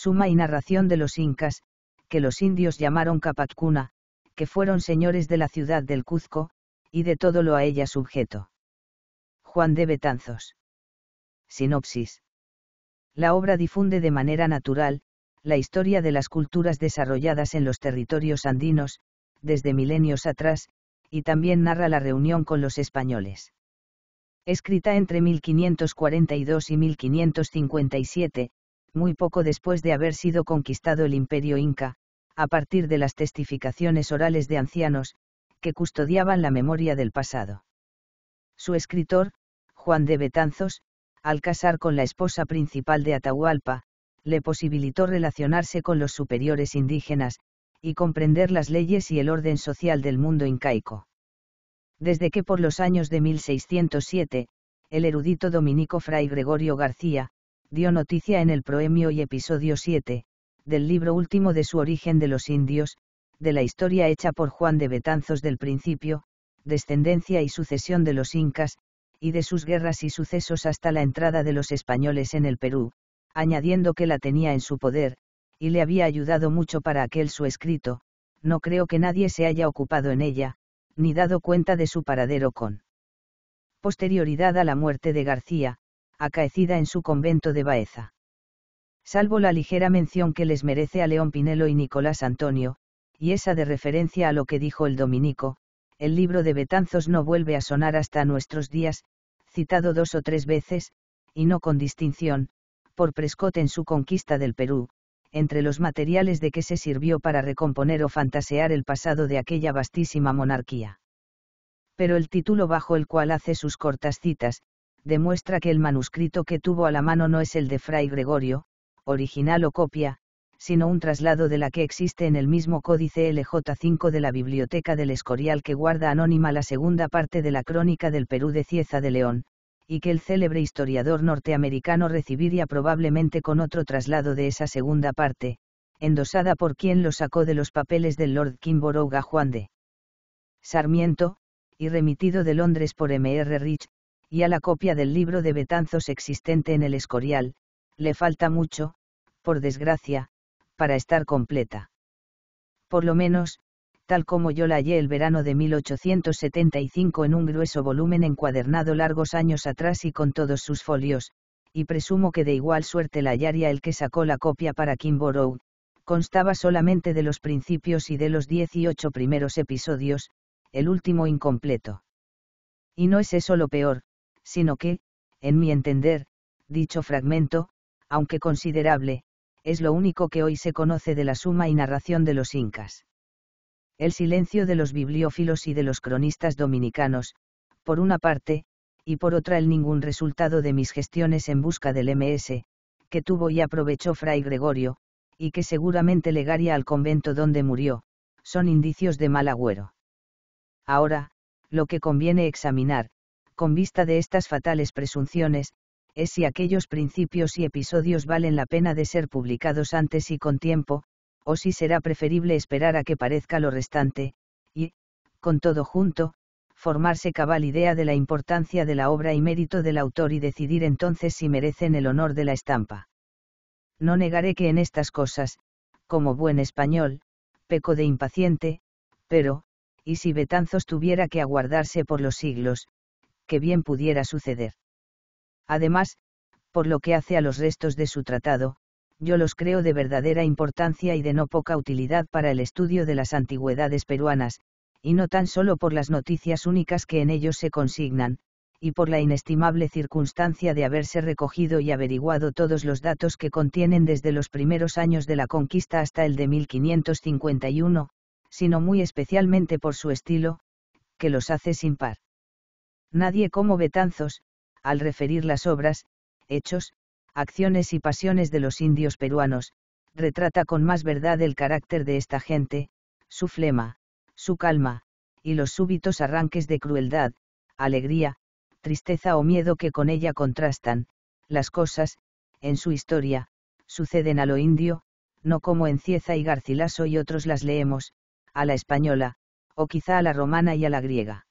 suma y narración de los incas, que los indios llamaron Capatcuna, que fueron señores de la ciudad del Cuzco, y de todo lo a ella sujeto. Juan de Betanzos. Sinopsis. La obra difunde de manera natural, la historia de las culturas desarrolladas en los territorios andinos, desde milenios atrás, y también narra la reunión con los españoles. Escrita entre 1542 y 1557, muy poco después de haber sido conquistado el imperio inca, a partir de las testificaciones orales de ancianos, que custodiaban la memoria del pasado. Su escritor, Juan de Betanzos, al casar con la esposa principal de Atahualpa, le posibilitó relacionarse con los superiores indígenas, y comprender las leyes y el orden social del mundo incaico. Desde que por los años de 1607, el erudito dominico fray Gregorio García, dio noticia en el Proemio y Episodio 7, del libro último de su origen de los indios, de la historia hecha por Juan de Betanzos del principio, descendencia y sucesión de los incas, y de sus guerras y sucesos hasta la entrada de los españoles en el Perú, añadiendo que la tenía en su poder, y le había ayudado mucho para aquel su escrito, no creo que nadie se haya ocupado en ella, ni dado cuenta de su paradero con posterioridad a la muerte de García, acaecida en su convento de Baeza. Salvo la ligera mención que les merece a León Pinelo y Nicolás Antonio, y esa de referencia a lo que dijo el dominico, el libro de Betanzos no vuelve a sonar hasta nuestros días, citado dos o tres veces, y no con distinción, por Prescott en su conquista del Perú, entre los materiales de que se sirvió para recomponer o fantasear el pasado de aquella vastísima monarquía. Pero el título bajo el cual hace sus cortas citas, demuestra que el manuscrito que tuvo a la mano no es el de Fray Gregorio, original o copia, sino un traslado de la que existe en el mismo códice LJ5 de la Biblioteca del Escorial que guarda anónima la segunda parte de la Crónica del Perú de Cieza de León, y que el célebre historiador norteamericano recibiría probablemente con otro traslado de esa segunda parte, endosada por quien lo sacó de los papeles del Lord Kimborough Juan de Sarmiento, y remitido de Londres por M.R. Rich, y a la copia del libro de Betanzos existente en el Escorial, le falta mucho, por desgracia, para estar completa. Por lo menos, tal como yo la hallé el verano de 1875 en un grueso volumen encuadernado largos años atrás y con todos sus folios, y presumo que de igual suerte la hallaría el que sacó la copia para Kimborough, constaba solamente de los principios y de los 18 primeros episodios, el último incompleto. Y no es eso lo peor, sino que, en mi entender, dicho fragmento, aunque considerable, es lo único que hoy se conoce de la suma y narración de los incas. El silencio de los bibliófilos y de los cronistas dominicanos, por una parte, y por otra el ningún resultado de mis gestiones en busca del MS, que tuvo y aprovechó Fray Gregorio, y que seguramente legaría al convento donde murió, son indicios de mal agüero. Ahora, lo que conviene examinar, con vista de estas fatales presunciones, es si aquellos principios y episodios valen la pena de ser publicados antes y con tiempo, o si será preferible esperar a que parezca lo restante, y, con todo junto, formarse cabal idea de la importancia de la obra y mérito del autor y decidir entonces si merecen el honor de la estampa. No negaré que en estas cosas, como buen español, peco de impaciente, pero, y si Betanzos tuviera que aguardarse por los siglos, que bien pudiera suceder. Además, por lo que hace a los restos de su tratado, yo los creo de verdadera importancia y de no poca utilidad para el estudio de las antigüedades peruanas, y no tan solo por las noticias únicas que en ellos se consignan, y por la inestimable circunstancia de haberse recogido y averiguado todos los datos que contienen desde los primeros años de la conquista hasta el de 1551, sino muy especialmente por su estilo, que los hace sin par. Nadie como Betanzos, al referir las obras, hechos, acciones y pasiones de los indios peruanos, retrata con más verdad el carácter de esta gente, su flema, su calma, y los súbitos arranques de crueldad, alegría, tristeza o miedo que con ella contrastan, las cosas, en su historia, suceden a lo indio, no como en Cieza y Garcilaso y otros las leemos, a la española, o quizá a la romana y a la griega.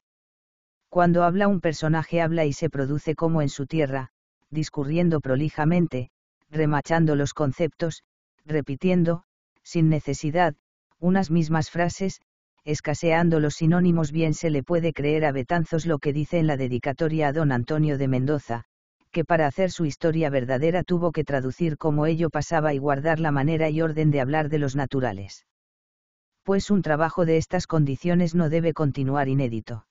Cuando habla un personaje habla y se produce como en su tierra, discurriendo prolijamente, remachando los conceptos, repitiendo, sin necesidad, unas mismas frases, escaseando los sinónimos bien se le puede creer a Betanzos lo que dice en la dedicatoria a don Antonio de Mendoza, que para hacer su historia verdadera tuvo que traducir como ello pasaba y guardar la manera y orden de hablar de los naturales. Pues un trabajo de estas condiciones no debe continuar inédito.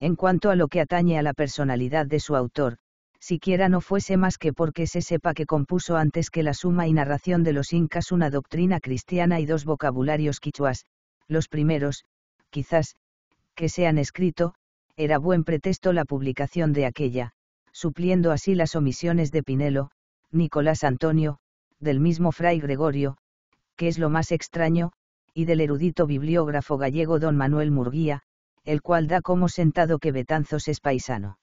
En cuanto a lo que atañe a la personalidad de su autor, siquiera no fuese más que porque se sepa que compuso antes que la suma y narración de los incas una doctrina cristiana y dos vocabularios quichuas, los primeros, quizás, que se han escrito, era buen pretexto la publicación de aquella, supliendo así las omisiones de Pinelo, Nicolás Antonio, del mismo Fray Gregorio, que es lo más extraño, y del erudito bibliógrafo gallego don Manuel Murguía, el cual da como sentado que Betanzos es paisano.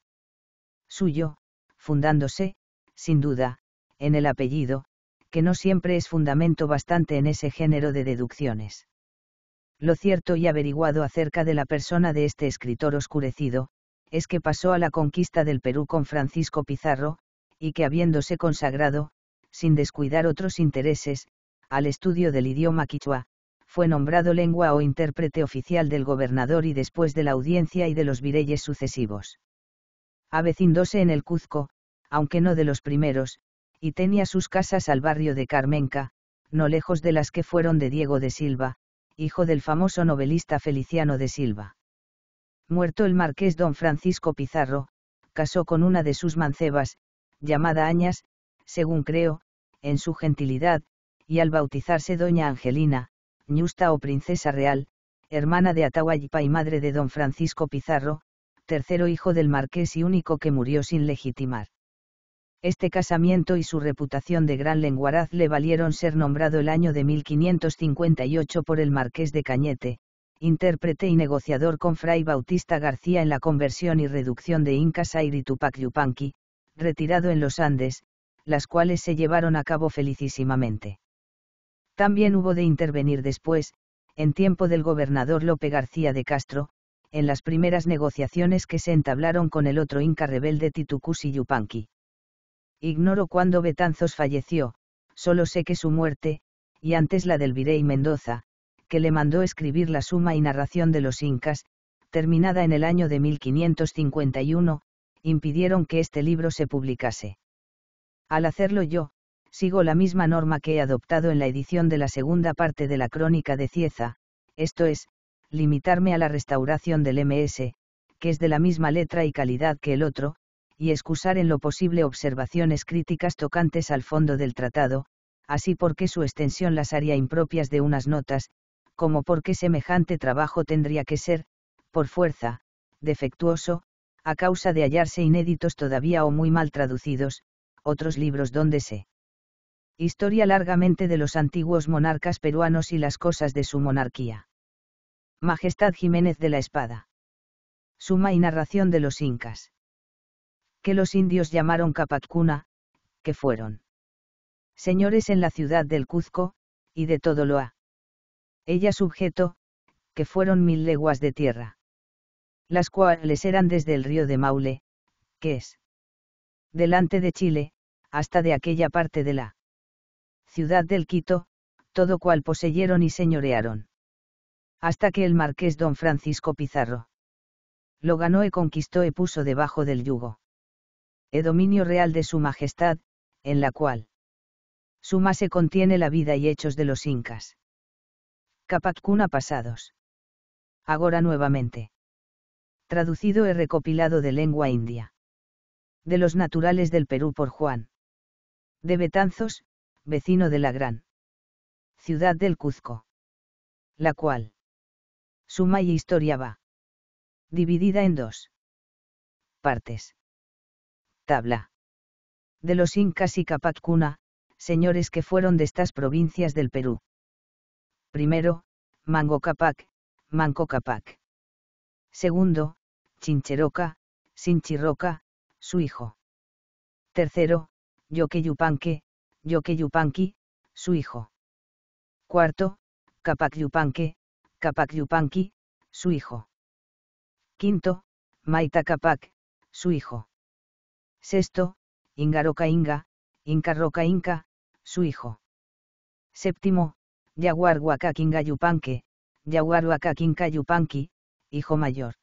Suyo, fundándose, sin duda, en el apellido, que no siempre es fundamento bastante en ese género de deducciones. Lo cierto y averiguado acerca de la persona de este escritor oscurecido, es que pasó a la conquista del Perú con Francisco Pizarro, y que habiéndose consagrado, sin descuidar otros intereses, al estudio del idioma quichua, fue nombrado lengua o intérprete oficial del gobernador y después de la audiencia y de los vireyes sucesivos. Avecindose en el Cuzco, aunque no de los primeros, y tenía sus casas al barrio de Carmenca, no lejos de las que fueron de Diego de Silva, hijo del famoso novelista Feliciano de Silva. Muerto el marqués don Francisco Pizarro, casó con una de sus mancebas, llamada Añas, según creo, en su gentilidad, y al bautizarse doña Angelina, Ñusta o princesa real, hermana de Atahualpa y madre de don Francisco Pizarro, tercero hijo del marqués y único que murió sin legitimar. Este casamiento y su reputación de gran lenguaraz le valieron ser nombrado el año de 1558 por el marqués de Cañete, intérprete y negociador con Fray Bautista García en la conversión y reducción de Incas a Tupac Yupanqui, retirado en los Andes, las cuales se llevaron a cabo felicísimamente. También hubo de intervenir después, en tiempo del gobernador Lope García de Castro, en las primeras negociaciones que se entablaron con el otro inca rebelde Titucusi Yupanqui. Ignoro cuándo Betanzos falleció, solo sé que su muerte, y antes la del virrey Mendoza, que le mandó escribir la suma y narración de los incas, terminada en el año de 1551, impidieron que este libro se publicase. Al hacerlo yo, sigo la misma norma que he adoptado en la edición de la segunda parte de la Crónica de Cieza, esto es, limitarme a la restauración del MS, que es de la misma letra y calidad que el otro, y excusar en lo posible observaciones críticas tocantes al fondo del tratado, así porque su extensión las haría impropias de unas notas, como porque semejante trabajo tendría que ser, por fuerza, defectuoso, a causa de hallarse inéditos todavía o muy mal traducidos, otros libros donde se Historia largamente de los antiguos monarcas peruanos y las cosas de su monarquía. Majestad Jiménez de la Espada. Suma y narración de los incas. Que los indios llamaron Capacuna, que fueron señores en la ciudad del Cuzco, y de todo Loa. Ella sujeto, que fueron mil leguas de tierra. Las cuales eran desde el río de Maule, que es delante de Chile, hasta de aquella parte de la ciudad del Quito, todo cual poseyeron y señorearon. Hasta que el marqués don Francisco Pizarro lo ganó y conquistó y puso debajo del yugo. E dominio real de su majestad, en la cual suma se contiene la vida y hechos de los incas. Capacuna pasados. Agora nuevamente. Traducido y recopilado de lengua india. De los naturales del Perú por Juan. De Betanzos, vecino de la gran ciudad del Cuzco. La cual suma y historia va dividida en dos partes. Tabla. De los incas y Capacuna, señores que fueron de estas provincias del Perú. Primero, Mango Capac, Manco Capac. Segundo, Chincheroca, Sinchiroca, su hijo. Tercero, yupanque Yoke Yupanqui, su hijo. Cuarto, Capac Yupanque, Capac Yupanqui, su hijo. Quinto, Maita Capac, su hijo. Sexto, Ingaroca Inga, Incarroca Inca, su hijo. Séptimo, Yaguar Huacaquinga Yupanque, Yaguar Yupanqui, hijo mayor.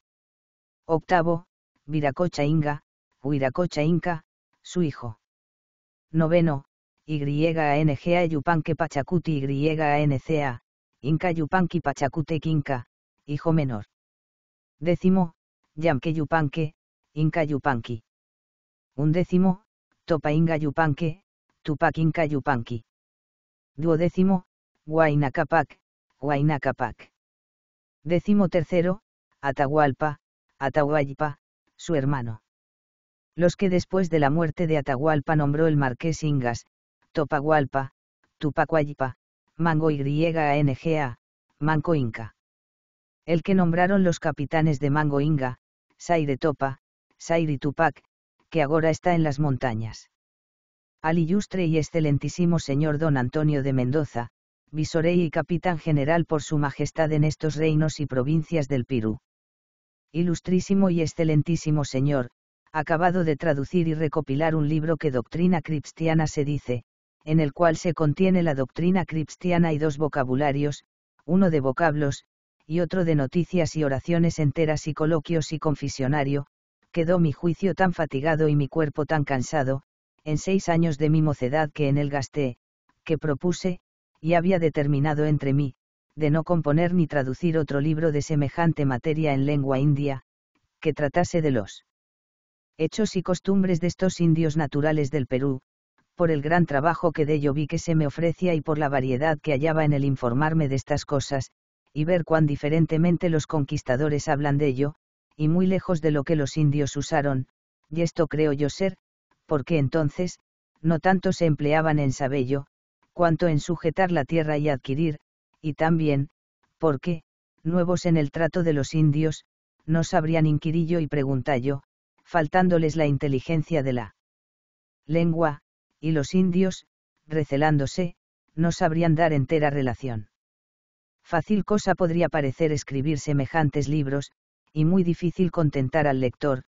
Octavo, Viracocha Inga, Huiracocha Inca, su hijo. Noveno, YANGA Yupanque Pachacuti YANCA, Inca Yupanqui Pachacute Quinca, hijo menor. Décimo, Yamke Yupanque, Inca Yupanqui. Undécimo, Topainga Yupanque, Tupac Inca Yupanqui. Duodécimo, Huayna Capac. Décimo tercero, Atahualpa, Atahualpa, su hermano. Los que después de la muerte de Atahualpa nombró el marqués Ingas, Topagualpa, Tupacualpa, Mango Y.A.N.G.A., Manco Inca. El que nombraron los capitanes de Mango Inga, Saire Topa, y Tupac, que ahora está en las montañas. Al ilustre y excelentísimo señor don Antonio de Mendoza, visorey y capitán general por su majestad en estos reinos y provincias del Pirú. Ilustrísimo y excelentísimo señor, acabado de traducir y recopilar un libro que doctrina cristiana se dice, en el cual se contiene la doctrina cristiana y dos vocabularios, uno de vocablos, y otro de noticias y oraciones enteras y coloquios y confisionario, quedó mi juicio tan fatigado y mi cuerpo tan cansado, en seis años de mi mocedad que en él gasté, que propuse, y había determinado entre mí, de no componer ni traducir otro libro de semejante materia en lengua india, que tratase de los hechos y costumbres de estos indios naturales del Perú, por el gran trabajo que de ello vi que se me ofrecía y por la variedad que hallaba en el informarme de estas cosas, y ver cuán diferentemente los conquistadores hablan de ello, y muy lejos de lo que los indios usaron, y esto creo yo ser, porque entonces, no tanto se empleaban en sabello, cuanto en sujetar la tierra y adquirir, y también, porque, nuevos en el trato de los indios, no sabrían inquirillo y preguntallo, faltándoles la inteligencia de la lengua, y los indios, recelándose, no sabrían dar entera relación. Fácil cosa podría parecer escribir semejantes libros, y muy difícil contentar al lector,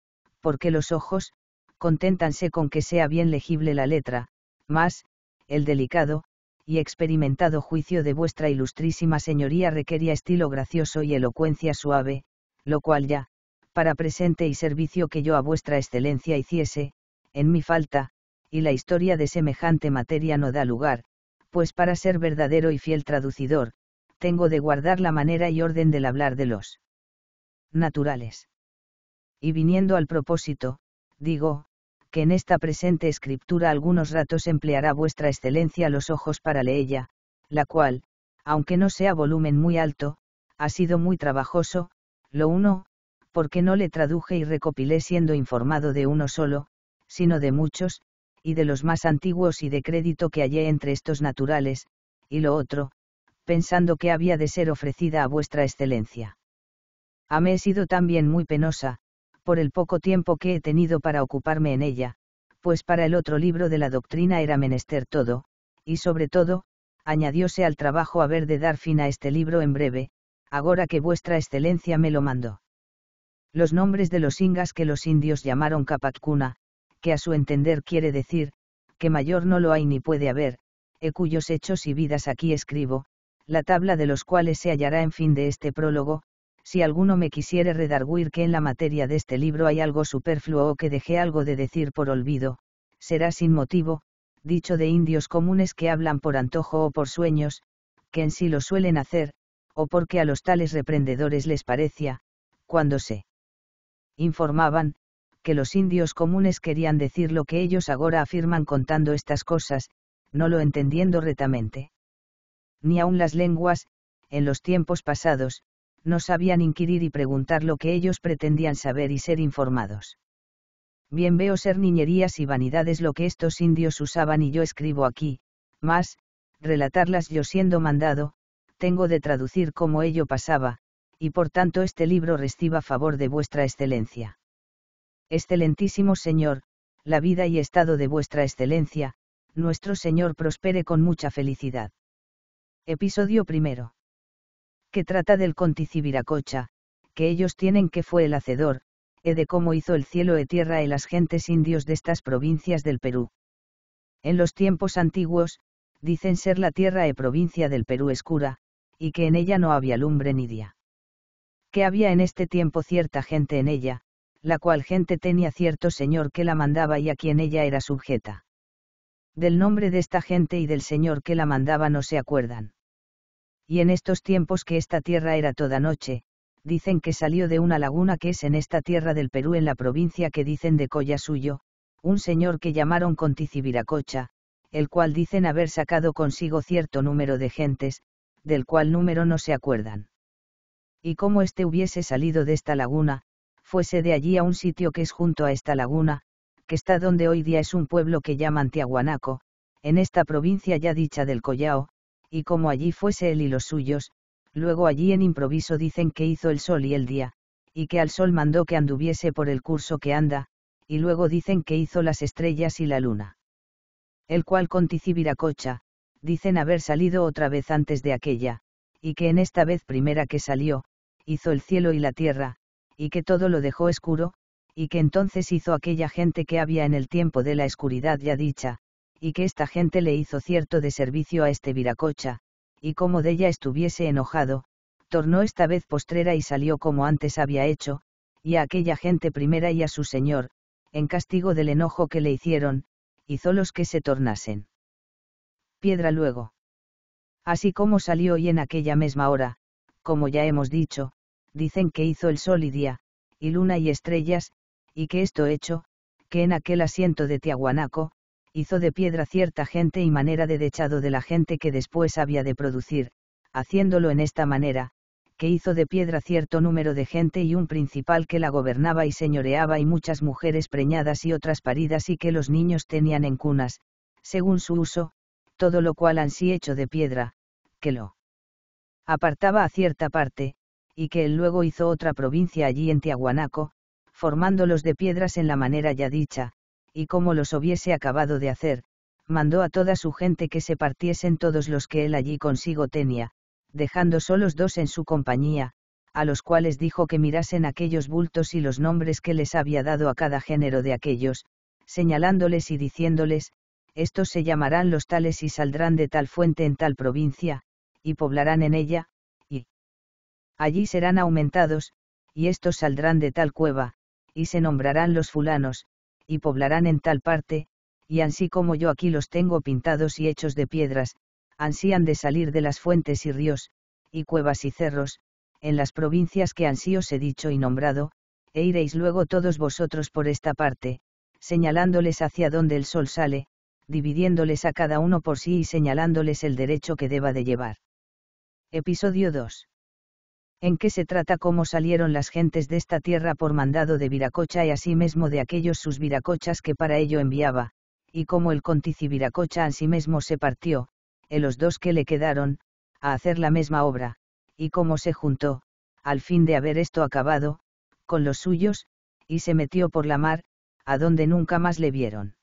porque los ojos, conténtanse con que sea bien legible la letra, más, el delicado, y experimentado juicio de vuestra ilustrísima señoría requería estilo gracioso y elocuencia suave, lo cual ya, para presente y servicio que yo a vuestra excelencia hiciese, en mi falta, y la historia de semejante materia no da lugar, pues para ser verdadero y fiel traducidor, tengo de guardar la manera y orden del hablar de los naturales. Y viniendo al propósito, digo, que en esta presente escritura algunos ratos empleará vuestra excelencia los ojos para leerla, la cual, aunque no sea volumen muy alto, ha sido muy trabajoso, lo uno, porque no le traduje y recopilé siendo informado de uno solo, sino de muchos, y de los más antiguos y de crédito que hallé entre estos naturales, y lo otro, pensando que había de ser ofrecida a vuestra excelencia. A mí he sido también muy penosa, por el poco tiempo que he tenido para ocuparme en ella, pues para el otro libro de la doctrina era menester todo, y sobre todo, añadióse al trabajo haber de dar fin a este libro en breve, ahora que vuestra excelencia me lo mandó. Los nombres de los ingas que los indios llamaron Capacuna, que a su entender quiere decir, que mayor no lo hay ni puede haber, e cuyos hechos y vidas aquí escribo, la tabla de los cuales se hallará en fin de este prólogo, si alguno me quisiere redarguir que en la materia de este libro hay algo superfluo o que dejé algo de decir por olvido, será sin motivo, dicho de indios comunes que hablan por antojo o por sueños, que en sí lo suelen hacer, o porque a los tales reprendedores les parecía, cuando se informaban, que los indios comunes querían decir lo que ellos agora afirman contando estas cosas, no lo entendiendo retamente. Ni aun las lenguas, en los tiempos pasados, no sabían inquirir y preguntar lo que ellos pretendían saber y ser informados. Bien veo ser niñerías y vanidades lo que estos indios usaban y yo escribo aquí, mas, relatarlas yo siendo mandado, tengo de traducir cómo ello pasaba, y por tanto este libro reciba favor de vuestra excelencia. Excelentísimo Señor, la vida y estado de vuestra excelencia, nuestro Señor prospere con mucha felicidad. Episodio primero. Que trata del Conticiviracocha, que ellos tienen que fue el hacedor, e de cómo hizo el cielo e tierra y e las gentes indios de estas provincias del Perú. En los tiempos antiguos, dicen ser la tierra e provincia del Perú escura, y que en ella no había lumbre ni día. Que había en este tiempo cierta gente en ella, la cual gente tenía cierto señor que la mandaba y a quien ella era sujeta. Del nombre de esta gente y del señor que la mandaba no se acuerdan. Y en estos tiempos que esta tierra era toda noche, dicen que salió de una laguna que es en esta tierra del Perú en la provincia que dicen de Colla suyo, un señor que llamaron Conticibiracocha, el cual dicen haber sacado consigo cierto número de gentes, del cual número no se acuerdan. Y como éste hubiese salido de esta laguna, fuese de allí a un sitio que es junto a esta laguna, que está donde hoy día es un pueblo que llaman Tiahuanaco, en esta provincia ya dicha del Collao, y como allí fuese él y los suyos, luego allí en improviso dicen que hizo el sol y el día, y que al sol mandó que anduviese por el curso que anda, y luego dicen que hizo las estrellas y la luna. El cual con dicen haber salido otra vez antes de aquella, y que en esta vez primera que salió, hizo el cielo y la tierra, y que todo lo dejó escuro, y que entonces hizo aquella gente que había en el tiempo de la oscuridad ya dicha, y que esta gente le hizo cierto servicio a este viracocha, y como de ella estuviese enojado, tornó esta vez postrera y salió como antes había hecho, y a aquella gente primera y a su señor, en castigo del enojo que le hicieron, hizo los que se tornasen. Piedra luego. Así como salió y en aquella misma hora, como ya hemos dicho, dicen que hizo el sol y día, y luna y estrellas, y que esto hecho, que en aquel asiento de Tiahuanaco, hizo de piedra cierta gente y manera de dechado de la gente que después había de producir, haciéndolo en esta manera, que hizo de piedra cierto número de gente y un principal que la gobernaba y señoreaba y muchas mujeres preñadas y otras paridas y que los niños tenían en cunas, según su uso, todo lo cual ansí hecho de piedra, que lo apartaba a cierta parte, y que él luego hizo otra provincia allí en Tiahuanaco, formándolos de piedras en la manera ya dicha, y como los hubiese acabado de hacer, mandó a toda su gente que se partiesen todos los que él allí consigo tenía, dejando solos dos en su compañía, a los cuales dijo que mirasen aquellos bultos y los nombres que les había dado a cada género de aquellos, señalándoles y diciéndoles, estos se llamarán los tales y saldrán de tal fuente en tal provincia, y poblarán en ella, allí serán aumentados, y estos saldrán de tal cueva, y se nombrarán los fulanos, y poblarán en tal parte, y así como yo aquí los tengo pintados y hechos de piedras, ansí han de salir de las fuentes y ríos, y cuevas y cerros, en las provincias que ansí os he dicho y nombrado, e iréis luego todos vosotros por esta parte, señalándoles hacia donde el sol sale, dividiéndoles a cada uno por sí y señalándoles el derecho que deba de llevar. Episodio 2 en qué se trata cómo salieron las gentes de esta tierra por mandado de Viracocha y asimismo de aquellos sus viracochas que para ello enviaba, y cómo el contici Viracocha asimismo se partió, en los dos que le quedaron, a hacer la misma obra, y cómo se juntó, al fin de haber esto acabado, con los suyos, y se metió por la mar, a donde nunca más le vieron.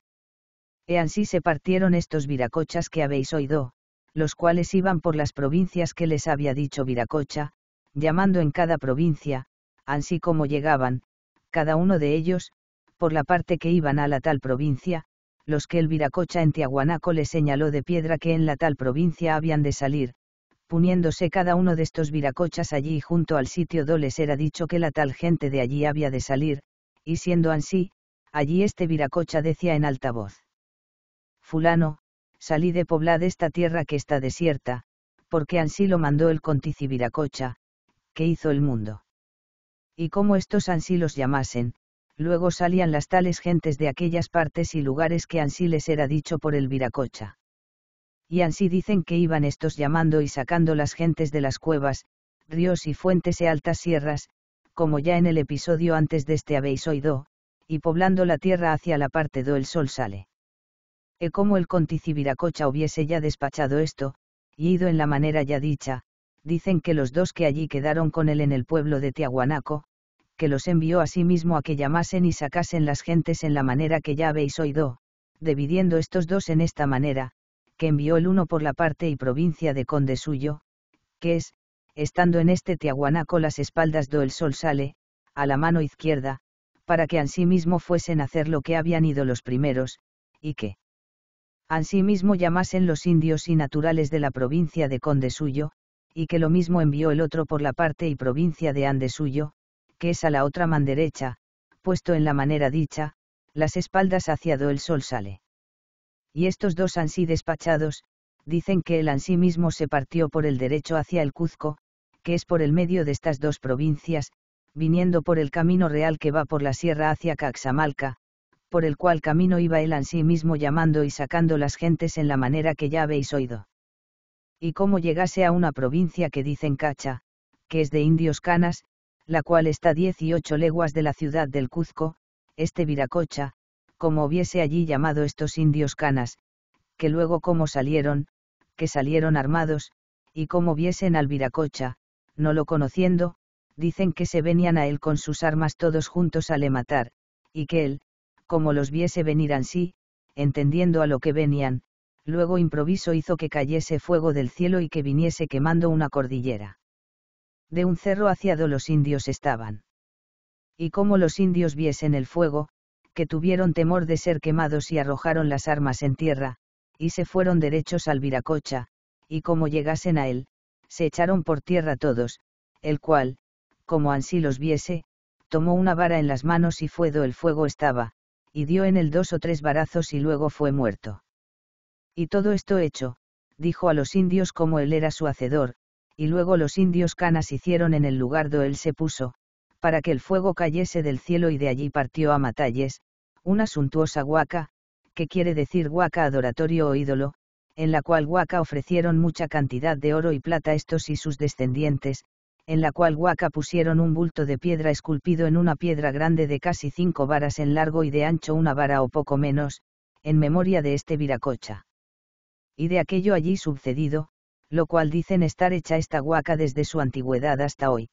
He ansí se partieron estos viracochas que habéis oído, los cuales iban por las provincias que les había dicho Viracocha, llamando en cada provincia, así como llegaban, cada uno de ellos, por la parte que iban a la tal provincia, los que el viracocha en Tiahuanaco le señaló de piedra que en la tal provincia habían de salir, poniéndose cada uno de estos viracochas allí junto al sitio do les era dicho que la tal gente de allí había de salir, y siendo ansí, allí este viracocha decía en alta voz. Fulano, salí de poblada esta tierra que está desierta, porque ansí lo mandó el contici viracocha, que hizo el mundo. Y como estos ansí los llamasen, luego salían las tales gentes de aquellas partes y lugares que ansí les era dicho por el viracocha. Y ansí dicen que iban estos llamando y sacando las gentes de las cuevas, ríos y fuentes y altas sierras, como ya en el episodio antes de este habéis oído, y poblando la tierra hacia la parte do el sol sale. E como el Viracocha hubiese ya despachado esto, y ido en la manera ya dicha, dicen que los dos que allí quedaron con él en el pueblo de Tiahuanaco, que los envió a sí mismo a que llamasen y sacasen las gentes en la manera que ya habéis oído, dividiendo estos dos en esta manera, que envió el uno por la parte y provincia de conde suyo, que es, estando en este Tiahuanaco las espaldas do el sol sale, a la mano izquierda, para que mismo fuesen a hacer lo que habían ido los primeros, y que mismo llamasen los indios y naturales de la provincia de conde suyo, y que lo mismo envió el otro por la parte y provincia de Andesuyo, suyo, que es a la otra man derecha, puesto en la manera dicha, las espaldas hacia do el sol sale. Y estos dos ansí despachados, dicen que el ansí mismo se partió por el derecho hacia el Cuzco, que es por el medio de estas dos provincias, viniendo por el camino real que va por la sierra hacia Caxamalca, por el cual camino iba él ansí mismo llamando y sacando las gentes en la manera que ya habéis oído y cómo llegase a una provincia que dicen Cacha, que es de indios canas, la cual está ocho leguas de la ciudad del Cuzco, este Viracocha, como hubiese allí llamado estos indios canas, que luego cómo salieron, que salieron armados, y cómo viesen al Viracocha, no lo conociendo, dicen que se venían a él con sus armas todos juntos a le matar, y que él, como los viese venir ansí, entendiendo a lo que venían, luego improviso hizo que cayese fuego del cielo y que viniese quemando una cordillera. De un cerro hacia los indios estaban. Y como los indios viesen el fuego, que tuvieron temor de ser quemados y arrojaron las armas en tierra, y se fueron derechos al Viracocha, y como llegasen a él, se echaron por tierra todos, el cual, como ansí los viese, tomó una vara en las manos y fue do el fuego estaba, y dio en él dos o tres varazos y luego fue muerto. Y todo esto hecho, dijo a los indios como él era su hacedor, y luego los indios canas hicieron en el lugar do él se puso, para que el fuego cayese del cielo y de allí partió a Matalles, una suntuosa huaca, que quiere decir huaca adoratorio o ídolo, en la cual huaca ofrecieron mucha cantidad de oro y plata estos y sus descendientes, en la cual huaca pusieron un bulto de piedra esculpido en una piedra grande de casi cinco varas en largo y de ancho una vara o poco menos, en memoria de este viracocha y de aquello allí sucedido, lo cual dicen estar hecha esta huaca desde su antigüedad hasta hoy.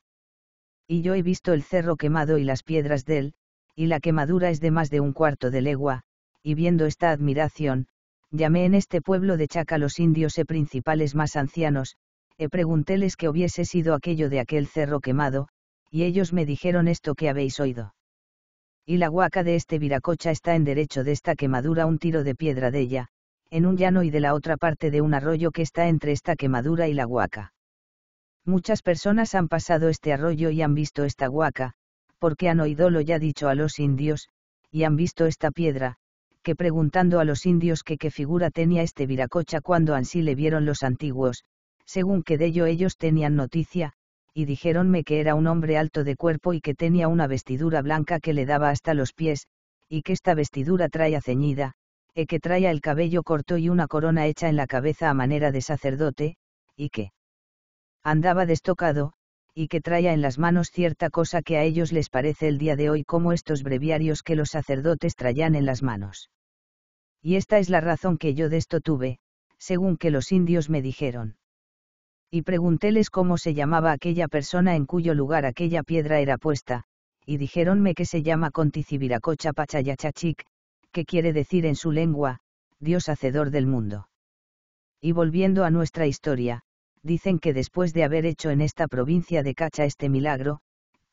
Y yo he visto el cerro quemado y las piedras de él, y la quemadura es de más de un cuarto de legua, y viendo esta admiración, llamé en este pueblo de Chaca los indios e principales más ancianos, e preguntéles que hubiese sido aquello de aquel cerro quemado, y ellos me dijeron esto que habéis oído. Y la huaca de este viracocha está en derecho de esta quemadura un tiro de piedra de ella, en un llano y de la otra parte de un arroyo que está entre esta quemadura y la huaca. Muchas personas han pasado este arroyo y han visto esta huaca, porque han oído lo ya dicho a los indios, y han visto esta piedra, que preguntando a los indios que qué figura tenía este viracocha cuando ansí le vieron los antiguos, según que de ello ellos tenían noticia, y dijéronme que era un hombre alto de cuerpo y que tenía una vestidura blanca que le daba hasta los pies, y que esta vestidura traía ceñida, e que traía el cabello corto y una corona hecha en la cabeza a manera de sacerdote, y que andaba destocado, y que traía en las manos cierta cosa que a ellos les parece el día de hoy como estos breviarios que los sacerdotes traían en las manos. Y esta es la razón que yo de esto tuve, según que los indios me dijeron. Y preguntéles cómo se llamaba aquella persona en cuyo lugar aquella piedra era puesta, y dijéronme que se llama Conticibiracocha Pachayachachic, que quiere decir en su lengua, Dios hacedor del mundo. Y volviendo a nuestra historia, dicen que después de haber hecho en esta provincia de Cacha este milagro,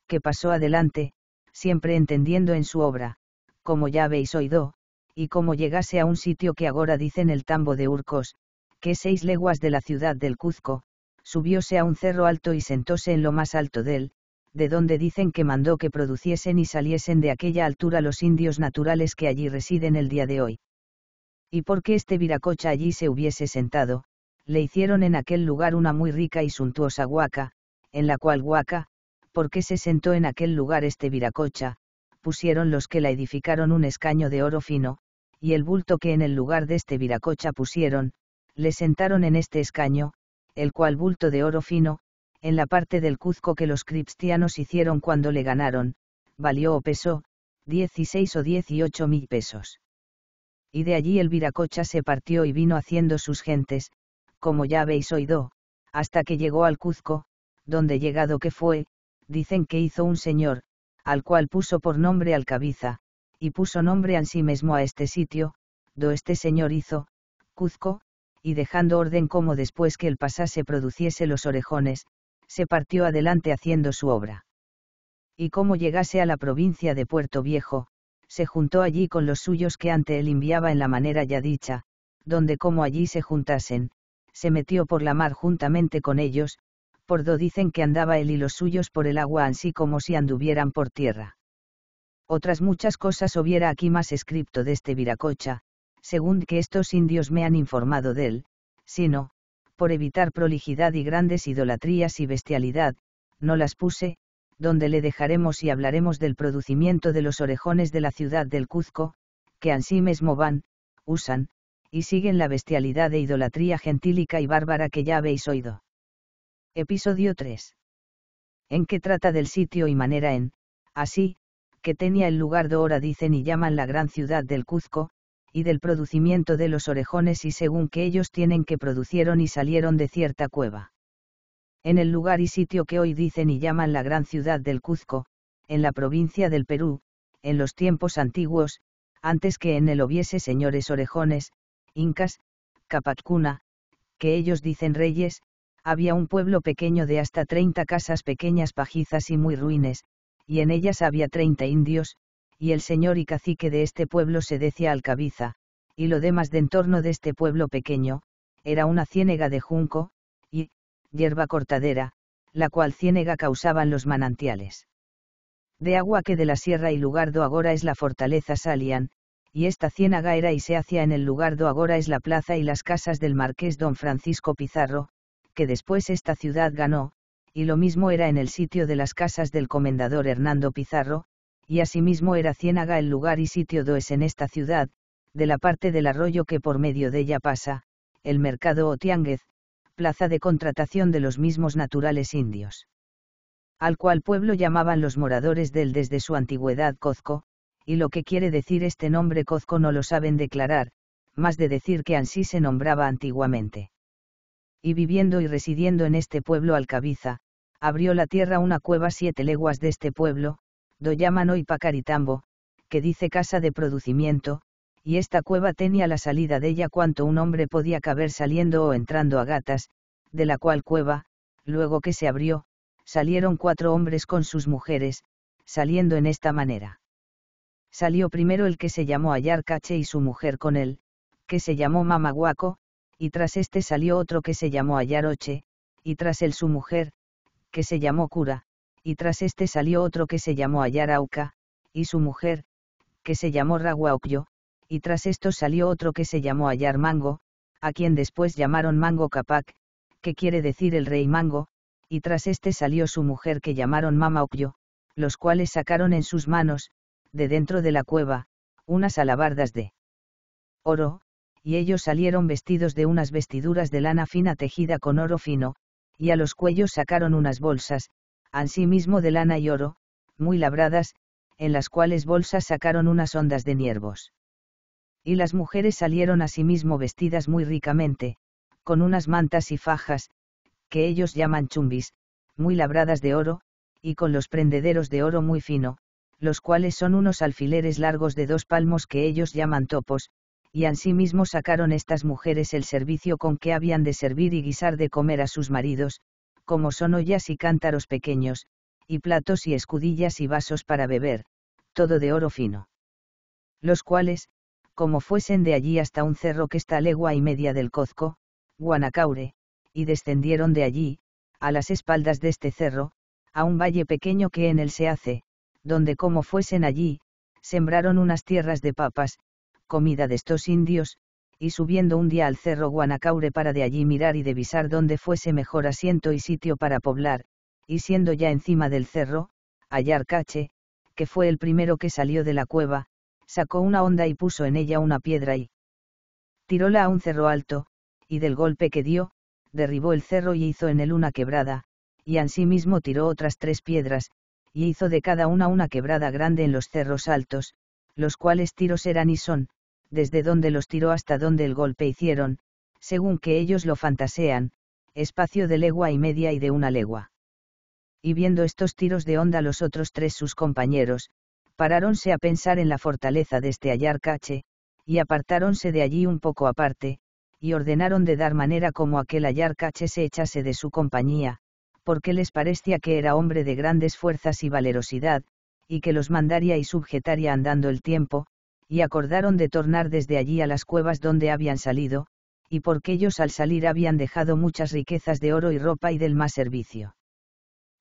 que pasó adelante, siempre entendiendo en su obra, como ya veis oído, y como llegase a un sitio que ahora dicen el tambo de Urcos, que seis leguas de la ciudad del Cuzco, subióse a un cerro alto y sentóse en lo más alto de él, de donde dicen que mandó que produciesen y saliesen de aquella altura los indios naturales que allí residen el día de hoy. Y porque este viracocha allí se hubiese sentado, le hicieron en aquel lugar una muy rica y suntuosa huaca, en la cual huaca, porque se sentó en aquel lugar este viracocha, pusieron los que la edificaron un escaño de oro fino, y el bulto que en el lugar de este viracocha pusieron, le sentaron en este escaño, el cual bulto de oro fino, en la parte del Cuzco que los cristianos hicieron cuando le ganaron, valió o pesó, 16 o 18 mil pesos. Y de allí el Viracocha se partió y vino haciendo sus gentes, como ya veis oído, hasta que llegó al Cuzco, donde llegado que fue, dicen que hizo un señor, al cual puso por nombre Alcabiza, y puso nombre a sí mismo a este sitio, do este señor hizo, Cuzco, y dejando orden como después que el pasase produciese los orejones, se partió adelante haciendo su obra. Y como llegase a la provincia de Puerto Viejo, se juntó allí con los suyos que ante él enviaba en la manera ya dicha, donde como allí se juntasen, se metió por la mar juntamente con ellos, por do dicen que andaba él y los suyos por el agua así como si anduvieran por tierra. Otras muchas cosas hubiera aquí más escrito de este Viracocha, según que estos indios me han informado de él, sino, por evitar prolijidad y grandes idolatrías y bestialidad, no las puse, donde le dejaremos y hablaremos del producimiento de los orejones de la ciudad del Cuzco, que ansí mismo van, usan, y siguen la bestialidad e idolatría gentílica y bárbara que ya habéis oído. Episodio 3. En qué trata del sitio y manera en, así, que tenía el lugar de hora dicen y llaman la gran ciudad del Cuzco, y del producimiento de los orejones y según que ellos tienen que producieron y salieron de cierta cueva. En el lugar y sitio que hoy dicen y llaman la gran ciudad del Cuzco, en la provincia del Perú, en los tiempos antiguos, antes que en él hubiese señores orejones, incas, capacuna, que ellos dicen reyes, había un pueblo pequeño de hasta treinta casas pequeñas pajizas y muy ruines, y en ellas había treinta indios, y el señor y cacique de este pueblo se decía Alcabiza, y lo demás de entorno de este pueblo pequeño, era una ciénega de junco, y, hierba cortadera, la cual ciénega causaban los manantiales. De agua que de la sierra y lugar do agora es la fortaleza salían, y esta ciénaga era y se hacía en el lugar do agora es la plaza y las casas del marqués don Francisco Pizarro, que después esta ciudad ganó, y lo mismo era en el sitio de las casas del comendador Hernando Pizarro, y asimismo era Ciénaga el lugar y sitio do es en esta ciudad, de la parte del arroyo que por medio de ella pasa, el mercado o plaza de contratación de los mismos naturales indios. Al cual pueblo llamaban los moradores del desde su antigüedad Cozco, y lo que quiere decir este nombre Cozco no lo saben declarar, más de decir que ansí se nombraba antiguamente. Y viviendo y residiendo en este pueblo Alcabiza, abrió la tierra una cueva siete leguas de este pueblo, lo y Pacaritambo, que dice casa de producimiento, y esta cueva tenía la salida de ella cuanto un hombre podía caber saliendo o entrando a gatas, de la cual cueva, luego que se abrió, salieron cuatro hombres con sus mujeres, saliendo en esta manera. Salió primero el que se llamó Ayarcache y su mujer con él, que se llamó Mamaguaco, y tras este salió otro que se llamó Ayaroche, y tras él su mujer, que se llamó Cura, y tras este salió otro que se llamó Ayarauca, y su mujer, que se llamó Raguaukyo, y tras esto salió otro que se llamó Ayar Mango, a quien después llamaron Mango Capac, que quiere decir el rey Mango, y tras este salió su mujer que llamaron Mamaocllo, los cuales sacaron en sus manos, de dentro de la cueva, unas alabardas de oro, y ellos salieron vestidos de unas vestiduras de lana fina tejida con oro fino, y a los cuellos sacaron unas bolsas, ansimismo de lana y oro, muy labradas, en las cuales bolsas sacaron unas ondas de niervos. Y las mujeres salieron asimismo vestidas muy ricamente, con unas mantas y fajas, que ellos llaman chumbis, muy labradas de oro, y con los prendederos de oro muy fino, los cuales son unos alfileres largos de dos palmos que ellos llaman topos, y asimismo sacaron estas mujeres el servicio con que habían de servir y guisar de comer a sus maridos, como son ollas y cántaros pequeños, y platos y escudillas y vasos para beber, todo de oro fino. Los cuales, como fuesen de allí hasta un cerro que está a legua y media del Cozco, Guanacaure, y descendieron de allí, a las espaldas de este cerro, a un valle pequeño que en él se hace, donde como fuesen allí, sembraron unas tierras de papas, comida de estos indios, y subiendo un día al cerro Guanacaure para de allí mirar y devisar dónde fuese mejor asiento y sitio para poblar, y siendo ya encima del cerro, hallar cache, que fue el primero que salió de la cueva, sacó una honda y puso en ella una piedra y tiróla a un cerro alto, y del golpe que dio, derribó el cerro y hizo en él una quebrada, y ansimismo tiró otras tres piedras, y hizo de cada una una quebrada grande en los cerros altos, los cuales tiros eran y son, desde donde los tiró hasta donde el golpe hicieron, según que ellos lo fantasean, espacio de legua y media y de una legua. Y viendo estos tiros de onda los otros tres sus compañeros, paráronse a pensar en la fortaleza de este Ayarcache, y apartáronse de allí un poco aparte, y ordenaron de dar manera como aquel Ayarcache se echase de su compañía, porque les parecía que era hombre de grandes fuerzas y valerosidad, y que los mandaría y sujetaría andando el tiempo, y acordaron de tornar desde allí a las cuevas donde habían salido, y porque ellos al salir habían dejado muchas riquezas de oro y ropa y del más servicio.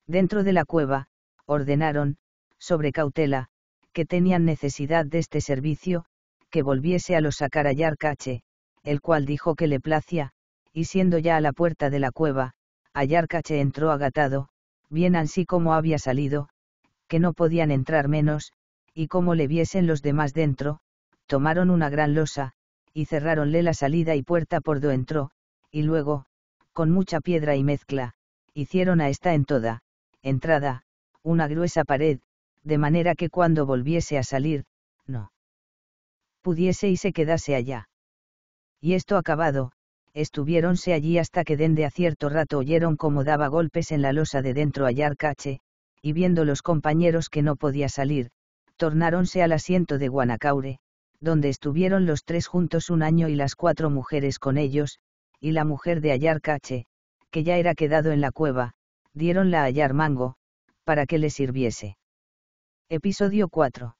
Dentro de la cueva, ordenaron, sobre cautela, que tenían necesidad de este servicio, que volviese a los sacar a el cual dijo que le placía, y siendo ya a la puerta de la cueva, Ayarcache entró agatado, bien así como había salido, que no podían entrar menos, y como le viesen los demás dentro, tomaron una gran losa, y cerraronle la salida y puerta por do entró, y luego, con mucha piedra y mezcla, hicieron a esta en toda, entrada, una gruesa pared, de manera que cuando volviese a salir, no pudiese y se quedase allá. Y esto acabado, estuviéronse allí hasta que dende a cierto rato oyeron cómo daba golpes en la losa de dentro a cache, y viendo los compañeros que no podía salir, tornáronse al asiento de Guanacaure, donde estuvieron los tres juntos un año y las cuatro mujeres con ellos, y la mujer de Ayarcache, que ya era quedado en la cueva, diéronla a Ayar Mango, para que le sirviese. Episodio 4.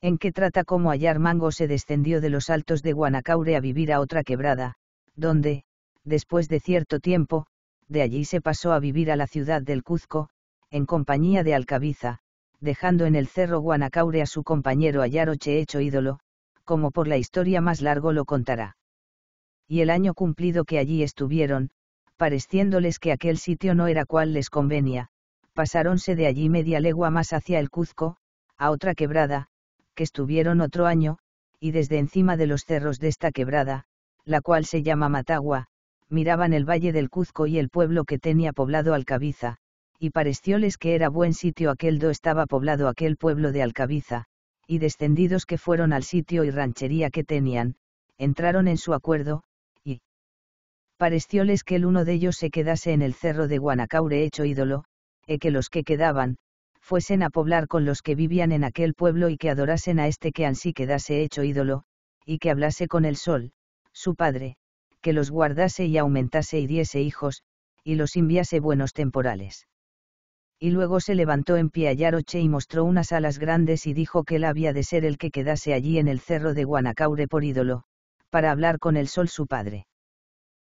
En que trata cómo Ayar Mango se descendió de los altos de Guanacaure a vivir a otra quebrada, donde, después de cierto tiempo, de allí se pasó a vivir a la ciudad del Cuzco, en compañía de Alcabiza, dejando en el cerro Guanacaure a su compañero Ayaroche hecho ídolo, como por la historia más largo lo contará. Y el año cumplido que allí estuvieron, pareciéndoles que aquel sitio no era cual les convenía, pasáronse de allí media legua más hacia el Cuzco, a otra quebrada, que estuvieron otro año, y desde encima de los cerros de esta quebrada, la cual se llama Matagua, miraban el valle del Cuzco y el pueblo que tenía poblado Alcabiza, y parecióles que era buen sitio aquel do estaba poblado aquel pueblo de Alcabiza, y descendidos que fueron al sitio y ranchería que tenían, entraron en su acuerdo, y parecióles que el uno de ellos se quedase en el cerro de Guanacaure hecho ídolo, e que los que quedaban, fuesen a poblar con los que vivían en aquel pueblo y que adorasen a este que ansí quedase hecho ídolo, y que hablase con el sol, su padre, que los guardase y aumentase y diese hijos, y los enviase buenos temporales y luego se levantó en pie a Yaroche y mostró unas alas grandes y dijo que él había de ser el que quedase allí en el cerro de Guanacaure por ídolo, para hablar con el sol su padre.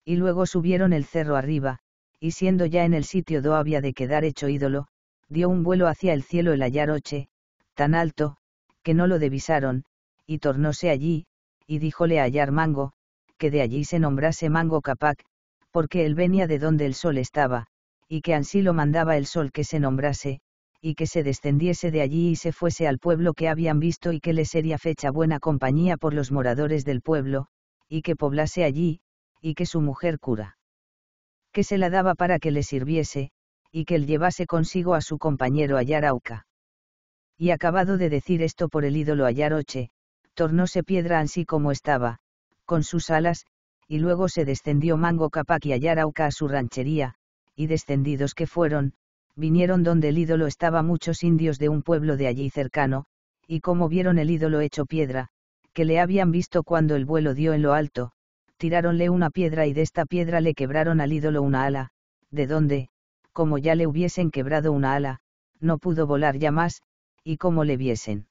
Y luego subieron el cerro arriba, y siendo ya en el sitio do había de quedar hecho ídolo, dio un vuelo hacia el cielo el Ayaroche, tan alto, que no lo devisaron, y tornóse allí, y díjole a Mango, que de allí se nombrase Mango Capac, porque él venía de donde el sol estaba, y que ansí lo mandaba el sol que se nombrase, y que se descendiese de allí y se fuese al pueblo que habían visto y que le sería fecha buena compañía por los moradores del pueblo, y que poblase allí, y que su mujer cura. Que se la daba para que le sirviese, y que él llevase consigo a su compañero Ayarauca. Y acabado de decir esto por el ídolo Ayaroche, tornóse piedra ansí como estaba, con sus alas, y luego se descendió Mango Capac y Ayarauca a su ranchería, y descendidos que fueron, vinieron donde el ídolo estaba muchos indios de un pueblo de allí cercano, y como vieron el ídolo hecho piedra, que le habían visto cuando el vuelo dio en lo alto, tiráronle una piedra y de esta piedra le quebraron al ídolo una ala, de donde, como ya le hubiesen quebrado una ala, no pudo volar ya más, y como le viesen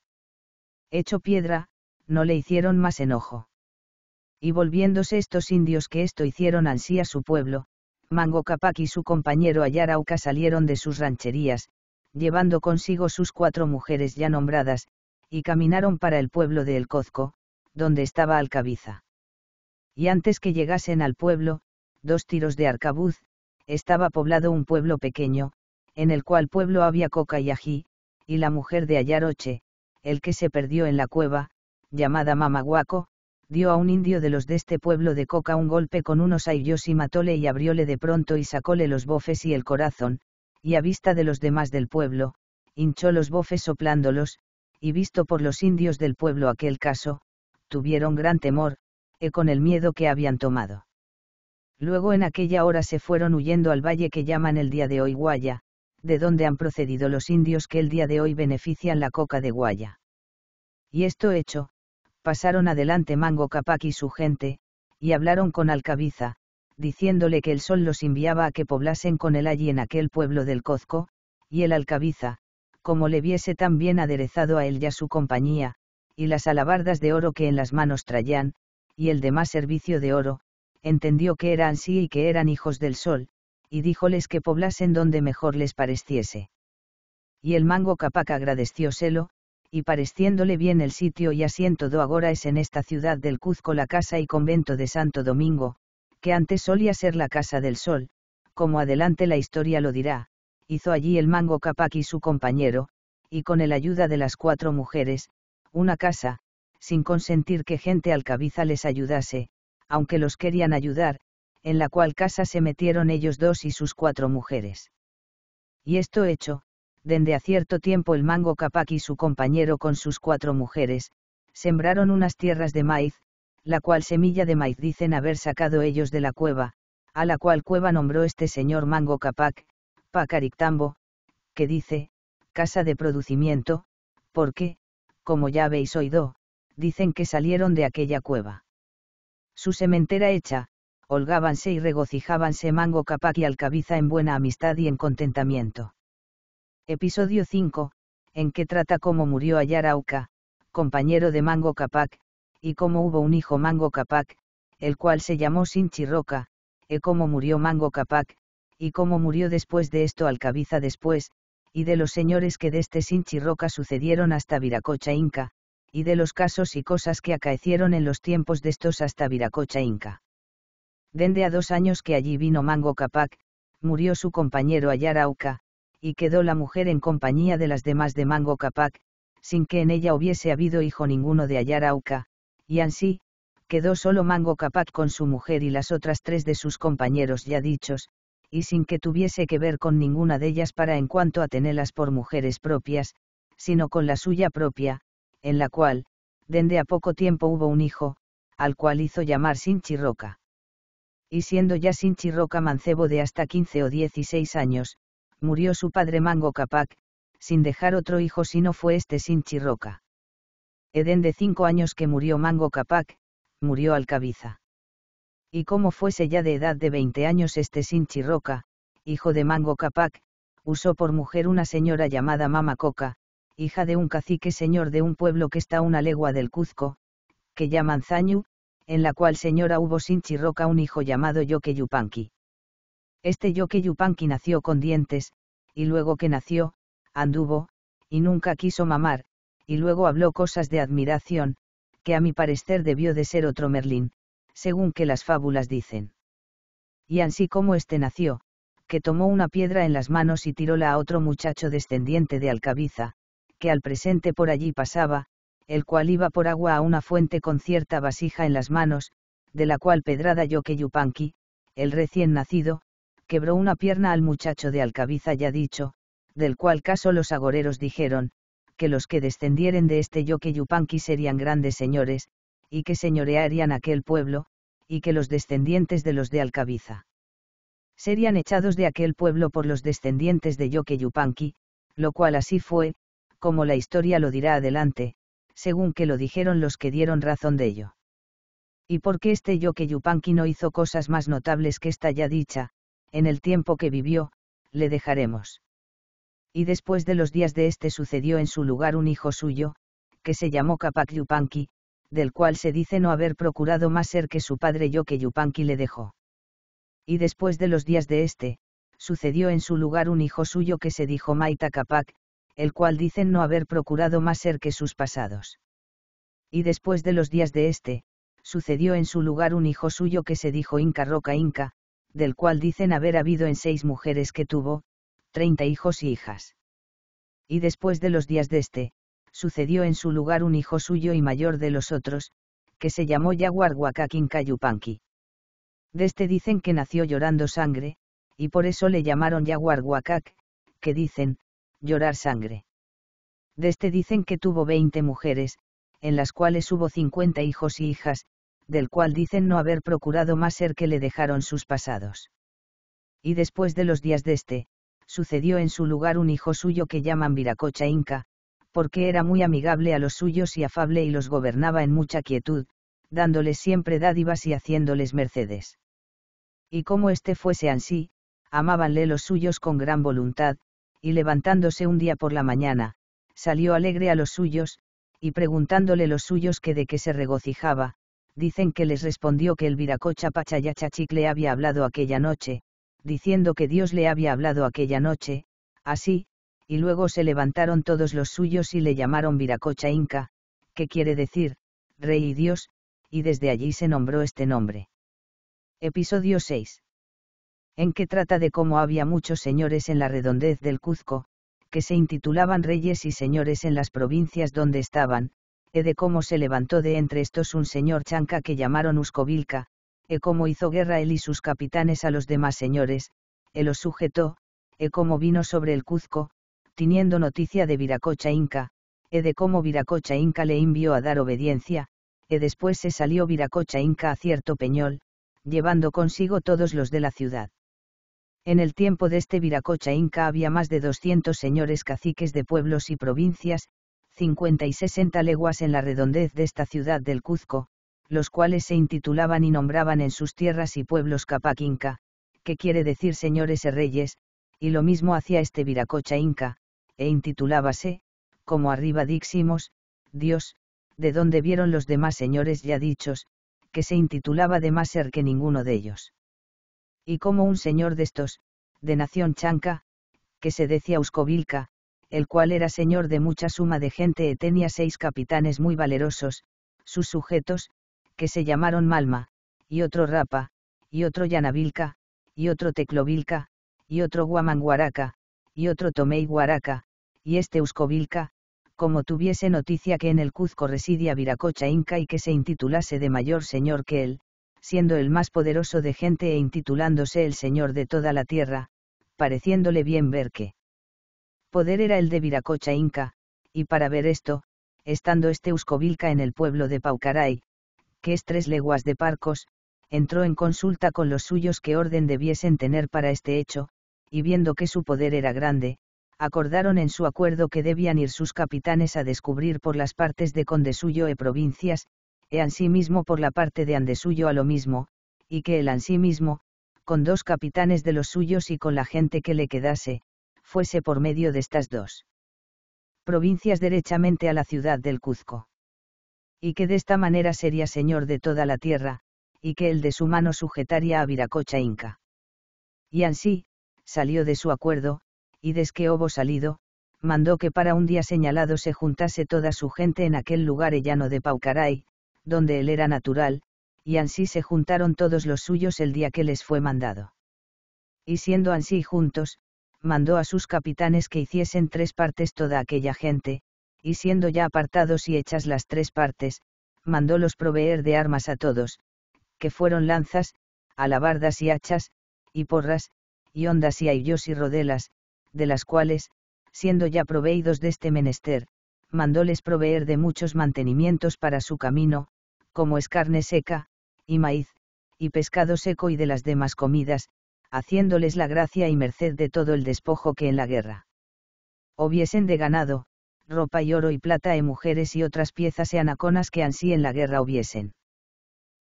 hecho piedra, no le hicieron más enojo. Y volviéndose estos indios que esto hicieron ansí a su pueblo, Mango Capac y su compañero Ayarauca salieron de sus rancherías, llevando consigo sus cuatro mujeres ya nombradas, y caminaron para el pueblo de El Cozco, donde estaba Alcabiza. Y antes que llegasen al pueblo, dos tiros de arcabuz, estaba poblado un pueblo pequeño, en el cual pueblo había coca y ají, y la mujer de Ayaroche, el que se perdió en la cueva, llamada Mamahuaco, dio a un indio de los de este pueblo de Coca un golpe con unos ayllos y matóle y abrióle de pronto y sacóle los bofes y el corazón, y a vista de los demás del pueblo, hinchó los bofes soplándolos, y visto por los indios del pueblo aquel caso, tuvieron gran temor, e con el miedo que habían tomado. Luego en aquella hora se fueron huyendo al valle que llaman el día de hoy Guaya, de donde han procedido los indios que el día de hoy benefician la coca de Guaya. Y esto hecho, pasaron adelante Mango Capac y su gente, y hablaron con Alcabiza, diciéndole que el sol los enviaba a que poblasen con él allí en aquel pueblo del Cozco, y el Alcabiza, como le viese tan bien aderezado a él ya su compañía, y las alabardas de oro que en las manos traían, y el demás servicio de oro, entendió que eran sí y que eran hijos del sol, y díjoles que poblasen donde mejor les pareciese. Y el mango capac agradecióselo, y pareciéndole bien el sitio y asiento do agora es en esta ciudad del Cuzco la casa y convento de Santo Domingo, que antes solía ser la Casa del Sol, como adelante la historia lo dirá, hizo allí el mango Capac y su compañero, y con el ayuda de las cuatro mujeres, una casa, sin consentir que gente alcabiza les ayudase, aunque los querían ayudar, en la cual casa se metieron ellos dos y sus cuatro mujeres. Y esto hecho, dende a cierto tiempo el mango Capac y su compañero con sus cuatro mujeres, sembraron unas tierras de maíz, la cual semilla de maíz dicen haber sacado ellos de la cueva, a la cual cueva nombró este señor mango Capac, Pacarictambo, que dice, casa de producimiento, porque, como ya habéis oído, dicen que salieron de aquella cueva. Su sementera hecha, holgábanse y regocijábanse Mango Capac y Alcabiza en buena amistad y en contentamiento episodio 5, en que trata cómo murió Ayarauca, compañero de Mango Capac, y cómo hubo un hijo Mango Capac, el cual se llamó Sinchiroca, y cómo murió Mango Capac, y cómo murió después de esto Alcabiza después, y de los señores que este Sinchi Roca sucedieron hasta Viracocha Inca, y de los casos y cosas que acaecieron en los tiempos de estos hasta Viracocha Inca. Dende a dos años que allí vino Mango Capac, murió su compañero Ayarauca, y quedó la mujer en compañía de las demás de Mango Capac, sin que en ella hubiese habido hijo ninguno de Ayarauca, y ansí, quedó solo Mango Capac con su mujer y las otras tres de sus compañeros ya dichos, y sin que tuviese que ver con ninguna de ellas para en cuanto a tenerlas por mujeres propias, sino con la suya propia, en la cual, dende a poco tiempo hubo un hijo, al cual hizo llamar Sinchirroca. Y siendo ya Sinchirroca mancebo de hasta quince o dieciséis años, murió su padre Mango Capac, sin dejar otro hijo si no fue este Sinchi Roca. Edén de cinco años que murió Mango Capac, murió Alcabiza. Y como fuese ya de edad de 20 años este Sinchi Roca, hijo de Mango Capac, usó por mujer una señora llamada Mama Coca, hija de un cacique señor de un pueblo que está a una legua del Cuzco, que llaman Zañu, en la cual señora hubo Sinchi Roca un hijo llamado Yoke Yupanqui. Este Yoke Yupanqui nació con dientes, y luego que nació, anduvo, y nunca quiso mamar, y luego habló cosas de admiración, que a mi parecer debió de ser otro Merlín, según que las fábulas dicen. Y así como este nació, que tomó una piedra en las manos y tiróla a otro muchacho descendiente de Alcabiza, que al presente por allí pasaba, el cual iba por agua a una fuente con cierta vasija en las manos, de la cual pedrada Yoke Yupanqui, el recién nacido, quebró una pierna al muchacho de Alcabiza ya dicho, del cual caso los agoreros dijeron, que los que descendieren de este yoke yupanqui serían grandes señores, y que señorearían aquel pueblo, y que los descendientes de los de Alcabiza serían echados de aquel pueblo por los descendientes de yoke yupanqui, lo cual así fue, como la historia lo dirá adelante, según que lo dijeron los que dieron razón de ello. ¿Y porque este yoke yupanqui no hizo cosas más notables que esta ya dicha, en el tiempo que vivió, le dejaremos. Y después de los días de este sucedió en su lugar un hijo suyo, que se llamó Capac Yupanqui, del cual se dice no haber procurado más ser que su padre yo que Yupanqui le dejó. Y después de los días de este, sucedió en su lugar un hijo suyo que se dijo Maita Capac, el cual dicen no haber procurado más ser que sus pasados. Y después de los días de este, sucedió en su lugar un hijo suyo que se dijo Inca Roca Inca, del cual dicen haber habido en seis mujeres que tuvo, treinta hijos y hijas. Y después de los días de este, sucedió en su lugar un hijo suyo y mayor de los otros, que se llamó Yaguar Incayupanqui. De este dicen que nació llorando sangre, y por eso le llamaron Yaguar que dicen, llorar sangre. De este dicen que tuvo veinte mujeres, en las cuales hubo cincuenta hijos y hijas, del cual dicen no haber procurado más ser que le dejaron sus pasados. Y después de los días de este, sucedió en su lugar un hijo suyo que llaman Viracocha Inca, porque era muy amigable a los suyos y afable y los gobernaba en mucha quietud, dándoles siempre dádivas y haciéndoles mercedes. Y como éste fuese ansí, amábanle los suyos con gran voluntad, y levantándose un día por la mañana, salió alegre a los suyos, y preguntándole los suyos que de qué se regocijaba, dicen que les respondió que el viracocha Pachayachachic le había hablado aquella noche, diciendo que Dios le había hablado aquella noche, así, y luego se levantaron todos los suyos y le llamaron viracocha Inca, que quiere decir, rey y Dios, y desde allí se nombró este nombre. Episodio 6. En que trata de cómo había muchos señores en la redondez del Cuzco, que se intitulaban reyes y señores en las provincias donde estaban, e de cómo se levantó de entre estos un señor chanca que llamaron Uscovilca, e cómo hizo guerra él y sus capitanes a los demás señores, e los sujetó, e cómo vino sobre el Cuzco, teniendo noticia de Viracocha Inca, e de cómo Viracocha Inca le envió a dar obediencia, e después se salió Viracocha Inca a cierto peñol, llevando consigo todos los de la ciudad. En el tiempo de este Viracocha Inca había más de 200 señores caciques de pueblos y provincias, 50 y sesenta leguas en la redondez de esta ciudad del Cuzco, los cuales se intitulaban y nombraban en sus tierras y pueblos Capac Inca, que quiere decir señores e reyes, y lo mismo hacía este Viracocha Inca, e intitulábase, como arriba diximos, Dios, de donde vieron los demás señores ya dichos, que se intitulaba de más ser que ninguno de ellos. Y como un señor de estos, de nación chanca, que se decía Uscovilca, el cual era señor de mucha suma de gente y tenía seis capitanes muy valerosos, sus sujetos, que se llamaron Malma, y otro Rapa, y otro Yanavilca, y otro Teclovilca, y otro Guamanguaraca, y otro Tomei Guaraca, y este Uscovilca, como tuviese noticia que en el Cuzco residía Viracocha Inca y que se intitulase de mayor señor que él, siendo el más poderoso de gente e intitulándose el señor de toda la tierra, pareciéndole bien ver que poder era el de Viracocha Inca, y para ver esto, estando este Uscovilca en el pueblo de Paucaray, que es tres leguas de Parcos, entró en consulta con los suyos qué orden debiesen tener para este hecho, y viendo que su poder era grande, acordaron en su acuerdo que debían ir sus capitanes a descubrir por las partes de Condesuyo e provincias, e ansimismo por la parte de Andesuyo a lo mismo, y que él ansimismo, con dos capitanes de los suyos y con la gente que le quedase, fuese por medio de estas dos provincias derechamente a la ciudad del Cuzco. Y que de esta manera sería señor de toda la tierra, y que el de su mano sujetaría a Viracocha Inca. Y ansí, salió de su acuerdo, y desque hubo salido, mandó que para un día señalado se juntase toda su gente en aquel lugar llano de Paucaray, donde él era natural, y así se juntaron todos los suyos el día que les fue mandado. Y siendo ansí juntos, mandó a sus capitanes que hiciesen tres partes toda aquella gente, y siendo ya apartados y hechas las tres partes, mandólos proveer de armas a todos, que fueron lanzas, alabardas y hachas, y porras, y ondas y ayllos y rodelas, de las cuales, siendo ya proveídos de este menester, mandóles proveer de muchos mantenimientos para su camino, como es carne seca, y maíz, y pescado seco y de las demás comidas, haciéndoles la gracia y merced de todo el despojo que en la guerra hubiesen de ganado, ropa y oro y plata y mujeres y otras piezas y anaconas que ansí en la guerra hubiesen.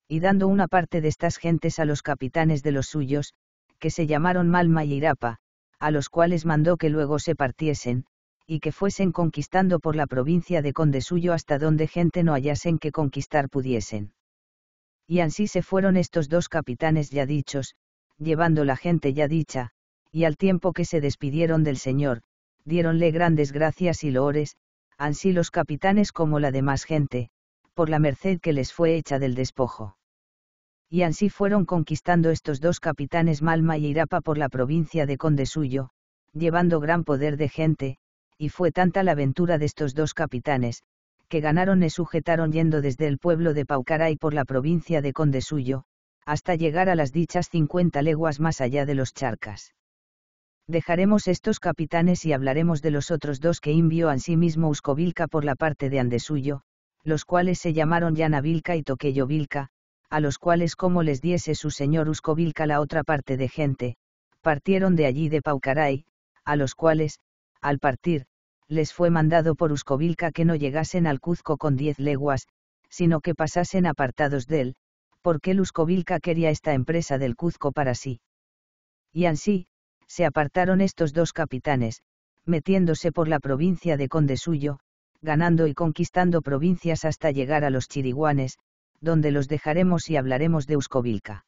Y dando una parte de estas gentes a los capitanes de los suyos, que se llamaron Malma y Irapa, a los cuales mandó que luego se partiesen, y que fuesen conquistando por la provincia de Conde suyo hasta donde gente no hallasen que conquistar pudiesen. Y ansí se fueron estos dos capitanes ya dichos, llevando la gente ya dicha, y al tiempo que se despidieron del Señor, diéronle grandes gracias y loores, ansí los capitanes como la demás gente, por la merced que les fue hecha del despojo. Y ansí fueron conquistando estos dos capitanes Malma y Irapa por la provincia de Conde Suyo, llevando gran poder de gente, y fue tanta la aventura de estos dos capitanes, que ganaron y sujetaron yendo desde el pueblo de Paucaray por la provincia de Conde Suyo, hasta llegar a las dichas 50 leguas más allá de los charcas. Dejaremos estos capitanes y hablaremos de los otros dos que envió ansimismo Uscovilca por la parte de Andesuyo, los cuales se llamaron Llanavilca y Toqueyovilca, a los cuales como les diese su señor Uscovilca la otra parte de gente, partieron de allí de Paucaray, a los cuales, al partir, les fue mandado por Uscovilca que no llegasen al Cuzco con diez leguas, sino que pasasen apartados de él, por qué Luscovilca quería esta empresa del Cuzco para sí. Y así, se apartaron estos dos capitanes, metiéndose por la provincia de Condesuyo, ganando y conquistando provincias hasta llegar a los chiriguanes, donde los dejaremos y hablaremos de Uscovilca.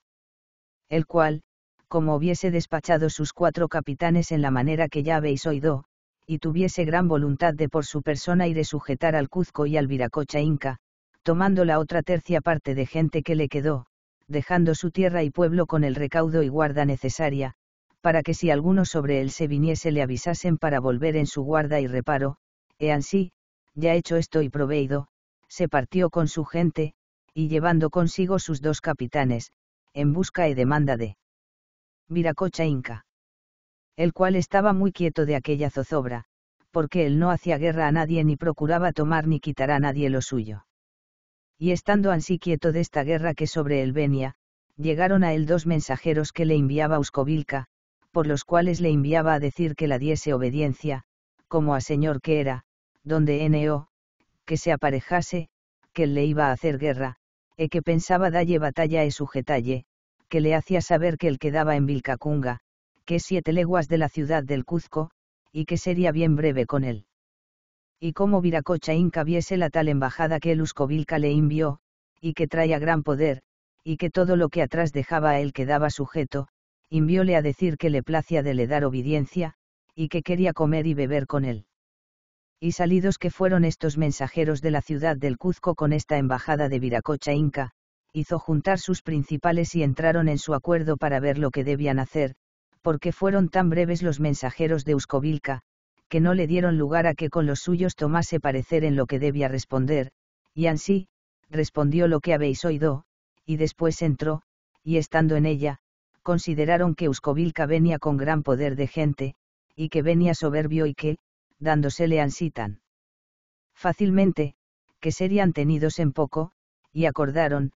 El cual, como hubiese despachado sus cuatro capitanes en la manera que ya habéis oído, y tuviese gran voluntad de por su persona y de sujetar al Cuzco y al Viracocha Inca, tomando la otra tercia parte de gente que le quedó, dejando su tierra y pueblo con el recaudo y guarda necesaria, para que si alguno sobre él se viniese le avisasen para volver en su guarda y reparo, e ansí, ya hecho esto y proveído, se partió con su gente, y llevando consigo sus dos capitanes, en busca y demanda de Viracocha Inca, el cual estaba muy quieto de aquella zozobra, porque él no hacía guerra a nadie ni procuraba tomar ni quitar a nadie lo suyo y estando ansí quieto de esta guerra que sobre él venía, llegaron a él dos mensajeros que le enviaba Uscovilca, por los cuales le enviaba a decir que la diese obediencia, como a señor que era, donde N.O., que se aparejase, que él le iba a hacer guerra, e que pensaba dalle batalla e sujetalle, que le hacía saber que él quedaba en Vilcacunga, que es siete leguas de la ciudad del Cuzco, y que sería bien breve con él y cómo Viracocha Inca viese la tal embajada que el le envió, y que traía gran poder, y que todo lo que atrás dejaba a él quedaba sujeto, envióle a decir que le placía de le dar obediencia, y que quería comer y beber con él. Y salidos que fueron estos mensajeros de la ciudad del Cuzco con esta embajada de Viracocha Inca, hizo juntar sus principales y entraron en su acuerdo para ver lo que debían hacer, porque fueron tan breves los mensajeros de Uscovilca, que no le dieron lugar a que con los suyos tomase parecer en lo que debía responder, y ansí, respondió lo que habéis oído, y después entró, y estando en ella, consideraron que Uscovilca venía con gran poder de gente, y que venía soberbio y que, dándosele ansitan, fácilmente, que serían tenidos en poco, y acordaron,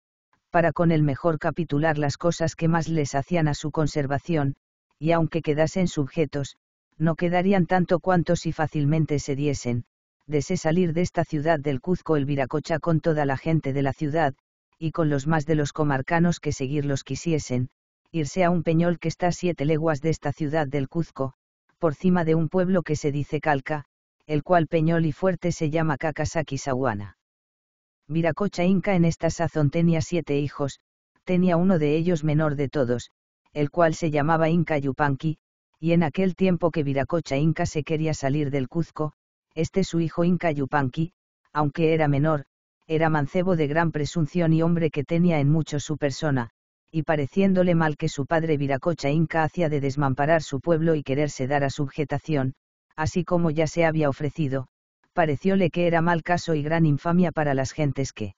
para con el mejor capitular las cosas que más les hacían a su conservación, y aunque quedasen sujetos, no quedarían tanto cuanto si fácilmente se diesen, desee salir de esta ciudad del Cuzco el Viracocha con toda la gente de la ciudad, y con los más de los comarcanos que seguirlos quisiesen, irse a un peñol que está siete leguas de esta ciudad del Cuzco, por cima de un pueblo que se dice Calca, el cual peñol y fuerte se llama Cacasaki Viracocha Inca en esta sazón tenía siete hijos, tenía uno de ellos menor de todos, el cual se llamaba Inca Yupanqui, y en aquel tiempo que Viracocha Inca se quería salir del Cuzco, este su hijo Inca Yupanqui, aunque era menor, era mancebo de gran presunción y hombre que tenía en mucho su persona, y pareciéndole mal que su padre Viracocha Inca hacía de desmamparar su pueblo y quererse dar a subjetación, así como ya se había ofrecido, parecióle que era mal caso y gran infamia para las gentes que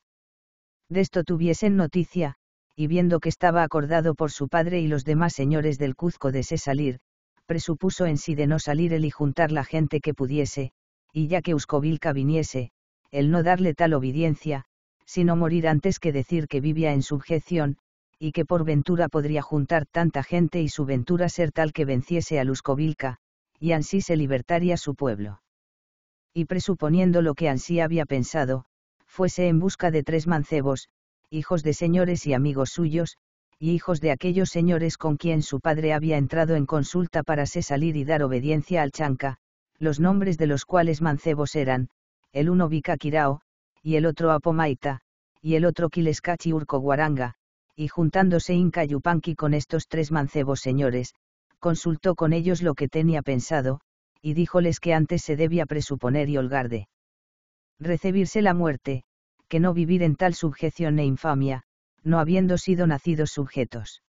de esto tuviesen noticia, y viendo que estaba acordado por su padre y los demás señores del Cuzco de se salir, presupuso en sí de no salir él y juntar la gente que pudiese, y ya que Uscovilca viniese, el no darle tal obediencia, sino morir antes que decir que vivía en subjeción, y que por ventura podría juntar tanta gente y su ventura ser tal que venciese a Luscovilca, y ansí se libertaría su pueblo. Y presuponiendo lo que ansí había pensado, fuese en busca de tres mancebos, hijos de señores y amigos suyos, y hijos de aquellos señores con quien su padre había entrado en consulta para se salir y dar obediencia al chanca, los nombres de los cuales mancebos eran, el uno Vicaquirao, y el otro Apomaita, y el otro Quilescachi Urco Guaranga, y juntándose Inca Yupanqui con estos tres mancebos señores, consultó con ellos lo que tenía pensado, y díjoles que antes se debía presuponer y holgarde de recebirse la muerte, que no vivir en tal subjeción e infamia, no habiendo sido nacidos sujetos.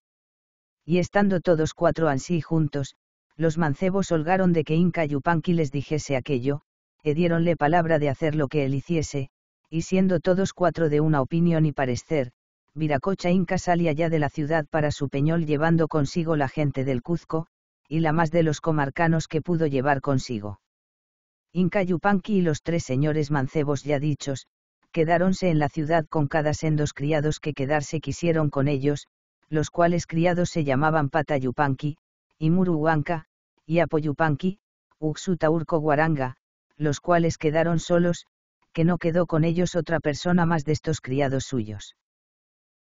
Y estando todos cuatro ansí juntos, los mancebos holgaron de que Inca Yupanqui les dijese aquello, e diéronle palabra de hacer lo que él hiciese, y siendo todos cuatro de una opinión y parecer, Viracocha Inca salía ya de la ciudad para su peñol llevando consigo la gente del Cuzco, y la más de los comarcanos que pudo llevar consigo. Inca Yupanqui y los tres señores mancebos ya dichos, quedáronse en la ciudad con cada sendos criados que quedarse quisieron con ellos, los cuales criados se llamaban y Muruhuanca, y Apoyupanqui, Uxutaurco Guaranga, los cuales quedaron solos, que no quedó con ellos otra persona más de estos criados suyos.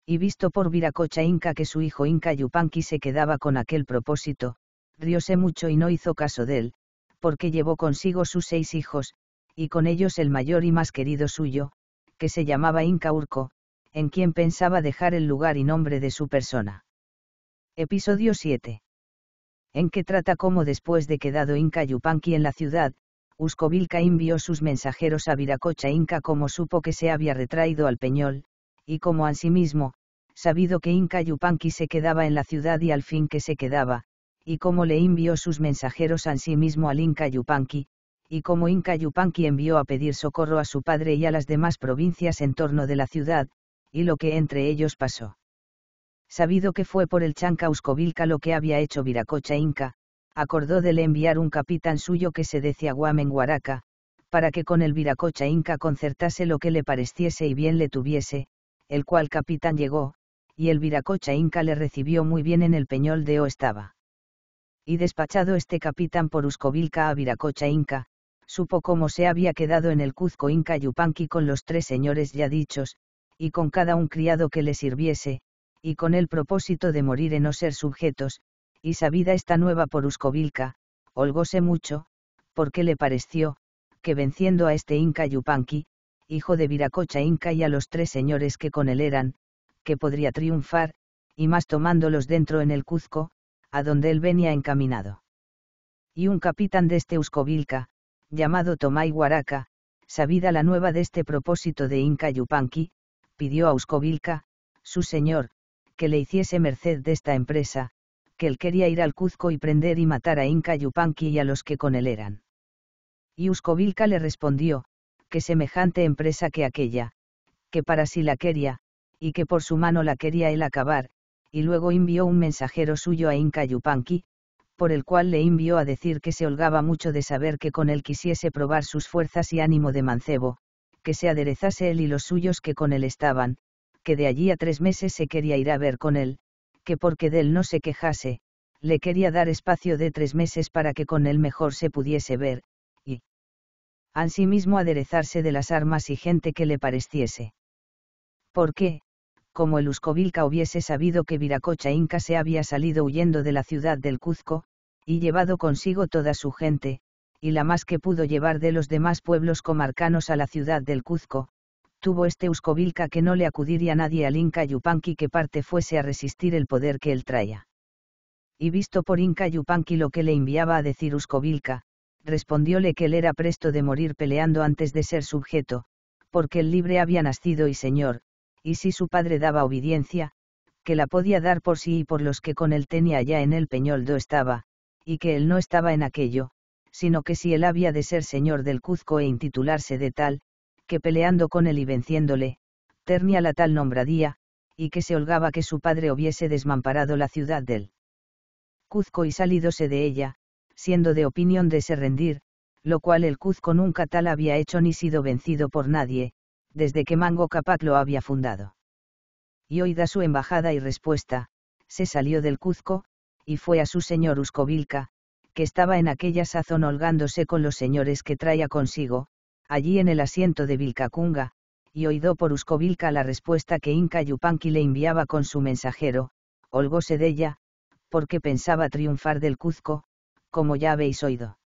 Y visto por Viracocha Inca que su hijo Inca Yupanqui se quedaba con aquel propósito, rióse mucho y no hizo caso de él, porque llevó consigo sus seis hijos, y con ellos el mayor y más querido suyo, que se llamaba Inca Urco, en quien pensaba dejar el lugar y nombre de su persona. Episodio 7. En que trata cómo después de quedado Inca Yupanqui en la ciudad, Uscovilca envió sus mensajeros a Viracocha Inca como supo que se había retraído al Peñol, y como mismo, sabido que Inca Yupanqui se quedaba en la ciudad y al fin que se quedaba, y como le envió sus mensajeros mismo al Inca Yupanqui, y como Inca Yupanqui envió a pedir socorro a su padre y a las demás provincias en torno de la ciudad, y lo que entre ellos pasó. Sabido que fue por el chanca Uscovilca lo que había hecho Viracocha Inca, acordó de le enviar un capitán suyo que se decía Huamenguaraca, para que con el Viracocha Inca concertase lo que le pareciese y bien le tuviese, el cual capitán llegó, y el Viracocha Inca le recibió muy bien en el peñol de O estaba. Y despachado este capitán por Uscovilca a Viracocha Inca, supo cómo se había quedado en el Cuzco Inca Yupanqui con los tres señores ya dichos, y con cada un criado que le sirviese, y con el propósito de morir en no ser sujetos, y sabida esta nueva por Uscovilca, holgóse mucho, porque le pareció, que venciendo a este Inca Yupanqui, hijo de Viracocha Inca y a los tres señores que con él eran, que podría triunfar, y más tomándolos dentro en el Cuzco, a donde él venía encaminado. Y un capitán de este Uscovilca, llamado Tomai Huaraca, sabida la nueva de este propósito de Inca Yupanqui, pidió a Uscovilca, su señor, que le hiciese merced de esta empresa, que él quería ir al Cuzco y prender y matar a Inca Yupanqui y a los que con él eran. Y Uscovilca le respondió, que semejante empresa que aquella, que para sí la quería, y que por su mano la quería él acabar, y luego envió un mensajero suyo a Inca Yupanqui, por el cual le envió a decir que se holgaba mucho de saber que con él quisiese probar sus fuerzas y ánimo de mancebo, que se aderezase él y los suyos que con él estaban, que de allí a tres meses se quería ir a ver con él, que porque de él no se quejase, le quería dar espacio de tres meses para que con él mejor se pudiese ver, y ansimismo aderezarse de las armas y gente que le pareciese. ¿Por qué? como el Uscovilca hubiese sabido que Viracocha Inca se había salido huyendo de la ciudad del Cuzco, y llevado consigo toda su gente, y la más que pudo llevar de los demás pueblos comarcanos a la ciudad del Cuzco, tuvo este Uscovilca que no le acudiría nadie al Inca Yupanqui que parte fuese a resistir el poder que él traía. Y visto por Inca Yupanqui lo que le enviaba a decir Uscovilca, respondióle que él era presto de morir peleando antes de ser sujeto, porque el libre había nacido y señor, y si su padre daba obediencia, que la podía dar por sí y por los que con él tenía ya en el Peñoldo estaba, y que él no estaba en aquello, sino que si él había de ser señor del Cuzco e intitularse de tal, que peleando con él y venciéndole, ternia la tal nombradía, y que se holgaba que su padre hubiese desmamparado la ciudad del Cuzco y salidose de ella, siendo de opinión de se rendir, lo cual el Cuzco nunca tal había hecho ni sido vencido por nadie, desde que Mango Capac lo había fundado. Y oída su embajada y respuesta, se salió del Cuzco, y fue a su señor Uscovilca, que estaba en aquella sazón holgándose con los señores que traía consigo, allí en el asiento de Vilcacunga, y oído por Uscovilca la respuesta que Inca Yupanqui le enviaba con su mensajero, holgóse de ella, porque pensaba triunfar del Cuzco, como ya habéis oído.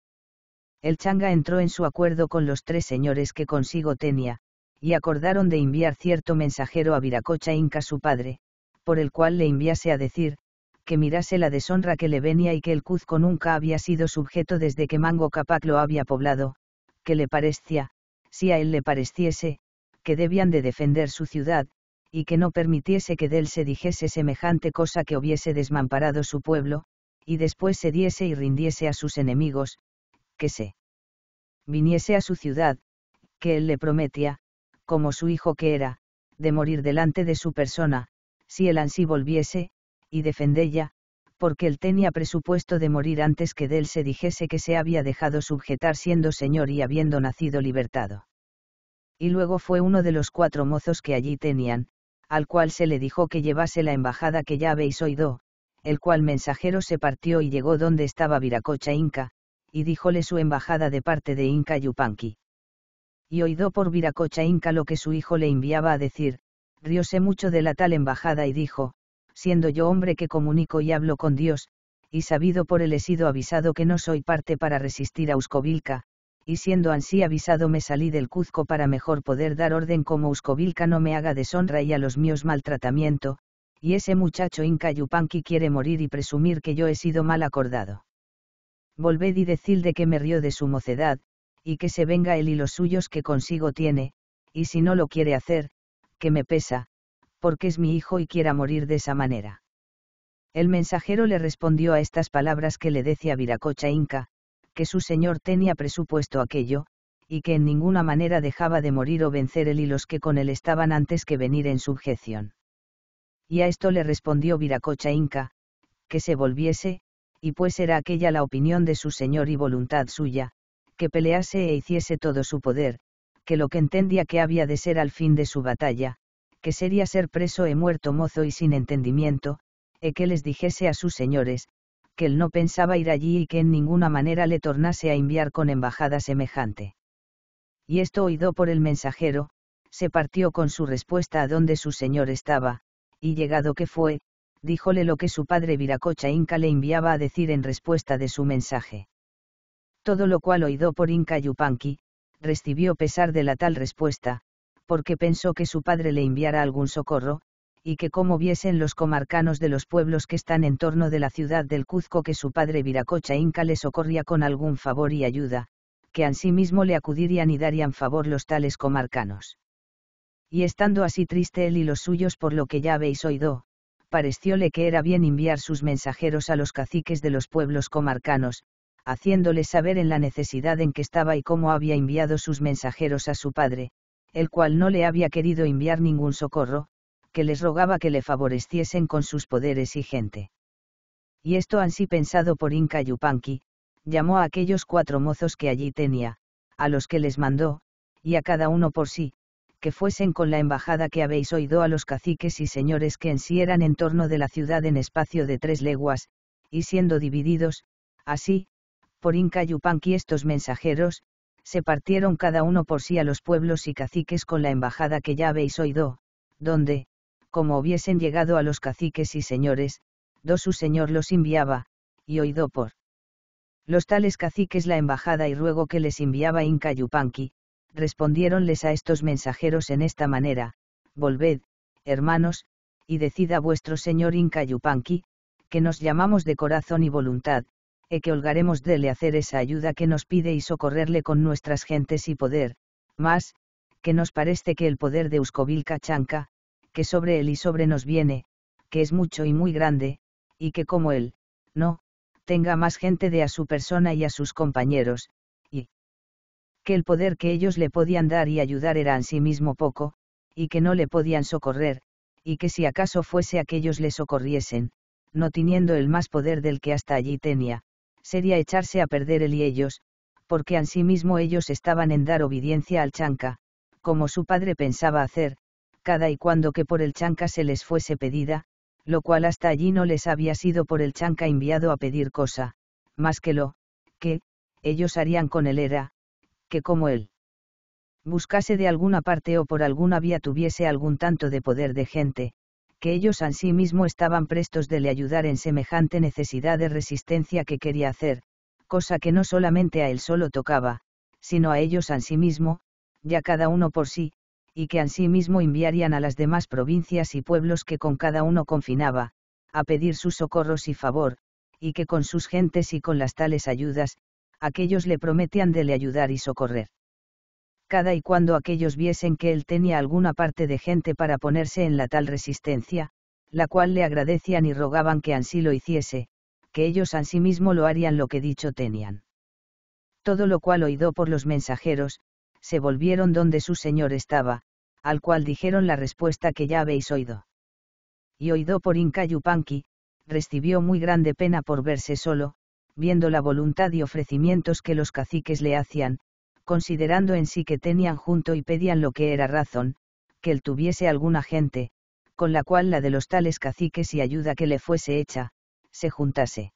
El Changa entró en su acuerdo con los tres señores que consigo tenía, y acordaron de enviar cierto mensajero a Viracocha Inca su padre, por el cual le enviase a decir, que mirase la deshonra que le venía y que el Cuzco nunca había sido sujeto desde que Mango Capac lo había poblado, que le parecía, si a él le pareciese, que debían de defender su ciudad, y que no permitiese que de él se dijese semejante cosa que hubiese desmamparado su pueblo, y después se diese y rindiese a sus enemigos, que se viniese a su ciudad, que él le prometía, como su hijo que era, de morir delante de su persona, si él ansí volviese, y defendella, porque él tenía presupuesto de morir antes que de él se dijese que se había dejado sujetar siendo señor y habiendo nacido libertado. Y luego fue uno de los cuatro mozos que allí tenían, al cual se le dijo que llevase la embajada que ya habéis oído, el cual mensajero se partió y llegó donde estaba Viracocha Inca, y díjole su embajada de parte de Inca Yupanqui y oído por Viracocha Inca lo que su hijo le enviaba a decir, rióse mucho de la tal embajada y dijo, siendo yo hombre que comunico y hablo con Dios, y sabido por él he sido avisado que no soy parte para resistir a Uscovilca, y siendo ansí avisado me salí del Cuzco para mejor poder dar orden como Uscovilca no me haga deshonra y a los míos maltratamiento, y ese muchacho Inca Yupanqui quiere morir y presumir que yo he sido mal acordado. Volved y de que me rió de su mocedad, y que se venga él y los suyos que consigo tiene, y si no lo quiere hacer, que me pesa, porque es mi hijo y quiera morir de esa manera. El mensajero le respondió a estas palabras que le decía Viracocha Inca, que su señor tenía presupuesto aquello, y que en ninguna manera dejaba de morir o vencer él y los que con él estaban antes que venir en subjeción. Y a esto le respondió Viracocha Inca, que se volviese, y pues era aquella la opinión de su señor y voluntad suya, que pelease e hiciese todo su poder, que lo que entendía que había de ser al fin de su batalla, que sería ser preso e muerto mozo y sin entendimiento, e que les dijese a sus señores, que él no pensaba ir allí y que en ninguna manera le tornase a enviar con embajada semejante. Y esto oído por el mensajero, se partió con su respuesta a donde su señor estaba, y llegado que fue, díjole lo que su padre Viracocha Inca le enviaba a decir en respuesta de su mensaje todo lo cual oído por Inca Yupanqui, recibió pesar de la tal respuesta, porque pensó que su padre le enviara algún socorro, y que como viesen los comarcanos de los pueblos que están en torno de la ciudad del Cuzco que su padre Viracocha Inca le socorría con algún favor y ayuda, que mismo le acudirían y darían favor los tales comarcanos. Y estando así triste él y los suyos por lo que ya habéis oído, parecióle que era bien enviar sus mensajeros a los caciques de los pueblos comarcanos, haciéndole saber en la necesidad en que estaba y cómo había enviado sus mensajeros a su padre, el cual no le había querido enviar ningún socorro, que les rogaba que le favoreciesen con sus poderes y gente. Y esto así pensado por Inca Yupanqui, llamó a aquellos cuatro mozos que allí tenía, a los que les mandó, y a cada uno por sí, que fuesen con la embajada que habéis oído a los caciques y señores que en sí eran en torno de la ciudad en espacio de tres leguas, y siendo divididos, así, por Inca Yupanqui estos mensajeros, se partieron cada uno por sí a los pueblos y caciques con la embajada que ya habéis oído, donde, como hubiesen llegado a los caciques y señores, do su señor los enviaba, y oído por los tales caciques la embajada y ruego que les enviaba Inca Yupanqui, respondiéronles a estos mensajeros en esta manera, volved, hermanos, y decid a vuestro señor Inca Yupanqui, que nos llamamos de corazón y voluntad, e que holgaremos dele hacer esa ayuda que nos pide y socorrerle con nuestras gentes y poder, más, que nos parece que el poder de Euscobil chanca, que sobre él y sobre nos viene, que es mucho y muy grande, y que como él, no, tenga más gente de a su persona y a sus compañeros, y que el poder que ellos le podían dar y ayudar era en sí mismo poco, y que no le podían socorrer, y que si acaso fuese aquellos le socorriesen, no teniendo el más poder del que hasta allí tenía, sería echarse a perder él y ellos, porque ansimismo ellos estaban en dar obediencia al chanca, como su padre pensaba hacer, cada y cuando que por el chanca se les fuese pedida, lo cual hasta allí no les había sido por el chanca enviado a pedir cosa, más que lo, que, ellos harían con él era, que como él buscase de alguna parte o por alguna vía tuviese algún tanto de poder de gente, que ellos mismo estaban prestos de le ayudar en semejante necesidad de resistencia que quería hacer, cosa que no solamente a él solo tocaba, sino a ellos mismo, ya cada uno por sí, y que mismo enviarían a las demás provincias y pueblos que con cada uno confinaba, a pedir sus socorros y favor, y que con sus gentes y con las tales ayudas, aquellos le prometían de le ayudar y socorrer cada y cuando aquellos viesen que él tenía alguna parte de gente para ponerse en la tal resistencia, la cual le agradecían y rogaban que ansí lo hiciese, que ellos mismo lo harían lo que dicho tenían. Todo lo cual oído por los mensajeros, se volvieron donde su señor estaba, al cual dijeron la respuesta que ya habéis oído. Y oído por Inca Yupanqui, recibió muy grande pena por verse solo, viendo la voluntad y ofrecimientos que los caciques le hacían, considerando en sí que tenían junto y pedían lo que era razón, que él tuviese alguna gente, con la cual la de los tales caciques y ayuda que le fuese hecha, se juntase.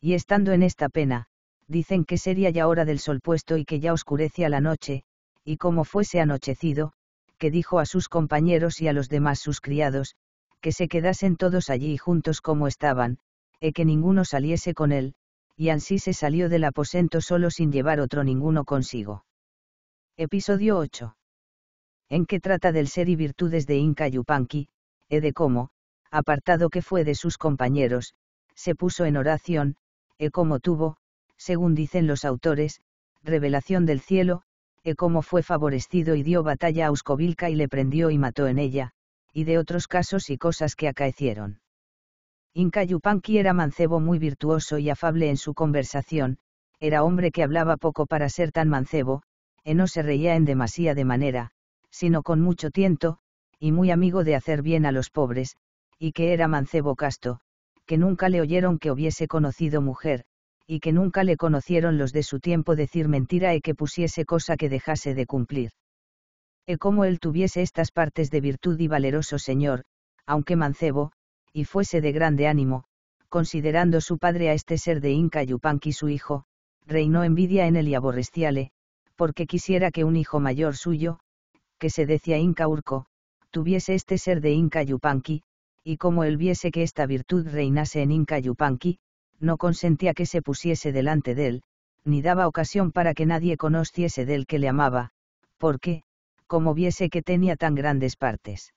Y estando en esta pena, dicen que sería ya hora del sol puesto y que ya oscurecía la noche, y como fuese anochecido, que dijo a sus compañeros y a los demás sus criados, que se quedasen todos allí juntos como estaban, e que ninguno saliese con él, y ansí se salió del aposento solo sin llevar otro ninguno consigo. Episodio 8. En que trata del ser y virtudes de Inca Yupanqui, e de cómo, apartado que fue de sus compañeros, se puso en oración, e cómo tuvo, según dicen los autores, revelación del cielo, e cómo fue favorecido y dio batalla a Uscovilca y le prendió y mató en ella, y de otros casos y cosas que acaecieron. Inca Yupanqui era mancebo muy virtuoso y afable en su conversación, era hombre que hablaba poco para ser tan mancebo, y no se reía en demasía de manera, sino con mucho tiento, y muy amigo de hacer bien a los pobres, y que era mancebo casto, que nunca le oyeron que hubiese conocido mujer, y que nunca le conocieron los de su tiempo decir mentira y que pusiese cosa que dejase de cumplir. E como él tuviese estas partes de virtud y valeroso señor, aunque mancebo, y fuese de grande ánimo, considerando su padre a este ser de Inca Yupanqui su hijo, reinó envidia en él y aborrecíale, porque quisiera que un hijo mayor suyo, que se decía Inca Urco, tuviese este ser de Inca Yupanqui, y como él viese que esta virtud reinase en Inca Yupanqui, no consentía que se pusiese delante de él, ni daba ocasión para que nadie conociese del que le amaba, porque, como viese que tenía tan grandes partes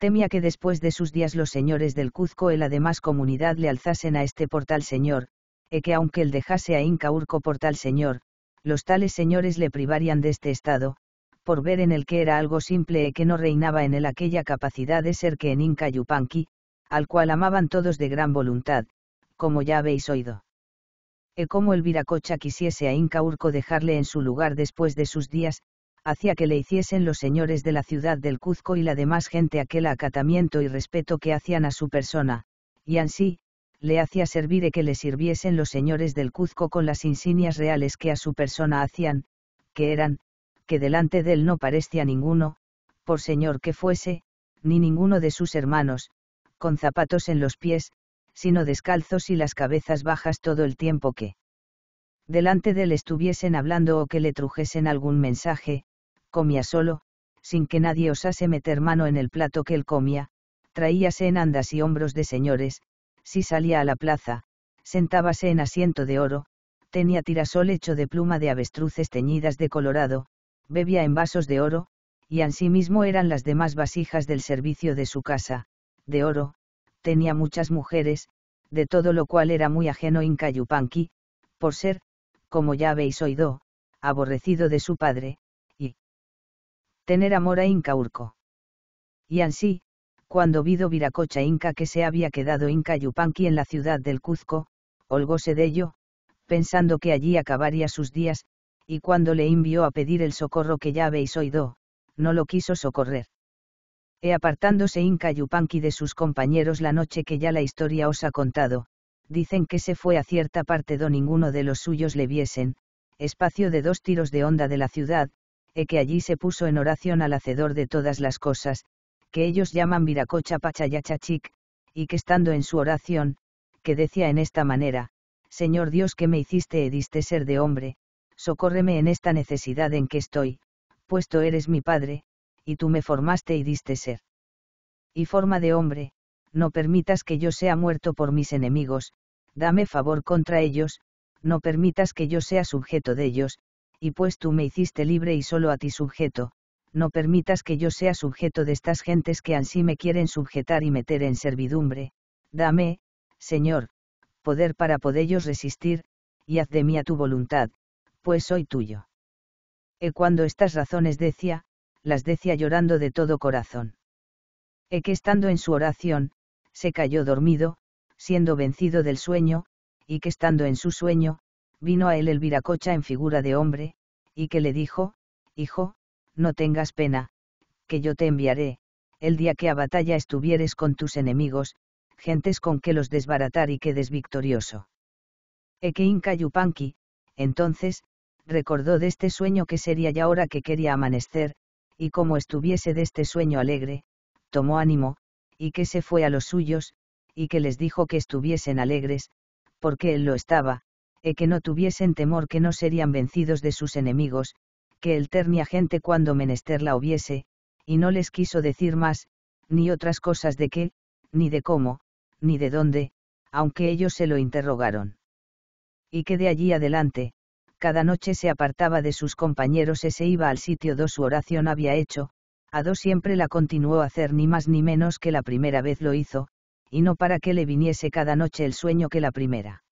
temía que después de sus días los señores del Cuzco y la demás comunidad le alzasen a este por tal señor, e que aunque él dejase a Inca Urco por tal señor, los tales señores le privarían de este estado, por ver en el que era algo simple e que no reinaba en él aquella capacidad de ser que en Inca Yupanqui, al cual amaban todos de gran voluntad, como ya habéis oído. E como el Viracocha quisiese a Inca Urco dejarle en su lugar después de sus días, hacía que le hiciesen los señores de la ciudad del Cuzco y la demás gente aquel acatamiento y respeto que hacían a su persona, y así, le hacía servir e que le sirviesen los señores del Cuzco con las insignias reales que a su persona hacían, que eran, que delante de él no parecía ninguno, por señor que fuese, ni ninguno de sus hermanos, con zapatos en los pies, sino descalzos y las cabezas bajas todo el tiempo que delante de él estuviesen hablando o que le trujesen algún mensaje, comía solo, sin que nadie osase meter mano en el plato que él comía, traíase en andas y hombros de señores, si salía a la plaza, sentábase en asiento de oro, tenía tirasol hecho de pluma de avestruces teñidas de colorado, bebía en vasos de oro, y ansimismo eran las demás vasijas del servicio de su casa, de oro, tenía muchas mujeres, de todo lo cual era muy ajeno Incayupanqui, por ser, como ya veis oído, aborrecido de su padre, tener amor a Inca Urco. Y así, cuando vido Viracocha Inca que se había quedado Inca Yupanqui en la ciudad del Cuzco, holgóse de ello, pensando que allí acabaría sus días, y cuando le envió a pedir el socorro que ya habéis oído, no lo quiso socorrer. E apartándose Inca Yupanqui de sus compañeros la noche que ya la historia os ha contado, dicen que se fue a cierta parte do ninguno de los suyos le viesen, espacio de dos tiros de onda de la ciudad, e que allí se puso en oración al Hacedor de todas las cosas, que ellos llaman Viracocha Pachayachachic, y que estando en su oración, que decía en esta manera, Señor Dios que me hiciste y e diste ser de hombre, socórreme en esta necesidad en que estoy, puesto eres mi Padre, y tú me formaste y diste ser. Y forma de hombre, no permitas que yo sea muerto por mis enemigos, dame favor contra ellos, no permitas que yo sea sujeto de ellos, y pues tú me hiciste libre y solo a ti sujeto, no permitas que yo sea sujeto de estas gentes que ansí me quieren sujetar y meter en servidumbre, dame, Señor, poder para poderlos resistir, y haz de mí a tu voluntad, pues soy tuyo. E cuando estas razones decía, las decía llorando de todo corazón. E que estando en su oración, se cayó dormido, siendo vencido del sueño, y que estando en su sueño, vino a él el viracocha en figura de hombre, y que le dijo, Hijo, no tengas pena, que yo te enviaré, el día que a batalla estuvieres con tus enemigos, gentes con que los desbaratar y quedes victorioso. Inca Yupanqui, entonces, recordó de este sueño que sería ya hora que quería amanecer, y como estuviese de este sueño alegre, tomó ánimo, y que se fue a los suyos, y que les dijo que estuviesen alegres, porque él lo estaba, e que no tuviesen temor que no serían vencidos de sus enemigos, que el ternia gente cuando menester la hubiese, y no les quiso decir más, ni otras cosas de qué, ni de cómo, ni de dónde, aunque ellos se lo interrogaron. Y que de allí adelante, cada noche se apartaba de sus compañeros y se iba al sitio do su oración había hecho, a do siempre la continuó a hacer ni más ni menos que la primera vez lo hizo, y no para que le viniese cada noche el sueño que la primera.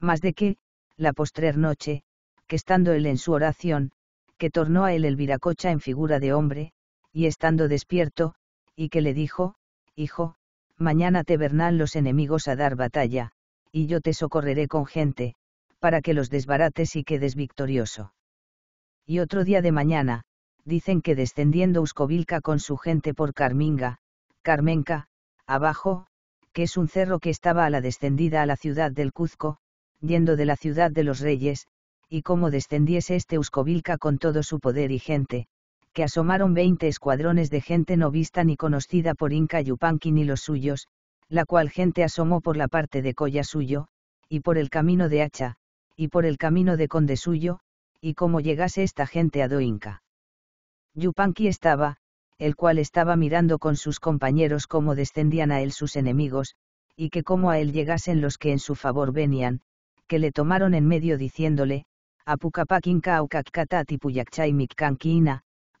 Más de que, la postrer noche, que estando él en su oración, que tornó a él el viracocha en figura de hombre, y estando despierto, y que le dijo, Hijo, mañana te verán los enemigos a dar batalla, y yo te socorreré con gente, para que los desbarates y quedes victorioso. Y otro día de mañana, dicen que descendiendo Uscovilca con su gente por Carminga, Carmenca, abajo, que es un cerro que estaba a la descendida a la ciudad del Cuzco, yendo de la ciudad de los reyes, y cómo descendiese este Uscovilca con todo su poder y gente, que asomaron veinte escuadrones de gente no vista ni conocida por Inca Yupanqui ni los suyos, la cual gente asomó por la parte de Colla suyo, y por el camino de Hacha, y por el camino de Conde suyo, y cómo llegase esta gente a Doinca. Yupanqui estaba, el cual estaba mirando con sus compañeros cómo descendían a él sus enemigos, y que cómo a él llegasen los que en su favor venían, que le tomaron en medio diciéndole, Apucapaquinca puyakchai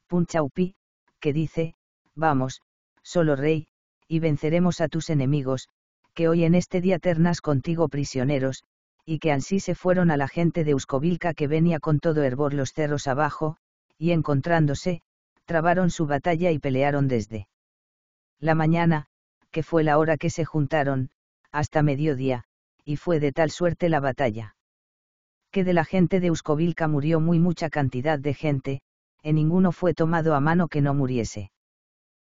punchaupi, que dice, vamos, solo rey, y venceremos a tus enemigos, que hoy en este día ternas contigo prisioneros, y que ansí se fueron a la gente de Euscovilca que venía con todo hervor los cerros abajo, y encontrándose, trabaron su batalla y pelearon desde la mañana, que fue la hora que se juntaron, hasta mediodía, y fue de tal suerte la batalla. Que de la gente de Uscovilca murió muy mucha cantidad de gente, e ninguno fue tomado a mano que no muriese.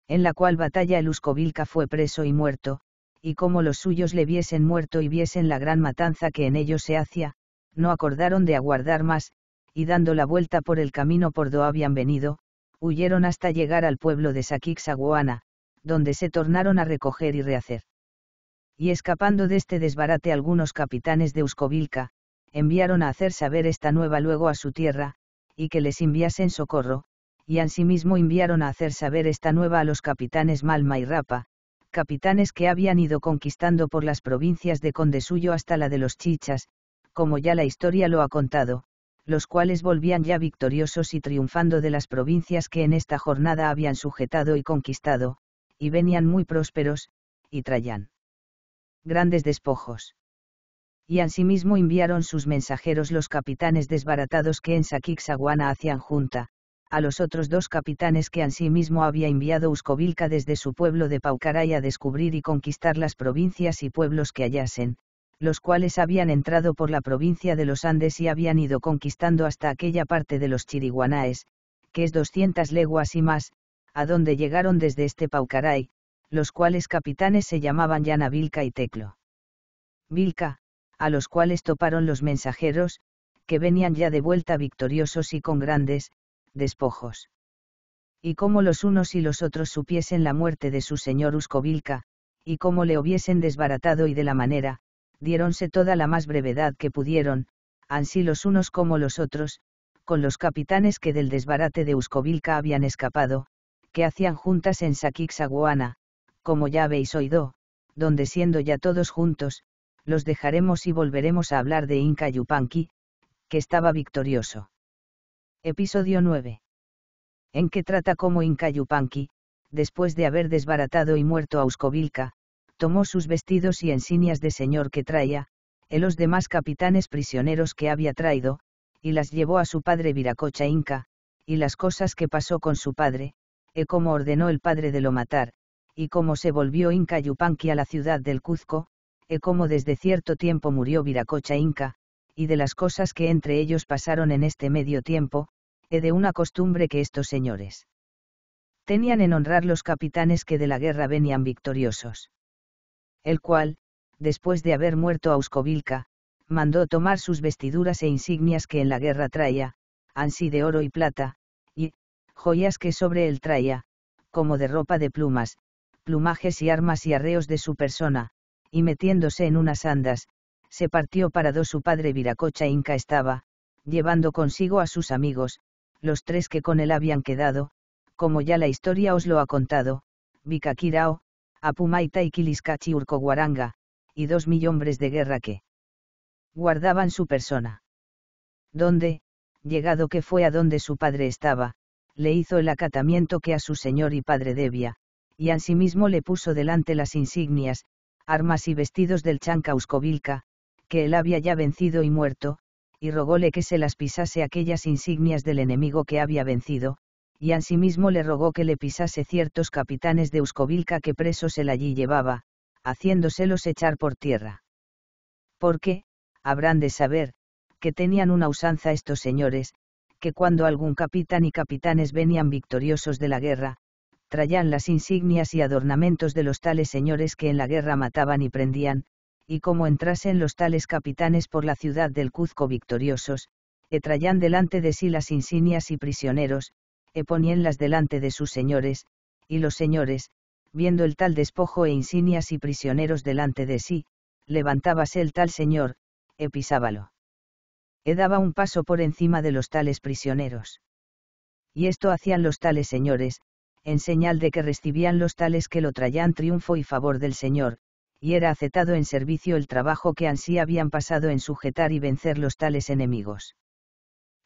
En la cual batalla el Uscovilca fue preso y muerto, y como los suyos le viesen muerto y viesen la gran matanza que en ellos se hacía, no acordaron de aguardar más, y dando la vuelta por el camino por do habían venido, huyeron hasta llegar al pueblo de Saquixaguana, donde se tornaron a recoger y rehacer y escapando de este desbarate algunos capitanes de Uscovilca, enviaron a hacer saber esta nueva luego a su tierra, y que les enviasen socorro, y ansimismo enviaron a hacer saber esta nueva a los capitanes Malma y Rapa, capitanes que habían ido conquistando por las provincias de Condesuyo hasta la de los Chichas, como ya la historia lo ha contado, los cuales volvían ya victoriosos y triunfando de las provincias que en esta jornada habían sujetado y conquistado, y venían muy prósperos, y traían grandes despojos. Y ansimismo enviaron sus mensajeros los capitanes desbaratados que en Saquixaguana hacían junta, a los otros dos capitanes que ansimismo había enviado Uscovilca desde su pueblo de Paucaray a descubrir y conquistar las provincias y pueblos que hallasen, los cuales habían entrado por la provincia de los Andes y habían ido conquistando hasta aquella parte de los Chiriguanaes, que es 200 leguas y más, a donde llegaron desde este Paucaray, los cuales capitanes se llamaban Yana Vilca y Teclo. Vilca, a los cuales toparon los mensajeros, que venían ya de vuelta victoriosos y con grandes, despojos. Y como los unos y los otros supiesen la muerte de su señor Uscovilca, y como le hubiesen desbaratado y de la manera, diéronse toda la más brevedad que pudieron, ansí los unos como los otros, con los capitanes que del desbarate de Uscovilca habían escapado, que hacían juntas en Saquixaguana, como ya veis oído, donde siendo ya todos juntos, los dejaremos y volveremos a hablar de Inca Yupanqui, que estaba victorioso. Episodio 9. En que trata cómo Inca Yupanqui, después de haber desbaratado y muerto a Uscovilca, tomó sus vestidos y ensinias de señor que traía, y los demás capitanes prisioneros que había traído, y las llevó a su padre Viracocha Inca, y las cosas que pasó con su padre, y como ordenó el padre de lo matar, y cómo se volvió Inca Yupanqui a la ciudad del Cuzco, y e cómo desde cierto tiempo murió Viracocha Inca, y de las cosas que entre ellos pasaron en este medio tiempo, e de una costumbre que estos señores tenían en honrar los capitanes que de la guerra venían victoriosos. El cual, después de haber muerto a Uscovilca, mandó tomar sus vestiduras e insignias que en la guerra traía, ansí de oro y plata, y, joyas que sobre él traía, como de ropa de plumas, plumajes y armas y arreos de su persona, y metiéndose en unas andas, se partió para do su padre Viracocha Inca estaba, llevando consigo a sus amigos, los tres que con él habían quedado, como ya la historia os lo ha contado, Vicaquirao, Apumaita y Quiliscachi Guaranga, y dos mil hombres de guerra que guardaban su persona. Donde, llegado que fue a donde su padre estaba, le hizo el acatamiento que a su señor y padre debía, y ansimismo le puso delante las insignias, armas y vestidos del chanca Uscovilca, que él había ya vencido y muerto, y rogóle que se las pisase aquellas insignias del enemigo que había vencido, y ansimismo le rogó que le pisase ciertos capitanes de Uscovilca que presos él allí llevaba, haciéndoselos echar por tierra. Porque, habrán de saber, que tenían una usanza estos señores, que cuando algún capitán y capitanes venían victoriosos de la guerra, traían las insignias y adornamentos de los tales señores que en la guerra mataban y prendían, y como entrasen los tales capitanes por la ciudad del Cuzco victoriosos, e traían delante de sí las insignias y prisioneros, e poníanlas delante de sus señores, y los señores, viendo el tal despojo e insignias y prisioneros delante de sí, levantábase el tal señor, e pisábalo. E daba un paso por encima de los tales prisioneros. Y esto hacían los tales señores, en señal de que recibían los tales que lo traían triunfo y favor del Señor, y era aceptado en servicio el trabajo que ansí habían pasado en sujetar y vencer los tales enemigos.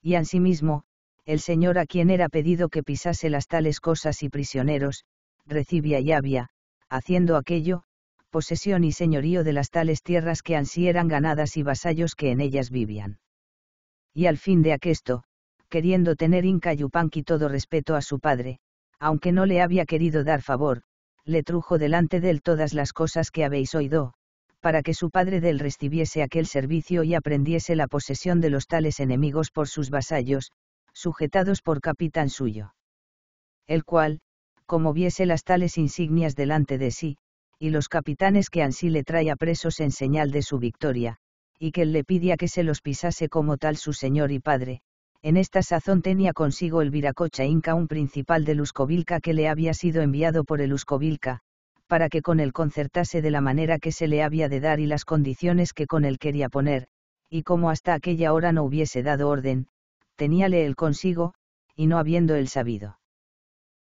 Y ansimismo, el Señor a quien era pedido que pisase las tales cosas y prisioneros, recibía y había, haciendo aquello, posesión y señorío de las tales tierras que ansí eran ganadas y vasallos que en ellas vivían. Y al fin de aquesto, queriendo tener Inca Yupanqui todo respeto a su padre, aunque no le había querido dar favor, le trujo delante de él todas las cosas que habéis oído, para que su padre del recibiese aquel servicio y aprendiese la posesión de los tales enemigos por sus vasallos, sujetados por capitán suyo. El cual, como viese las tales insignias delante de sí, y los capitanes que ansí le traía presos en señal de su victoria, y que él le pidía que se los pisase como tal su señor y padre, en esta sazón tenía consigo el viracocha inca un principal del Uscovilca que le había sido enviado por el Uscovilca, para que con él concertase de la manera que se le había de dar y las condiciones que con él quería poner, y como hasta aquella hora no hubiese dado orden, teníale él consigo, y no habiendo él sabido.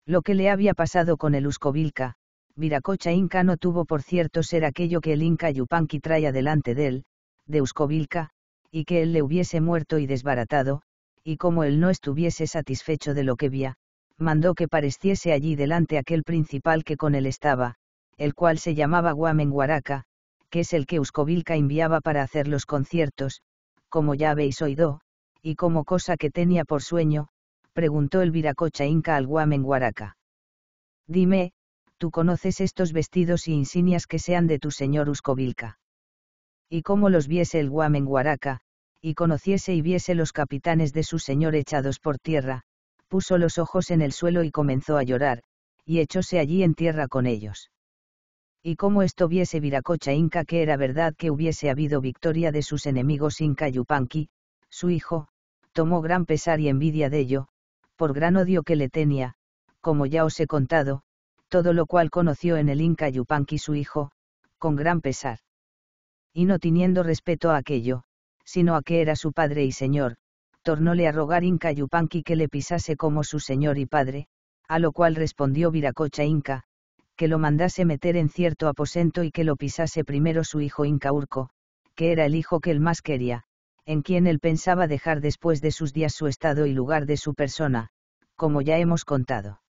Lo que le había pasado con el Uscovilca, Viracocha Inca no tuvo por cierto ser aquello que el Inca Yupanqui traía delante de él, de Uscovilca, y que él le hubiese muerto y desbaratado, y como él no estuviese satisfecho de lo que vía, mandó que pareciese allí delante aquel principal que con él estaba, el cual se llamaba Guamenguaraca, que es el que Uscovilca enviaba para hacer los conciertos, como ya habéis oído, y como cosa que tenía por sueño, preguntó el viracocha inca al Guamenguaraca. Dime, tú conoces estos vestidos y insignias que sean de tu señor Uscovilca. Y como los viese el Guamenguaraca, y conociese y viese los capitanes de su señor echados por tierra, puso los ojos en el suelo y comenzó a llorar, y echóse allí en tierra con ellos. Y como esto viese Viracocha Inca que era verdad que hubiese habido victoria de sus enemigos Inca Yupanqui, su hijo, tomó gran pesar y envidia de ello, por gran odio que le tenía, como ya os he contado, todo lo cual conoció en el Inca Yupanqui su hijo, con gran pesar. Y no teniendo respeto a aquello, sino a que era su padre y señor, tornóle a rogar Inca Yupanqui que le pisase como su señor y padre, a lo cual respondió Viracocha Inca, que lo mandase meter en cierto aposento y que lo pisase primero su hijo Inca Urco, que era el hijo que él más quería, en quien él pensaba dejar después de sus días su estado y lugar de su persona, como ya hemos contado.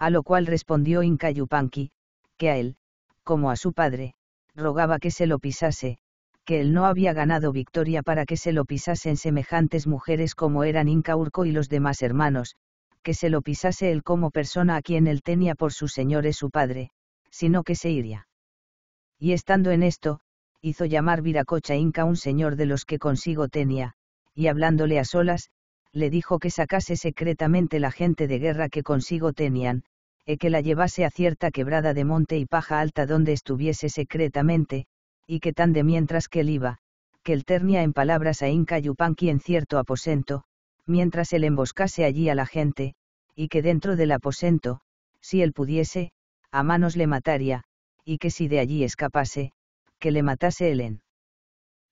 A lo cual respondió Inca Yupanqui, que a él, como a su padre, rogaba que se lo pisase, que él no había ganado victoria para que se lo pisasen semejantes mujeres como eran Inca Urco y los demás hermanos, que se lo pisase él como persona a quien él tenía por sus señores su padre, sino que se iría. Y estando en esto, hizo llamar Viracocha Inca un señor de los que consigo tenía, y hablándole a solas, le dijo que sacase secretamente la gente de guerra que consigo tenían, e que la llevase a cierta quebrada de monte y paja alta donde estuviese secretamente, y que tan de mientras que él iba, que el ternia en palabras a Inca Yupanqui en cierto aposento, mientras él emboscase allí a la gente, y que dentro del aposento, si él pudiese, a manos le mataría, y que si de allí escapase, que le matase él en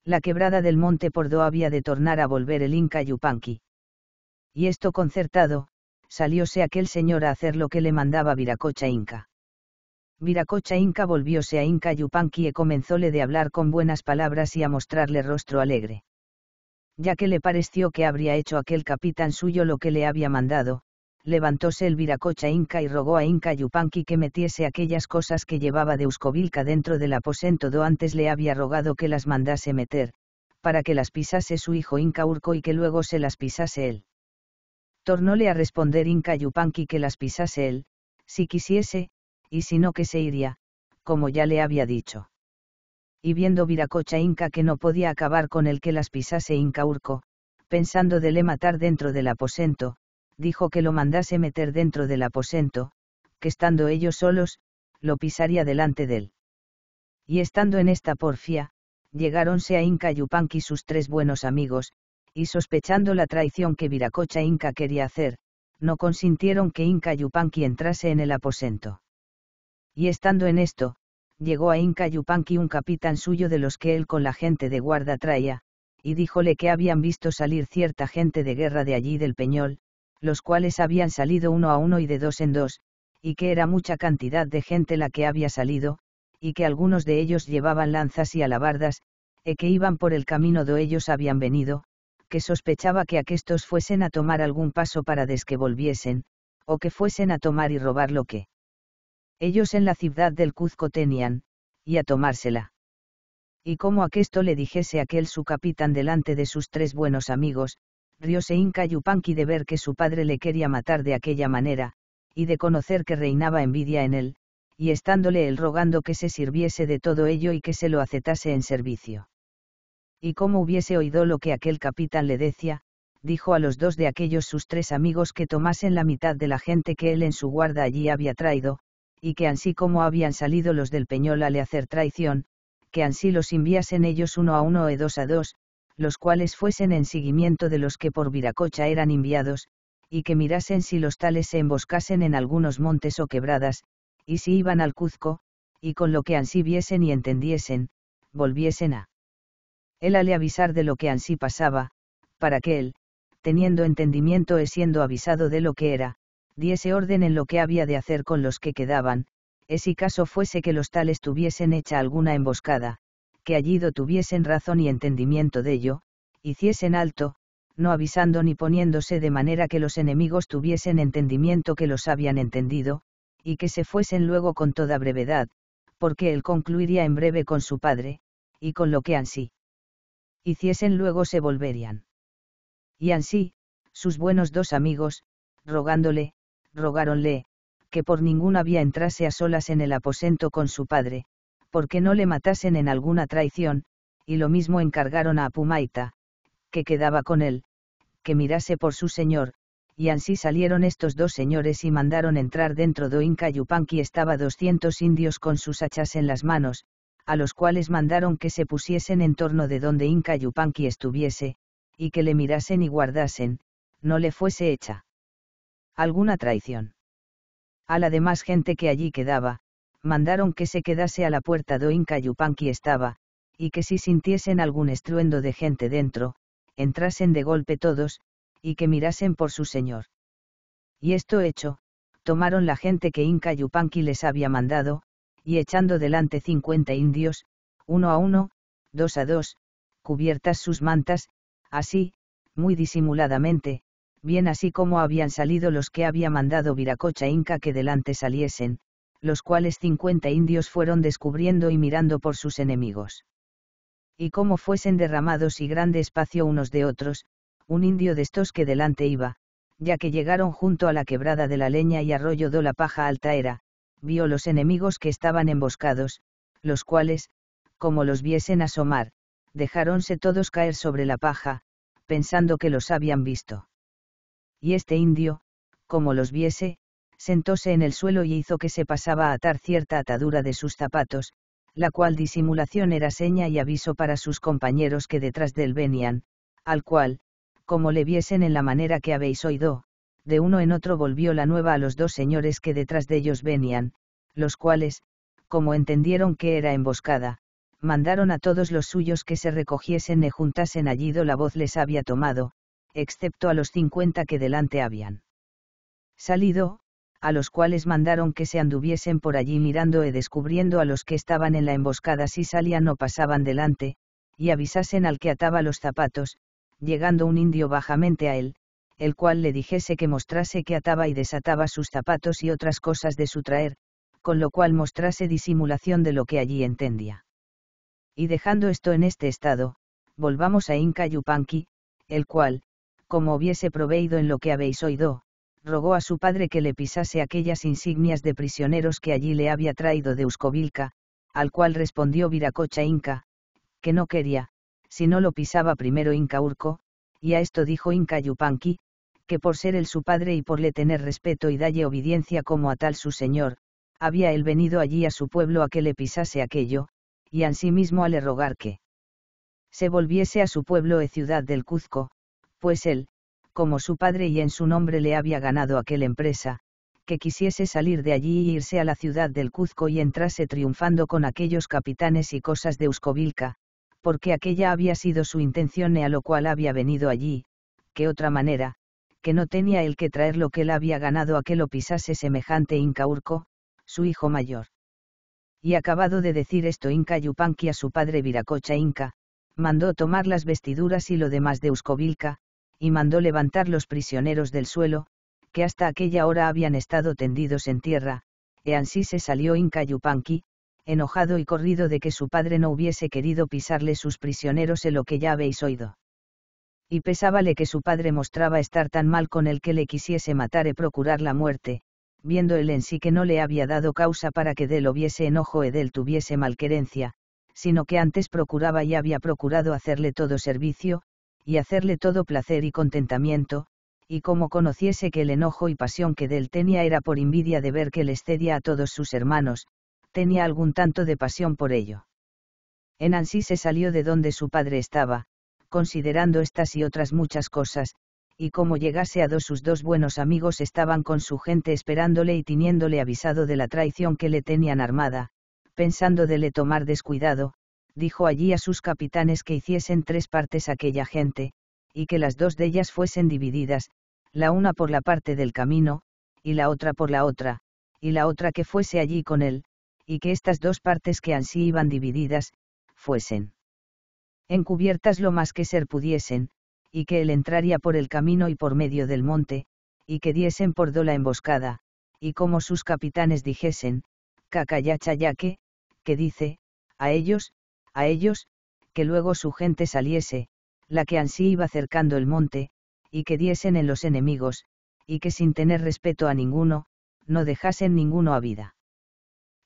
la quebrada del monte Pordo había de tornar a volver el Inca Yupanqui. Y esto concertado, salióse aquel señor a hacer lo que le mandaba Viracocha Inca. Viracocha Inca volvióse a Inca Yupanqui y e comenzóle de hablar con buenas palabras y a mostrarle rostro alegre. Ya que le pareció que habría hecho aquel capitán suyo lo que le había mandado, levantóse el Viracocha Inca y rogó a Inca Yupanqui que metiese aquellas cosas que llevaba de Uscovilca dentro del aposento do antes le había rogado que las mandase meter, para que las pisase su hijo Inca Urco y que luego se las pisase él. Tornóle a responder Inca Yupanqui que las pisase él, si quisiese, y sino que se iría, como ya le había dicho. Y viendo Viracocha Inca que no podía acabar con el que las pisase Incaurco, pensando de le matar dentro del aposento, dijo que lo mandase meter dentro del aposento, que estando ellos solos, lo pisaría delante de él. Y estando en esta porfía, llegáronse a Inca Yupanqui sus tres buenos amigos, y sospechando la traición que Viracocha Inca quería hacer, no consintieron que Inca Yupanqui entrase en el aposento. Y estando en esto, llegó a Inca Yupanqui un capitán suyo de los que él con la gente de guarda traía, y díjole que habían visto salir cierta gente de guerra de allí del Peñol, los cuales habían salido uno a uno y de dos en dos, y que era mucha cantidad de gente la que había salido, y que algunos de ellos llevaban lanzas y alabardas, e que iban por el camino do ellos habían venido, que sospechaba que aquestos fuesen a tomar algún paso para desque volviesen, o que fuesen a tomar y robar lo que ellos en la ciudad del Cuzco tenían, y a tomársela. Y como esto le dijese aquel su capitán delante de sus tres buenos amigos, rióse Inca Yupanqui de ver que su padre le quería matar de aquella manera, y de conocer que reinaba envidia en él, y estándole él rogando que se sirviese de todo ello y que se lo aceptase en servicio. Y como hubiese oído lo que aquel capitán le decía, dijo a los dos de aquellos sus tres amigos que tomasen la mitad de la gente que él en su guarda allí había traído, y que ansí como habían salido los del Peñol a le hacer traición, que ansí los enviasen ellos uno a uno e dos a dos, los cuales fuesen en seguimiento de los que por Viracocha eran enviados, y que mirasen si los tales se emboscasen en algunos montes o quebradas, y si iban al Cuzco, y con lo que ansí viesen y entendiesen, volviesen a él a le avisar de lo que ansí pasaba, para que él, teniendo entendimiento y e siendo avisado de lo que era, diese orden en lo que había de hacer con los que quedaban, es si caso fuese que los tales tuviesen hecha alguna emboscada, que allí do tuviesen razón y entendimiento de ello, hiciesen alto, no avisando ni poniéndose de manera que los enemigos tuviesen entendimiento que los habían entendido, y que se fuesen luego con toda brevedad, porque él concluiría en breve con su padre, y con lo que ansí hiciesen luego se volverían. Y ansí, sus buenos dos amigos, rogándole, rogáronle, que por ninguna vía entrase a solas en el aposento con su padre, porque no le matasen en alguna traición, y lo mismo encargaron a Apumaita, que quedaba con él, que mirase por su señor, y ansí salieron estos dos señores y mandaron entrar dentro do Inca Yupanqui estaba doscientos indios con sus hachas en las manos, a los cuales mandaron que se pusiesen en torno de donde Inca Yupanqui estuviese, y que le mirasen y guardasen, no le fuese hecha alguna traición. A la demás gente que allí quedaba, mandaron que se quedase a la puerta do Inca Yupanqui estaba, y que si sintiesen algún estruendo de gente dentro, entrasen de golpe todos, y que mirasen por su señor. Y esto hecho, tomaron la gente que Inca Yupanqui les había mandado, y echando delante cincuenta indios, uno a uno, dos a dos, cubiertas sus mantas, así, muy disimuladamente, bien así como habían salido los que había mandado Viracocha Inca que delante saliesen, los cuales cincuenta indios fueron descubriendo y mirando por sus enemigos. Y como fuesen derramados y grande espacio unos de otros, un indio de estos que delante iba, ya que llegaron junto a la quebrada de la leña y arroyo do la paja alta era, vio los enemigos que estaban emboscados, los cuales, como los viesen asomar, dejáronse todos caer sobre la paja, pensando que los habían visto y este indio, como los viese, sentóse en el suelo y hizo que se pasaba a atar cierta atadura de sus zapatos, la cual disimulación era seña y aviso para sus compañeros que detrás de él venían, al cual, como le viesen en la manera que habéis oído, de uno en otro volvió la nueva a los dos señores que detrás de ellos venían, los cuales, como entendieron que era emboscada, mandaron a todos los suyos que se recogiesen y e juntasen allí do la voz les había tomado, excepto a los cincuenta que delante habían salido, a los cuales mandaron que se anduviesen por allí mirando y descubriendo a los que estaban en la emboscada si salían o pasaban delante, y avisasen al que ataba los zapatos, llegando un indio bajamente a él, el cual le dijese que mostrase que ataba y desataba sus zapatos y otras cosas de su traer, con lo cual mostrase disimulación de lo que allí entendía. Y dejando esto en este estado, volvamos a Inca Yupanqui, el cual, como hubiese proveído en lo que habéis oído, rogó a su padre que le pisase aquellas insignias de prisioneros que allí le había traído de Uscovilca, al cual respondió Viracocha Inca, que no quería, si no lo pisaba primero Inca Urco, y a esto dijo Inca Yupanqui, que por ser él su padre y por le tener respeto y dalle obediencia como a tal su señor, había él venido allí a su pueblo a que le pisase aquello, y ansimismo a le rogar que se volviese a su pueblo e ciudad del Cuzco, pues él, como su padre y en su nombre le había ganado aquel empresa, que quisiese salir de allí y irse a la ciudad del Cuzco y entrase triunfando con aquellos capitanes y cosas de Uscovilca, porque aquella había sido su intención y a lo cual había venido allí, que otra manera, que no tenía el que traer lo que él había ganado a que lo pisase semejante Incaurco, su hijo mayor. Y acabado de decir esto Inca Yupanqui a su padre Viracocha Inca, mandó tomar las vestiduras y lo demás de Euskovilca, y mandó levantar los prisioneros del suelo, que hasta aquella hora habían estado tendidos en tierra, e ansí se salió Inca Yupanqui, enojado y corrido de que su padre no hubiese querido pisarle sus prisioneros en lo que ya habéis oído. Y pesábale que su padre mostraba estar tan mal con el que le quisiese matar e procurar la muerte, viendo él en sí que no le había dado causa para que del hubiese enojo e del tuviese malquerencia, sino que antes procuraba y había procurado hacerle todo servicio, y hacerle todo placer y contentamiento, y como conociese que el enojo y pasión que de él tenía era por envidia de ver que le cedía a todos sus hermanos, tenía algún tanto de pasión por ello. En ansí se salió de donde su padre estaba, considerando estas y otras muchas cosas, y como llegase a dos sus dos buenos amigos estaban con su gente esperándole y tiniéndole avisado de la traición que le tenían armada, pensando de le tomar descuidado, dijo allí a sus capitanes que hiciesen tres partes aquella gente, y que las dos de ellas fuesen divididas, la una por la parte del camino, y la otra por la otra, y la otra que fuese allí con él, y que estas dos partes que ansí iban divididas, fuesen encubiertas lo más que ser pudiesen, y que él entraría por el camino y por medio del monte, y que diesen por do la emboscada, y como sus capitanes dijesen, cacayachayaque, que dice, a ellos, a ellos, que luego su gente saliese, la que ansí iba cercando el monte, y que diesen en los enemigos, y que sin tener respeto a ninguno, no dejasen ninguno a vida.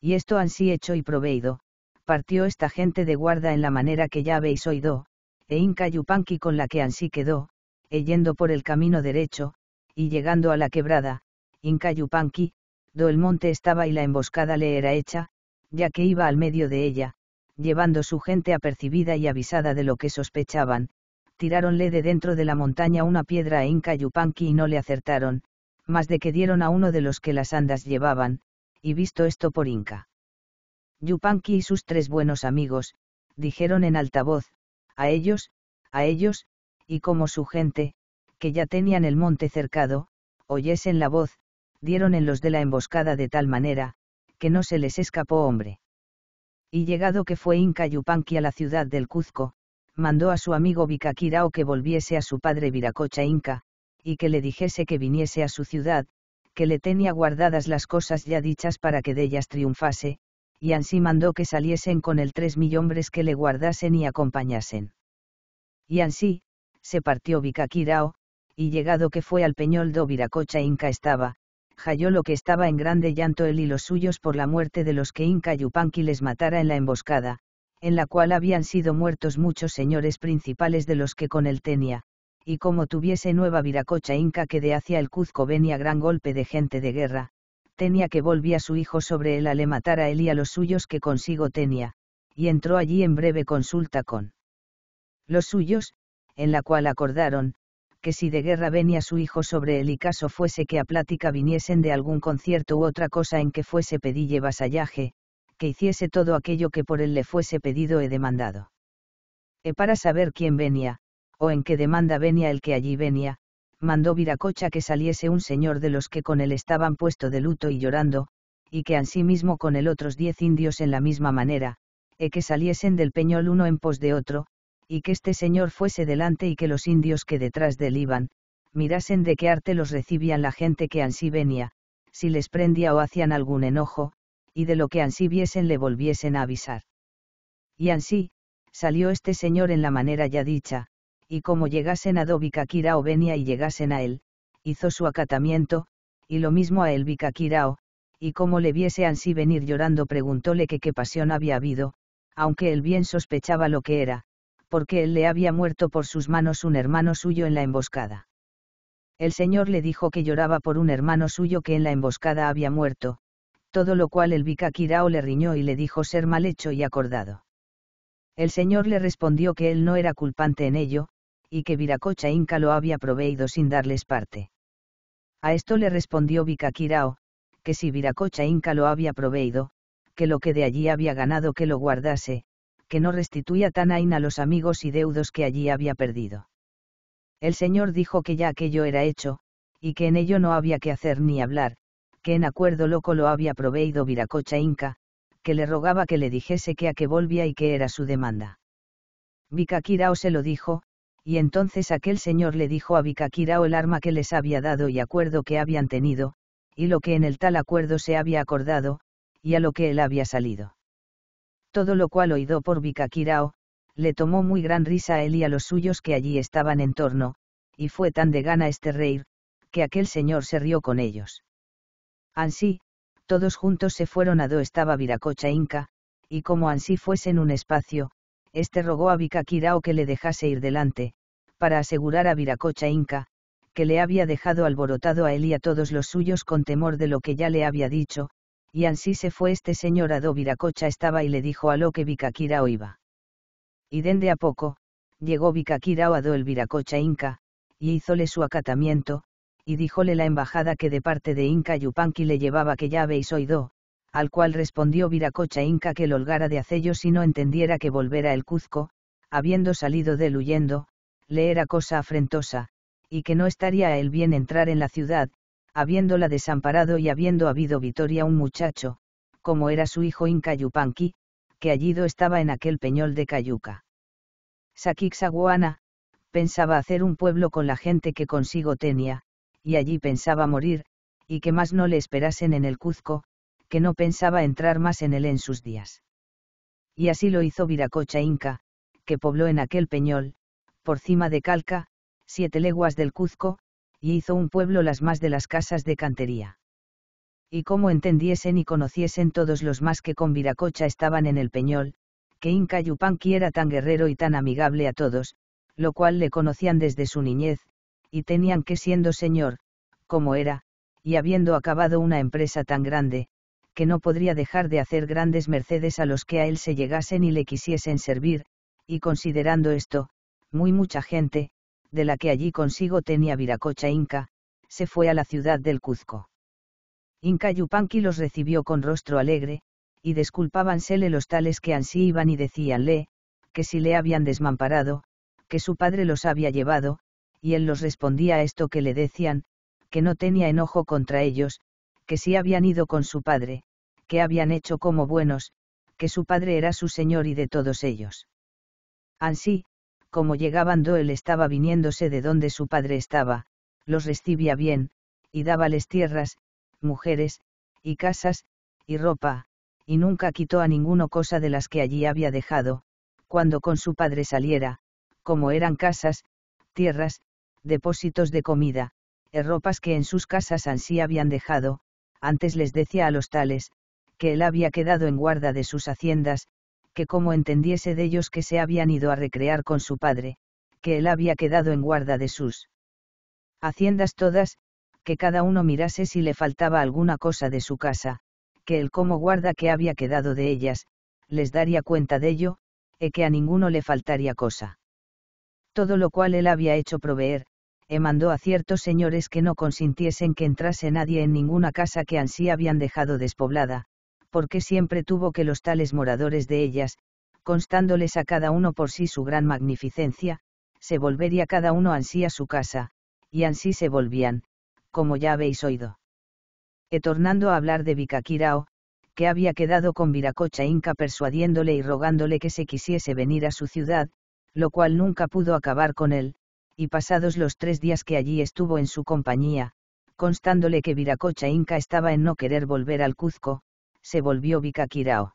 Y esto ansí hecho y proveído, partió esta gente de guarda en la manera que ya veis oído, e Inca Yupanqui con la que ansí quedó, e yendo por el camino derecho, y llegando a la quebrada, Inca Yupanqui, do el monte estaba y la emboscada le era hecha, ya que iba al medio de ella, llevando su gente apercibida y avisada de lo que sospechaban, tiráronle de dentro de la montaña una piedra a Inca Yupanqui y no le acertaron, más de que dieron a uno de los que las andas llevaban, y visto esto por Inca. Yupanqui y sus tres buenos amigos, dijeron en alta voz a ellos, a ellos, y como su gente, que ya tenían el monte cercado, oyesen la voz, dieron en los de la emboscada de tal manera, que no se les escapó hombre y llegado que fue Inca Yupanqui a la ciudad del Cuzco, mandó a su amigo Vicaquirao que volviese a su padre Viracocha Inca, y que le dijese que viniese a su ciudad, que le tenía guardadas las cosas ya dichas para que de ellas triunfase, y ansí mandó que saliesen con el tres mil hombres que le guardasen y acompañasen. Y ansí, se partió Vicaquirao, y llegado que fue al peñol do Viracocha Inca estaba, halló lo que estaba en grande llanto él y los suyos por la muerte de los que Inca Yupanqui les matara en la emboscada, en la cual habían sido muertos muchos señores principales de los que con él tenía, y como tuviese nueva viracocha Inca que de hacia el Cuzco venía gran golpe de gente de guerra, tenía que volvía su hijo sobre él a le matar a él y a los suyos que consigo tenía, y entró allí en breve consulta con los suyos, en la cual acordaron, que si de guerra venía su hijo sobre él y caso fuese que a plática viniesen de algún concierto u otra cosa en que fuese pedille vasallaje, que hiciese todo aquello que por él le fuese pedido he demandado. E para saber quién venía, o en qué demanda venía el que allí venía, mandó Viracocha que saliese un señor de los que con él estaban puesto de luto y llorando, y que mismo con el otros diez indios en la misma manera, e que saliesen del peñol uno en pos de otro, y que este señor fuese delante y que los indios que detrás del iban, mirasen de qué arte los recibían la gente que ansí venía, si les prendía o hacían algún enojo, y de lo que ansí viesen le volviesen a avisar. Y ansí, salió este señor en la manera ya dicha, y como llegasen a Dobicakirao venía y llegasen a él, hizo su acatamiento, y lo mismo a el Bicaquirao, y como le viese ansí venir llorando preguntóle que qué pasión había habido, aunque él bien sospechaba lo que era, porque él le había muerto por sus manos un hermano suyo en la emboscada. El Señor le dijo que lloraba por un hermano suyo que en la emboscada había muerto, todo lo cual el Vicaquirao le riñó y le dijo ser mal hecho y acordado. El Señor le respondió que él no era culpante en ello, y que Viracocha Inca lo había proveído sin darles parte. A esto le respondió Vicaquirao que si Viracocha Inca lo había proveído, que lo que de allí había ganado que lo guardase, que no restituía tan a los amigos y deudos que allí había perdido. El Señor dijo que ya aquello era hecho, y que en ello no había que hacer ni hablar, que en acuerdo loco lo había proveído Viracocha Inca, que le rogaba que le dijese que a qué volvía y que era su demanda. Vicaquirao se lo dijo, y entonces aquel señor le dijo a Vicaquirao el arma que les había dado y acuerdo que habían tenido, y lo que en el tal acuerdo se había acordado, y a lo que él había salido todo lo cual oído por Vikakirao, le tomó muy gran risa a él y a los suyos que allí estaban en torno, y fue tan de gana este reír, que aquel señor se rió con ellos. Ansí, todos juntos se fueron a do estaba Viracocha Inca, y como ansí fuesen un espacio, este rogó a Vikakirao que le dejase ir delante, para asegurar a Viracocha Inca, que le había dejado alborotado a él y a todos los suyos con temor de lo que ya le había dicho, y ansí se fue este señor a do Viracocha estaba y le dijo a lo que Vicaquirao iba. Y dende a poco, llegó Vicaquirao a do el Viracocha Inca, y hízole su acatamiento, y díjole la embajada que de parte de Inca Yupanqui le llevaba que ya veis oído, al cual respondió Viracocha Inca que lo holgara de hacello si no entendiera que a el Cuzco, habiendo salido del huyendo, le era cosa afrentosa, y que no estaría a él bien entrar en la ciudad, habiéndola desamparado y habiendo habido Vitoria un muchacho, como era su hijo Inca Yupanqui, que do estaba en aquel peñol de Cayuca. Saquixaguana, pensaba hacer un pueblo con la gente que consigo tenía, y allí pensaba morir, y que más no le esperasen en el Cuzco, que no pensaba entrar más en él en sus días. Y así lo hizo Viracocha Inca, que pobló en aquel peñol, por cima de Calca, siete leguas del Cuzco, y hizo un pueblo las más de las casas de cantería. Y como entendiesen y conociesen todos los más que con Viracocha estaban en el Peñol, que Inca Yupanqui era tan guerrero y tan amigable a todos, lo cual le conocían desde su niñez, y tenían que siendo señor, como era, y habiendo acabado una empresa tan grande, que no podría dejar de hacer grandes mercedes a los que a él se llegasen y le quisiesen servir, y considerando esto, muy mucha gente, de la que allí consigo tenía Viracocha Inca, se fue a la ciudad del Cuzco. Inca Yupanqui los recibió con rostro alegre, y desculpábansele los tales que ansí iban y decíanle, que si le habían desmamparado, que su padre los había llevado, y él los respondía a esto que le decían, que no tenía enojo contra ellos, que si habían ido con su padre, que habían hecho como buenos, que su padre era su señor y de todos ellos. Ansí, como llegaban él estaba viniéndose de donde su padre estaba, los recibía bien, y dábales tierras, mujeres, y casas, y ropa, y nunca quitó a ninguno cosa de las que allí había dejado, cuando con su padre saliera, como eran casas, tierras, depósitos de comida, y eh, ropas que en sus casas ansí habían dejado, antes les decía a los tales, que él había quedado en guarda de sus haciendas, que como entendiese de ellos que se habían ido a recrear con su padre, que él había quedado en guarda de sus haciendas todas, que cada uno mirase si le faltaba alguna cosa de su casa, que él como guarda que había quedado de ellas, les daría cuenta de ello, e que a ninguno le faltaría cosa. Todo lo cual él había hecho proveer, e mandó a ciertos señores que no consintiesen que entrase nadie en ninguna casa que ansí habían dejado despoblada, porque siempre tuvo que los tales moradores de ellas, constándoles a cada uno por sí su gran magnificencia, se volvería cada uno ansí a su casa, y ansí se volvían, como ya habéis oído. E tornando a hablar de Vicaquirao, que había quedado con Viracocha Inca persuadiéndole y rogándole que se quisiese venir a su ciudad, lo cual nunca pudo acabar con él, y pasados los tres días que allí estuvo en su compañía, constándole que Viracocha Inca estaba en no querer volver al Cuzco, se volvió Kirao.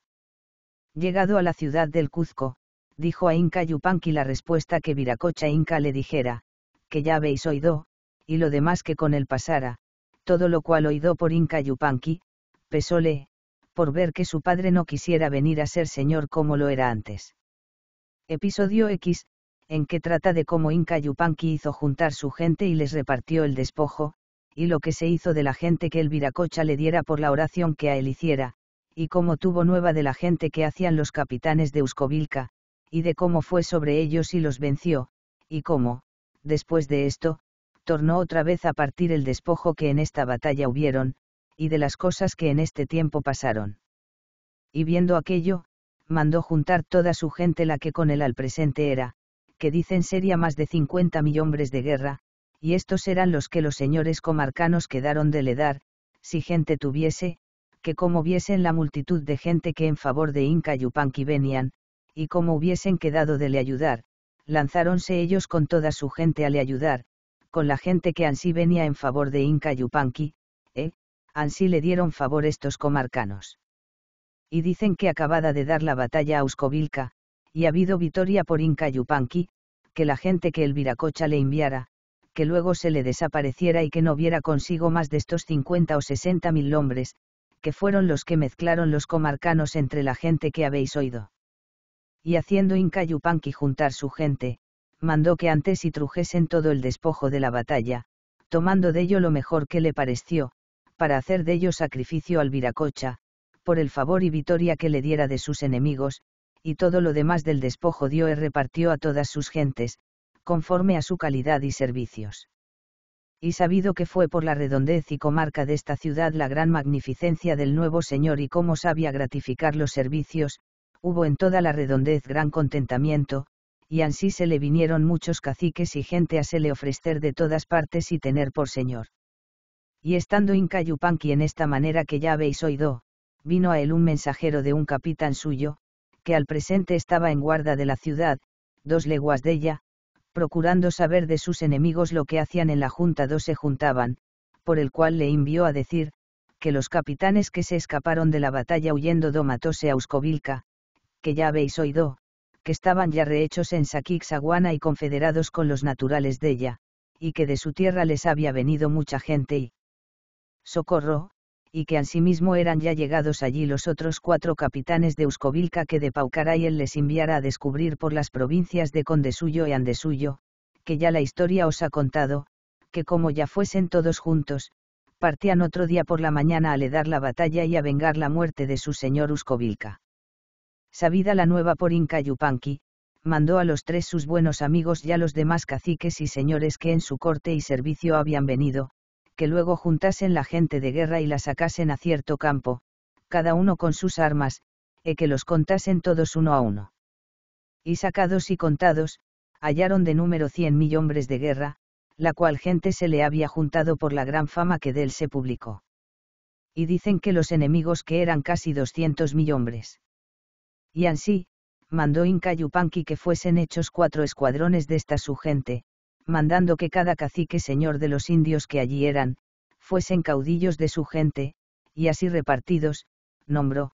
Llegado a la ciudad del Cuzco, dijo a Inca Yupanqui la respuesta que Viracocha Inca le dijera, que ya veis oído, y lo demás que con él pasara, todo lo cual oído por Inca Yupanqui, pesóle, por ver que su padre no quisiera venir a ser señor como lo era antes. Episodio X, en que trata de cómo Inca Yupanqui hizo juntar su gente y les repartió el despojo, y lo que se hizo de la gente que el Viracocha le diera por la oración que a él hiciera, y cómo tuvo nueva de la gente que hacían los capitanes de Euskovilca, y de cómo fue sobre ellos y los venció, y cómo, después de esto, tornó otra vez a partir el despojo que en esta batalla hubieron, y de las cosas que en este tiempo pasaron. Y viendo aquello, mandó juntar toda su gente la que con él al presente era, que dicen sería más de cincuenta mil hombres de guerra, y estos eran los que los señores comarcanos quedaron de le dar, si gente tuviese, que como viesen la multitud de gente que en favor de Inca Yupanqui venían, y como hubiesen quedado de le ayudar, lanzáronse ellos con toda su gente a le ayudar, con la gente que ansí venía en favor de Inca Yupanqui, eh, ansí le dieron favor estos comarcanos. Y dicen que acabada de dar la batalla a Uscovilca, y ha habido victoria por Inca Yupanqui, que la gente que el Viracocha le enviara, que luego se le desapareciera y que no viera consigo más de estos 50 o sesenta mil hombres, que fueron los que mezclaron los comarcanos entre la gente que habéis oído. Y haciendo Yupanqui juntar su gente, mandó que antes y trujesen todo el despojo de la batalla, tomando de ello lo mejor que le pareció, para hacer de ello sacrificio al Viracocha, por el favor y victoria que le diera de sus enemigos, y todo lo demás del despojo dio y repartió a todas sus gentes, conforme a su calidad y servicios y sabido que fue por la redondez y comarca de esta ciudad la gran magnificencia del nuevo señor y cómo sabía gratificar los servicios, hubo en toda la redondez gran contentamiento, y ansí se le vinieron muchos caciques y gente a se le ofrecer de todas partes y tener por señor. Y estando Cayupanqui en esta manera que ya habéis oído, vino a él un mensajero de un capitán suyo, que al presente estaba en guarda de la ciudad, dos leguas de ella, procurando saber de sus enemigos lo que hacían en la Junta 2 se juntaban, por el cual le envió a decir, que los capitanes que se escaparon de la batalla huyendo matóse a Uscovilca, que ya habéis oído, que estaban ya rehechos en Saquixaguana y confederados con los naturales de ella, y que de su tierra les había venido mucha gente y socorro, y que ansimismo eran ya llegados allí los otros cuatro capitanes de Uscovilca que de él les enviara a descubrir por las provincias de Condesuyo y Andesuyo, que ya la historia os ha contado, que como ya fuesen todos juntos, partían otro día por la mañana a le dar la batalla y a vengar la muerte de su señor Uscovilca. Sabida la nueva por Inca Yupanqui, mandó a los tres sus buenos amigos y a los demás caciques y señores que en su corte y servicio habían venido, que luego juntasen la gente de guerra y la sacasen a cierto campo, cada uno con sus armas, e que los contasen todos uno a uno. Y sacados y contados, hallaron de número cien mil hombres de guerra, la cual gente se le había juntado por la gran fama que de él se publicó. Y dicen que los enemigos que eran casi doscientos mil hombres. Y así mandó Inca Yupanqui que fuesen hechos cuatro escuadrones de esta su gente, mandando que cada cacique señor de los indios que allí eran, fuesen caudillos de su gente, y así repartidos, nombró,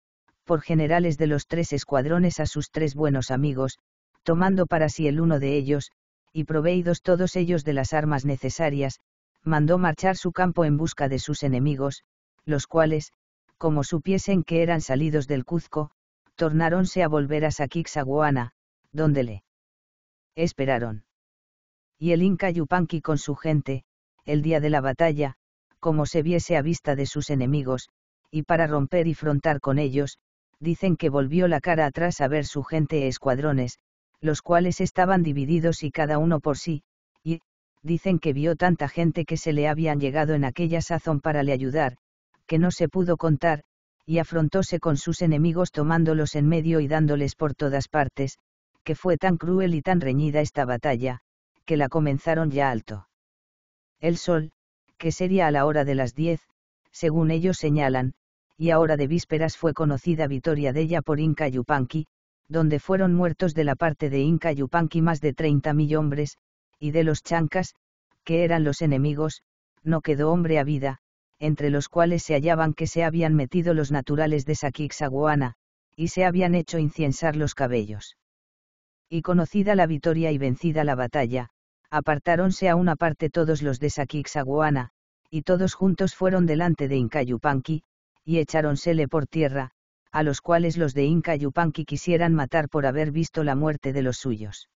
por generales de los tres escuadrones a sus tres buenos amigos, tomando para sí el uno de ellos, y proveídos todos ellos de las armas necesarias, mandó marchar su campo en busca de sus enemigos, los cuales, como supiesen que eran salidos del Cuzco, tornáronse a volver a Saquixaguana, donde le esperaron y el Inca Yupanqui con su gente, el día de la batalla, como se viese a vista de sus enemigos, y para romper y frontar con ellos, dicen que volvió la cara atrás a ver su gente e escuadrones, los cuales estaban divididos y cada uno por sí, y, dicen que vio tanta gente que se le habían llegado en aquella sazón para le ayudar, que no se pudo contar, y afrontóse con sus enemigos tomándolos en medio y dándoles por todas partes, que fue tan cruel y tan reñida esta batalla, que la comenzaron ya alto. El sol, que sería a la hora de las diez, según ellos señalan, y a hora de vísperas fue conocida victoria de ella por Inca Yupanqui, donde fueron muertos de la parte de Inca Yupanqui más de mil hombres, y de los chancas, que eran los enemigos, no quedó hombre a vida, entre los cuales se hallaban que se habían metido los naturales de Saquixaguana, y se habían hecho inciensar los cabellos y conocida la victoria y vencida la batalla, apartáronse a una parte todos los de Saquixaguana, y todos juntos fueron delante de Incayupanqui, y echáronsele por tierra, a los cuales los de Incayupanqui quisieran matar por haber visto la muerte de los suyos.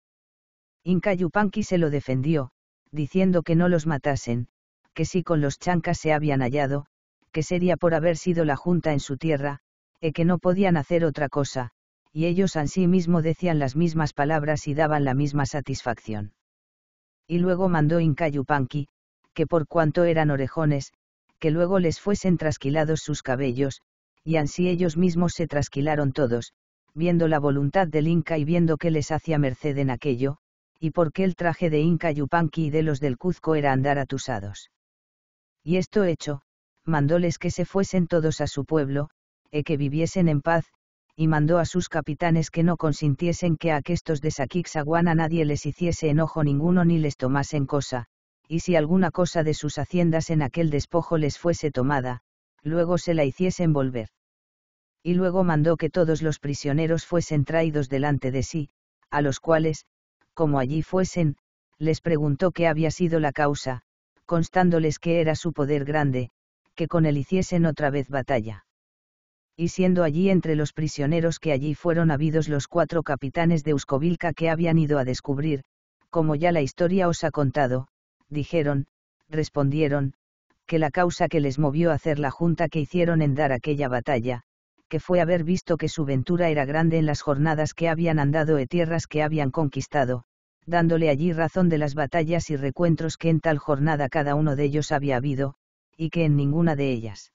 Incayupanqui se lo defendió, diciendo que no los matasen, que si con los chancas se habían hallado, que sería por haber sido la junta en su tierra, e que no podían hacer otra cosa, y ellos mismo decían las mismas palabras y daban la misma satisfacción. Y luego mandó Incayupanqui, que por cuanto eran orejones, que luego les fuesen trasquilados sus cabellos, y ansí ellos mismos se trasquilaron todos, viendo la voluntad del Inca y viendo que les hacía merced en aquello, y por qué el traje de Inca Yupanqui y de los del Cuzco era andar atusados. Y esto hecho, mandóles que se fuesen todos a su pueblo, e que viviesen en paz, y mandó a sus capitanes que no consintiesen que a aquestos de Saquixaguana nadie les hiciese enojo ninguno ni les tomasen cosa, y si alguna cosa de sus haciendas en aquel despojo les fuese tomada, luego se la hiciesen volver. Y luego mandó que todos los prisioneros fuesen traídos delante de sí, a los cuales, como allí fuesen, les preguntó qué había sido la causa, constándoles que era su poder grande, que con él hiciesen otra vez batalla y siendo allí entre los prisioneros que allí fueron habidos los cuatro capitanes de Uscovilca que habían ido a descubrir, como ya la historia os ha contado, dijeron, respondieron, que la causa que les movió a hacer la junta que hicieron en dar aquella batalla, que fue haber visto que su ventura era grande en las jornadas que habían andado e tierras que habían conquistado, dándole allí razón de las batallas y recuentros que en tal jornada cada uno de ellos había habido, y que en ninguna de ellas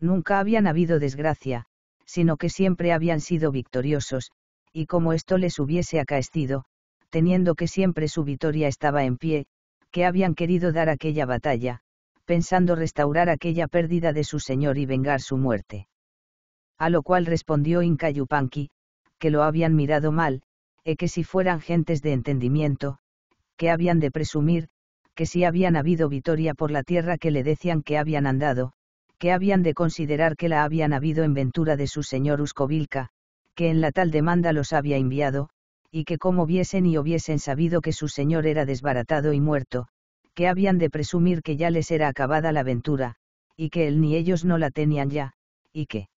Nunca habían habido desgracia, sino que siempre habían sido victoriosos, y como esto les hubiese acaecido, teniendo que siempre su victoria estaba en pie, que habían querido dar aquella batalla, pensando restaurar aquella pérdida de su señor y vengar su muerte. A lo cual respondió Inca Yupanqui, que lo habían mirado mal, e que si fueran gentes de entendimiento, que habían de presumir, que si habían habido victoria por la tierra que le decían que habían andado, que habían de considerar que la habían habido en ventura de su señor Uscovilca, que en la tal demanda los había enviado, y que como viesen y hubiesen sabido que su señor era desbaratado y muerto, que habían de presumir que ya les era acabada la ventura, y que él ni ellos no la tenían ya, y que,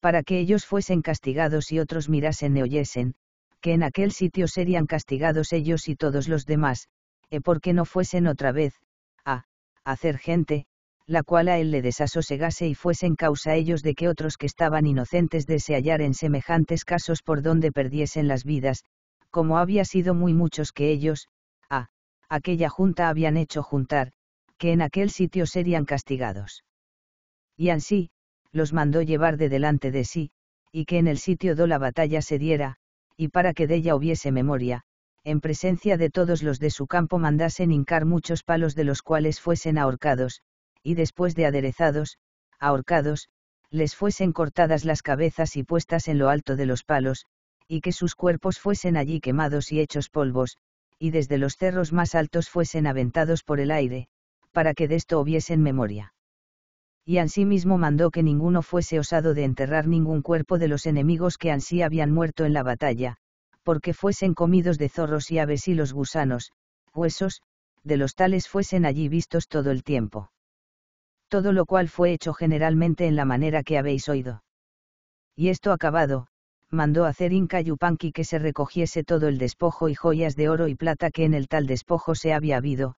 para que ellos fuesen castigados y otros mirasen y oyesen, que en aquel sitio serían castigados ellos y todos los demás, e porque no fuesen otra vez, a, hacer gente, la cual a él le desasosegase y fuesen causa ellos de que otros que estaban inocentes de en semejantes casos por donde perdiesen las vidas, como había sido muy muchos que ellos, a, aquella junta habían hecho juntar, que en aquel sitio serían castigados. Y ansí, los mandó llevar de delante de sí, y que en el sitio do la batalla se diera, y para que de ella hubiese memoria, en presencia de todos los de su campo mandasen hincar muchos palos de los cuales fuesen ahorcados, y después de aderezados, ahorcados, les fuesen cortadas las cabezas y puestas en lo alto de los palos, y que sus cuerpos fuesen allí quemados y hechos polvos, y desde los cerros más altos fuesen aventados por el aire, para que de esto hubiesen memoria. Y mismo mandó que ninguno fuese osado de enterrar ningún cuerpo de los enemigos que ansí habían muerto en la batalla, porque fuesen comidos de zorros y aves y los gusanos, huesos, de los tales fuesen allí vistos todo el tiempo todo lo cual fue hecho generalmente en la manera que habéis oído. Y esto acabado, mandó hacer Inca Yupanqui que se recogiese todo el despojo y joyas de oro y plata que en el tal despojo se había habido,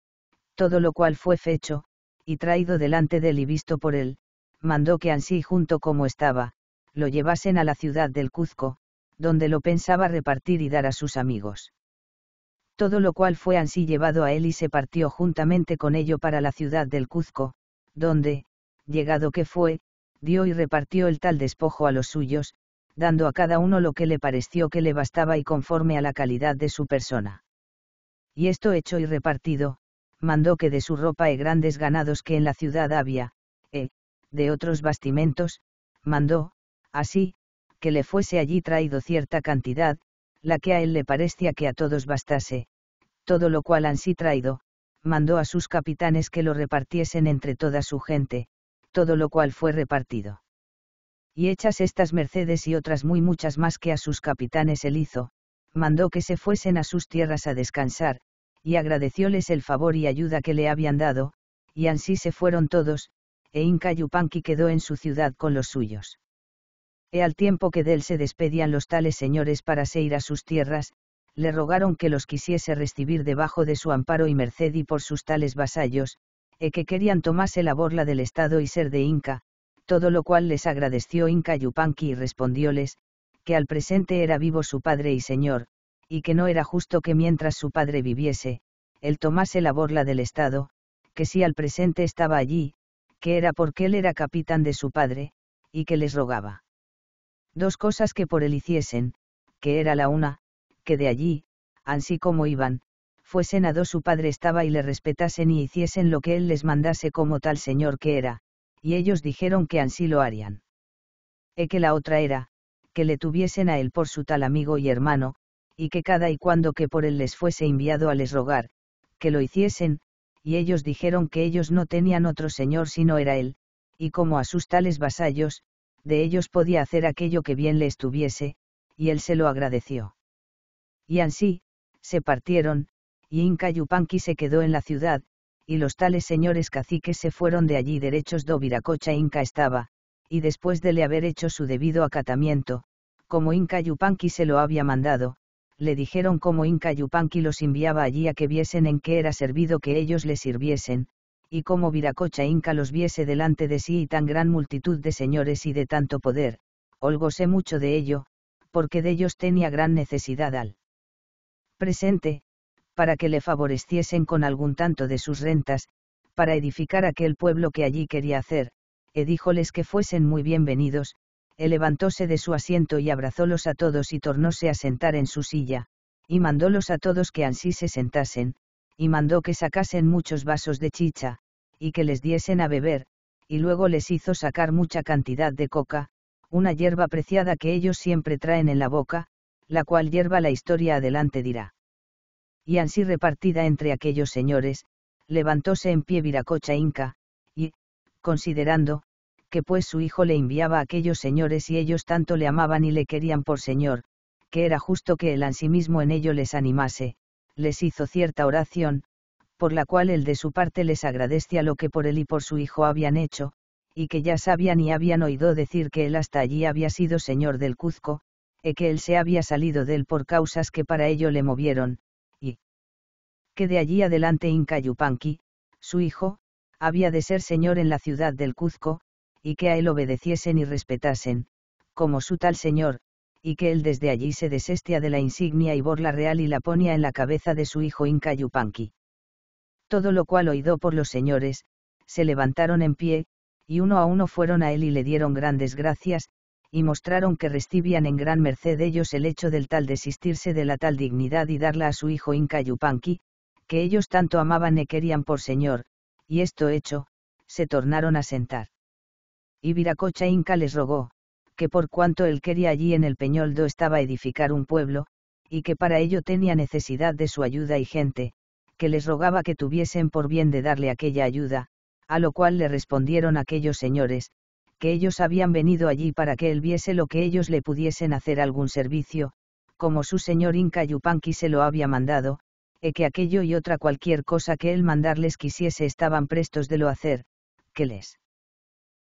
todo lo cual fue fecho, y traído delante de él y visto por él, mandó que ansí junto como estaba, lo llevasen a la ciudad del Cuzco, donde lo pensaba repartir y dar a sus amigos. Todo lo cual fue ansí llevado a él y se partió juntamente con ello para la ciudad del Cuzco, donde, llegado que fue, dio y repartió el tal despojo a los suyos, dando a cada uno lo que le pareció que le bastaba y conforme a la calidad de su persona. Y esto hecho y repartido, mandó que de su ropa y grandes ganados que en la ciudad había, e, de otros bastimentos, mandó, así, que le fuese allí traído cierta cantidad, la que a él le parecía que a todos bastase, todo lo cual han sí traído, mandó a sus capitanes que lo repartiesen entre toda su gente, todo lo cual fue repartido. Y hechas estas mercedes y otras muy muchas más que a sus capitanes él hizo, mandó que se fuesen a sus tierras a descansar, y agradecióles el favor y ayuda que le habían dado, y ansí se fueron todos, e Inca Yupanqui quedó en su ciudad con los suyos. He al tiempo que de él se despedían los tales señores para se ir a sus tierras, le rogaron que los quisiese recibir debajo de su amparo y merced y por sus tales vasallos, e que querían tomase la borla del Estado y ser de Inca, todo lo cual les agradeció Inca Yupanqui y respondióles, que al presente era vivo su padre y señor, y que no era justo que mientras su padre viviese, él tomase la borla del Estado, que si al presente estaba allí, que era porque él era capitán de su padre, y que les rogaba. Dos cosas que por él hiciesen, que era la una, que de allí, así como iban, fuesen a do su padre estaba y le respetasen y hiciesen lo que él les mandase como tal señor que era, y ellos dijeron que ansí lo harían. He que la otra era, que le tuviesen a él por su tal amigo y hermano, y que cada y cuando que por él les fuese enviado a les rogar, que lo hiciesen, y ellos dijeron que ellos no tenían otro señor sino era él, y como a sus tales vasallos, de ellos podía hacer aquello que bien le estuviese, y él se lo agradeció y ansí, se partieron, y Inca Yupanqui se quedó en la ciudad, y los tales señores caciques se fueron de allí derechos do Viracocha Inca estaba, y después de le haber hecho su debido acatamiento, como Inca Yupanqui se lo había mandado, le dijeron como Inca Yupanqui los enviaba allí a que viesen en qué era servido que ellos le sirviesen, y como Viracocha Inca los viese delante de sí y tan gran multitud de señores y de tanto poder, holgóse mucho de ello, porque de ellos tenía gran necesidad al presente, para que le favoreciesen con algún tanto de sus rentas, para edificar aquel pueblo que allí quería hacer, e díjoles que fuesen muy bienvenidos, e levantóse de su asiento y abrazólos a todos y tornóse a sentar en su silla, y mandólos a todos que ansí se sentasen, y mandó que sacasen muchos vasos de chicha, y que les diesen a beber, y luego les hizo sacar mucha cantidad de coca, una hierba preciada que ellos siempre traen en la boca, la cual hierva la historia adelante dirá. Y ansí repartida entre aquellos señores, levantóse en pie Viracocha Inca, y, considerando, que pues su hijo le enviaba a aquellos señores y ellos tanto le amaban y le querían por señor, que era justo que él ansimismo en ello les animase, les hizo cierta oración, por la cual él de su parte les agradecía lo que por él y por su hijo habían hecho, y que ya sabían y habían oído decir que él hasta allí había sido señor del Cuzco, que él se había salido de él por causas que para ello le movieron, y que de allí adelante Inca Yupanqui, su hijo, había de ser señor en la ciudad del Cuzco, y que a él obedeciesen y respetasen, como su tal señor, y que él desde allí se desestia de la insignia y borla real y la ponía en la cabeza de su hijo Inca Yupanqui. Todo lo cual oído por los señores, se levantaron en pie, y uno a uno fueron a él y le dieron grandes gracias, y mostraron que recibían en gran merced ellos el hecho del tal desistirse de la tal dignidad y darla a su hijo Inca Yupanqui, que ellos tanto amaban y querían por señor, y esto hecho, se tornaron a sentar. Y Viracocha Inca les rogó, que por cuanto él quería allí en el Peñoldo estaba edificar un pueblo, y que para ello tenía necesidad de su ayuda y gente, que les rogaba que tuviesen por bien de darle aquella ayuda, a lo cual le respondieron aquellos señores, que ellos habían venido allí para que él viese lo que ellos le pudiesen hacer algún servicio, como su señor Inca Yupanqui se lo había mandado, e que aquello y otra cualquier cosa que él mandarles quisiese estaban prestos de lo hacer, que les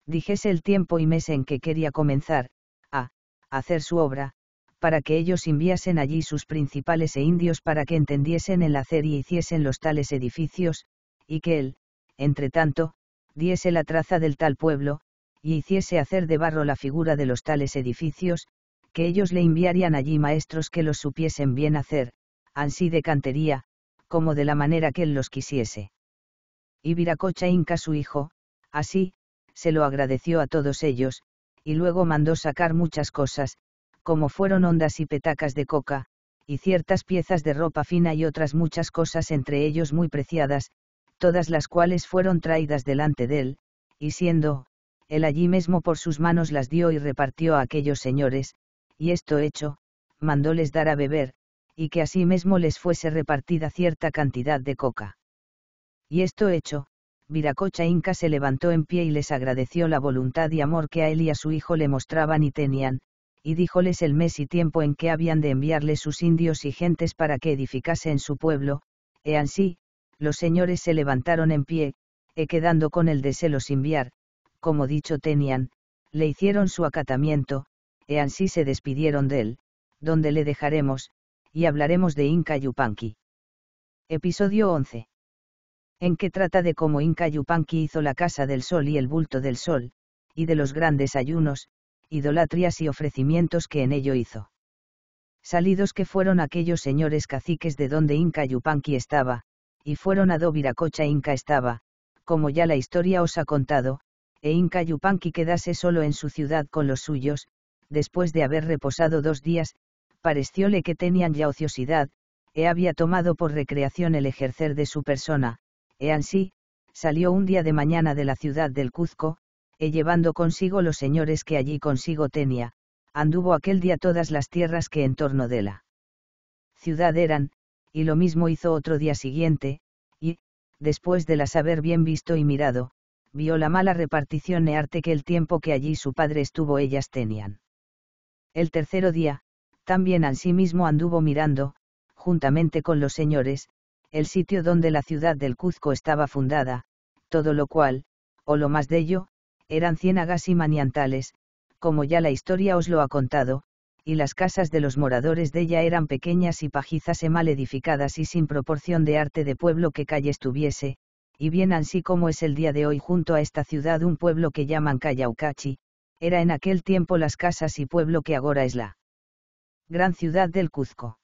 dijese el tiempo y mes en que quería comenzar, a hacer su obra, para que ellos enviasen allí sus principales e indios para que entendiesen el hacer y hiciesen los tales edificios, y que él, entre tanto, diese la traza del tal pueblo, y hiciese hacer de barro la figura de los tales edificios, que ellos le enviarían allí maestros que los supiesen bien hacer, ansí de cantería, como de la manera que él los quisiese. Y Viracocha Inca su hijo, así, se lo agradeció a todos ellos, y luego mandó sacar muchas cosas, como fueron ondas y petacas de coca, y ciertas piezas de ropa fina y otras muchas cosas entre ellos muy preciadas, todas las cuales fueron traídas delante de él, y siendo, él allí mismo por sus manos las dio y repartió a aquellos señores, y esto hecho, mandóles dar a beber, y que mismo les fuese repartida cierta cantidad de coca. Y esto hecho, Viracocha Inca se levantó en pie y les agradeció la voluntad y amor que a él y a su hijo le mostraban y tenían, y díjoles el mes y tiempo en que habían de enviarle sus indios y gentes para que edificase en su pueblo, e ansí, los señores se levantaron en pie, e quedando con el de se enviar, como dicho tenían, le hicieron su acatamiento, e así se despidieron de él, donde le dejaremos, y hablaremos de Inca Yupanqui. Episodio 11. En que trata de cómo Inca Yupanqui hizo la casa del sol y el bulto del sol, y de los grandes ayunos, idolatrias y ofrecimientos que en ello hizo. Salidos que fueron aquellos señores caciques de donde Inca Yupanqui estaba, y fueron a do Viracocha Inca estaba, como ya la historia os ha contado, e Inca Yupanqui quedase solo en su ciudad con los suyos, después de haber reposado dos días, parecióle que tenían ya ociosidad, e había tomado por recreación el ejercer de su persona, e ansí, salió un día de mañana de la ciudad del Cuzco, e llevando consigo los señores que allí consigo tenía, anduvo aquel día todas las tierras que en torno de la ciudad eran, y lo mismo hizo otro día siguiente, y, después de las haber bien visto y mirado, vio la mala repartición de arte que el tiempo que allí su padre estuvo ellas tenían. El tercero día, también mismo anduvo mirando, juntamente con los señores, el sitio donde la ciudad del Cuzco estaba fundada, todo lo cual, o lo más de ello, eran ciénagas y maniantales, como ya la historia os lo ha contado, y las casas de los moradores de ella eran pequeñas y pajizas e mal edificadas y sin proporción de arte de pueblo que calle estuviese, y bien así como es el día de hoy junto a esta ciudad un pueblo que llaman Cayaucachi, era en aquel tiempo las casas y pueblo que ahora es la gran ciudad del Cuzco.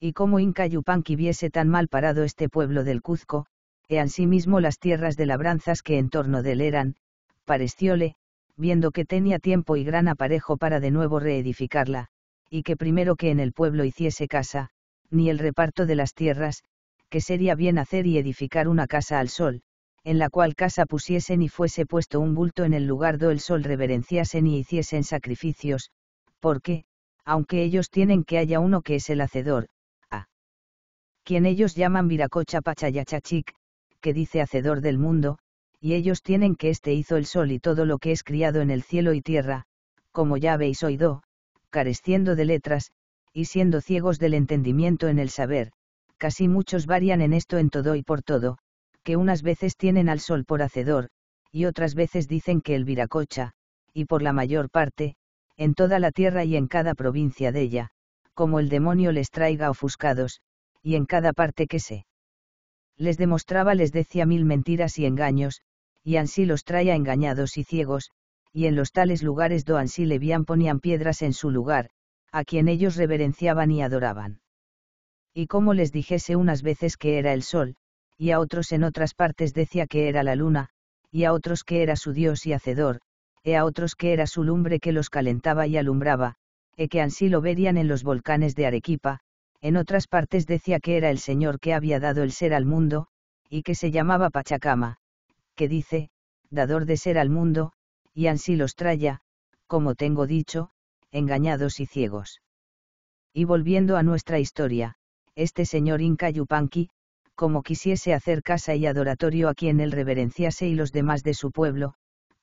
Y como Inca Yupanqui viese tan mal parado este pueblo del Cuzco, e ansimismo las tierras de labranzas que en torno del eran, parecióle, viendo que tenía tiempo y gran aparejo para de nuevo reedificarla, y que primero que en el pueblo hiciese casa, ni el reparto de las tierras, que sería bien hacer y edificar una casa al sol, en la cual casa pusiesen y fuese puesto un bulto en el lugar do el sol reverenciasen y hiciesen sacrificios, porque, aunque ellos tienen que haya uno que es el hacedor, a quien ellos llaman Viracocha Pachayachachic, que dice hacedor del mundo, y ellos tienen que éste hizo el sol y todo lo que es criado en el cielo y tierra, como ya habéis oído, careciendo de letras, y siendo ciegos del entendimiento en el saber, casi muchos varían en esto en todo y por todo, que unas veces tienen al sol por hacedor, y otras veces dicen que el viracocha, y por la mayor parte, en toda la tierra y en cada provincia de ella, como el demonio les traiga ofuscados, y en cada parte que se les demostraba les decía mil mentiras y engaños, y ansí los traía engañados y ciegos, y en los tales lugares do ansí le vían ponían piedras en su lugar, a quien ellos reverenciaban y adoraban y como les dijese unas veces que era el sol, y a otros en otras partes decía que era la luna, y a otros que era su Dios y Hacedor, e a otros que era su lumbre que los calentaba y alumbraba, e que ansí lo verían en los volcanes de Arequipa, en otras partes decía que era el Señor que había dado el ser al mundo, y que se llamaba Pachacama, que dice, dador de ser al mundo, y ansí los traya, como tengo dicho, engañados y ciegos. Y volviendo a nuestra historia, este señor Inca Yupanqui, como quisiese hacer casa y adoratorio a quien él reverenciase y los demás de su pueblo,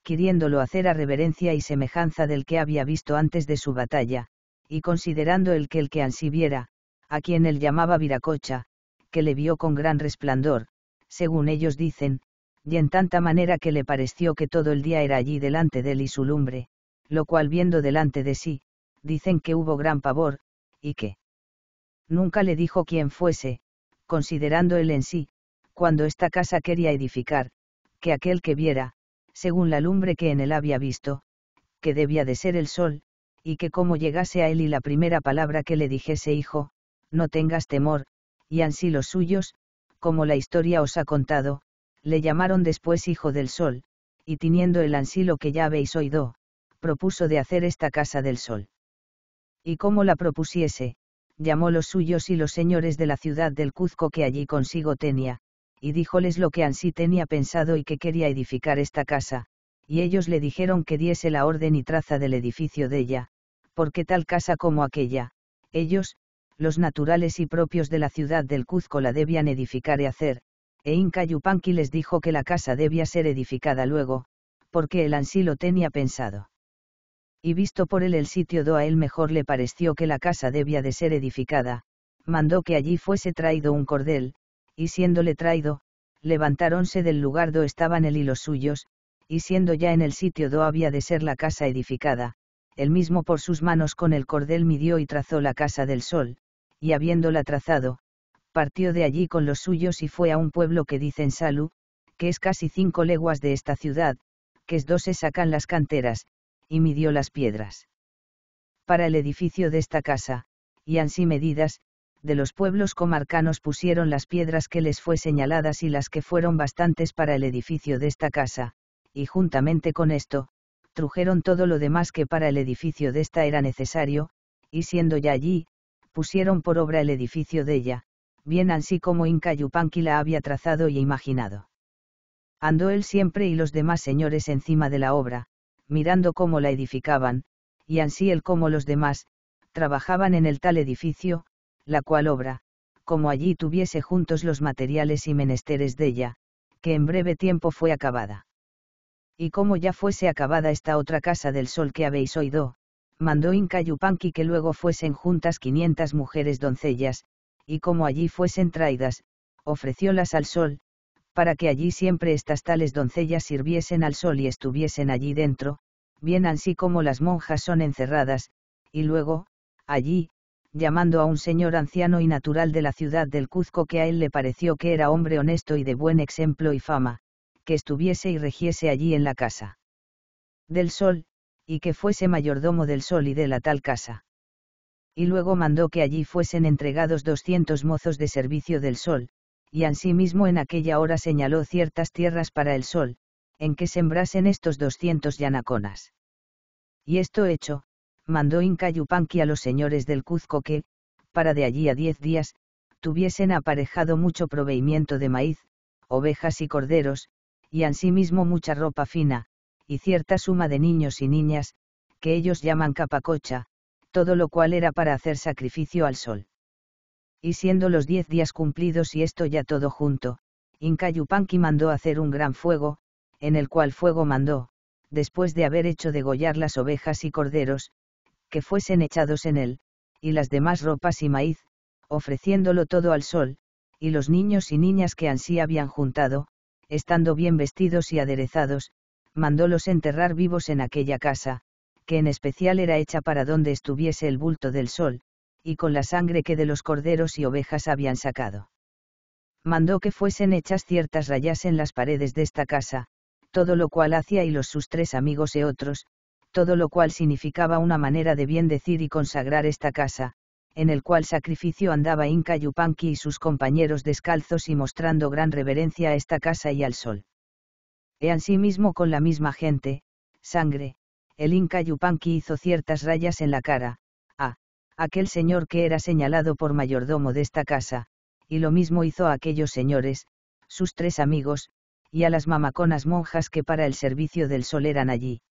quiriéndolo hacer a reverencia y semejanza del que había visto antes de su batalla, y considerando el que el que ansí viera, a quien él llamaba Viracocha, que le vio con gran resplandor, según ellos dicen, y en tanta manera que le pareció que todo el día era allí delante de él y su lumbre, lo cual viendo delante de sí, dicen que hubo gran pavor, y que nunca le dijo quién fuese, considerando él en sí, cuando esta casa quería edificar, que aquel que viera, según la lumbre que en él había visto, que debía de ser el sol, y que como llegase a él y la primera palabra que le dijese hijo, no tengas temor, y ansí los suyos, como la historia os ha contado, le llamaron después hijo del sol, y teniendo el ansí lo que ya habéis oído, propuso de hacer esta casa del sol. Y como la propusiese, llamó los suyos y los señores de la ciudad del Cuzco que allí consigo tenía, y díjoles lo que ansí tenía pensado y que quería edificar esta casa, y ellos le dijeron que diese la orden y traza del edificio de ella, porque tal casa como aquella, ellos, los naturales y propios de la ciudad del Cuzco la debían edificar y hacer, e Inca Yupanqui les dijo que la casa debía ser edificada luego, porque el ansí lo tenía pensado y visto por él el sitio do a él mejor le pareció que la casa debía de ser edificada, mandó que allí fuese traído un cordel, y siéndole traído, levantáronse del lugar do estaban él y los suyos, y siendo ya en el sitio do había de ser la casa edificada, él mismo por sus manos con el cordel midió y trazó la casa del sol, y habiéndola trazado, partió de allí con los suyos y fue a un pueblo que dicen Salu, que es casi cinco leguas de esta ciudad, que es dos se sacan las canteras, y midió las piedras. Para el edificio de esta casa, y ansí medidas, de los pueblos comarcanos pusieron las piedras que les fue señaladas y las que fueron bastantes para el edificio de esta casa, y juntamente con esto, trujeron todo lo demás que para el edificio de esta era necesario, y siendo ya allí, pusieron por obra el edificio de ella, bien ansí como Inca Yupanqui la había trazado y imaginado. Andó él siempre y los demás señores encima de la obra, mirando cómo la edificaban, y ansí él como los demás, trabajaban en el tal edificio, la cual obra, como allí tuviese juntos los materiales y menesteres de ella, que en breve tiempo fue acabada. Y como ya fuese acabada esta otra casa del sol que habéis oído, mandó Inca Yupanqui que luego fuesen juntas quinientas mujeres doncellas, y como allí fuesen traídas, ofreciólas al sol, para que allí siempre estas tales doncellas sirviesen al sol y estuviesen allí dentro, bien así como las monjas son encerradas, y luego, allí, llamando a un señor anciano y natural de la ciudad del Cuzco que a él le pareció que era hombre honesto y de buen ejemplo y fama, que estuviese y regiese allí en la casa del sol, y que fuese mayordomo del sol y de la tal casa. Y luego mandó que allí fuesen entregados doscientos mozos de servicio del sol, y ansimismo en aquella hora señaló ciertas tierras para el sol, en que sembrasen estos doscientos yanaconas. Y esto hecho, mandó Inca a los señores del Cuzco que, para de allí a diez días, tuviesen aparejado mucho proveimiento de maíz, ovejas y corderos, y ansimismo mucha ropa fina, y cierta suma de niños y niñas, que ellos llaman capacocha, todo lo cual era para hacer sacrificio al sol y siendo los diez días cumplidos y esto ya todo junto, Incayupanqui mandó hacer un gran fuego, en el cual fuego mandó, después de haber hecho degollar las ovejas y corderos, que fuesen echados en él, y las demás ropas y maíz, ofreciéndolo todo al sol, y los niños y niñas que ansí habían juntado, estando bien vestidos y aderezados, mandólos enterrar vivos en aquella casa, que en especial era hecha para donde estuviese el bulto del sol, y con la sangre que de los corderos y ovejas habían sacado. Mandó que fuesen hechas ciertas rayas en las paredes de esta casa, todo lo cual hacía y los sus tres amigos e otros, todo lo cual significaba una manera de bien decir y consagrar esta casa, en el cual sacrificio andaba Inca Yupanqui y sus compañeros descalzos y mostrando gran reverencia a esta casa y al sol. E ansimismo con la misma gente, sangre, el Inca Yupanqui hizo ciertas rayas en la cara, aquel señor que era señalado por mayordomo de esta casa, y lo mismo hizo a aquellos señores, sus tres amigos, y a las mamaconas monjas que para el servicio del sol eran allí.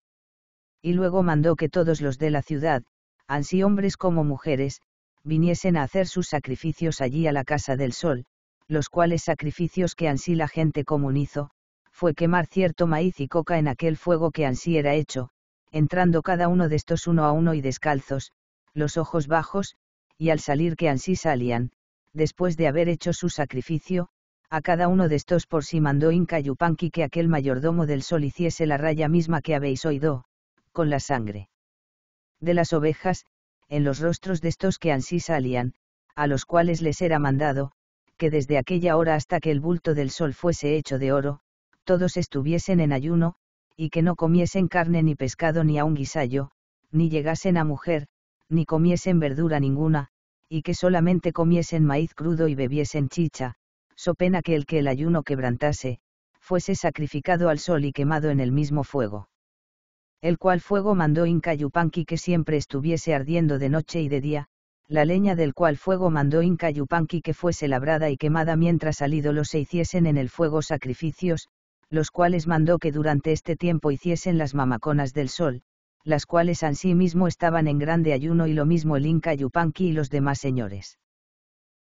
Y luego mandó que todos los de la ciudad, ansí hombres como mujeres, viniesen a hacer sus sacrificios allí a la casa del sol, los cuales sacrificios que ansí la gente común hizo, fue quemar cierto maíz y coca en aquel fuego que ansí era hecho, entrando cada uno de estos uno a uno y descalzos, los ojos bajos, y al salir que ansí salían, después de haber hecho su sacrificio, a cada uno de estos por sí mandó Inca Yupanqui que aquel mayordomo del sol hiciese la raya misma que habéis oído, con la sangre. De las ovejas, en los rostros de estos que ansí salían, a los cuales les era mandado, que desde aquella hora hasta que el bulto del sol fuese hecho de oro, todos estuviesen en ayuno, y que no comiesen carne ni pescado ni un guisayo, ni llegasen a mujer, ni comiesen verdura ninguna, y que solamente comiesen maíz crudo y bebiesen chicha, so pena que el que el ayuno quebrantase, fuese sacrificado al sol y quemado en el mismo fuego. El cual fuego mandó Inca Yupanqui que siempre estuviese ardiendo de noche y de día, la leña del cual fuego mandó Inca Yupanqui que fuese labrada y quemada mientras al ídolo se hiciesen en el fuego sacrificios, los cuales mandó que durante este tiempo hiciesen las mamaconas del sol, las cuales mismo estaban en grande ayuno y lo mismo el Inca Yupanqui y los demás señores.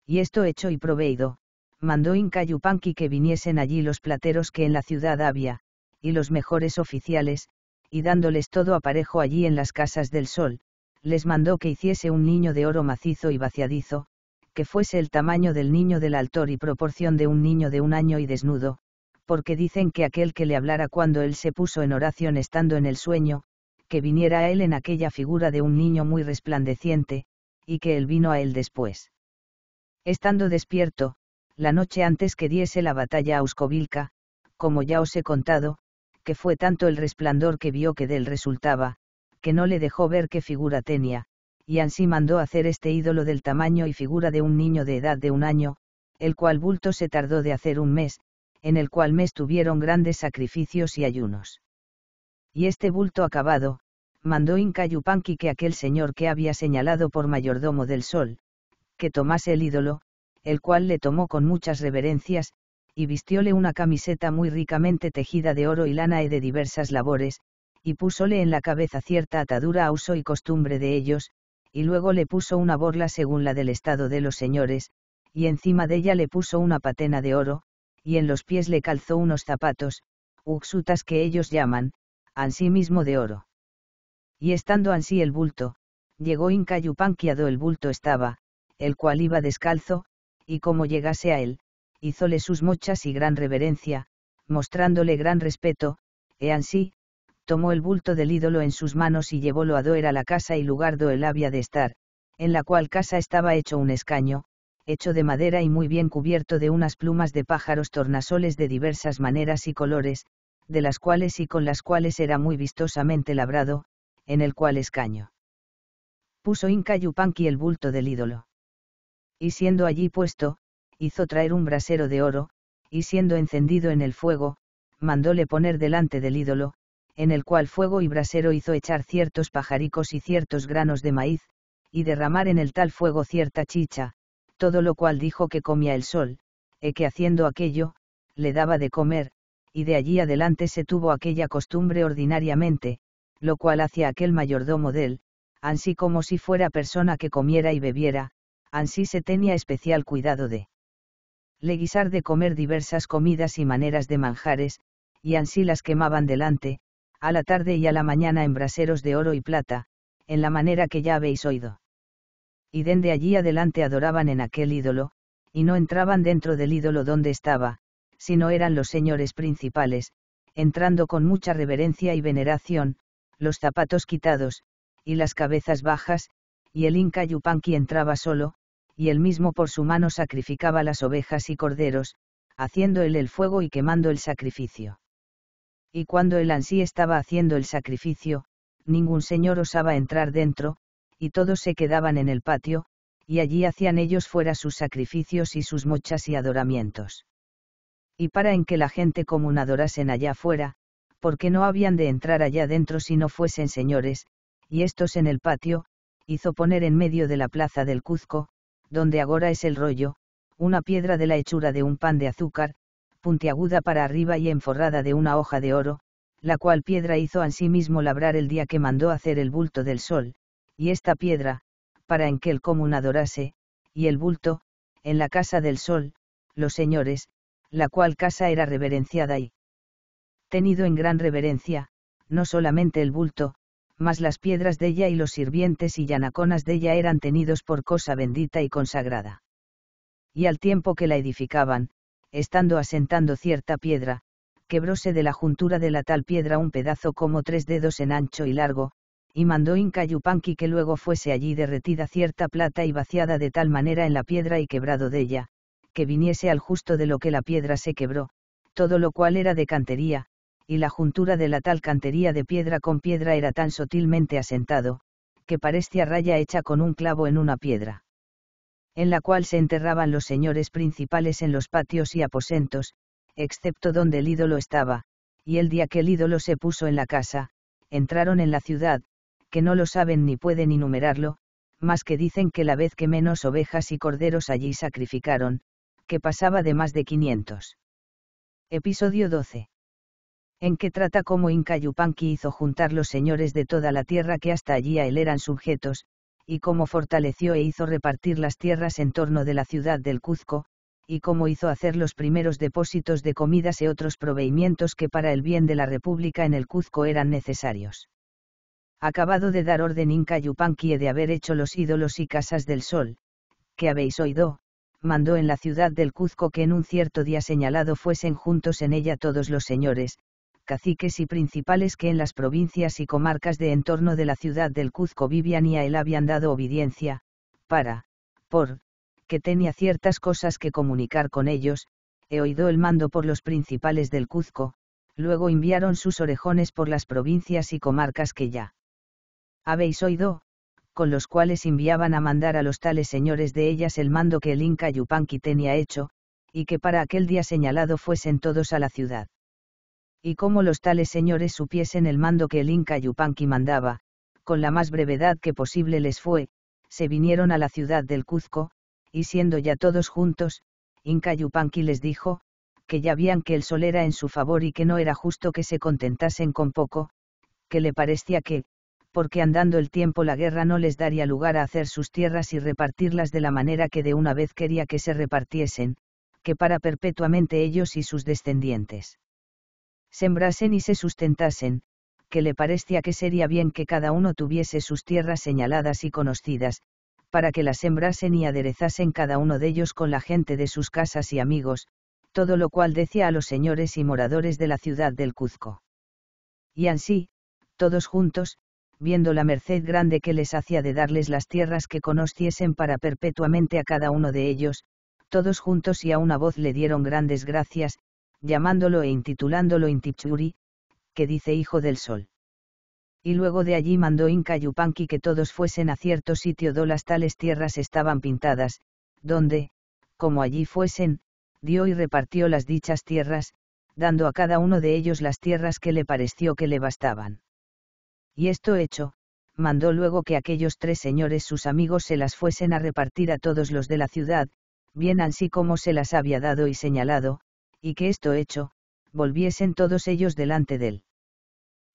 Y esto hecho y proveído, mandó Inca Yupanqui que viniesen allí los plateros que en la ciudad había, y los mejores oficiales, y dándoles todo aparejo allí en las casas del sol, les mandó que hiciese un niño de oro macizo y vaciadizo, que fuese el tamaño del niño del altor y proporción de un niño de un año y desnudo, porque dicen que aquel que le hablara cuando él se puso en oración estando en el sueño, que viniera a él en aquella figura de un niño muy resplandeciente, y que él vino a él después. Estando despierto, la noche antes que diese la batalla a Uskovilka, como ya os he contado, que fue tanto el resplandor que vio que del resultaba, que no le dejó ver qué figura tenía, y ansí mandó hacer este ídolo del tamaño y figura de un niño de edad de un año, el cual bulto se tardó de hacer un mes, en el cual mes tuvieron grandes sacrificios y ayunos y este bulto acabado, mandó Inca que aquel señor que había señalado por mayordomo del sol, que tomase el ídolo, el cual le tomó con muchas reverencias, y vistióle una camiseta muy ricamente tejida de oro y lana y de diversas labores, y púsole en la cabeza cierta atadura a uso y costumbre de ellos, y luego le puso una borla según la del estado de los señores, y encima de ella le puso una patena de oro, y en los pies le calzó unos zapatos, uxutas que ellos llaman, ansí mismo de oro. Y estando ansí el bulto, llegó Inca do el bulto estaba, el cual iba descalzo, y como llegase a él, hízole sus mochas y gran reverencia, mostrándole gran respeto, e ansí, tomó el bulto del ídolo en sus manos y llevólo a Doer a la casa y lugar do el había de estar, en la cual casa estaba hecho un escaño, hecho de madera y muy bien cubierto de unas plumas de pájaros tornasoles de diversas maneras y colores, de las cuales y con las cuales era muy vistosamente labrado, en el cual escaño. Puso Inca Yupanqui el bulto del ídolo. Y siendo allí puesto, hizo traer un brasero de oro, y siendo encendido en el fuego, mandóle poner delante del ídolo, en el cual fuego y brasero hizo echar ciertos pajaricos y ciertos granos de maíz, y derramar en el tal fuego cierta chicha, todo lo cual dijo que comía el sol, y e que haciendo aquello, le daba de comer, y de allí adelante se tuvo aquella costumbre ordinariamente, lo cual hacia aquel mayordomo del, ansí como si fuera persona que comiera y bebiera, ansí se tenía especial cuidado de le guisar de comer diversas comidas y maneras de manjares, y ansí las quemaban delante, a la tarde y a la mañana en braseros de oro y plata, en la manera que ya habéis oído. Y dende allí adelante adoraban en aquel ídolo, y no entraban dentro del ídolo donde estaba, si no eran los señores principales, entrando con mucha reverencia y veneración, los zapatos quitados, y las cabezas bajas, y el Inca Yupanqui entraba solo, y él mismo por su mano sacrificaba las ovejas y corderos, haciendo él el fuego y quemando el sacrificio. Y cuando el ansí estaba haciendo el sacrificio, ningún señor osaba entrar dentro, y todos se quedaban en el patio, y allí hacían ellos fuera sus sacrificios y sus mochas y adoramientos y para en que la gente común adorasen allá fuera, porque no habían de entrar allá dentro si no fuesen señores, y estos en el patio, hizo poner en medio de la plaza del Cuzco, donde agora es el rollo, una piedra de la hechura de un pan de azúcar, puntiaguda para arriba y enforrada de una hoja de oro, la cual piedra hizo mismo labrar el día que mandó hacer el bulto del sol, y esta piedra, para en que el común adorase, y el bulto, en la casa del sol, los señores, la cual casa era reverenciada y tenido en gran reverencia, no solamente el bulto, mas las piedras de ella y los sirvientes y llanaconas de ella eran tenidos por cosa bendita y consagrada. Y al tiempo que la edificaban, estando asentando cierta piedra, quebróse de la juntura de la tal piedra un pedazo como tres dedos en ancho y largo, y mandó Inca Yupanqui que luego fuese allí derretida cierta plata y vaciada de tal manera en la piedra y quebrado de ella, que viniese al justo de lo que la piedra se quebró, todo lo cual era de cantería, y la juntura de la tal cantería de piedra con piedra era tan sutilmente asentado, que parecía raya hecha con un clavo en una piedra. En la cual se enterraban los señores principales en los patios y aposentos, excepto donde el ídolo estaba, y el día que el ídolo se puso en la casa, entraron en la ciudad, que no lo saben ni pueden enumerarlo, más que dicen que la vez que menos ovejas y corderos allí sacrificaron, que pasaba de más de 500. Episodio 12. En que trata cómo Inca Yupanqui hizo juntar los señores de toda la tierra que hasta allí a él eran sujetos, y cómo fortaleció e hizo repartir las tierras en torno de la ciudad del Cuzco, y cómo hizo hacer los primeros depósitos de comidas y e otros proveimientos que para el bien de la República en el Cuzco eran necesarios. Acabado de dar orden Inca Yupanqui de haber hecho los ídolos y casas del sol, que habéis oído, mandó en la ciudad del Cuzco que en un cierto día señalado fuesen juntos en ella todos los señores, caciques y principales que en las provincias y comarcas de entorno de la ciudad del Cuzco vivían y a él habían dado obediencia, para, por, que tenía ciertas cosas que comunicar con ellos, he oído el mando por los principales del Cuzco, luego enviaron sus orejones por las provincias y comarcas que ya habéis oído, con los cuales enviaban a mandar a los tales señores de ellas el mando que el Inca Yupanqui tenía hecho, y que para aquel día señalado fuesen todos a la ciudad. Y como los tales señores supiesen el mando que el Inca Yupanqui mandaba, con la más brevedad que posible les fue, se vinieron a la ciudad del Cuzco, y siendo ya todos juntos, Inca Yupanqui les dijo, que ya habían que el sol era en su favor y que no era justo que se contentasen con poco, que le parecía que, porque andando el tiempo la guerra no les daría lugar a hacer sus tierras y repartirlas de la manera que de una vez quería que se repartiesen, que para perpetuamente ellos y sus descendientes. Sembrasen y se sustentasen, que le parecía que sería bien que cada uno tuviese sus tierras señaladas y conocidas, para que las sembrasen y aderezasen cada uno de ellos con la gente de sus casas y amigos, todo lo cual decía a los señores y moradores de la ciudad del Cuzco. Y así, todos juntos, viendo la merced grande que les hacía de darles las tierras que conociesen para perpetuamente a cada uno de ellos, todos juntos y a una voz le dieron grandes gracias, llamándolo e intitulándolo Intichuri, que dice Hijo del Sol. Y luego de allí mandó Inca Yupanqui que todos fuesen a cierto sitio donde las tales tierras estaban pintadas, donde, como allí fuesen, dio y repartió las dichas tierras, dando a cada uno de ellos las tierras que le pareció que le bastaban y esto hecho, mandó luego que aquellos tres señores sus amigos se las fuesen a repartir a todos los de la ciudad, bien así como se las había dado y señalado, y que esto hecho, volviesen todos ellos delante de él.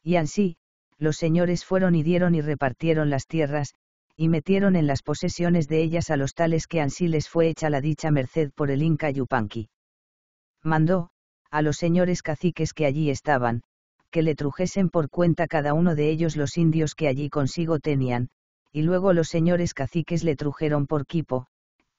Y así, los señores fueron y dieron y repartieron las tierras, y metieron en las posesiones de ellas a los tales que ansí les fue hecha la dicha merced por el Inca Yupanqui. Mandó, a los señores caciques que allí estaban, que le trujesen por cuenta cada uno de ellos los indios que allí consigo tenían, y luego los señores caciques le trujeron por quipo,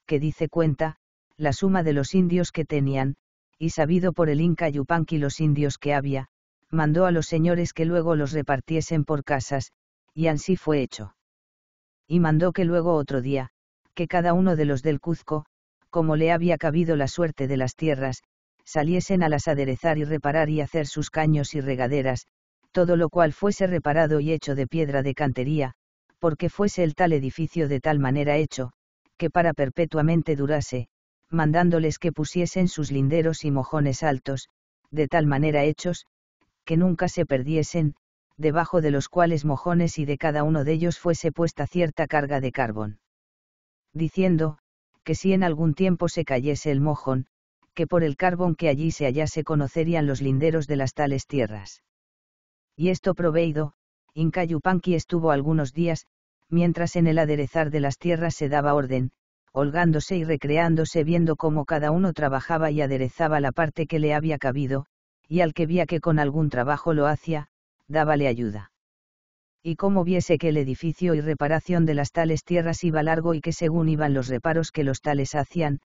que dice cuenta, la suma de los indios que tenían, y sabido por el Inca Yupanqui los indios que había, mandó a los señores que luego los repartiesen por casas, y así fue hecho. Y mandó que luego otro día, que cada uno de los del Cuzco, como le había cabido la suerte de las tierras, saliesen a las aderezar y reparar y hacer sus caños y regaderas, todo lo cual fuese reparado y hecho de piedra de cantería, porque fuese el tal edificio de tal manera hecho, que para perpetuamente durase, mandándoles que pusiesen sus linderos y mojones altos, de tal manera hechos, que nunca se perdiesen, debajo de los cuales mojones y de cada uno de ellos fuese puesta cierta carga de carbón. Diciendo, que si en algún tiempo se cayese el mojón, que por el carbón que allí se hallase conocerían los linderos de las tales tierras. Y esto proveído, Incayupanqui estuvo algunos días, mientras en el aderezar de las tierras se daba orden, holgándose y recreándose viendo cómo cada uno trabajaba y aderezaba la parte que le había cabido, y al que vía que con algún trabajo lo hacía, dábale ayuda. Y como viese que el edificio y reparación de las tales tierras iba largo y que según iban los reparos que los tales hacían,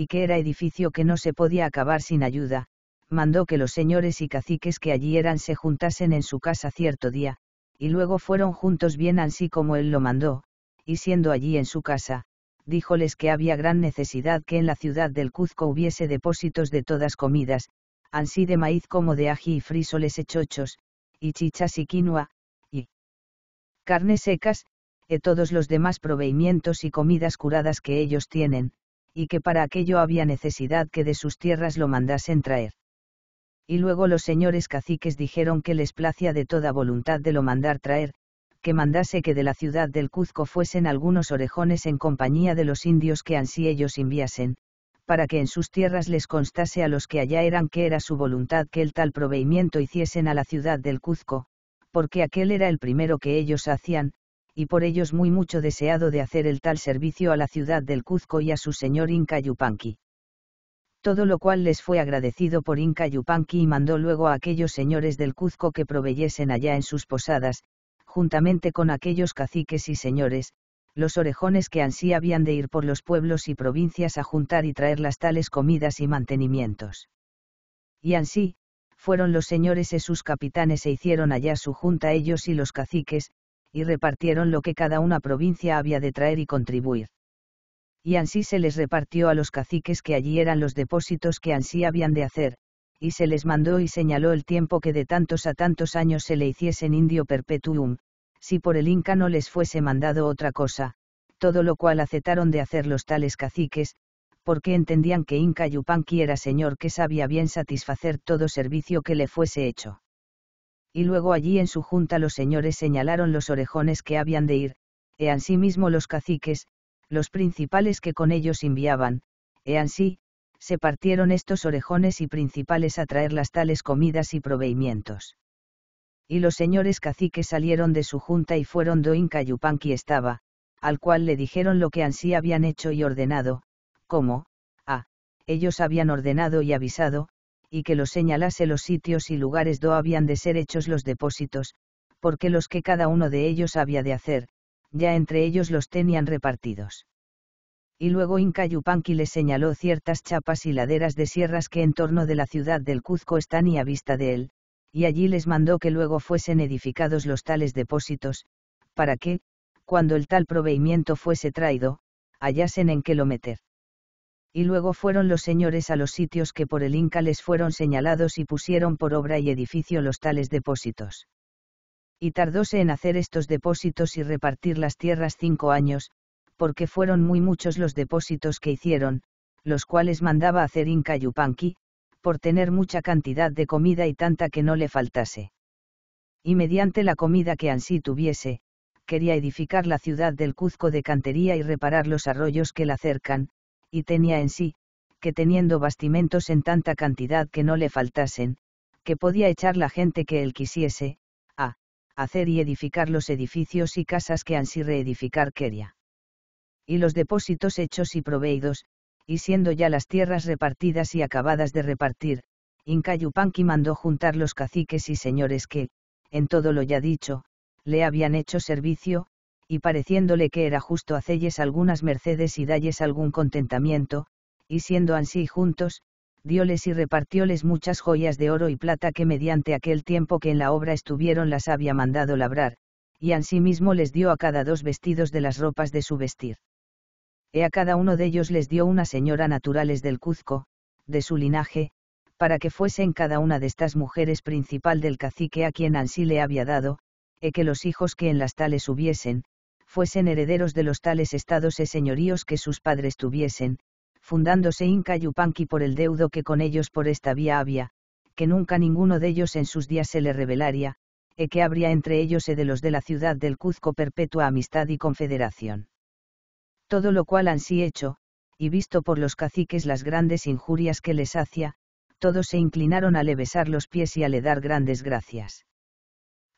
y que era edificio que no se podía acabar sin ayuda, mandó que los señores y caciques que allí eran se juntasen en su casa cierto día, y luego fueron juntos bien así como él lo mandó, y siendo allí en su casa, díjoles que había gran necesidad que en la ciudad del Cuzco hubiese depósitos de todas comidas, ansí de maíz como de ají y frísoles hechochos, y chichas y quinoa, y carnes secas, y e todos los demás proveimientos y comidas curadas que ellos tienen, y que para aquello había necesidad que de sus tierras lo mandasen traer. Y luego los señores caciques dijeron que les placía de toda voluntad de lo mandar traer, que mandase que de la ciudad del Cuzco fuesen algunos orejones en compañía de los indios que ansí ellos enviasen, para que en sus tierras les constase a los que allá eran que era su voluntad que el tal proveimiento hiciesen a la ciudad del Cuzco, porque aquel era el primero que ellos hacían, y por ellos muy mucho deseado de hacer el tal servicio a la ciudad del Cuzco y a su señor Inca Yupanqui. Todo lo cual les fue agradecido por Inca Yupanqui y mandó luego a aquellos señores del Cuzco que proveyesen allá en sus posadas, juntamente con aquellos caciques y señores, los orejones que ansí habían de ir por los pueblos y provincias a juntar y traer las tales comidas y mantenimientos. Y ansí, fueron los señores y sus capitanes e hicieron allá su junta ellos y los caciques, y repartieron lo que cada una provincia había de traer y contribuir. Y ansí se les repartió a los caciques que allí eran los depósitos que ansí habían de hacer, y se les mandó y señaló el tiempo que de tantos a tantos años se le hiciesen indio perpetuum, si por el Inca no les fuese mandado otra cosa, todo lo cual aceptaron de hacer los tales caciques, porque entendían que Inca Yupanqui era señor que sabía bien satisfacer todo servicio que le fuese hecho y luego allí en su junta los señores señalaron los orejones que habían de ir, e mismo los caciques, los principales que con ellos enviaban, e ansí, se partieron estos orejones y principales a traer las tales comidas y proveimientos. Y los señores caciques salieron de su junta y fueron inca Yupanqui estaba, al cual le dijeron lo que ansí habían hecho y ordenado, como, a, ah, ellos habían ordenado y avisado, y que los señalase los sitios y lugares do habían de ser hechos los depósitos, porque los que cada uno de ellos había de hacer, ya entre ellos los tenían repartidos. Y luego Inca Yupanqui le señaló ciertas chapas y laderas de sierras que en torno de la ciudad del Cuzco están y a vista de él, y allí les mandó que luego fuesen edificados los tales depósitos, para que, cuando el tal proveimiento fuese traído, hallasen en qué lo meter y luego fueron los señores a los sitios que por el Inca les fueron señalados y pusieron por obra y edificio los tales depósitos. Y tardóse en hacer estos depósitos y repartir las tierras cinco años, porque fueron muy muchos los depósitos que hicieron, los cuales mandaba hacer Inca Yupanqui, por tener mucha cantidad de comida y tanta que no le faltase. Y mediante la comida que ansí tuviese, quería edificar la ciudad del Cuzco de cantería y reparar los arroyos que la cercan, y tenía en sí, que teniendo bastimentos en tanta cantidad que no le faltasen, que podía echar la gente que él quisiese, a hacer y edificar los edificios y casas que ansí reedificar quería. Y los depósitos hechos y proveídos, y siendo ya las tierras repartidas y acabadas de repartir, Incayupanqui mandó juntar los caciques y señores que, en todo lo ya dicho, le habían hecho servicio, y pareciéndole que era justo hacelles algunas mercedes y dalles algún contentamiento, y siendo ansí juntos, dioles y repartióles muchas joyas de oro y plata que mediante aquel tiempo que en la obra estuvieron las había mandado labrar, y ansimismo les dio a cada dos vestidos de las ropas de su vestir. Y e a cada uno de ellos les dio una señora naturales del Cuzco, de su linaje, para que fuesen cada una de estas mujeres principal del cacique a quien ansí le había dado, e que los hijos que en las tales hubiesen, fuesen herederos de los tales estados y e señoríos que sus padres tuviesen, fundándose Inca Yupanqui por el deudo que con ellos por esta vía había, que nunca ninguno de ellos en sus días se le revelaría, e que habría entre ellos e de los de la ciudad del Cuzco perpetua amistad y confederación. Todo lo cual han hecho, y visto por los caciques las grandes injurias que les hacía, todos se inclinaron a le besar los pies y a le dar grandes gracias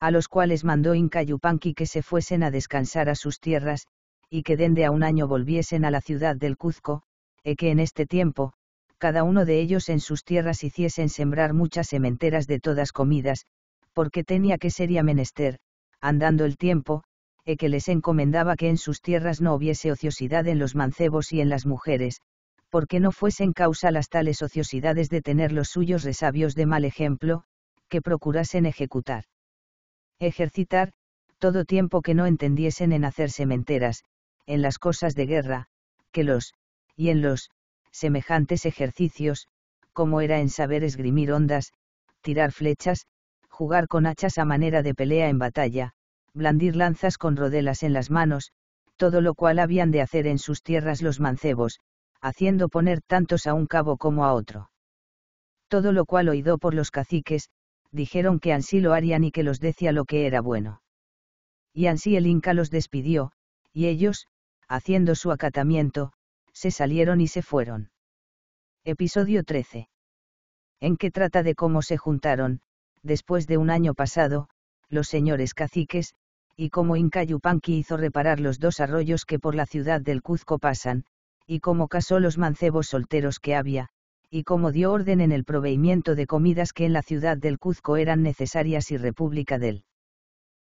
a los cuales mandó Inca Yupanqui que se fuesen a descansar a sus tierras, y que dende a un año volviesen a la ciudad del Cuzco, e que en este tiempo, cada uno de ellos en sus tierras hiciesen sembrar muchas sementeras de todas comidas, porque tenía que sería menester, andando el tiempo, e que les encomendaba que en sus tierras no hubiese ociosidad en los mancebos y en las mujeres, porque no fuesen causa las tales ociosidades de tener los suyos resabios de mal ejemplo, que procurasen ejecutar ejercitar, todo tiempo que no entendiesen en hacer sementeras, en las cosas de guerra, que los, y en los, semejantes ejercicios, como era en saber esgrimir ondas, tirar flechas, jugar con hachas a manera de pelea en batalla, blandir lanzas con rodelas en las manos, todo lo cual habían de hacer en sus tierras los mancebos, haciendo poner tantos a un cabo como a otro. Todo lo cual oído por los caciques, dijeron que ansí lo harían y que los decía lo que era bueno. Y ansí el Inca los despidió, y ellos, haciendo su acatamiento, se salieron y se fueron. Episodio 13. En qué trata de cómo se juntaron, después de un año pasado, los señores caciques, y cómo Inca Yupanqui hizo reparar los dos arroyos que por la ciudad del Cuzco pasan, y cómo casó los mancebos solteros que había, y como dio orden en el proveimiento de comidas que en la ciudad del Cuzco eran necesarias y República del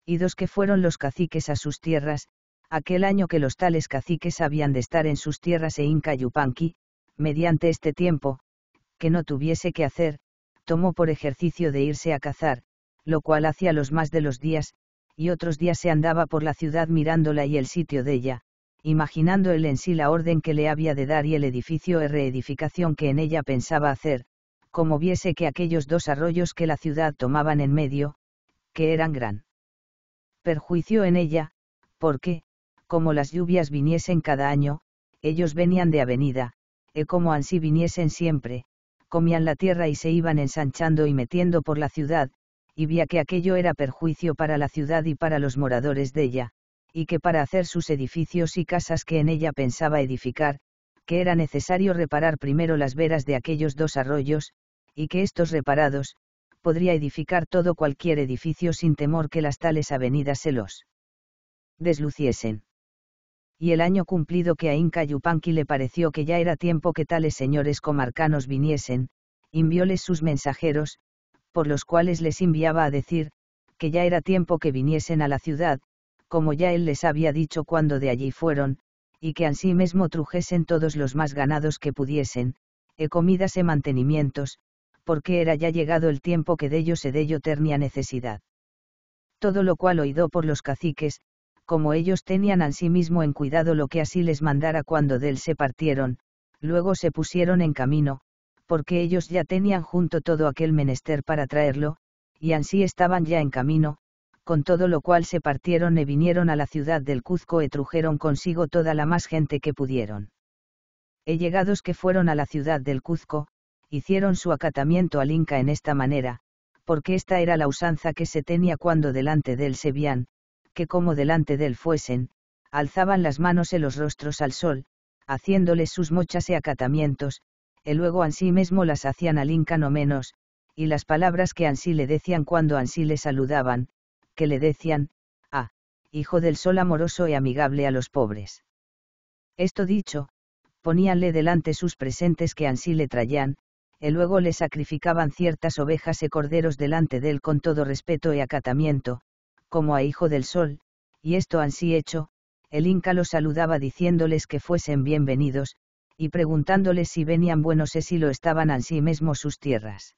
y dos que fueron los caciques a sus tierras, aquel año que los tales caciques habían de estar en sus tierras e Inca Yupanqui, mediante este tiempo, que no tuviese que hacer, tomó por ejercicio de irse a cazar, lo cual hacía los más de los días, y otros días se andaba por la ciudad mirándola y el sitio de ella, imaginando él en sí la orden que le había de dar y el edificio e reedificación que en ella pensaba hacer, como viese que aquellos dos arroyos que la ciudad tomaban en medio, que eran gran perjuicio en ella, porque, como las lluvias viniesen cada año, ellos venían de avenida, e como ansí viniesen siempre, comían la tierra y se iban ensanchando y metiendo por la ciudad, y vía que aquello era perjuicio para la ciudad y para los moradores de ella, y que para hacer sus edificios y casas que en ella pensaba edificar, que era necesario reparar primero las veras de aquellos dos arroyos, y que estos reparados, podría edificar todo cualquier edificio sin temor que las tales avenidas se los desluciesen. Y el año cumplido que a Inca Yupanqui le pareció que ya era tiempo que tales señores comarcanos viniesen, envióles sus mensajeros, por los cuales les enviaba a decir, que ya era tiempo que viniesen a la ciudad, como ya él les había dicho cuando de allí fueron, y que mismo trujesen todos los más ganados que pudiesen, e comidas e mantenimientos, porque era ya llegado el tiempo que dello se dello ternia necesidad. Todo lo cual oído por los caciques, como ellos tenían mismo en cuidado lo que así les mandara cuando de él se partieron, luego se pusieron en camino, porque ellos ya tenían junto todo aquel menester para traerlo, y ansí estaban ya en camino, con todo lo cual se partieron e vinieron a la ciudad del Cuzco e trujeron consigo toda la más gente que pudieron. Y llegados que fueron a la ciudad del Cuzco, hicieron su acatamiento al Inca en esta manera, porque esta era la usanza que se tenía cuando delante de él se veían, que como delante del fuesen, alzaban las manos y los rostros al sol, haciéndoles sus mochas y acatamientos, y luego ansí mismo las hacían al Inca no menos, y las palabras que ansí le decían cuando ansí le saludaban, que le decían, ah, hijo del sol amoroso y amigable a los pobres. Esto dicho, poníanle delante sus presentes que ansí le traían, y luego le sacrificaban ciertas ovejas y corderos delante de él con todo respeto y acatamiento, como a hijo del sol, y esto ansí hecho, el Inca los saludaba diciéndoles que fuesen bienvenidos, y preguntándoles si venían buenos y si lo estaban ansí mismo sus tierras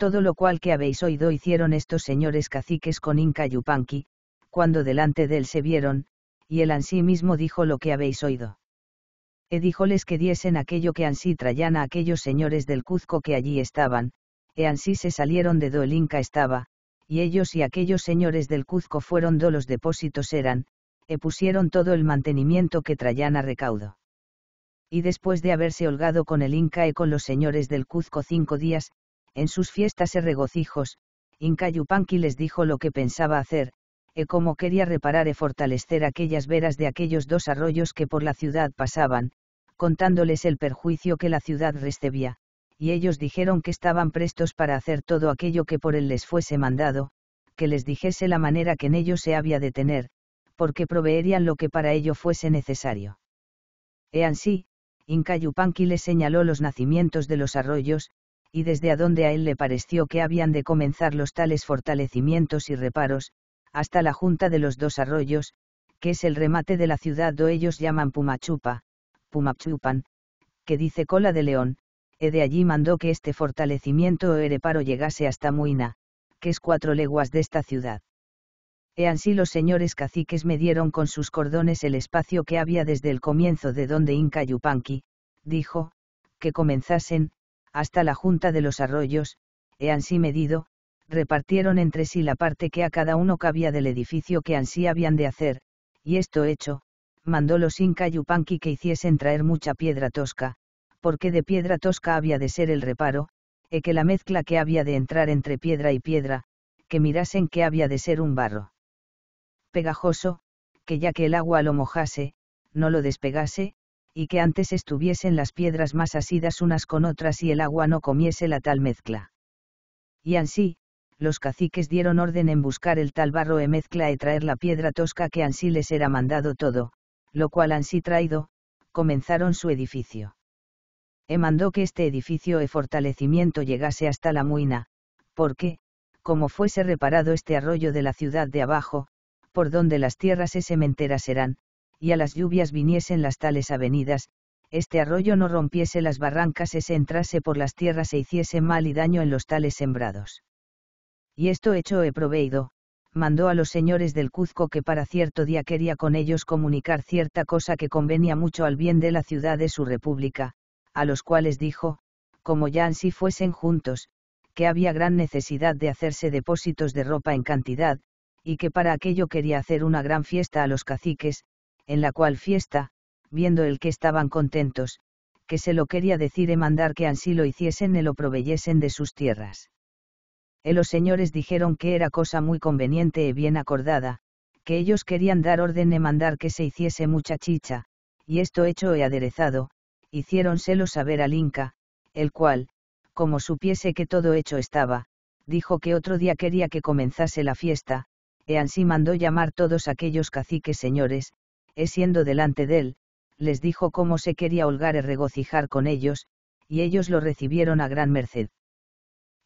todo lo cual que habéis oído hicieron estos señores caciques con Inca Yupanqui, cuando delante de él se vieron, y él ansí mismo dijo lo que habéis oído. E díjoles que diesen aquello que ansí traían a aquellos señores del Cuzco que allí estaban, e ansí se salieron de do el Inca estaba, y ellos y aquellos señores del Cuzco fueron do los depósitos eran, e pusieron todo el mantenimiento que traían a recaudo. Y después de haberse holgado con el Inca y con los señores del Cuzco cinco días, en sus fiestas y e regocijos, Incayupanqui les dijo lo que pensaba hacer, e cómo quería reparar e fortalecer aquellas veras de aquellos dos arroyos que por la ciudad pasaban, contándoles el perjuicio que la ciudad recebía, y ellos dijeron que estaban prestos para hacer todo aquello que por él les fuese mandado, que les dijese la manera que en ellos se había de tener, porque proveerían lo que para ello fuese necesario. He ansí, Incayupanqui les señaló los nacimientos de los arroyos, y desde adonde a él le pareció que habían de comenzar los tales fortalecimientos y reparos, hasta la junta de los dos arroyos, que es el remate de la ciudad do ellos llaman Pumachupa, Pumachupan, que dice cola de león, e de allí mandó que este fortalecimiento o reparo llegase hasta Muina, que es cuatro leguas de esta ciudad. He ansí los señores caciques me dieron con sus cordones el espacio que había desde el comienzo de donde Inca Yupanqui, dijo, que comenzasen, hasta la junta de los arroyos, e ansí medido, repartieron entre sí la parte que a cada uno cabía del edificio que ansí habían de hacer, y esto hecho, mandó los inca que hiciesen traer mucha piedra tosca, porque de piedra tosca había de ser el reparo, e que la mezcla que había de entrar entre piedra y piedra, que mirasen que había de ser un barro pegajoso, que ya que el agua lo mojase, no lo despegase, y que antes estuviesen las piedras más asidas unas con otras y el agua no comiese la tal mezcla. Y ansí, los caciques dieron orden en buscar el tal barro e mezcla e traer la piedra tosca que ansí les era mandado todo, lo cual ansí traído, comenzaron su edificio. E mandó que este edificio e fortalecimiento llegase hasta la muina, porque, como fuese reparado este arroyo de la ciudad de abajo, por donde las tierras e sementeras serán, y a las lluvias viniesen las tales avenidas, este arroyo no rompiese las barrancas, ese entrase por las tierras e hiciese mal y daño en los tales sembrados. Y esto hecho he proveído, mandó a los señores del Cuzco que para cierto día quería con ellos comunicar cierta cosa que convenía mucho al bien de la ciudad de su república, a los cuales dijo, como ya ansí fuesen juntos, que había gran necesidad de hacerse depósitos de ropa en cantidad, y que para aquello quería hacer una gran fiesta a los caciques, en la cual fiesta, viendo el que estaban contentos, que se lo quería decir y mandar que ansí lo hiciesen y lo proveyesen de sus tierras. E los señores dijeron que era cosa muy conveniente y bien acordada, que ellos querían dar orden e mandar que se hiciese mucha chicha, y esto hecho e aderezado, hiciéronselo saber al Inca, el cual, como supiese que todo hecho estaba, dijo que otro día quería que comenzase la fiesta, e ansí mandó llamar todos aquellos caciques señores, siendo delante de él, les dijo cómo se quería holgar y regocijar con ellos, y ellos lo recibieron a gran merced.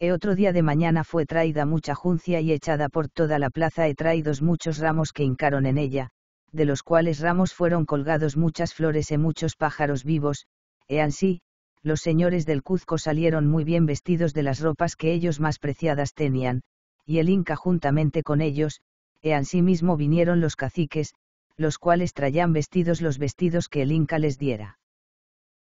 E otro día de mañana fue traída mucha juncia y echada por toda la plaza he traídos muchos ramos que hincaron en ella, de los cuales ramos fueron colgados muchas flores y muchos pájaros vivos, e ansí, los señores del Cuzco salieron muy bien vestidos de las ropas que ellos más preciadas tenían, y el Inca juntamente con ellos, e ansí mismo vinieron los caciques, los cuales traían vestidos los vestidos que el Inca les diera.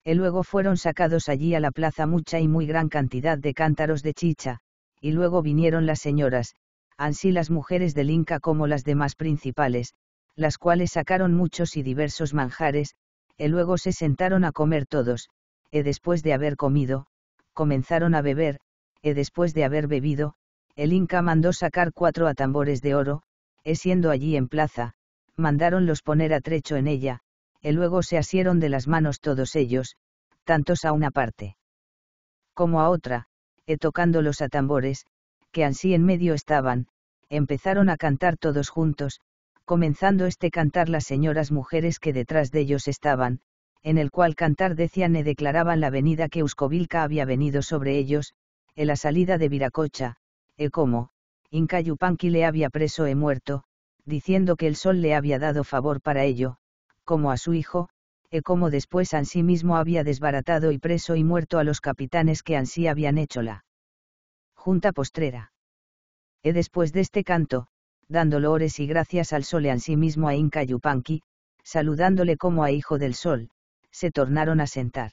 Y luego fueron sacados allí a la plaza mucha y muy gran cantidad de cántaros de chicha, y luego vinieron las señoras, ansí las mujeres del Inca como las demás principales, las cuales sacaron muchos y diversos manjares, y luego se sentaron a comer todos, y después de haber comido, comenzaron a beber, y después de haber bebido, el Inca mandó sacar cuatro atambores de oro, y siendo allí en plaza, mandaron los poner a trecho en ella, y luego se asieron de las manos todos ellos, tantos a una parte como a otra, e tocando los tambores, que ansí en medio estaban, empezaron a cantar todos juntos, comenzando este cantar las señoras mujeres que detrás de ellos estaban, en el cual cantar decían y declaraban la venida que Uscovilca había venido sobre ellos, e la salida de Viracocha, e cómo, Incayupanqui le había preso e muerto, diciendo que el sol le había dado favor para ello, como a su hijo, e como después mismo había desbaratado y preso y muerto a los capitanes que ansí habían hecho la junta postrera. E después de este canto, dando lores y gracias al sol y e mismo a Inca Yupanqui, saludándole como a hijo del sol, se tornaron a sentar.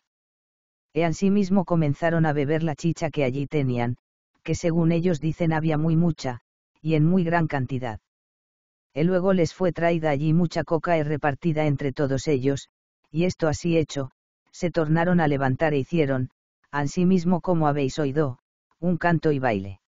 E mismo comenzaron a beber la chicha que allí tenían, que según ellos dicen había muy mucha, y en muy gran cantidad y luego les fue traída allí mucha coca y repartida entre todos ellos, y esto así hecho, se tornaron a levantar e hicieron, ansimismo como habéis oído, un canto y baile.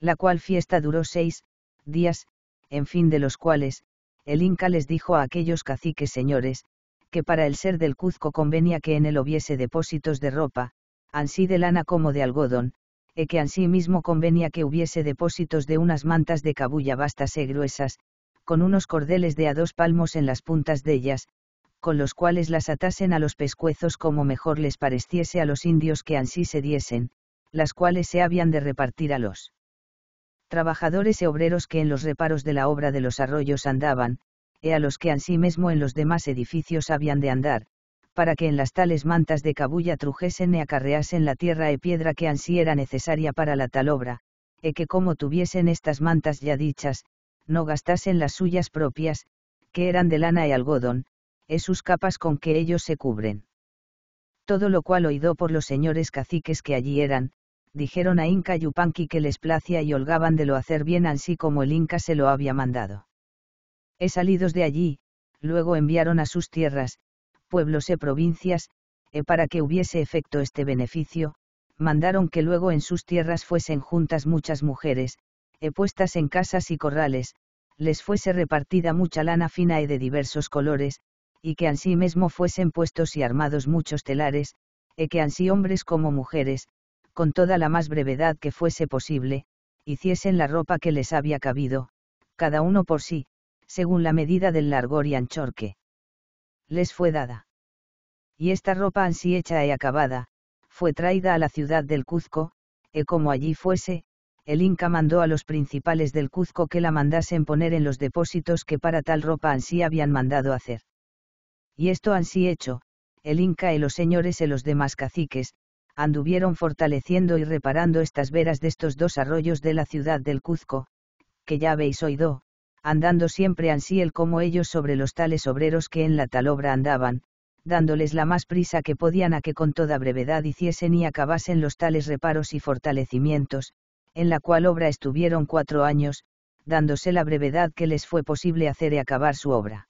La cual fiesta duró seis días, en fin de los cuales, el Inca les dijo a aquellos caciques señores, que para el ser del Cuzco convenía que en él hubiese depósitos de ropa, ansí de lana como de algodón, e que ansí mismo convenía que hubiese depósitos de unas mantas de cabulla vastas y e gruesas, con unos cordeles de a dos palmos en las puntas de ellas, con los cuales las atasen a los pescuezos como mejor les pareciese a los indios que ansí se diesen, las cuales se habían de repartir a los trabajadores y obreros que en los reparos de la obra de los arroyos andaban, e a los que ansí mismo en los demás edificios habían de andar, para que en las tales mantas de cabulla trujesen y acarreasen la tierra e piedra que ansí era necesaria para la tal obra, e que como tuviesen estas mantas ya dichas, no gastasen las suyas propias, que eran de lana y algodón, es sus capas con que ellos se cubren. Todo lo cual oído por los señores caciques que allí eran, dijeron a Inca Yupanqui que les placía y holgaban de lo hacer bien así como el Inca se lo había mandado. He salidos de allí, luego enviaron a sus tierras, pueblos y provincias, y para que hubiese efecto este beneficio, mandaron que luego en sus tierras fuesen juntas muchas mujeres, e puestas en casas y corrales, les fuese repartida mucha lana fina y de diversos colores, y que ansí mismo fuesen puestos y armados muchos telares, e que ansí hombres como mujeres, con toda la más brevedad que fuese posible, hiciesen la ropa que les había cabido, cada uno por sí, según la medida del largor y anchor que les fue dada. Y esta ropa ansí hecha y acabada, fue traída a la ciudad del Cuzco, e como allí fuese, el Inca mandó a los principales del Cuzco que la mandasen poner en los depósitos que para tal ropa ansí habían mandado hacer. Y esto ansí hecho, el Inca y los señores y los demás caciques, anduvieron fortaleciendo y reparando estas veras de estos dos arroyos de la ciudad del Cuzco, que ya veis oído, andando siempre ansí el como ellos sobre los tales obreros que en la tal obra andaban, dándoles la más prisa que podían a que con toda brevedad hiciesen y acabasen los tales reparos y fortalecimientos, en la cual obra estuvieron cuatro años, dándose la brevedad que les fue posible hacer y acabar su obra.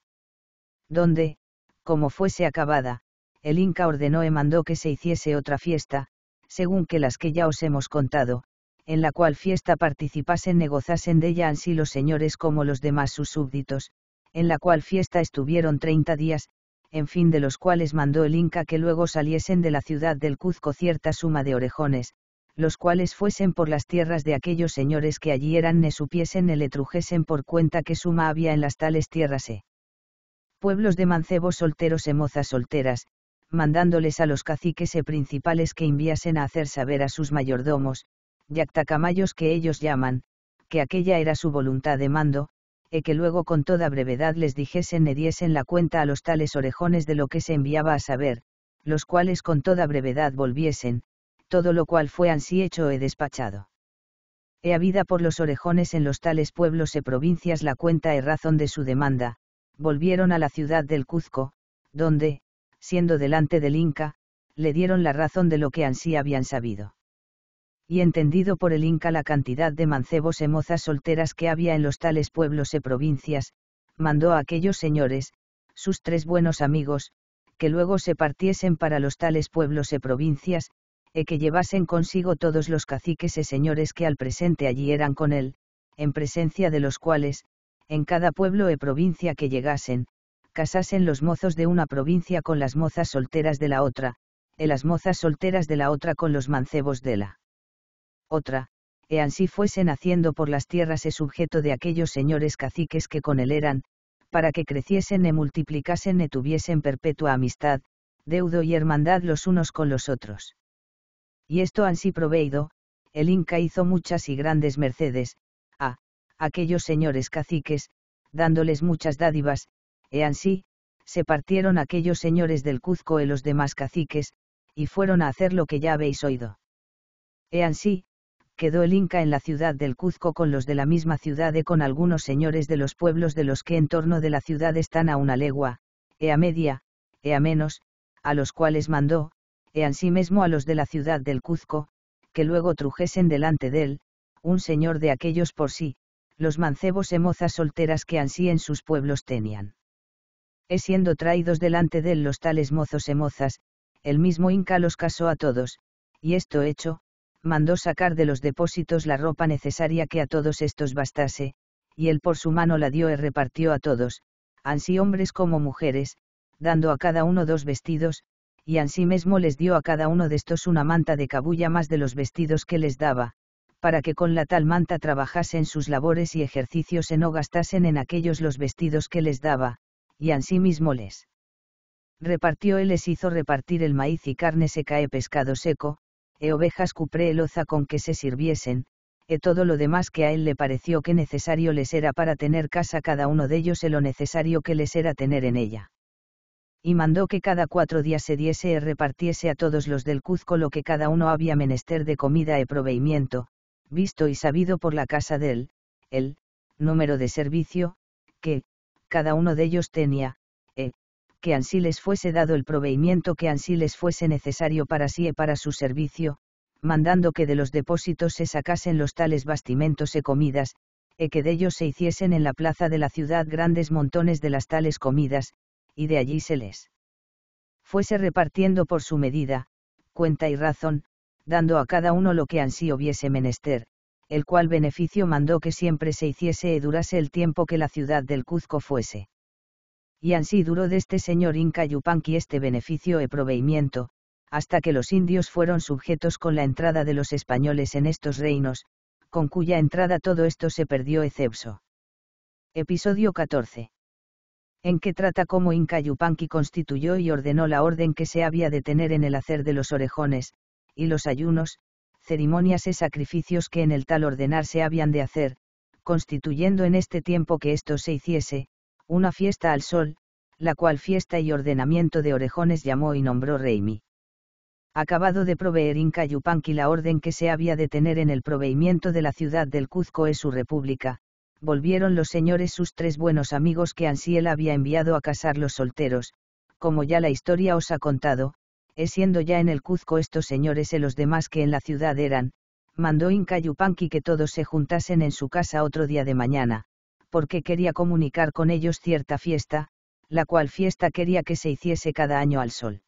Donde, como fuese acabada, el Inca ordenó y mandó que se hiciese otra fiesta, según que las que ya os hemos contado, en la cual fiesta participasen negozasen de ella ansí los señores como los demás sus súbditos, en la cual fiesta estuvieron treinta días, en fin de los cuales mandó el Inca que luego saliesen de la ciudad del Cuzco cierta suma de orejones, los cuales fuesen por las tierras de aquellos señores que allí eran ne supiesen ne le trujesen por cuenta que suma había en las tales tierras e pueblos de mancebos solteros e mozas solteras, mandándoles a los caciques e principales que enviasen a hacer saber a sus mayordomos, yactacamayos que ellos llaman, que aquella era su voluntad de mando, e que luego con toda brevedad les dijesen ne diesen la cuenta a los tales orejones de lo que se enviaba a saber, los cuales con toda brevedad volviesen, todo lo cual fue ansí hecho he despachado. He habida por los orejones en los tales pueblos e provincias la cuenta e razón de su demanda, volvieron a la ciudad del Cuzco, donde, siendo delante del Inca, le dieron la razón de lo que ansí habían sabido. Y entendido por el Inca la cantidad de mancebos e mozas solteras que había en los tales pueblos e provincias, mandó a aquellos señores, sus tres buenos amigos, que luego se partiesen para los tales pueblos e provincias, e que llevasen consigo todos los caciques e señores que al presente allí eran con él, en presencia de los cuales, en cada pueblo e provincia que llegasen, casasen los mozos de una provincia con las mozas solteras de la otra, e las mozas solteras de la otra con los mancebos de la otra, e ansí fuesen haciendo por las tierras e sujeto de aquellos señores caciques que con él eran, para que creciesen e multiplicasen e tuviesen perpetua amistad, deudo y hermandad los unos con los otros. Y esto ansí proveído, el Inca hizo muchas y grandes mercedes, a, aquellos señores caciques, dándoles muchas dádivas, e ansí, se partieron aquellos señores del Cuzco y los demás caciques, y fueron a hacer lo que ya habéis oído. E ansí, quedó el Inca en la ciudad del Cuzco con los de la misma ciudad y con algunos señores de los pueblos de los que en torno de la ciudad están a una legua, e a media, e a menos, a los cuales mandó, e ansimesmo a los de la ciudad del Cuzco, que luego trujesen delante de él, un señor de aquellos por sí, los mancebos y e mozas solteras que ansí en sus pueblos tenían. He siendo traídos delante de él los tales mozos e mozas, el mismo Inca los casó a todos, y esto hecho, mandó sacar de los depósitos la ropa necesaria que a todos estos bastase, y él por su mano la dio y e repartió a todos, ansí hombres como mujeres, dando a cada uno dos vestidos, y mismo les dio a cada uno de estos una manta de cabulla más de los vestidos que les daba, para que con la tal manta trabajasen sus labores y ejercicios y no gastasen en aquellos los vestidos que les daba, y mismo les repartió él les hizo repartir el maíz y carne seca y pescado seco, e ovejas cupré el oza con que se sirviesen, e todo lo demás que a él le pareció que necesario les era para tener casa cada uno de ellos e lo necesario que les era tener en ella y mandó que cada cuatro días se diese y e repartiese a todos los del Cuzco lo que cada uno había menester de comida e proveimiento, visto y sabido por la casa del, el, número de servicio, que, cada uno de ellos tenía, e, que ansí les fuese dado el proveimiento que ansí les fuese necesario para sí y e para su servicio, mandando que de los depósitos se sacasen los tales bastimentos e comidas, e que de ellos se hiciesen en la plaza de la ciudad grandes montones de las tales comidas, y de allí se les fuese repartiendo por su medida, cuenta y razón, dando a cada uno lo que ansí hubiese menester, el cual beneficio mandó que siempre se hiciese y durase el tiempo que la ciudad del Cuzco fuese. Y ansí duró de este señor Inca Yupanqui este beneficio e proveimiento, hasta que los indios fueron sujetos con la entrada de los españoles en estos reinos, con cuya entrada todo esto se perdió ecepso. Episodio 14 en que trata cómo Inca Yupanqui constituyó y ordenó la orden que se había de tener en el hacer de los orejones, y los ayunos, ceremonias y sacrificios que en el tal ordenar se habían de hacer, constituyendo en este tiempo que esto se hiciese, una fiesta al sol, la cual fiesta y ordenamiento de orejones llamó y nombró Reimi. Acabado de proveer Inca Yupanqui la orden que se había de tener en el proveimiento de la ciudad del Cuzco es su república, volvieron los señores sus tres buenos amigos que Ansiel había enviado a casar los solteros, como ya la historia os ha contado, es eh, siendo ya en el Cuzco estos señores y los demás que en la ciudad eran, mandó Inca Yupanqui que todos se juntasen en su casa otro día de mañana, porque quería comunicar con ellos cierta fiesta, la cual fiesta quería que se hiciese cada año al sol.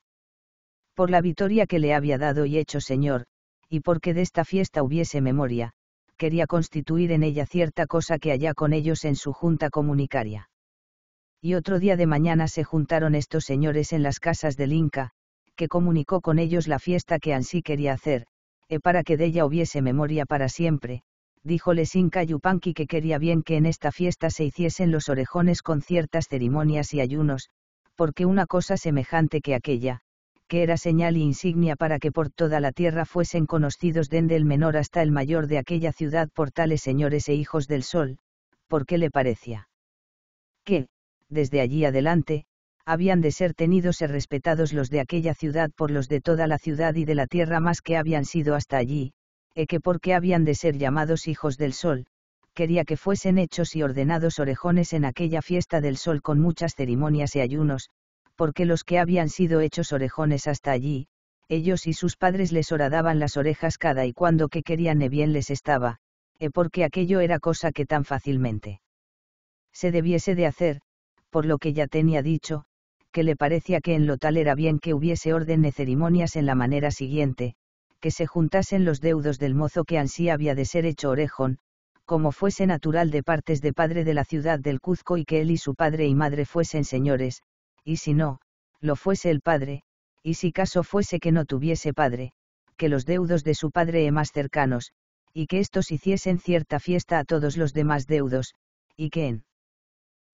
Por la victoria que le había dado y hecho Señor, y porque de esta fiesta hubiese memoria, quería constituir en ella cierta cosa que allá con ellos en su junta comunicaria. Y otro día de mañana se juntaron estos señores en las casas del Inca, que comunicó con ellos la fiesta que ansí quería hacer, e para que de ella hubiese memoria para siempre, díjoles Inca Yupanqui que quería bien que en esta fiesta se hiciesen los orejones con ciertas ceremonias y ayunos, porque una cosa semejante que aquella, que era señal y insignia para que por toda la tierra fuesen conocidos desde el menor hasta el mayor de aquella ciudad por tales señores e hijos del sol, porque le parecía que, desde allí adelante, habían de ser tenidos y respetados los de aquella ciudad por los de toda la ciudad y de la tierra más que habían sido hasta allí, e que porque habían de ser llamados hijos del sol, quería que fuesen hechos y ordenados orejones en aquella fiesta del sol con muchas ceremonias y ayunos, porque los que habían sido hechos orejones hasta allí, ellos y sus padres les oradaban las orejas cada y cuando que querían e bien les estaba, e porque aquello era cosa que tan fácilmente se debiese de hacer, por lo que ya tenía dicho, que le parecía que en lo tal era bien que hubiese orden de ceremonias en la manera siguiente, que se juntasen los deudos del mozo que ansí había de ser hecho orejón, como fuese natural de partes de padre de la ciudad del Cuzco y que él y su padre y madre fuesen señores, y si no, lo fuese el padre, y si caso fuese que no tuviese padre, que los deudos de su padre e más cercanos, y que éstos hiciesen cierta fiesta a todos los demás deudos, y que en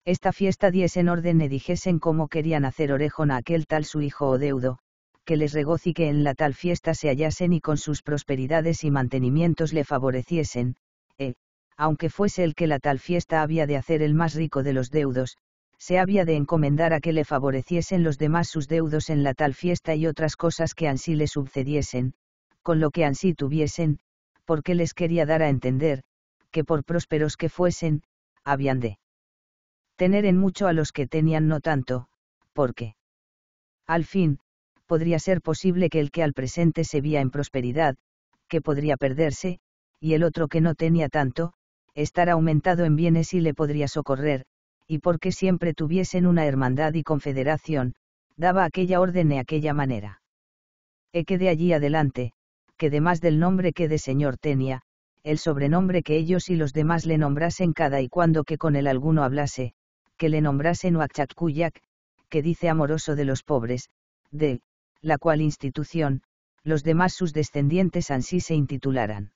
esta fiesta diesen orden e dijesen cómo querían hacer orejón a aquel tal su hijo o deudo, que les que en la tal fiesta se hallasen y con sus prosperidades y mantenimientos le favoreciesen, e, aunque fuese el que la tal fiesta había de hacer el más rico de los deudos, se había de encomendar a que le favoreciesen los demás sus deudos en la tal fiesta y otras cosas que ansí le sucediesen, con lo que ansí tuviesen, porque les quería dar a entender, que por prósperos que fuesen, habían de tener en mucho a los que tenían no tanto, porque al fin, podría ser posible que el que al presente se vía en prosperidad, que podría perderse, y el otro que no tenía tanto, estar aumentado en bienes y le podría socorrer, y porque siempre tuviesen una hermandad y confederación, daba aquella orden y aquella manera. He que de allí adelante, que de del nombre que de señor tenía, el sobrenombre que ellos y los demás le nombrasen cada y cuando que con él alguno hablase, que le nombrasen Huachacuyac, que dice amoroso de los pobres, de la cual institución, los demás sus descendientes ansí se intitularan.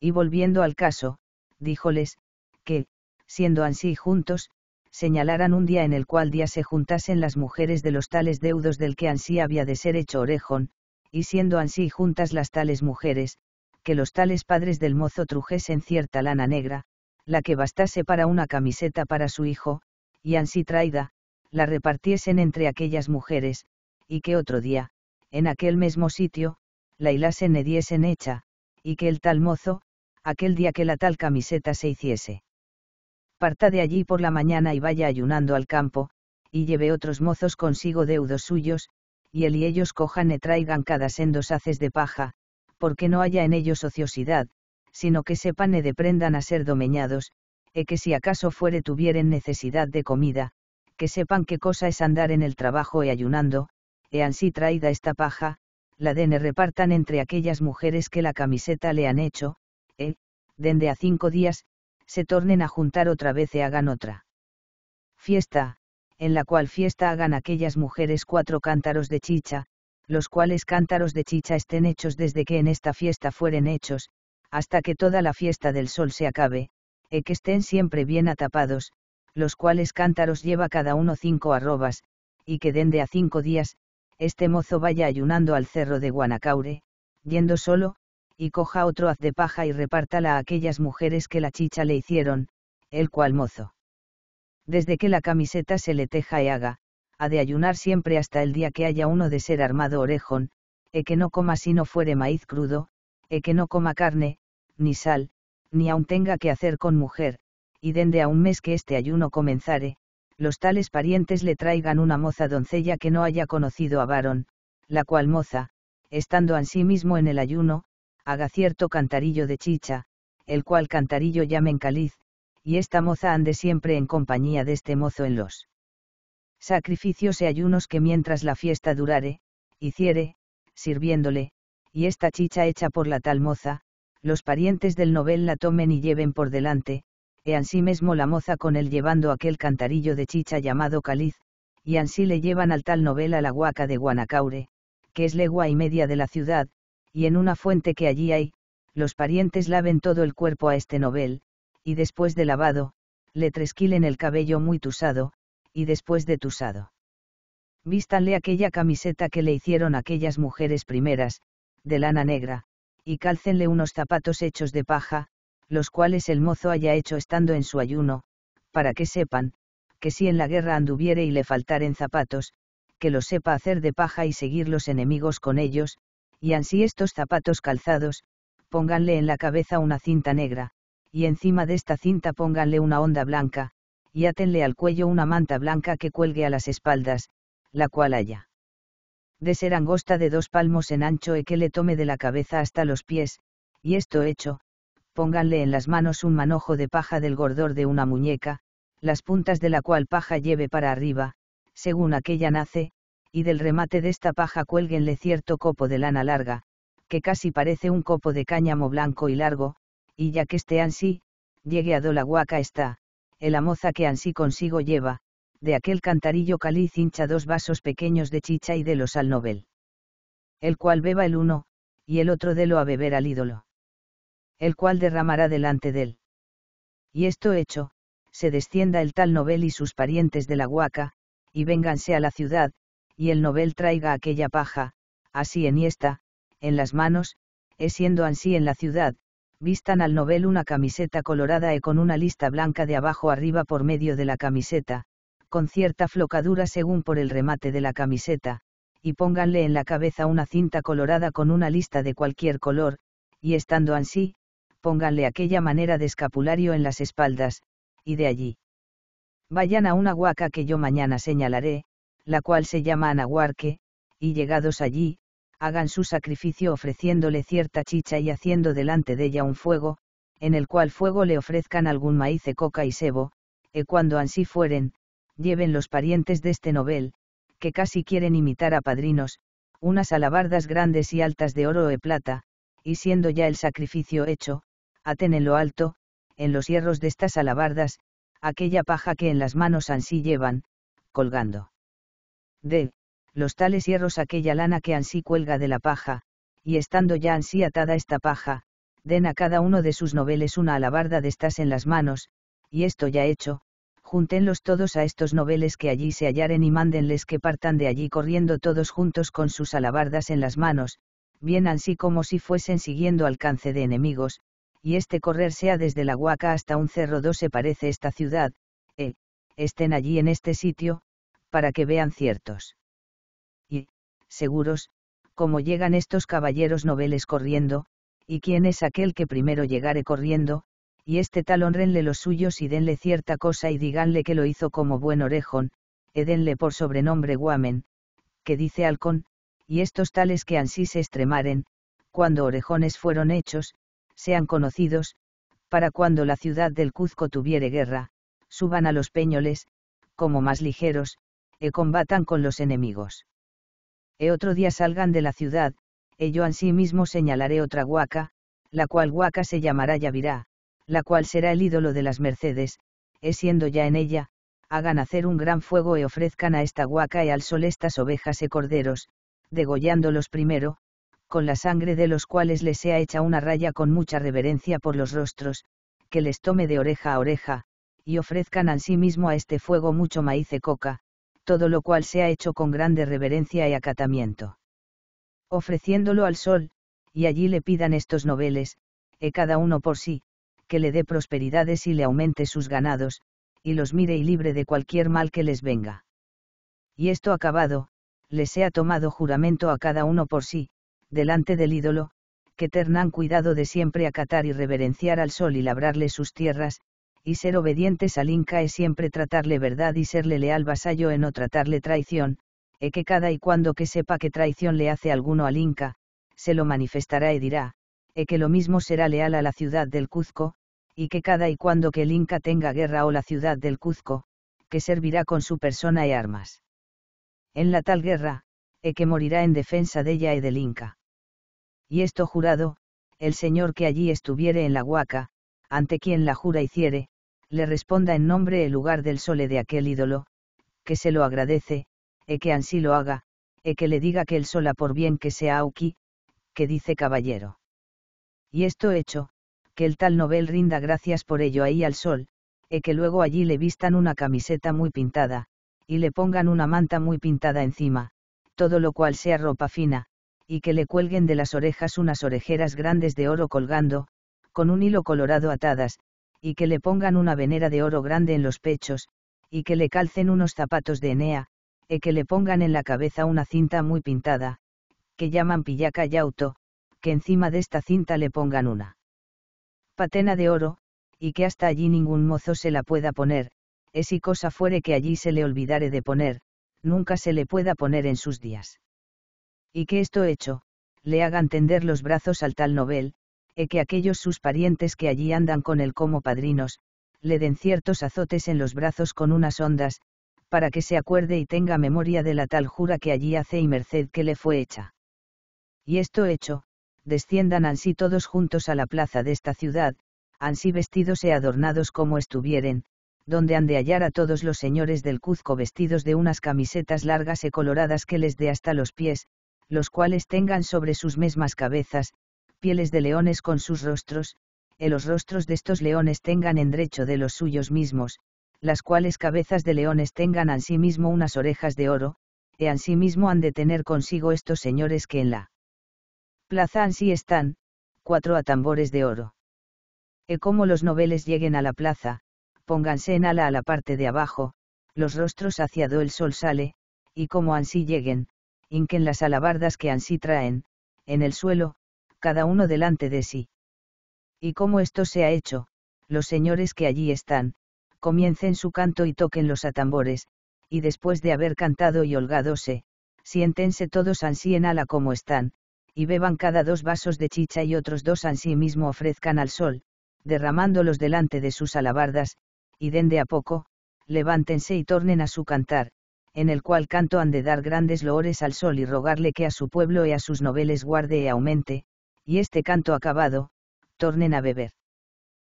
Y volviendo al caso, díjoles, que, siendo ansí juntos, señalaran un día en el cual día se juntasen las mujeres de los tales deudos del que ansí había de ser hecho orejón, y siendo ansí juntas las tales mujeres, que los tales padres del mozo trujesen cierta lana negra, la que bastase para una camiseta para su hijo, y ansí traída, la repartiesen entre aquellas mujeres, y que otro día, en aquel mismo sitio, la hilasen y diesen hecha, y que el tal mozo, aquel día que la tal camiseta se hiciese parta de allí por la mañana y vaya ayunando al campo, y lleve otros mozos consigo deudos suyos, y él y ellos cojan y traigan cada sendos haces de paja, porque no haya en ellos ociosidad, sino que sepan e deprendan a ser domeñados, e que si acaso fuere tuvieren necesidad de comida, que sepan qué cosa es andar en el trabajo e ayunando, e ansí traída esta paja, la den e repartan entre aquellas mujeres que la camiseta le han hecho, e, dende a cinco días, se tornen a juntar otra vez e hagan otra. Fiesta, en la cual fiesta hagan aquellas mujeres cuatro cántaros de chicha, los cuales cántaros de chicha estén hechos desde que en esta fiesta fueren hechos, hasta que toda la fiesta del sol se acabe, e que estén siempre bien atapados, los cuales cántaros lleva cada uno cinco arrobas, y que den de a cinco días, este mozo vaya ayunando al cerro de Guanacaure, yendo solo, y coja otro haz de paja y repártala a aquellas mujeres que la chicha le hicieron, el cual mozo. Desde que la camiseta se le teja y e haga, ha de ayunar siempre hasta el día que haya uno de ser armado orejón, e que no coma si no fuere maíz crudo, e que no coma carne, ni sal, ni aun tenga que hacer con mujer, y dende a un mes que este ayuno comenzare, los tales parientes le traigan una moza doncella que no haya conocido a varón, la cual moza, estando ansí mismo en el ayuno, haga cierto cantarillo de chicha, el cual cantarillo llamen caliz, y esta moza ande siempre en compañía de este mozo en los sacrificios y ayunos que mientras la fiesta durare, hiciere, sirviéndole, y esta chicha hecha por la tal moza, los parientes del novel la tomen y lleven por delante, e ansí mismo la moza con él llevando aquel cantarillo de chicha llamado caliz, y ansí le llevan al tal novel a la huaca de Guanacaure, que es legua y media de la ciudad, y en una fuente que allí hay, los parientes laven todo el cuerpo a este novel, y después de lavado, le tresquilen el cabello muy tusado, y después de tusado. Vístanle aquella camiseta que le hicieron aquellas mujeres primeras, de lana negra, y cálcenle unos zapatos hechos de paja, los cuales el mozo haya hecho estando en su ayuno, para que sepan, que si en la guerra anduviere y le faltaren zapatos, que lo sepa hacer de paja y seguir los enemigos con ellos, y ansí estos zapatos calzados, pónganle en la cabeza una cinta negra, y encima de esta cinta pónganle una onda blanca, y átenle al cuello una manta blanca que cuelgue a las espaldas, la cual haya de ser angosta de dos palmos en ancho y que le tome de la cabeza hasta los pies, y esto hecho, pónganle en las manos un manojo de paja del gordor de una muñeca, las puntas de la cual paja lleve para arriba, según aquella nace, y del remate de esta paja cuélguenle cierto copo de lana larga, que casi parece un copo de cáñamo blanco y largo, y ya que esté ansí, llegue a do la guaca está, el amoza que ansí consigo lleva, de aquel cantarillo caliz hincha dos vasos pequeños de chicha y de los al novel. El cual beba el uno, y el otro de lo a beber al ídolo. El cual derramará delante él. Y esto hecho, se descienda el tal novel y sus parientes de la huaca, y vénganse a la ciudad, y el Nobel traiga aquella paja, así enhiesta, en las manos, es siendo así en la ciudad, vistan al Nobel una camiseta colorada y e con una lista blanca de abajo arriba por medio de la camiseta, con cierta flocadura según por el remate de la camiseta, y pónganle en la cabeza una cinta colorada con una lista de cualquier color, y estando así, pónganle aquella manera de escapulario en las espaldas, y de allí. Vayan a una huaca que yo mañana señalaré, la cual se llama Anahuarque, y llegados allí, hagan su sacrificio ofreciéndole cierta chicha y haciendo delante de ella un fuego, en el cual fuego le ofrezcan algún maíz e coca y sebo, e cuando así fueren, lleven los parientes de este novel, que casi quieren imitar a padrinos, unas alabardas grandes y altas de oro e plata, y siendo ya el sacrificio hecho, aten en lo alto, en los hierros de estas alabardas, aquella paja que en las manos ansí llevan, colgando de los tales hierros aquella lana que ansí cuelga de la paja, y estando ya ansí atada esta paja, den a cada uno de sus noveles una alabarda de estas en las manos, y esto ya hecho, juntenlos todos a estos noveles que allí se hallaren y mándenles que partan de allí corriendo todos juntos con sus alabardas en las manos, bien ansí como si fuesen siguiendo alcance de enemigos, y este correr sea desde la Huaca hasta un cerro do se parece esta ciudad, eh, estén allí en este sitio, para que vean ciertos. Y, seguros, como llegan estos caballeros noveles corriendo, y quién es aquel que primero llegare corriendo, y este tal honrenle los suyos y denle cierta cosa y díganle que lo hizo como buen orejón, e denle por sobrenombre Guamen, que dice halcón, y estos tales que ansí se estremaren, cuando orejones fueron hechos, sean conocidos, para cuando la ciudad del Cuzco tuviere guerra, suban a los peñoles, como más ligeros, e combatan con los enemigos. E otro día salgan de la ciudad, e yo mismo señalaré otra huaca, la cual huaca se llamará Yavirá, la cual será el ídolo de las Mercedes, e siendo ya en ella, hagan hacer un gran fuego e ofrezcan a esta huaca y e al sol estas ovejas e corderos, degollándolos primero, con la sangre de los cuales les sea hecha una raya con mucha reverencia por los rostros, que les tome de oreja a oreja, y ofrezcan sí mismo a este fuego mucho maíz e coca, todo lo cual se ha hecho con grande reverencia y acatamiento. Ofreciéndolo al sol, y allí le pidan estos noveles, e cada uno por sí, que le dé prosperidades y le aumente sus ganados, y los mire y libre de cualquier mal que les venga. Y esto acabado, les sea tomado juramento a cada uno por sí, delante del ídolo, que ternan cuidado de siempre acatar y reverenciar al sol y labrarle sus tierras, y ser obedientes al Inca es siempre tratarle verdad y serle leal vasallo en no tratarle traición, e que cada y cuando que sepa que traición le hace alguno al Inca, se lo manifestará y dirá, e que lo mismo será leal a la ciudad del Cuzco, y que cada y cuando que el Inca tenga guerra o la ciudad del Cuzco, que servirá con su persona y armas. En la tal guerra, e que morirá en defensa de ella y del Inca. Y esto jurado, el señor que allí estuviere en la huaca, ante quien la jura hiciere, le responda en nombre el lugar del sol de aquel ídolo, que se lo agradece, e que ansí lo haga, e que le diga que el sola por bien que sea auki, que dice caballero. Y esto hecho, que el tal Nobel rinda gracias por ello ahí al sol, e que luego allí le vistan una camiseta muy pintada, y le pongan una manta muy pintada encima, todo lo cual sea ropa fina, y que le cuelguen de las orejas unas orejeras grandes de oro colgando, con un hilo colorado atadas, y que le pongan una venera de oro grande en los pechos, y que le calcen unos zapatos de Enea, y que le pongan en la cabeza una cinta muy pintada, que llaman pillaca y auto, que encima de esta cinta le pongan una patena de oro, y que hasta allí ningún mozo se la pueda poner, es si cosa fuere que allí se le olvidare de poner, nunca se le pueda poner en sus días. Y que esto hecho, le hagan tender los brazos al tal novel, e que aquellos sus parientes que allí andan con él como padrinos, le den ciertos azotes en los brazos con unas ondas, para que se acuerde y tenga memoria de la tal jura que allí hace y merced que le fue hecha. Y esto hecho, desciendan ansí todos juntos a la plaza de esta ciudad, ansí vestidos y e adornados como estuvieren, donde han de hallar a todos los señores del Cuzco vestidos de unas camisetas largas y e coloradas que les dé hasta los pies, los cuales tengan sobre sus mismas cabezas, pieles de leones con sus rostros, e los rostros de estos leones tengan en derecho de los suyos mismos, las cuales cabezas de leones tengan ansimismo sí unas orejas de oro, e ansimismo sí han de tener consigo estos señores que en la plaza ansí están, cuatro atambores de oro. E como los noveles lleguen a la plaza, pónganse en ala a la parte de abajo, los rostros hacia do el sol sale, y como ansí lleguen, hinquen las alabardas que ansí traen, en el suelo, cada uno delante de sí. Y como esto se ha hecho, los señores que allí están, comiencen su canto y toquen los atambores, y después de haber cantado y holgadose, siéntense todos ansí en ala como están, y beban cada dos vasos de chicha y otros dos ansí mismo ofrezcan al sol, derramándolos delante de sus alabardas, y den de a poco, levántense y tornen a su cantar, en el cual canto han de dar grandes loores al sol y rogarle que a su pueblo y a sus noveles guarde y e aumente, y este canto acabado, tornen a beber.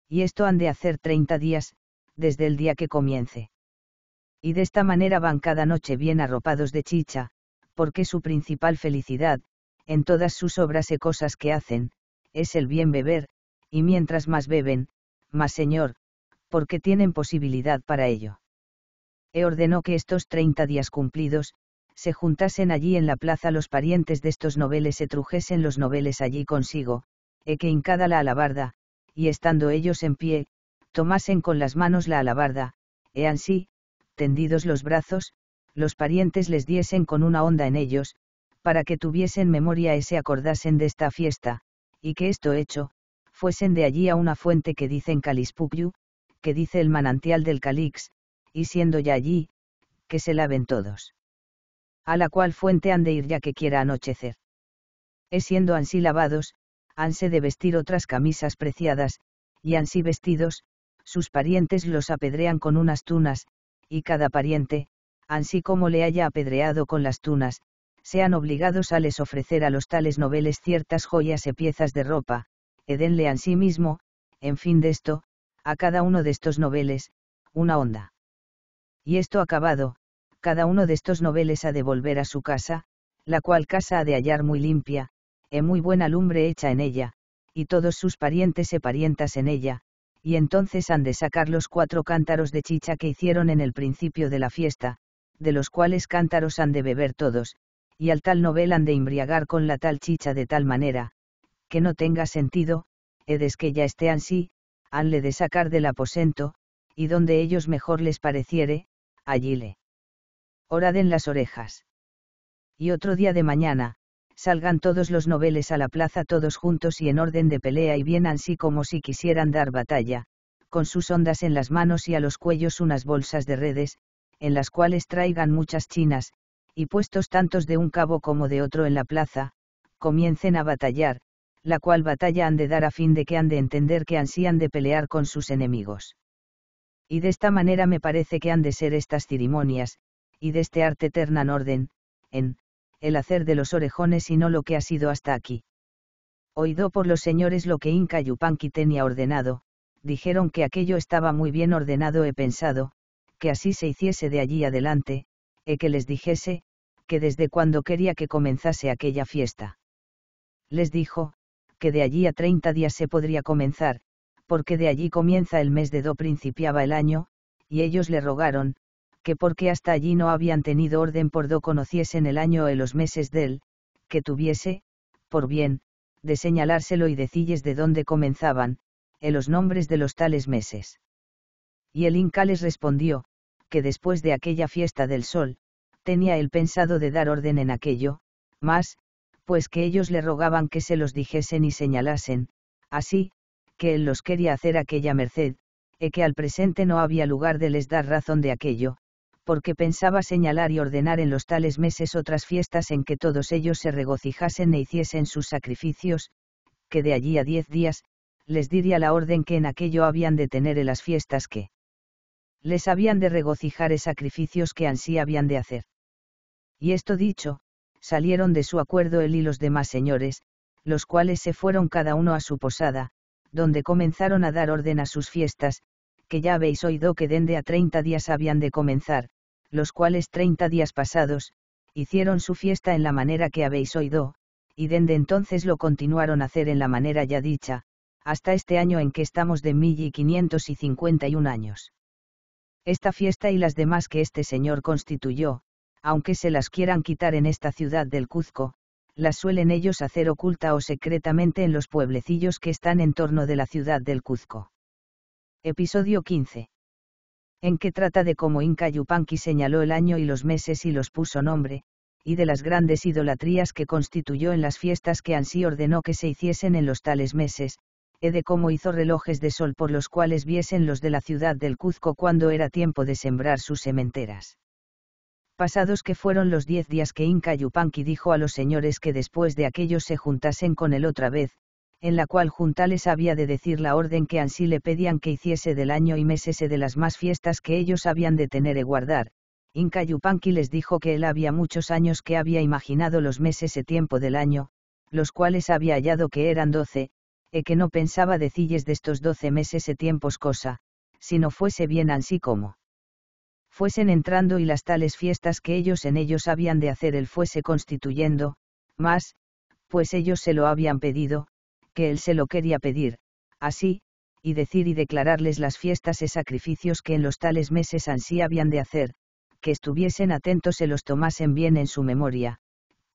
Y esto han de hacer treinta días, desde el día que comience. Y de esta manera van cada noche bien arropados de chicha, porque su principal felicidad, en todas sus obras y cosas que hacen, es el bien beber, y mientras más beben, más señor, porque tienen posibilidad para ello. He ordenó que estos treinta días cumplidos, se juntasen allí en la plaza los parientes de estos noveles, se trujesen los noveles allí consigo, e que hincada la alabarda, y estando ellos en pie, tomasen con las manos la alabarda, e ansí, tendidos los brazos, los parientes les diesen con una onda en ellos, para que tuviesen memoria y se acordasen de esta fiesta, y que esto hecho, fuesen de allí a una fuente que dicen Calispupiu, que dice el manantial del Calix, y siendo ya allí, que se laven todos a la cual fuente han de ir ya que quiera anochecer. Es siendo ansí lavados, hanse de vestir otras camisas preciadas, y ansí vestidos, sus parientes los apedrean con unas tunas, y cada pariente, ansí como le haya apedreado con las tunas, sean obligados a les ofrecer a los tales noveles ciertas joyas y e piezas de ropa, e denle ansí mismo, en fin de esto, a cada uno de estos noveles, una onda. Y esto acabado, cada uno de estos noveles ha de volver a su casa, la cual casa ha de hallar muy limpia, e muy buena lumbre hecha en ella, y todos sus parientes e parientas en ella, y entonces han de sacar los cuatro cántaros de chicha que hicieron en el principio de la fiesta, de los cuales cántaros han de beber todos, y al tal novel han de embriagar con la tal chicha de tal manera, que no tenga sentido, edes eh, que ya esté ansí, hanle de sacar del aposento, y donde ellos mejor les pareciere, allí le orad en las orejas. Y otro día de mañana, salgan todos los noveles a la plaza todos juntos y en orden de pelea y bien así como si quisieran dar batalla, con sus ondas en las manos y a los cuellos unas bolsas de redes, en las cuales traigan muchas chinas, y puestos tantos de un cabo como de otro en la plaza, comiencen a batallar, la cual batalla han de dar a fin de que han de entender que ansían de pelear con sus enemigos. Y de esta manera me parece que han de ser estas ceremonias, y de este arte eterna orden, en, el hacer de los orejones y no lo que ha sido hasta aquí. Oído por los señores lo que Inca Yupanqui tenía ordenado, dijeron que aquello estaba muy bien ordenado he pensado, que así se hiciese de allí adelante, e que les dijese, que desde cuando quería que comenzase aquella fiesta. Les dijo, que de allí a treinta días se podría comenzar, porque de allí comienza el mes de Do principiaba el año, y ellos le rogaron, que porque hasta allí no habían tenido orden por do conociesen el año o los meses del, que tuviese, por bien, de señalárselo y decilles de dónde comenzaban, e los nombres de los tales meses. Y el Inca les respondió, que después de aquella fiesta del sol, tenía él pensado de dar orden en aquello, mas, pues que ellos le rogaban que se los dijesen y señalasen, así, que él los quería hacer aquella merced, e que al presente no había lugar de les dar razón de aquello, porque pensaba señalar y ordenar en los tales meses otras fiestas en que todos ellos se regocijasen e hiciesen sus sacrificios, que de allí a diez días, les diría la orden que en aquello habían de tener en las fiestas que les habían de regocijar es sacrificios que ansí habían de hacer. Y esto dicho, salieron de su acuerdo él y los demás señores, los cuales se fueron cada uno a su posada, donde comenzaron a dar orden a sus fiestas, que ya habéis oído que dende a treinta días habían de comenzar, los cuales treinta días pasados, hicieron su fiesta en la manera que habéis oído, y desde entonces lo continuaron a hacer en la manera ya dicha, hasta este año en que estamos de mil y quinientos y cincuenta y un años. Esta fiesta y las demás que este señor constituyó, aunque se las quieran quitar en esta ciudad del Cuzco, las suelen ellos hacer oculta o secretamente en los pueblecillos que están en torno de la ciudad del Cuzco. Episodio 15 en que trata de cómo Inca Yupanqui señaló el año y los meses y los puso nombre, y de las grandes idolatrías que constituyó en las fiestas que Ansí ordenó que se hiciesen en los tales meses, e de cómo hizo relojes de sol por los cuales viesen los de la ciudad del Cuzco cuando era tiempo de sembrar sus sementeras. Pasados que fueron los diez días que Inca Yupanqui dijo a los señores que después de aquellos se juntasen con él otra vez, en la cual Juntales había de decir la orden que ansí le pedían que hiciese del año y ese de las más fiestas que ellos habían de tener e guardar. Inca Yupanqui les dijo que él había muchos años que había imaginado los meses e tiempo del año, los cuales había hallado que eran doce, e que no pensaba decilles de estos doce meses e tiempos cosa, si no fuese bien ansí como fuesen entrando y las tales fiestas que ellos en ellos habían de hacer él fuese constituyendo, más, pues ellos se lo habían pedido, que él se lo quería pedir, así, y decir y declararles las fiestas y sacrificios que en los tales meses ansí habían de hacer, que estuviesen atentos se los tomasen bien en su memoria,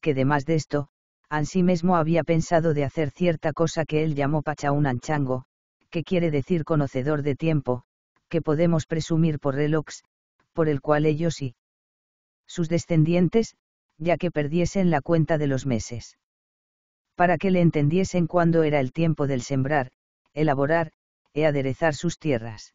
que demás de esto, ansí mismo había pensado de hacer cierta cosa que él llamó anchango, que quiere decir conocedor de tiempo, que podemos presumir por relox, por el cual ellos y sus descendientes, ya que perdiesen la cuenta de los meses para que le entendiesen cuándo era el tiempo del sembrar, elaborar, e aderezar sus tierras.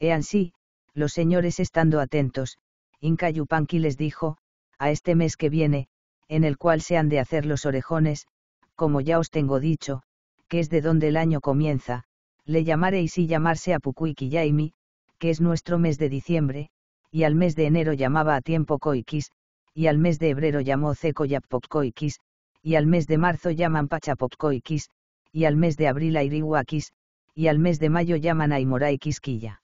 He ansí, los señores estando atentos, Inca Yupanqui les dijo, a este mes que viene, en el cual se han de hacer los orejones, como ya os tengo dicho, que es de donde el año comienza, le llamaréis y llamarse a Yaimi, que es nuestro mes de diciembre, y al mes de enero llamaba a tiempo Koikis, y al mes de febrero llamó Cecoyapoccoiquis, y al mes de marzo llaman Pachapopcoikis, y al mes de abril Airiwakis, y al mes de mayo llaman Aimoraikisquilla.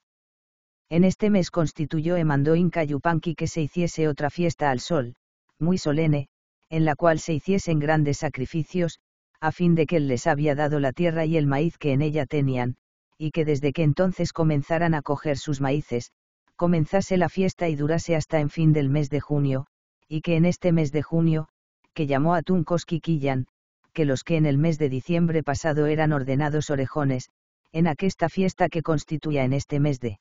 En este mes constituyó e mandó Inca Yupanqui que se hiciese otra fiesta al sol, muy solene, en la cual se hiciesen grandes sacrificios, a fin de que él les había dado la tierra y el maíz que en ella tenían, y que desde que entonces comenzaran a coger sus maíces, comenzase la fiesta y durase hasta en fin del mes de junio, y que en este mes de junio, que llamó a Tuncos Kikillan, que los que en el mes de diciembre pasado eran ordenados orejones, en aquesta fiesta que constituía en este mes de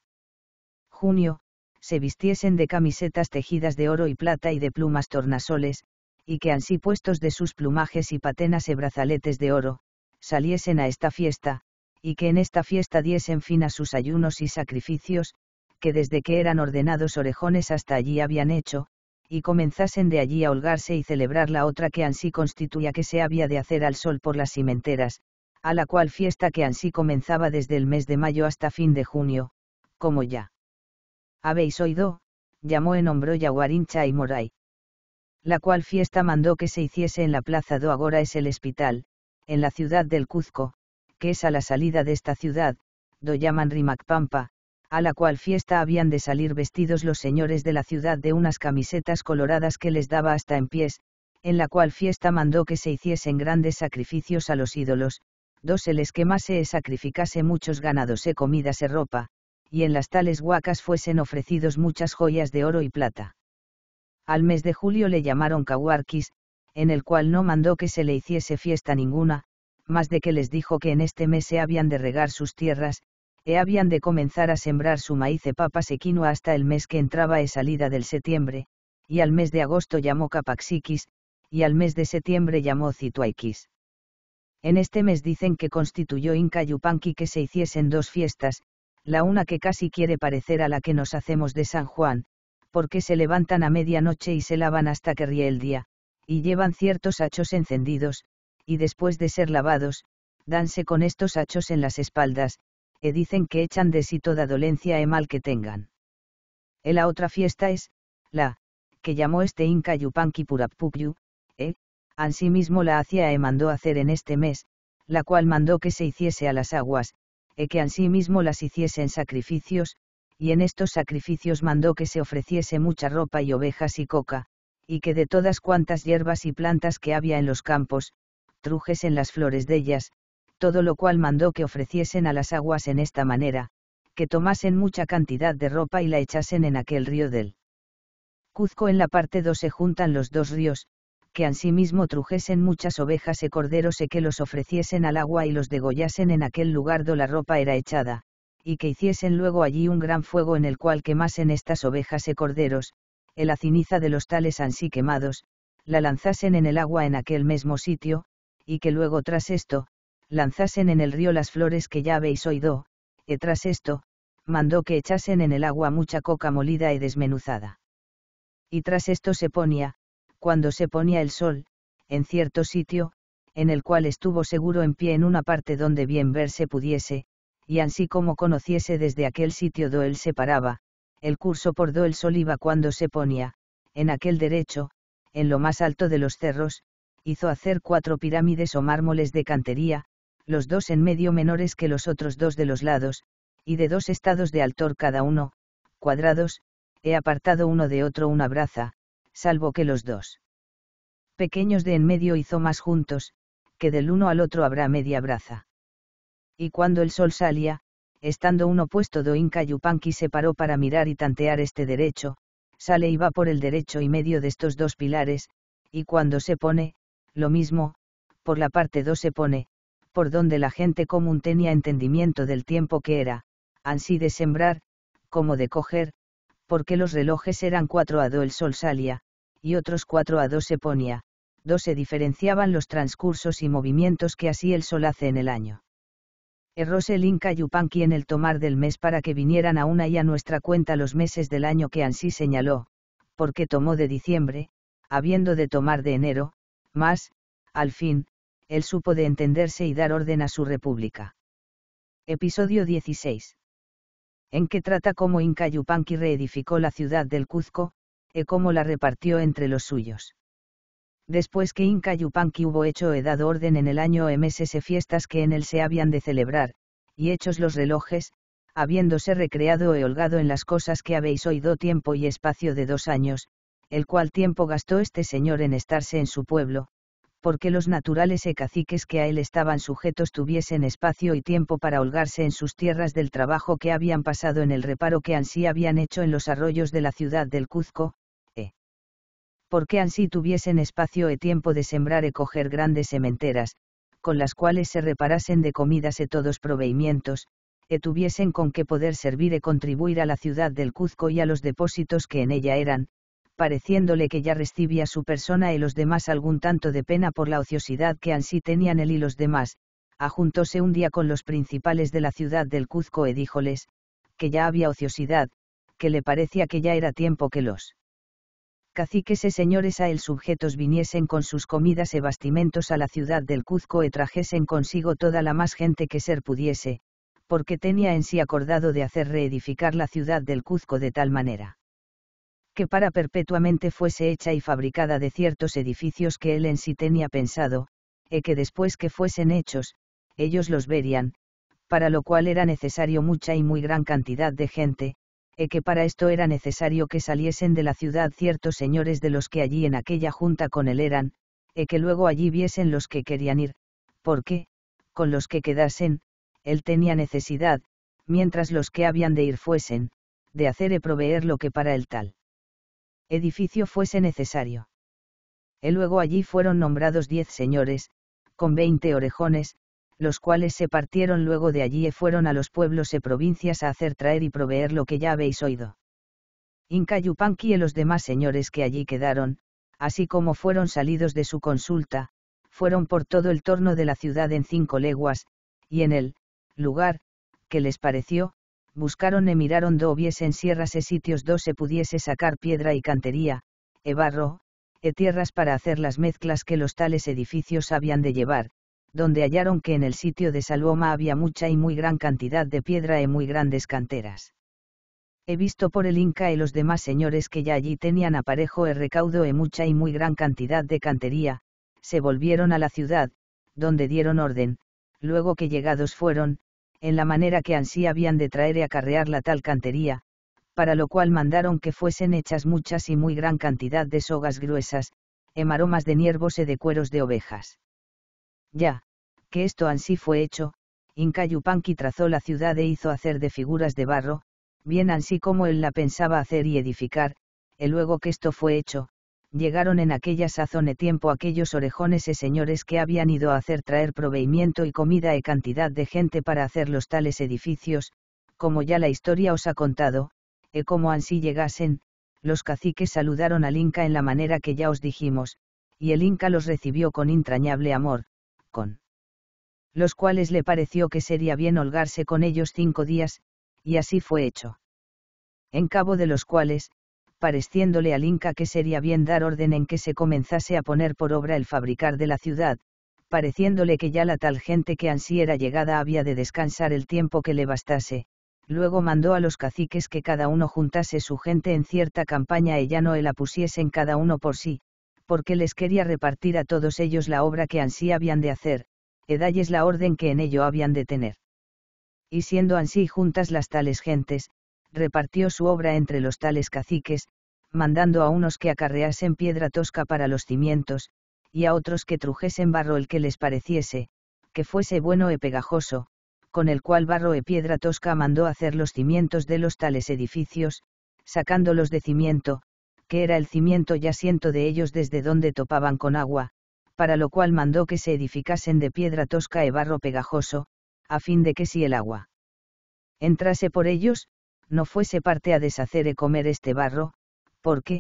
junio, se vistiesen de camisetas tejidas de oro y plata y de plumas tornasoles, y que ansí puestos de sus plumajes y patenas y brazaletes de oro, saliesen a esta fiesta, y que en esta fiesta diesen fin a sus ayunos y sacrificios, que desde que eran ordenados orejones hasta allí habían hecho, y comenzasen de allí a holgarse y celebrar la otra que ansí constituía que se había de hacer al sol por las cimenteras, a la cual fiesta que ansí comenzaba desde el mes de mayo hasta fin de junio, como ya. Habéis oído, llamó en hombro yaguarincha y Moray. La cual fiesta mandó que se hiciese en la plaza do Agora es el hospital, en la ciudad del Cuzco, que es a la salida de esta ciudad, do llaman Rimacpampa, a la cual fiesta habían de salir vestidos los señores de la ciudad de unas camisetas coloradas que les daba hasta en pies, en la cual fiesta mandó que se hiciesen grandes sacrificios a los ídolos, dos se les quemase y sacrificase muchos ganados e comidas e ropa, y en las tales huacas fuesen ofrecidos muchas joyas de oro y plata. Al mes de julio le llamaron Cahuarquis, en el cual no mandó que se le hiciese fiesta ninguna, más de que les dijo que en este mes se habían de regar sus tierras, e habían de comenzar a sembrar su maíz e papas equino hasta el mes que entraba e salida del septiembre, y al mes de agosto llamó Capaxiquis, y al mes de septiembre llamó Cituaiquis. En este mes dicen que constituyó Inca Yupanqui que se hiciesen dos fiestas, la una que casi quiere parecer a la que nos hacemos de San Juan, porque se levantan a medianoche y se lavan hasta que ríe el día, y llevan ciertos hachos encendidos, y después de ser lavados, danse con estos hachos en las espaldas, e dicen que echan de sí toda dolencia e mal que tengan. E la otra fiesta es, la, que llamó este Inca Yupanqui Purapupyu, e, ansimismo la hacía e mandó hacer en este mes, la cual mandó que se hiciese a las aguas, e que ansimismo las hiciesen sacrificios, y en estos sacrificios mandó que se ofreciese mucha ropa y ovejas y coca, y que de todas cuantas hierbas y plantas que había en los campos, trujes en las flores de ellas, todo lo cual mandó que ofreciesen a las aguas en esta manera, que tomasen mucha cantidad de ropa y la echasen en aquel río del Cuzco en la parte 2 se juntan los dos ríos, que ansimismo trujesen muchas ovejas y corderos e que los ofreciesen al agua y los degollasen en aquel lugar do la ropa era echada, y que hiciesen luego allí un gran fuego en el cual quemasen estas ovejas y corderos, el la ciniza de los tales ansí quemados, la lanzasen en el agua en aquel mismo sitio, y que luego tras esto, lanzasen en el río las flores que ya habéis oído, y tras esto, mandó que echasen en el agua mucha coca molida y desmenuzada. Y tras esto se ponía, cuando se ponía el sol, en cierto sitio, en el cual estuvo seguro en pie en una parte donde bien verse pudiese, y así como conociese desde aquel sitio do él se paraba, el curso por do el sol iba cuando se ponía, en aquel derecho, en lo más alto de los cerros, hizo hacer cuatro pirámides o mármoles de cantería, los dos en medio menores que los otros dos de los lados, y de dos estados de altor cada uno, cuadrados, he apartado uno de otro una braza, salvo que los dos pequeños de en medio hizo más juntos, que del uno al otro habrá media braza. Y cuando el sol salía, estando uno puesto do Inca Yupanqui se paró para mirar y tantear este derecho, sale y va por el derecho y medio de estos dos pilares, y cuando se pone, lo mismo, por la parte do se pone, por donde la gente común tenía entendimiento del tiempo que era, ansí de sembrar, como de coger, porque los relojes eran cuatro a do el sol salía, y otros cuatro a dos se ponía, dos se diferenciaban los transcursos y movimientos que así el sol hace en el año. Erróse el Inca Yupanqui en el tomar del mes para que vinieran a una y a nuestra cuenta los meses del año que ansí señaló, porque tomó de diciembre, habiendo de tomar de enero, más, al fin, él supo de entenderse y dar orden a su república. Episodio 16. En que trata cómo Inca Yupanqui reedificó la ciudad del Cuzco, y e cómo la repartió entre los suyos. Después que Inca Yupanqui hubo hecho he dado orden en el año MSS fiestas que en él se habían de celebrar, y hechos los relojes, habiéndose recreado e holgado en las cosas que habéis oído tiempo y espacio de dos años, el cual tiempo gastó este señor en estarse en su pueblo, porque los naturales e caciques que a él estaban sujetos tuviesen espacio y tiempo para holgarse en sus tierras del trabajo que habían pasado en el reparo que ansí habían hecho en los arroyos de la ciudad del Cuzco, e. Porque ansí tuviesen espacio e tiempo de sembrar e coger grandes sementeras, con las cuales se reparasen de comidas e todos proveimientos, e tuviesen con qué poder servir e contribuir a la ciudad del Cuzco y a los depósitos que en ella eran, pareciéndole que ya recibía su persona y los demás algún tanto de pena por la ociosidad que ansí tenían él y los demás, ajuntóse un día con los principales de la ciudad del Cuzco e díjoles, que ya había ociosidad, que le parecía que ya era tiempo que los caciques y e señores a él sujetos viniesen con sus comidas y e bastimentos a la ciudad del Cuzco y e trajesen consigo toda la más gente que ser pudiese, porque tenía en sí acordado de hacer reedificar la ciudad del Cuzco de tal manera que para perpetuamente fuese hecha y fabricada de ciertos edificios que él en sí tenía pensado, e que después que fuesen hechos, ellos los verían, para lo cual era necesario mucha y muy gran cantidad de gente, e que para esto era necesario que saliesen de la ciudad ciertos señores de los que allí en aquella junta con él eran, e que luego allí viesen los que querían ir, porque, con los que quedasen, él tenía necesidad, mientras los que habían de ir fuesen, de hacer y proveer lo que para él tal edificio fuese necesario. Y luego allí fueron nombrados diez señores, con veinte orejones, los cuales se partieron luego de allí y fueron a los pueblos y provincias a hacer traer y proveer lo que ya habéis oído. Inca y los demás señores que allí quedaron, así como fueron salidos de su consulta, fueron por todo el torno de la ciudad en cinco leguas, y en el lugar, que les pareció, buscaron e miraron do hubiesen sierras e sitios do se pudiese sacar piedra y cantería, e barro, e tierras para hacer las mezclas que los tales edificios habían de llevar, donde hallaron que en el sitio de Saloma había mucha y muy gran cantidad de piedra e muy grandes canteras. He visto por el Inca y los demás señores que ya allí tenían aparejo e recaudo e mucha y muy gran cantidad de cantería, se volvieron a la ciudad, donde dieron orden, luego que llegados fueron, en la manera que ansí habían de traer y acarrear la tal cantería, para lo cual mandaron que fuesen hechas muchas y muy gran cantidad de sogas gruesas, emaromas de niervos y de cueros de ovejas. Ya, que esto ansí fue hecho, Incayupanqui trazó la ciudad e hizo hacer de figuras de barro, bien ansí como él la pensaba hacer y edificar, y luego que esto fue hecho, llegaron en aquella sazón e tiempo aquellos orejones y e señores que habían ido a hacer traer proveimiento y comida e cantidad de gente para hacer los tales edificios, como ya la historia os ha contado, e como ansí llegasen, los caciques saludaron al Inca en la manera que ya os dijimos, y el Inca los recibió con entrañable amor, con los cuales le pareció que sería bien holgarse con ellos cinco días, y así fue hecho. En cabo de los cuales, pareciéndole al Inca que sería bien dar orden en que se comenzase a poner por obra el fabricar de la ciudad, pareciéndole que ya la tal gente que ansí era llegada había de descansar el tiempo que le bastase, luego mandó a los caciques que cada uno juntase su gente en cierta campaña y ya no la pusiesen cada uno por sí, porque les quería repartir a todos ellos la obra que ansí habían de hacer, e dalles la orden que en ello habían de tener. Y siendo ansí juntas las tales gentes, repartió su obra entre los tales caciques, mandando a unos que acarreasen piedra tosca para los cimientos, y a otros que trujesen barro el que les pareciese, que fuese bueno e pegajoso, con el cual barro y piedra tosca mandó hacer los cimientos de los tales edificios, sacándolos de cimiento, que era el cimiento ya siento de ellos desde donde topaban con agua, para lo cual mandó que se edificasen de piedra tosca e barro pegajoso, a fin de que si el agua entrase por ellos, no fuese parte a deshacer e comer este barro, porque,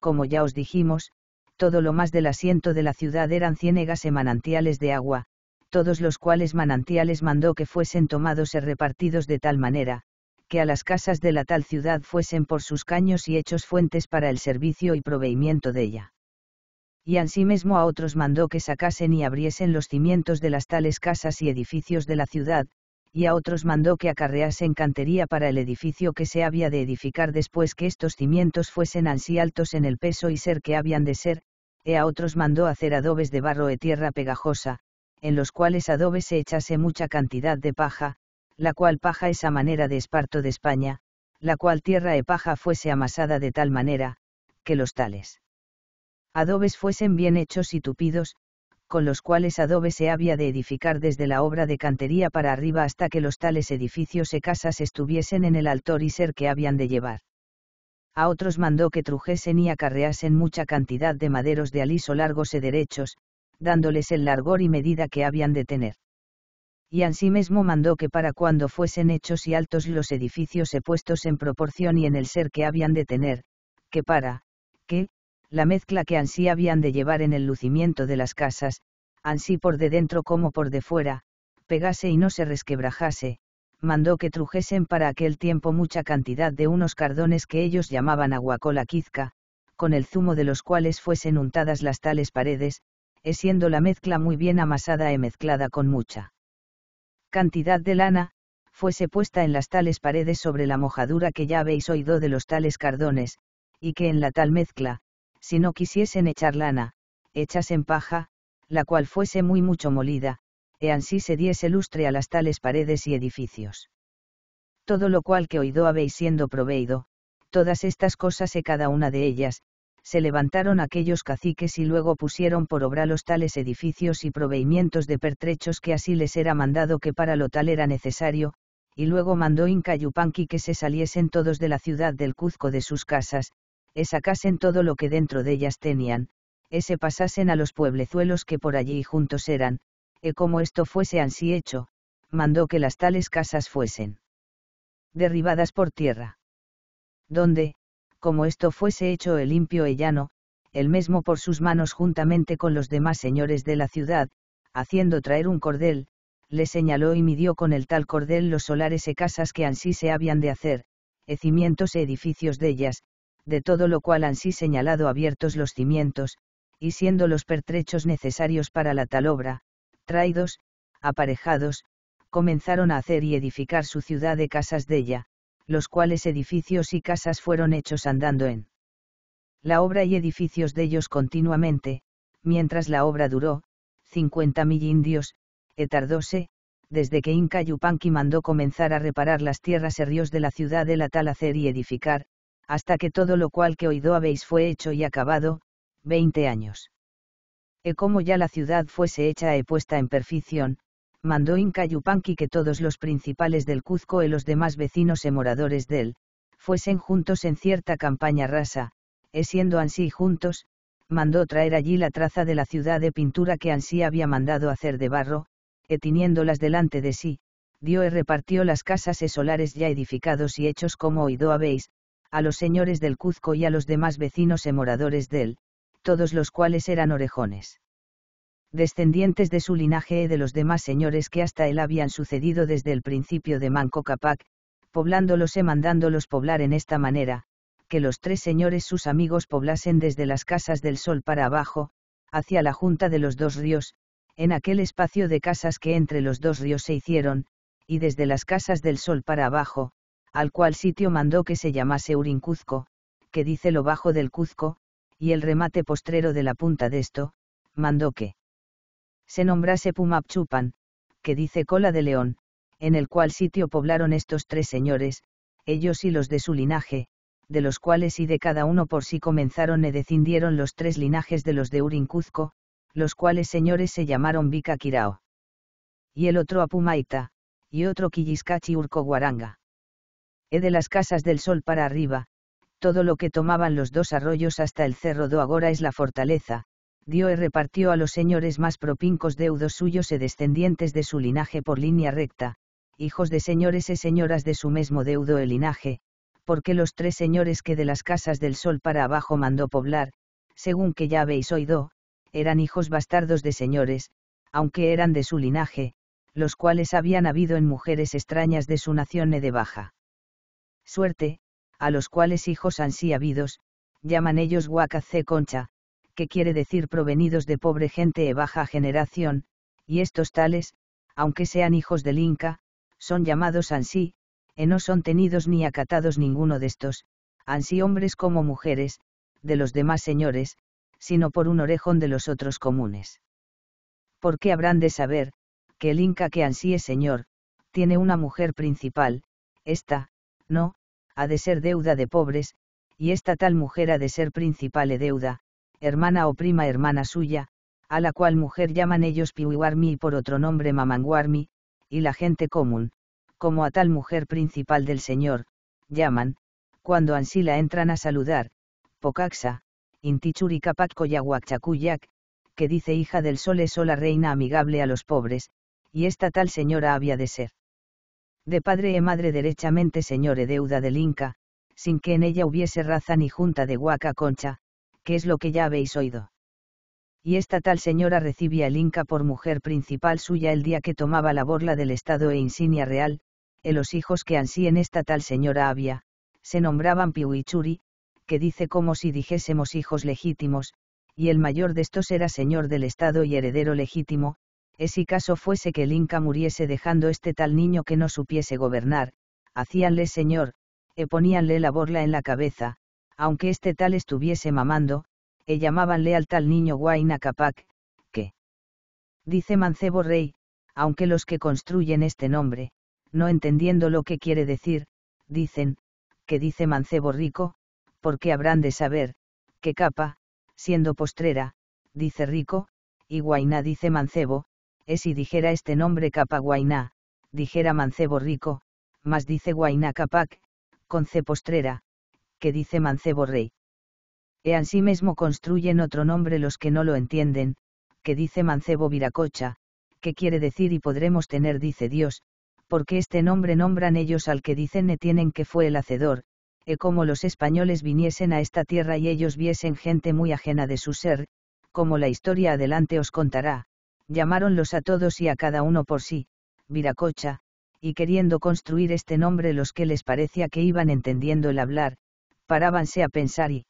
como ya os dijimos, todo lo más del asiento de la ciudad eran ciénegas e manantiales de agua, todos los cuales manantiales mandó que fuesen tomados y e repartidos de tal manera, que a las casas de la tal ciudad fuesen por sus caños y hechos fuentes para el servicio y proveimiento de ella. Y ansimesmo a otros mandó que sacasen y abriesen los cimientos de las tales casas y edificios de la ciudad, y a otros mandó que acarreasen cantería para el edificio que se había de edificar después que estos cimientos fuesen ansí altos en el peso y ser que habían de ser, e a otros mandó hacer adobes de barro e tierra pegajosa, en los cuales adobes se echase mucha cantidad de paja, la cual paja es a manera de esparto de España, la cual tierra e paja fuese amasada de tal manera, que los tales adobes fuesen bien hechos y tupidos, con los cuales adobe se había de edificar desde la obra de cantería para arriba hasta que los tales edificios e casas estuviesen en el altor y ser que habían de llevar. A otros mandó que trujesen y acarreasen mucha cantidad de maderos de aliso largos y e derechos, dándoles el largor y medida que habían de tener. Y ansimesmo mandó que para cuando fuesen hechos y altos los edificios e puestos en proporción y en el ser que habían de tener, que para, que, la mezcla que ansí habían de llevar en el lucimiento de las casas, ansí por de dentro como por de fuera, pegase y no se resquebrajase, mandó que trujesen para aquel tiempo mucha cantidad de unos cardones que ellos llamaban aguacola quizca, con el zumo de los cuales fuesen untadas las tales paredes, es eh, siendo la mezcla muy bien amasada y eh, mezclada con mucha cantidad de lana, fuese puesta en las tales paredes sobre la mojadura que ya habéis oído de los tales cardones, y que en la tal mezcla, si no quisiesen echar lana, echasen paja, la cual fuese muy mucho molida, e ansí se diese lustre a las tales paredes y edificios. Todo lo cual que oído habéis siendo proveído, todas estas cosas y e cada una de ellas, se levantaron aquellos caciques y luego pusieron por obra los tales edificios y proveimientos de pertrechos que así les era mandado que para lo tal era necesario, y luego mandó Inca Yupanqui que se saliesen todos de la ciudad del Cuzco de sus casas, e sacasen todo lo que dentro de ellas tenían, e se pasasen a los pueblezuelos que por allí juntos eran, e como esto fuese ansí hecho, mandó que las tales casas fuesen derribadas por tierra. Donde, como esto fuese hecho el limpio llano, el mismo por sus manos juntamente con los demás señores de la ciudad, haciendo traer un cordel, le señaló y midió con el tal cordel los solares e casas que ansí se habían de hacer, e cimientos e edificios de ellas, de todo lo cual han sí señalado abiertos los cimientos, y siendo los pertrechos necesarios para la tal obra, traídos, aparejados, comenzaron a hacer y edificar su ciudad de casas de ella, los cuales edificios y casas fueron hechos andando en la obra y edificios de ellos continuamente, mientras la obra duró, cincuenta mil indios, etardose, desde que Inca Yupanqui mandó comenzar a reparar las tierras y ríos de la ciudad de la tal hacer y edificar, hasta que todo lo cual que oído habéis fue hecho y acabado, veinte años. E como ya la ciudad fuese hecha e puesta en perfección, mandó Inca Yupanqui que todos los principales del Cuzco y los demás vecinos e moradores del, fuesen juntos en cierta campaña rasa, e siendo ansí juntos, mandó traer allí la traza de la ciudad de pintura que ansí había mandado hacer de barro, e tiniéndolas delante de sí, dio y repartió las casas e solares ya edificados y hechos como oído habéis, a los señores del Cuzco y a los demás vecinos y moradores de él, todos los cuales eran orejones. Descendientes de su linaje y de los demás señores que hasta él habían sucedido desde el principio de Manco Capac, poblándolos y mandándolos poblar en esta manera, que los tres señores sus amigos poblasen desde las casas del sol para abajo, hacia la junta de los dos ríos, en aquel espacio de casas que entre los dos ríos se hicieron, y desde las casas del sol para abajo, al cual sitio mandó que se llamase Urincuzco, que dice lo bajo del Cuzco, y el remate postrero de la punta de esto, mandó que se nombrase Pumapchupan, que dice cola de león, en el cual sitio poblaron estos tres señores, ellos y los de su linaje, de los cuales y de cada uno por sí comenzaron e descendieron los tres linajes de los de Urincuzco, los cuales señores se llamaron Vica Y el otro Apumaita, y otro Quilliscachi Urco Guaranga e de las casas del sol para arriba, todo lo que tomaban los dos arroyos hasta el cerro do Agora es la fortaleza, dio y repartió a los señores más propincos deudos suyos e descendientes de su linaje por línea recta, hijos de señores e señoras de su mismo deudo e linaje, porque los tres señores que de las casas del sol para abajo mandó poblar, según que ya veis oído, eran hijos bastardos de señores, aunque eran de su linaje, los cuales habían habido en mujeres extrañas de su nación e de baja suerte, a los cuales hijos ansí habidos, llaman ellos Huacacé Concha, que quiere decir provenidos de pobre gente e baja generación, y estos tales, aunque sean hijos del Inca, son llamados ansí, e no son tenidos ni acatados ninguno de estos, ansí hombres como mujeres, de los demás señores, sino por un orejón de los otros comunes. ¿Por qué habrán de saber, que el Inca que ansí es señor, tiene una mujer principal, esta, no, ha de ser deuda de pobres, y esta tal mujer ha de ser principal deuda, hermana o prima hermana suya, a la cual mujer llaman ellos piwiwarmi y por otro nombre mamanguarmi, y la gente común, como a tal mujer principal del Señor, llaman, cuando ansí la entran a saludar, Pocaxa, intichurica que dice hija del sol es sola reina amigable a los pobres, y esta tal señora había de ser de padre e madre derechamente señor e deuda del Inca, sin que en ella hubiese raza ni junta de Huaca Concha, que es lo que ya habéis oído. Y esta tal señora recibía el Inca por mujer principal suya el día que tomaba la borla del Estado e insignia real, e los hijos que ansí en esta tal señora había, se nombraban Piuichuri, que dice como si dijésemos hijos legítimos, y el mayor de estos era señor del Estado y heredero legítimo, es si caso fuese que el Inca muriese dejando este tal niño que no supiese gobernar, hacíanle señor, e poníanle la borla en la cabeza, aunque este tal estuviese mamando, e llamábanle al tal niño Huayna Capac, que dice mancebo rey, aunque los que construyen este nombre, no entendiendo lo que quiere decir, dicen, que dice mancebo rico, porque habrán de saber, que capa, siendo postrera, dice rico, y Guaina dice mancebo, es si dijera este nombre capa dijera mancebo rico, mas dice guainá capac, con ce postrera, que dice mancebo rey. E ansí mismo construyen otro nombre los que no lo entienden, que dice mancebo viracocha, que quiere decir y podremos tener dice Dios, porque este nombre nombran ellos al que dicen ne tienen que fue el hacedor, e como los españoles viniesen a esta tierra y ellos viesen gente muy ajena de su ser, como la historia adelante os contará, llamaronlos a todos y a cada uno por sí, Viracocha, y queriendo construir este nombre los que les parecía que iban entendiendo el hablar, parábanse a pensar y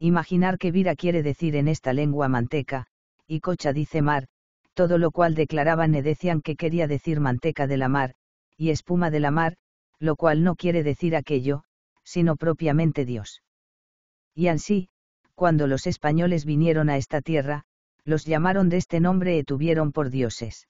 imaginar que Vira quiere decir en esta lengua manteca, y Cocha dice mar, todo lo cual declaraban y decían que quería decir manteca de la mar, y espuma de la mar, lo cual no quiere decir aquello, sino propiamente Dios. Y así, cuando los españoles vinieron a esta tierra, los llamaron de este nombre y tuvieron por dioses.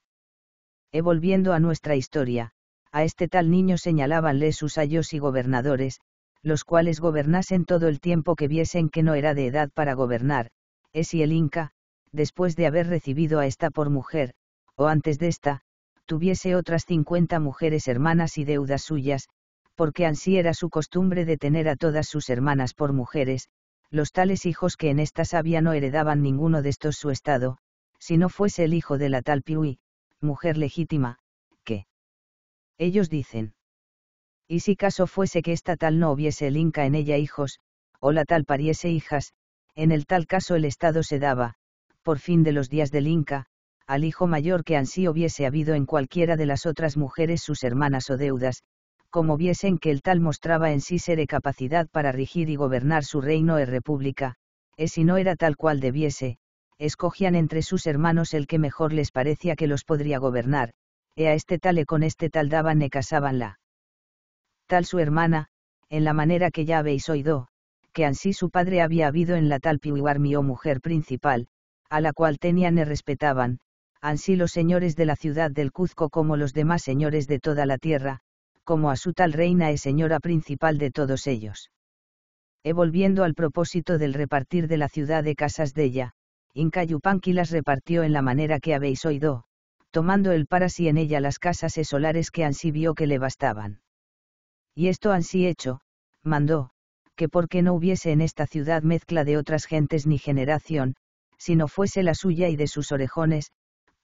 Y volviendo a nuestra historia, a este tal niño señalábanle sus ayos y gobernadores, los cuales gobernasen todo el tiempo que viesen que no era de edad para gobernar, es si el Inca, después de haber recibido a esta por mujer, o antes de esta, tuviese otras cincuenta mujeres hermanas y deudas suyas, porque ansí era su costumbre de tener a todas sus hermanas por mujeres, los tales hijos que en esta sabia no heredaban ninguno de estos su estado, si no fuese el hijo de la tal Piui, mujer legítima, que ellos dicen. Y si caso fuese que esta tal no hubiese el Inca en ella hijos, o la tal pariese hijas, en el tal caso el estado se daba, por fin de los días del Inca, al hijo mayor que ansí hubiese habido en cualquiera de las otras mujeres sus hermanas o deudas, como viesen que el tal mostraba en sí ser capacidad para rigir y gobernar su reino e república, e si no era tal cual debiese, escogían entre sus hermanos el que mejor les parecía que los podría gobernar, e a este tal e con este tal daban e la Tal su hermana, en la manera que ya habéis oído, que ansí su padre había habido en la tal Piwarmi o oh mujer principal, a la cual tenían e respetaban, ansí los señores de la ciudad del Cuzco como los demás señores de toda la tierra, como a su tal reina y e señora principal de todos ellos. Y e volviendo al propósito del repartir de la ciudad de casas de ella, Incayupanqui las repartió en la manera que habéis oído, tomando el para sí en ella las casas e solares que ansí vio que le bastaban. Y esto ansí hecho, mandó, que porque no hubiese en esta ciudad mezcla de otras gentes ni generación, sino fuese la suya y de sus orejones,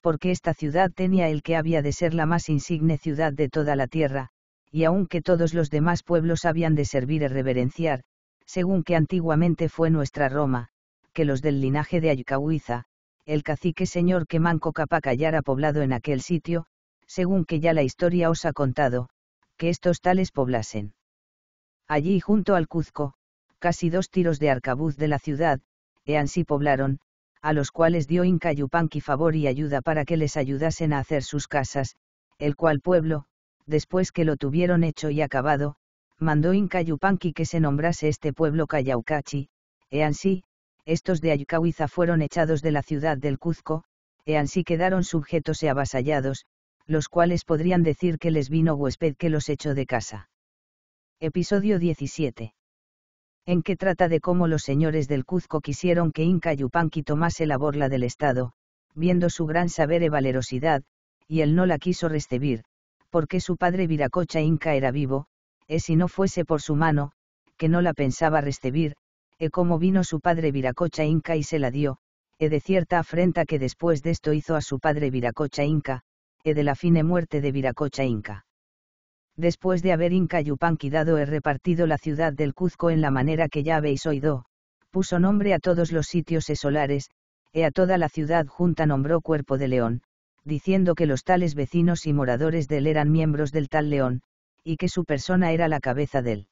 porque esta ciudad tenía el que había de ser la más insigne ciudad de toda la tierra, y aunque todos los demás pueblos habían de servir y reverenciar, según que antiguamente fue nuestra Roma, que los del linaje de Aycahuiza, el cacique señor que Manco Capacallara ha poblado en aquel sitio, según que ya la historia os ha contado, que estos tales poblasen. Allí junto al Cuzco, casi dos tiros de arcabuz de la ciudad, e ansí poblaron, a los cuales dio Inca Yupanqui favor y ayuda para que les ayudasen a hacer sus casas, el cual pueblo, después que lo tuvieron hecho y acabado, mandó Inca Yupanqui que se nombrase este pueblo Cayaucachi, e ansí, estos de Ayucahuiza fueron echados de la ciudad del Cuzco, e ansí quedaron sujetos y avasallados, los cuales podrían decir que les vino huésped que los echó de casa. Episodio 17. En que trata de cómo los señores del Cuzco quisieron que Inca Yupanqui tomase la borla del Estado, viendo su gran saber y valerosidad, y él no la quiso recibir, porque su padre Viracocha Inca era vivo, e si no fuese por su mano, que no la pensaba recibir, e como vino su padre Viracocha Inca y se la dio, e de cierta afrenta que después de esto hizo a su padre Viracocha Inca, e de la fine muerte de Viracocha Inca. Después de haber Inca Yupanqui dado e repartido la ciudad del Cuzco en la manera que ya habéis oído, puso nombre a todos los sitios e solares, e a toda la ciudad junta nombró Cuerpo de León, diciendo que los tales vecinos y moradores de él eran miembros del tal león, y que su persona era la cabeza de él.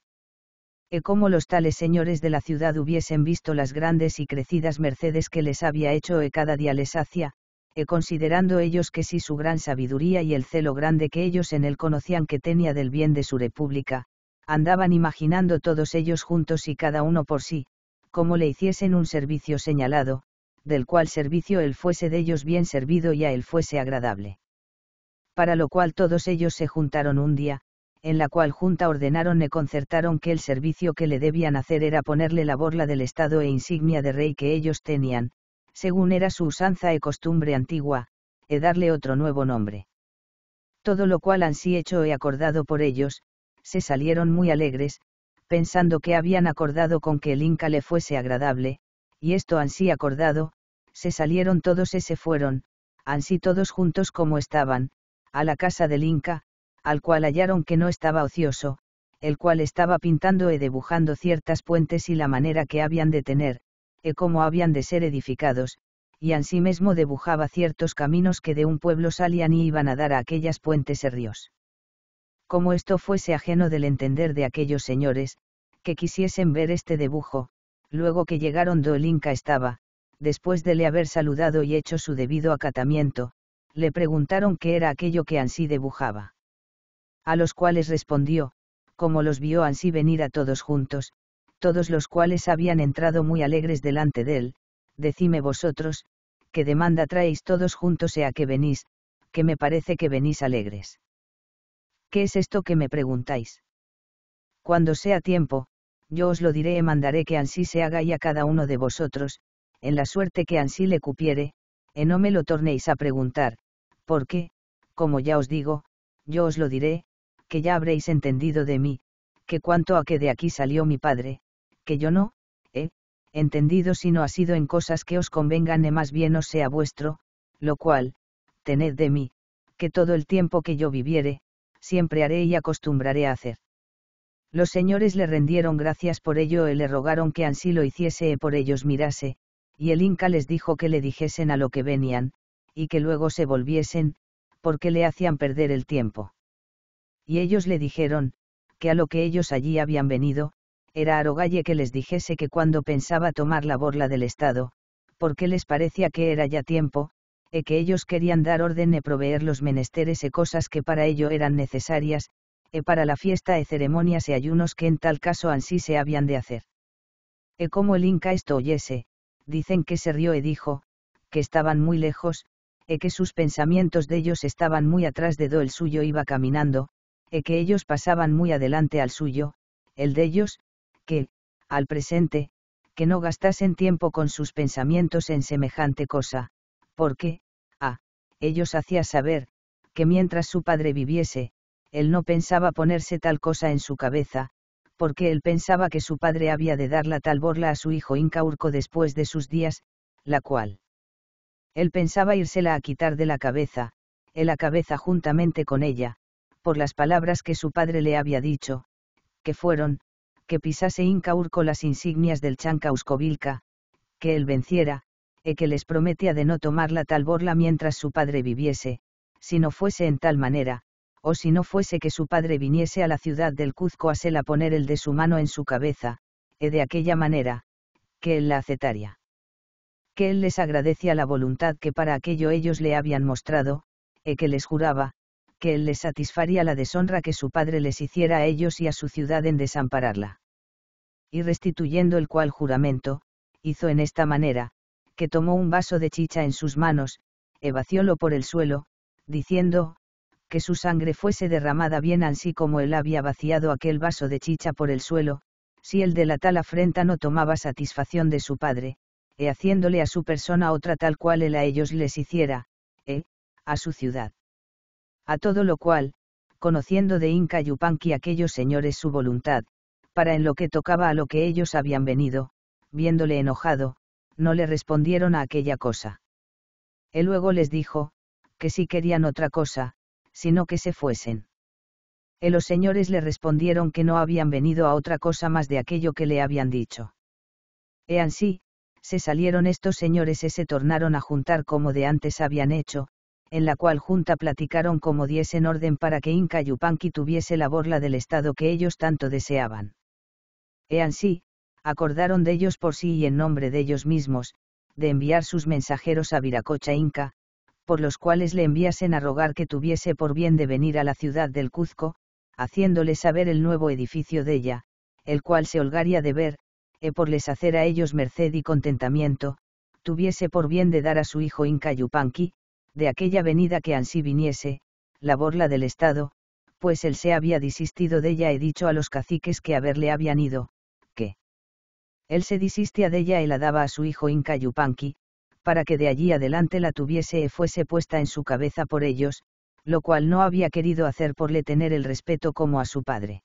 E como los tales señores de la ciudad hubiesen visto las grandes y crecidas mercedes que les había hecho e cada día les hacía, e considerando ellos que sí su gran sabiduría y el celo grande que ellos en él conocían que tenía del bien de su república, andaban imaginando todos ellos juntos y cada uno por sí, como le hiciesen un servicio señalado, del cual servicio él fuese de ellos bien servido y a él fuese agradable. Para lo cual todos ellos se juntaron un día, en la cual junta ordenaron y concertaron que el servicio que le debían hacer era ponerle la borla del estado e insignia de rey que ellos tenían, según era su usanza e costumbre antigua, e darle otro nuevo nombre. Todo lo cual ansí hecho y acordado por ellos, se salieron muy alegres, pensando que habían acordado con que el Inca le fuese agradable, y esto ansí acordado, se salieron todos y se fueron, ansí todos juntos como estaban, a la casa del Inca, al cual hallaron que no estaba ocioso, el cual estaba pintando e dibujando ciertas puentes y la manera que habían de tener, e cómo habían de ser edificados, y mismo dibujaba ciertos caminos que de un pueblo salían y iban a dar a aquellas puentes y ríos. Como esto fuese ajeno del entender de aquellos señores, que quisiesen ver este dibujo, Luego que llegaron Dolinka estaba, después de le haber saludado y hecho su debido acatamiento, le preguntaron qué era aquello que Ansí dibujaba. A los cuales respondió, como los vio Ansí venir a todos juntos, todos los cuales habían entrado muy alegres delante de él, decime vosotros, qué demanda traéis todos juntos sea que venís, que me parece que venís alegres. ¿Qué es esto que me preguntáis? Cuando sea tiempo, yo os lo diré y e mandaré que ansí se haga y a cada uno de vosotros, en la suerte que ansí le cupiere, e no me lo tornéis a preguntar, porque, como ya os digo, yo os lo diré, que ya habréis entendido de mí, que cuanto a que de aquí salió mi padre, que yo no, he, entendido entendido sino ha sido en cosas que os convengan y e más bien os sea vuestro, lo cual, tened de mí, que todo el tiempo que yo viviere, siempre haré y acostumbraré a hacer. Los señores le rendieron gracias por ello y eh, le rogaron que ansí lo hiciese y eh, por ellos mirase, y el Inca les dijo que le dijesen a lo que venían, y que luego se volviesen, porque le hacían perder el tiempo. Y ellos le dijeron, que a lo que ellos allí habían venido, era Arogalle que les dijese que cuando pensaba tomar la borla del Estado, porque les parecía que era ya tiempo, e que ellos querían dar orden e proveer los menesteres e cosas que para ello eran necesarias, e para la fiesta e ceremonias e ayunos que en tal caso ansí se habían de hacer. E como el Inca esto oyese, dicen que se rió e dijo, que estaban muy lejos, e que sus pensamientos de ellos estaban muy atrás de do el suyo iba caminando, e que ellos pasaban muy adelante al suyo, el de ellos, que, al presente, que no gastasen tiempo con sus pensamientos en semejante cosa, porque, a, ah, ellos hacía saber, que mientras su padre viviese, él no pensaba ponerse tal cosa en su cabeza, porque él pensaba que su padre había de dar la tal borla a su hijo Incaurco después de sus días, la cual. Él pensaba írsela a quitar de la cabeza, él la cabeza juntamente con ella, por las palabras que su padre le había dicho, que fueron, que pisase Incaurco las insignias del Chancauscovilca, que él venciera, e que les prometía de no tomar la tal borla mientras su padre viviese, si no fuese en tal manera, o si no fuese que su padre viniese a la ciudad del Cuzco a se a poner el de su mano en su cabeza, e de aquella manera, que él la acetaría. Que él les agradecía la voluntad que para aquello ellos le habían mostrado, e que les juraba, que él les satisfaría la deshonra que su padre les hiciera a ellos y a su ciudad en desampararla. Y restituyendo el cual juramento, hizo en esta manera, que tomó un vaso de chicha en sus manos, e vaciólo por el suelo, diciendo, que su sangre fuese derramada bien así como él había vaciado aquel vaso de chicha por el suelo, si el de la tal afrenta no tomaba satisfacción de su padre, e haciéndole a su persona otra tal cual él a ellos les hiciera, e, a su ciudad. A todo lo cual, conociendo de Inca Yupanqui aquellos señores su voluntad, para en lo que tocaba a lo que ellos habían venido, viéndole enojado, no le respondieron a aquella cosa. Él luego les dijo, que si querían otra cosa, sino que se fuesen. Y los señores le respondieron que no habían venido a otra cosa más de aquello que le habían dicho. E ansí, se salieron estos señores y se tornaron a juntar como de antes habían hecho, en la cual junta platicaron como diesen orden para que Inca Yupanqui tuviese la borla del estado que ellos tanto deseaban. E ansí, acordaron de ellos por sí y en nombre de ellos mismos, de enviar sus mensajeros a Viracocha Inca, por los cuales le enviasen a rogar que tuviese por bien de venir a la ciudad del Cuzco, haciéndole saber el nuevo edificio de ella, el cual se holgaría de ver, e por les hacer a ellos merced y contentamiento, tuviese por bien de dar a su hijo Inca Yupanqui, de aquella venida que ansí viniese, la borla del Estado, pues él se había desistido de ella y dicho a los caciques que haberle habían ido, que él se disistía de ella y la daba a su hijo Inca Yupanqui, para que de allí adelante la tuviese y fuese puesta en su cabeza por ellos, lo cual no había querido hacer por le tener el respeto como a su padre.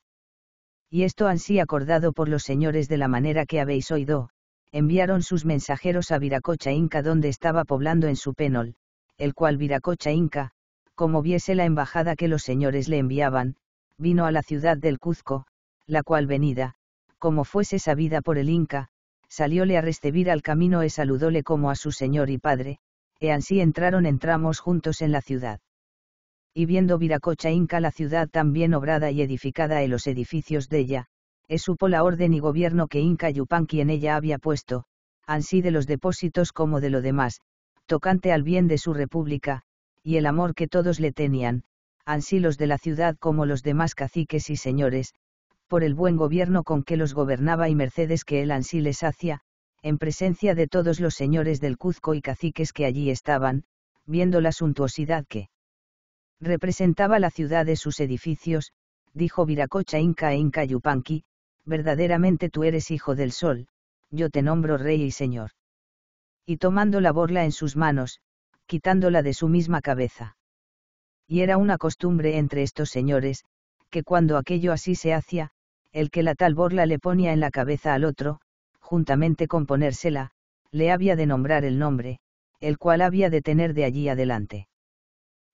Y esto ansí acordado por los señores de la manera que habéis oído, enviaron sus mensajeros a Viracocha Inca donde estaba poblando en su penol, el cual Viracocha Inca, como viese la embajada que los señores le enviaban, vino a la ciudad del Cuzco, la cual venida, como fuese sabida por el Inca, salióle a recibir al camino e saludóle como a su señor y padre, e ansí entraron entramos juntos en la ciudad. Y viendo Viracocha Inca la ciudad tan bien obrada y edificada y e los edificios de ella, e supo la orden y gobierno que Inca Yupanqui en ella había puesto, ansí de los depósitos como de lo demás, tocante al bien de su república, y el amor que todos le tenían, ansí los de la ciudad como los demás caciques y señores, por el buen gobierno con que los gobernaba y mercedes que él ansí les hacía, en presencia de todos los señores del Cuzco y caciques que allí estaban, viendo la suntuosidad que representaba la ciudad de sus edificios, dijo Viracocha Inca e Inca Yupanqui, verdaderamente tú eres hijo del sol, yo te nombro rey y señor. Y tomando la borla en sus manos, quitándola de su misma cabeza. Y era una costumbre entre estos señores, que cuando aquello así se hacía, el que la tal Borla le ponía en la cabeza al otro, juntamente con ponérsela, le había de nombrar el nombre, el cual había de tener de allí adelante.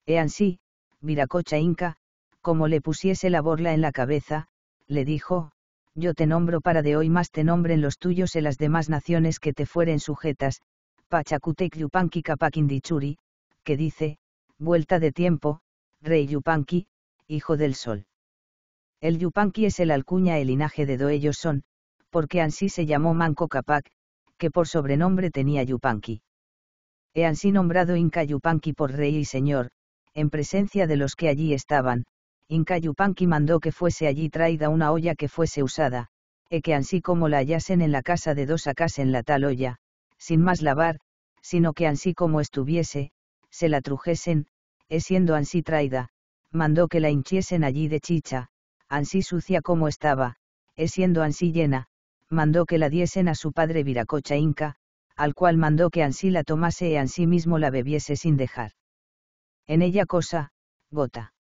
He ansí, Viracocha Inca, como le pusiese la borla en la cabeza, le dijo, yo te nombro para de hoy más te nombren los tuyos y las demás naciones que te fueren sujetas, Pachacutec Yupanqui Capaquindichuri, que dice, vuelta de tiempo, rey Yupanqui, hijo del sol. El Yupanqui es el alcuña el linaje de do son, porque ansí se llamó Manco Capac, que por sobrenombre tenía Yupanqui. He ansí nombrado Inca Yupanqui por rey y señor, en presencia de los que allí estaban, Inca Yupanqui mandó que fuese allí traída una olla que fuese usada, e que ansí como la hallasen en la casa de dos sacasen la tal olla, sin más lavar, sino que ansí como estuviese, se la trujesen, e siendo ansí traída, mandó que la hinchiesen allí de chicha, ansí sucia como estaba, e siendo ansí llena, mandó que la diesen a su padre Viracocha Inca, al cual mandó que ansí la tomase y e ansí mismo la bebiese sin dejar. En ella cosa, gota.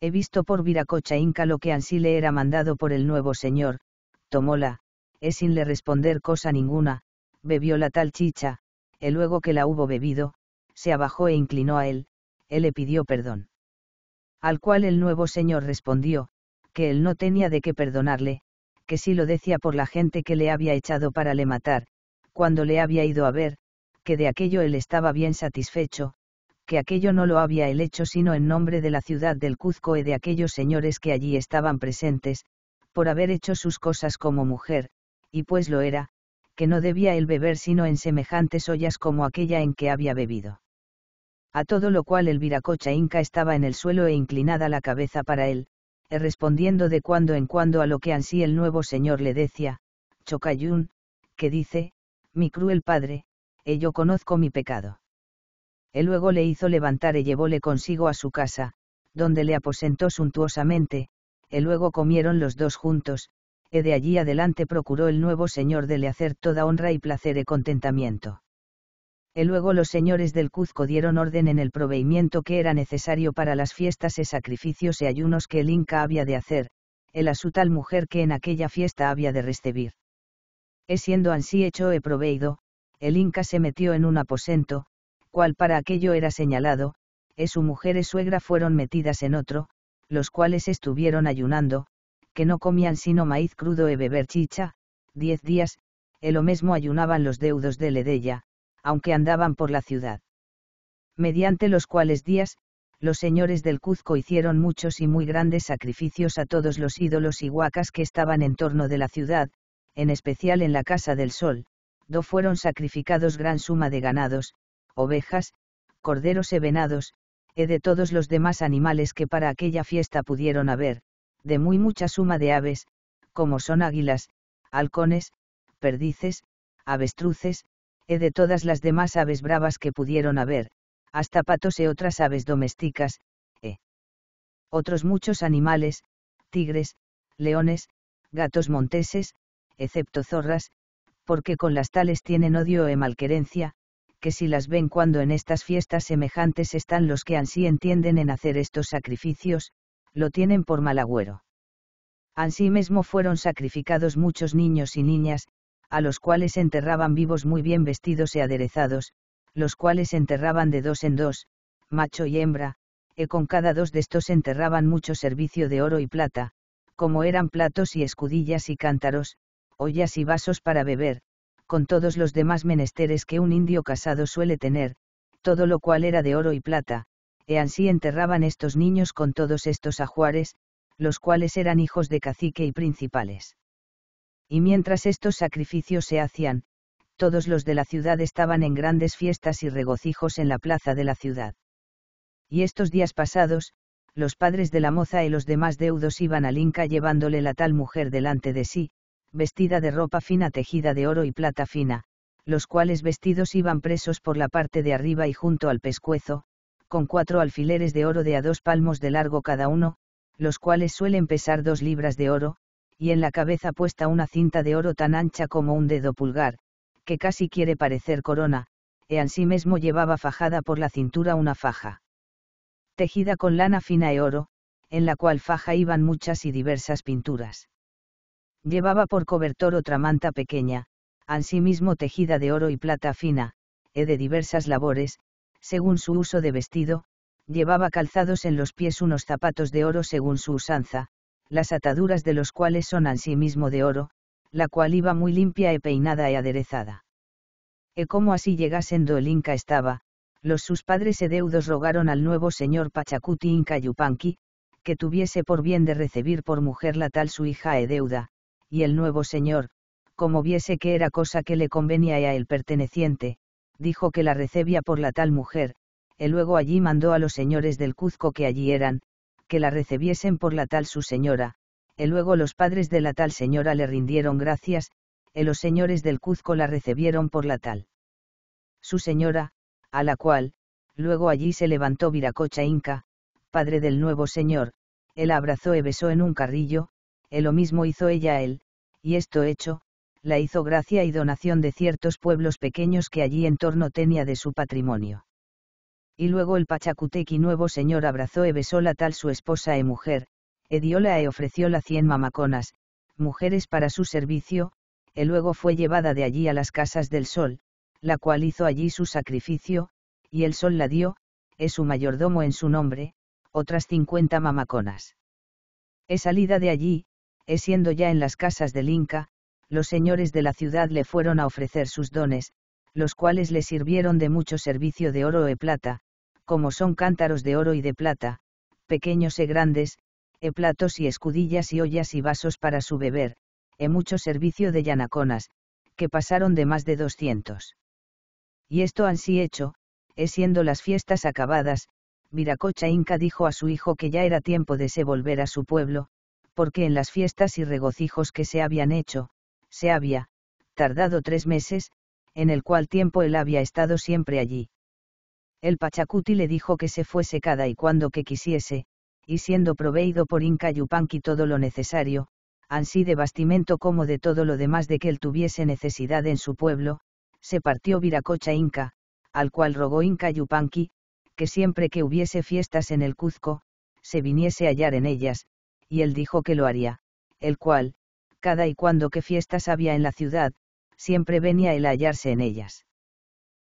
He visto por Viracocha Inca lo que ansí le era mandado por el nuevo señor, tomóla, e sin le responder cosa ninguna, bebió la tal chicha, y e luego que la hubo bebido, se abajó e inclinó a él, él e le pidió perdón. Al cual el nuevo señor respondió, que él no tenía de qué perdonarle, que sí lo decía por la gente que le había echado para le matar, cuando le había ido a ver, que de aquello él estaba bien satisfecho, que aquello no lo había él hecho sino en nombre de la ciudad del Cuzco y de aquellos señores que allí estaban presentes, por haber hecho sus cosas como mujer, y pues lo era, que no debía él beber sino en semejantes ollas como aquella en que había bebido. A todo lo cual el viracocha inca estaba en el suelo e inclinada la cabeza para él, respondiendo de cuando en cuando a lo que ansí el nuevo señor le decía, Chocayun, que dice, mi cruel padre, e yo conozco mi pecado. Él luego le hizo levantar y llevóle consigo a su casa, donde le aposentó suntuosamente, y luego comieron los dos juntos, y de allí adelante procuró el nuevo señor de le hacer toda honra y placer y contentamiento y luego los señores del Cuzco dieron orden en el proveimiento que era necesario para las fiestas y sacrificios y ayunos que el Inca había de hacer, el a su tal mujer que en aquella fiesta había de recibir. Es siendo así hecho e proveído, el Inca se metió en un aposento, cual para aquello era señalado, y e su mujer y suegra fueron metidas en otro, los cuales estuvieron ayunando, que no comían sino maíz crudo y beber chicha, diez días, e lo mismo ayunaban los deudos de Ledella, aunque andaban por la ciudad. Mediante los cuales días, los señores del Cuzco hicieron muchos y muy grandes sacrificios a todos los ídolos y huacas que estaban en torno de la ciudad, en especial en la Casa del Sol, do fueron sacrificados gran suma de ganados, ovejas, corderos y venados, e de todos los demás animales que para aquella fiesta pudieron haber, de muy mucha suma de aves, como son águilas, halcones, perdices, avestruces, e de todas las demás aves bravas que pudieron haber, hasta patos e otras aves domésticas, e otros muchos animales, tigres, leones, gatos monteses, excepto zorras, porque con las tales tienen odio e malquerencia, que si las ven cuando en estas fiestas semejantes están los que ansí entienden en hacer estos sacrificios, lo tienen por mal agüero. Ansí mismo fueron sacrificados muchos niños y niñas, a los cuales enterraban vivos muy bien vestidos y aderezados, los cuales enterraban de dos en dos, macho y hembra, y con cada dos de estos enterraban mucho servicio de oro y plata, como eran platos y escudillas y cántaros, ollas y vasos para beber, con todos los demás menesteres que un indio casado suele tener, todo lo cual era de oro y plata, e así enterraban estos niños con todos estos ajuares, los cuales eran hijos de cacique y principales y mientras estos sacrificios se hacían, todos los de la ciudad estaban en grandes fiestas y regocijos en la plaza de la ciudad. Y estos días pasados, los padres de la moza y los demás deudos iban al Inca llevándole la tal mujer delante de sí, vestida de ropa fina tejida de oro y plata fina, los cuales vestidos iban presos por la parte de arriba y junto al pescuezo, con cuatro alfileres de oro de a dos palmos de largo cada uno, los cuales suelen pesar dos libras de oro, y en la cabeza puesta una cinta de oro tan ancha como un dedo pulgar, que casi quiere parecer corona, e ansimesmo llevaba fajada por la cintura una faja. Tejida con lana fina y e oro, en la cual faja iban muchas y diversas pinturas. Llevaba por cobertor otra manta pequeña, ansimismo tejida de oro y plata fina, e de diversas labores, según su uso de vestido, llevaba calzados en los pies unos zapatos de oro según su usanza, las ataduras de los cuales son mismo de oro, la cual iba muy limpia e peinada e aderezada. E como así llegasendo el Inca estaba, los sus padres e deudos rogaron al nuevo señor Pachacuti Inca Yupanqui, que tuviese por bien de recibir por mujer la tal su hija e deuda, y el nuevo señor, como viese que era cosa que le convenía a él perteneciente, dijo que la recebía por la tal mujer, y e luego allí mandó a los señores del Cuzco que allí eran, que la recibiesen por la tal su señora, y luego los padres de la tal señora le rindieron gracias, y los señores del Cuzco la recibieron por la tal su señora, a la cual, luego allí se levantó Viracocha Inca, padre del nuevo señor, él abrazó y besó en un carrillo, y lo mismo hizo ella él, y esto hecho, la hizo gracia y donación de ciertos pueblos pequeños que allí en torno tenía de su patrimonio y luego el Pachacutequi nuevo señor abrazó e besó la tal su esposa e mujer, e dióla e ofreció la cien mamaconas, mujeres para su servicio, e luego fue llevada de allí a las casas del sol, la cual hizo allí su sacrificio, y el sol la dio, es su mayordomo en su nombre, otras cincuenta mamaconas. E salida de allí, e siendo ya en las casas del Inca, los señores de la ciudad le fueron a ofrecer sus dones, los cuales le sirvieron de mucho servicio de oro e plata, como son cántaros de oro y de plata, pequeños e grandes, e platos y escudillas y ollas y vasos para su beber, e mucho servicio de llanaconas, que pasaron de más de doscientos. Y esto ansí hecho, e siendo las fiestas acabadas, Viracocha Inca dijo a su hijo que ya era tiempo de se volver a su pueblo, porque en las fiestas y regocijos que se habían hecho, se había, tardado tres meses, en el cual tiempo él había estado siempre allí el Pachacuti le dijo que se fuese cada y cuando que quisiese, y siendo proveído por Inca Yupanqui todo lo necesario, así de bastimento como de todo lo demás de que él tuviese necesidad en su pueblo, se partió Viracocha Inca, al cual rogó Inca Yupanqui, que siempre que hubiese fiestas en el Cuzco, se viniese a hallar en ellas, y él dijo que lo haría, el cual, cada y cuando que fiestas había en la ciudad, siempre venía él a hallarse en ellas.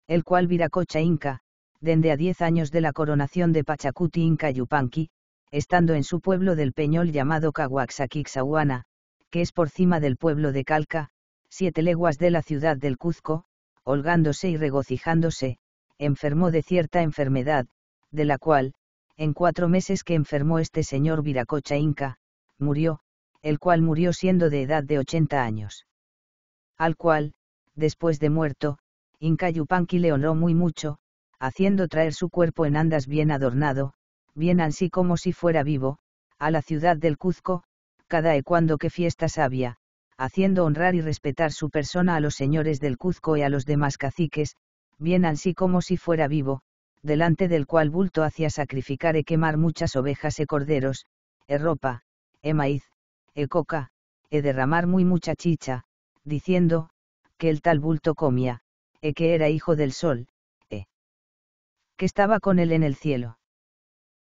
El cual Viracocha Inca, dende a diez años de la coronación de Pachacuti Inca Yupanqui, estando en su pueblo del Peñol llamado Cahuaxaquixahuana, que es por cima del pueblo de Calca, siete leguas de la ciudad del Cuzco, holgándose y regocijándose, enfermó de cierta enfermedad, de la cual, en cuatro meses que enfermó este señor Viracocha Inca, murió, el cual murió siendo de edad de 80 años. Al cual, después de muerto, Inca Yupanqui le honró muy mucho, haciendo traer su cuerpo en andas bien adornado, bien así como si fuera vivo, a la ciudad del Cuzco, cada e cuando que fiesta sabia, haciendo honrar y respetar su persona a los señores del Cuzco y a los demás caciques, bien así como si fuera vivo, delante del cual bulto hacía sacrificar e quemar muchas ovejas e corderos, e ropa, e maíz, e coca, e derramar muy mucha chicha, diciendo, que el tal bulto comía, e que era hijo del sol, que estaba con él en el cielo.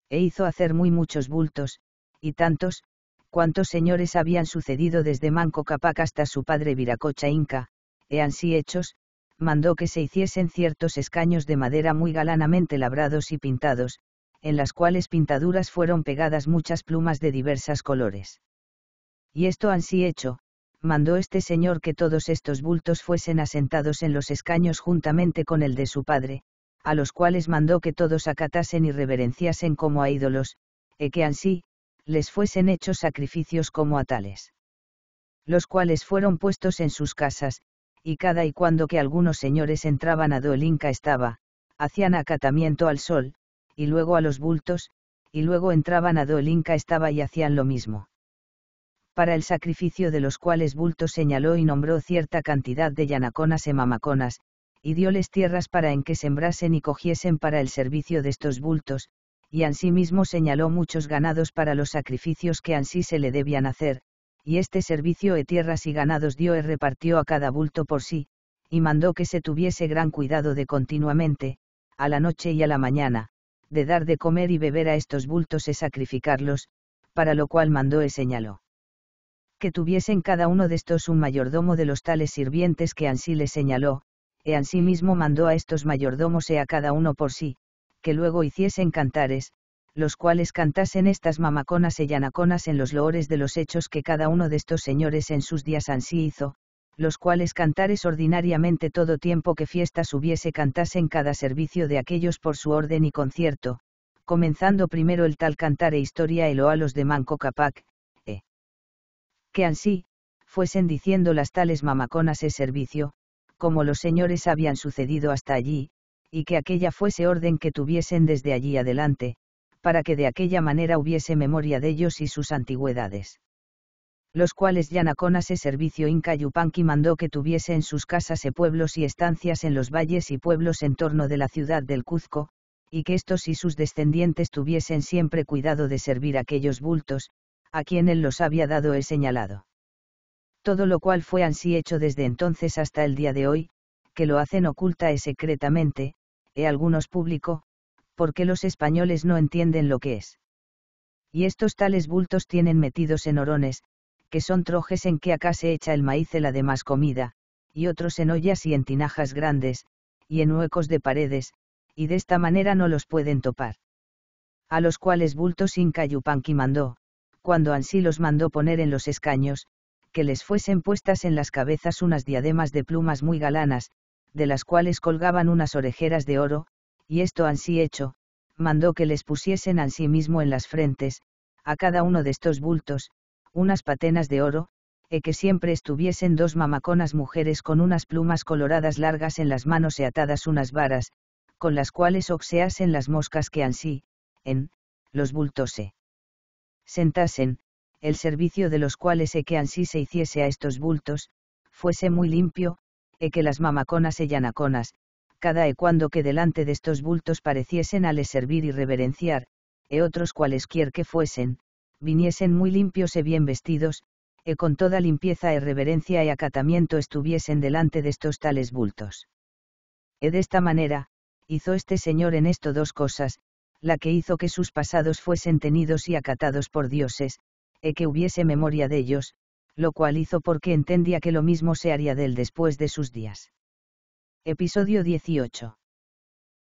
E hizo hacer muy muchos bultos, y tantos, cuantos señores habían sucedido desde Manco Capac hasta su padre Viracocha Inca, e ansí hechos, mandó que se hiciesen ciertos escaños de madera muy galanamente labrados y pintados, en las cuales pintaduras fueron pegadas muchas plumas de diversas colores. Y esto ansí hecho, mandó este señor que todos estos bultos fuesen asentados en los escaños juntamente con el de su padre, a los cuales mandó que todos acatasen y reverenciasen como a ídolos, e que ansí, les fuesen hechos sacrificios como a tales. Los cuales fueron puestos en sus casas, y cada y cuando que algunos señores entraban a do estaba, hacían acatamiento al sol, y luego a los bultos, y luego entraban a do estaba y hacían lo mismo. Para el sacrificio de los cuales bultos señaló y nombró cierta cantidad de yanaconas y mamaconas, y dioles tierras para en que sembrasen y cogiesen para el servicio de estos bultos, y ansimismo señaló muchos ganados para los sacrificios que ansí se le debían hacer, y este servicio de tierras y ganados dio y repartió a cada bulto por sí, y mandó que se tuviese gran cuidado de continuamente, a la noche y a la mañana, de dar de comer y beber a estos bultos y sacrificarlos, para lo cual mandó y señaló. Que tuviesen cada uno de estos un mayordomo de los tales sirvientes que ansí le señaló, ansí mismo mandó a estos mayordomos e a cada uno por sí, que luego hiciesen cantares, los cuales cantasen estas mamaconas e llanaconas en los loores de los hechos que cada uno de estos señores en sus días ansí hizo, los cuales cantares ordinariamente todo tiempo que fiestas hubiese cantasen cada servicio de aquellos por su orden y concierto, comenzando primero el tal cantar e historia el oalos de Manco Capac, e. Que ansí, fuesen diciendo las tales mamaconas e servicio, como los señores habían sucedido hasta allí, y que aquella fuese orden que tuviesen desde allí adelante, para que de aquella manera hubiese memoria de ellos y sus antigüedades. Los cuales Yanaconas ese servicio Inca Yupanqui mandó que tuviesen sus casas y e pueblos y estancias en los valles y pueblos en torno de la ciudad del Cuzco, y que estos y sus descendientes tuviesen siempre cuidado de servir aquellos bultos, a quien él los había dado el señalado todo lo cual fue así hecho desde entonces hasta el día de hoy, que lo hacen oculta y secretamente, e algunos público, porque los españoles no entienden lo que es. Y estos tales bultos tienen metidos en orones, que son trojes en que acá se echa el maíz y la demás comida, y otros en ollas y en tinajas grandes, y en huecos de paredes, y de esta manera no los pueden topar. A los cuales bultos Inca Yupanqui mandó, cuando ansí los mandó poner en los escaños, que les fuesen puestas en las cabezas unas diademas de plumas muy galanas, de las cuales colgaban unas orejeras de oro, y esto ansí hecho, mandó que les pusiesen ansimismo mismo en las frentes, a cada uno de estos bultos, unas patenas de oro, e que siempre estuviesen dos mamaconas mujeres con unas plumas coloradas largas en las manos y atadas unas varas, con las cuales oxeasen las moscas que ansí, en, los bultos se. Sentasen, el servicio de los cuales e que ansí se hiciese a estos bultos, fuese muy limpio, e que las mamaconas e llanaconas, cada e cuando que delante de estos bultos pareciesen a les servir y reverenciar, e otros cualesquier que fuesen, viniesen muy limpios e bien vestidos, e con toda limpieza e reverencia y e acatamiento estuviesen delante de estos tales bultos. E de esta manera, hizo este señor en esto dos cosas, la que hizo que sus pasados fuesen tenidos y acatados por dioses, e que hubiese memoria de ellos, lo cual hizo porque entendía que lo mismo se haría de él después de sus días. Episodio 18.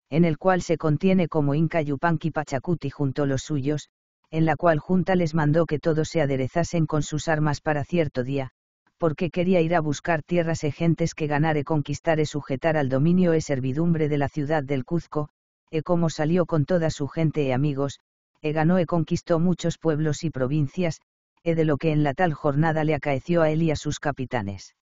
En el cual se contiene como Inca Yupanqui Pachacuti junto los suyos, en la cual junta les mandó que todos se aderezasen con sus armas para cierto día, porque quería ir a buscar tierras e gentes que ganar e conquistar e sujetar al dominio e servidumbre de la ciudad del Cuzco, e como salió con toda su gente e amigos, e ganó e conquistó muchos pueblos y provincias, e de lo que en la tal jornada le acaeció a él y a sus capitanes.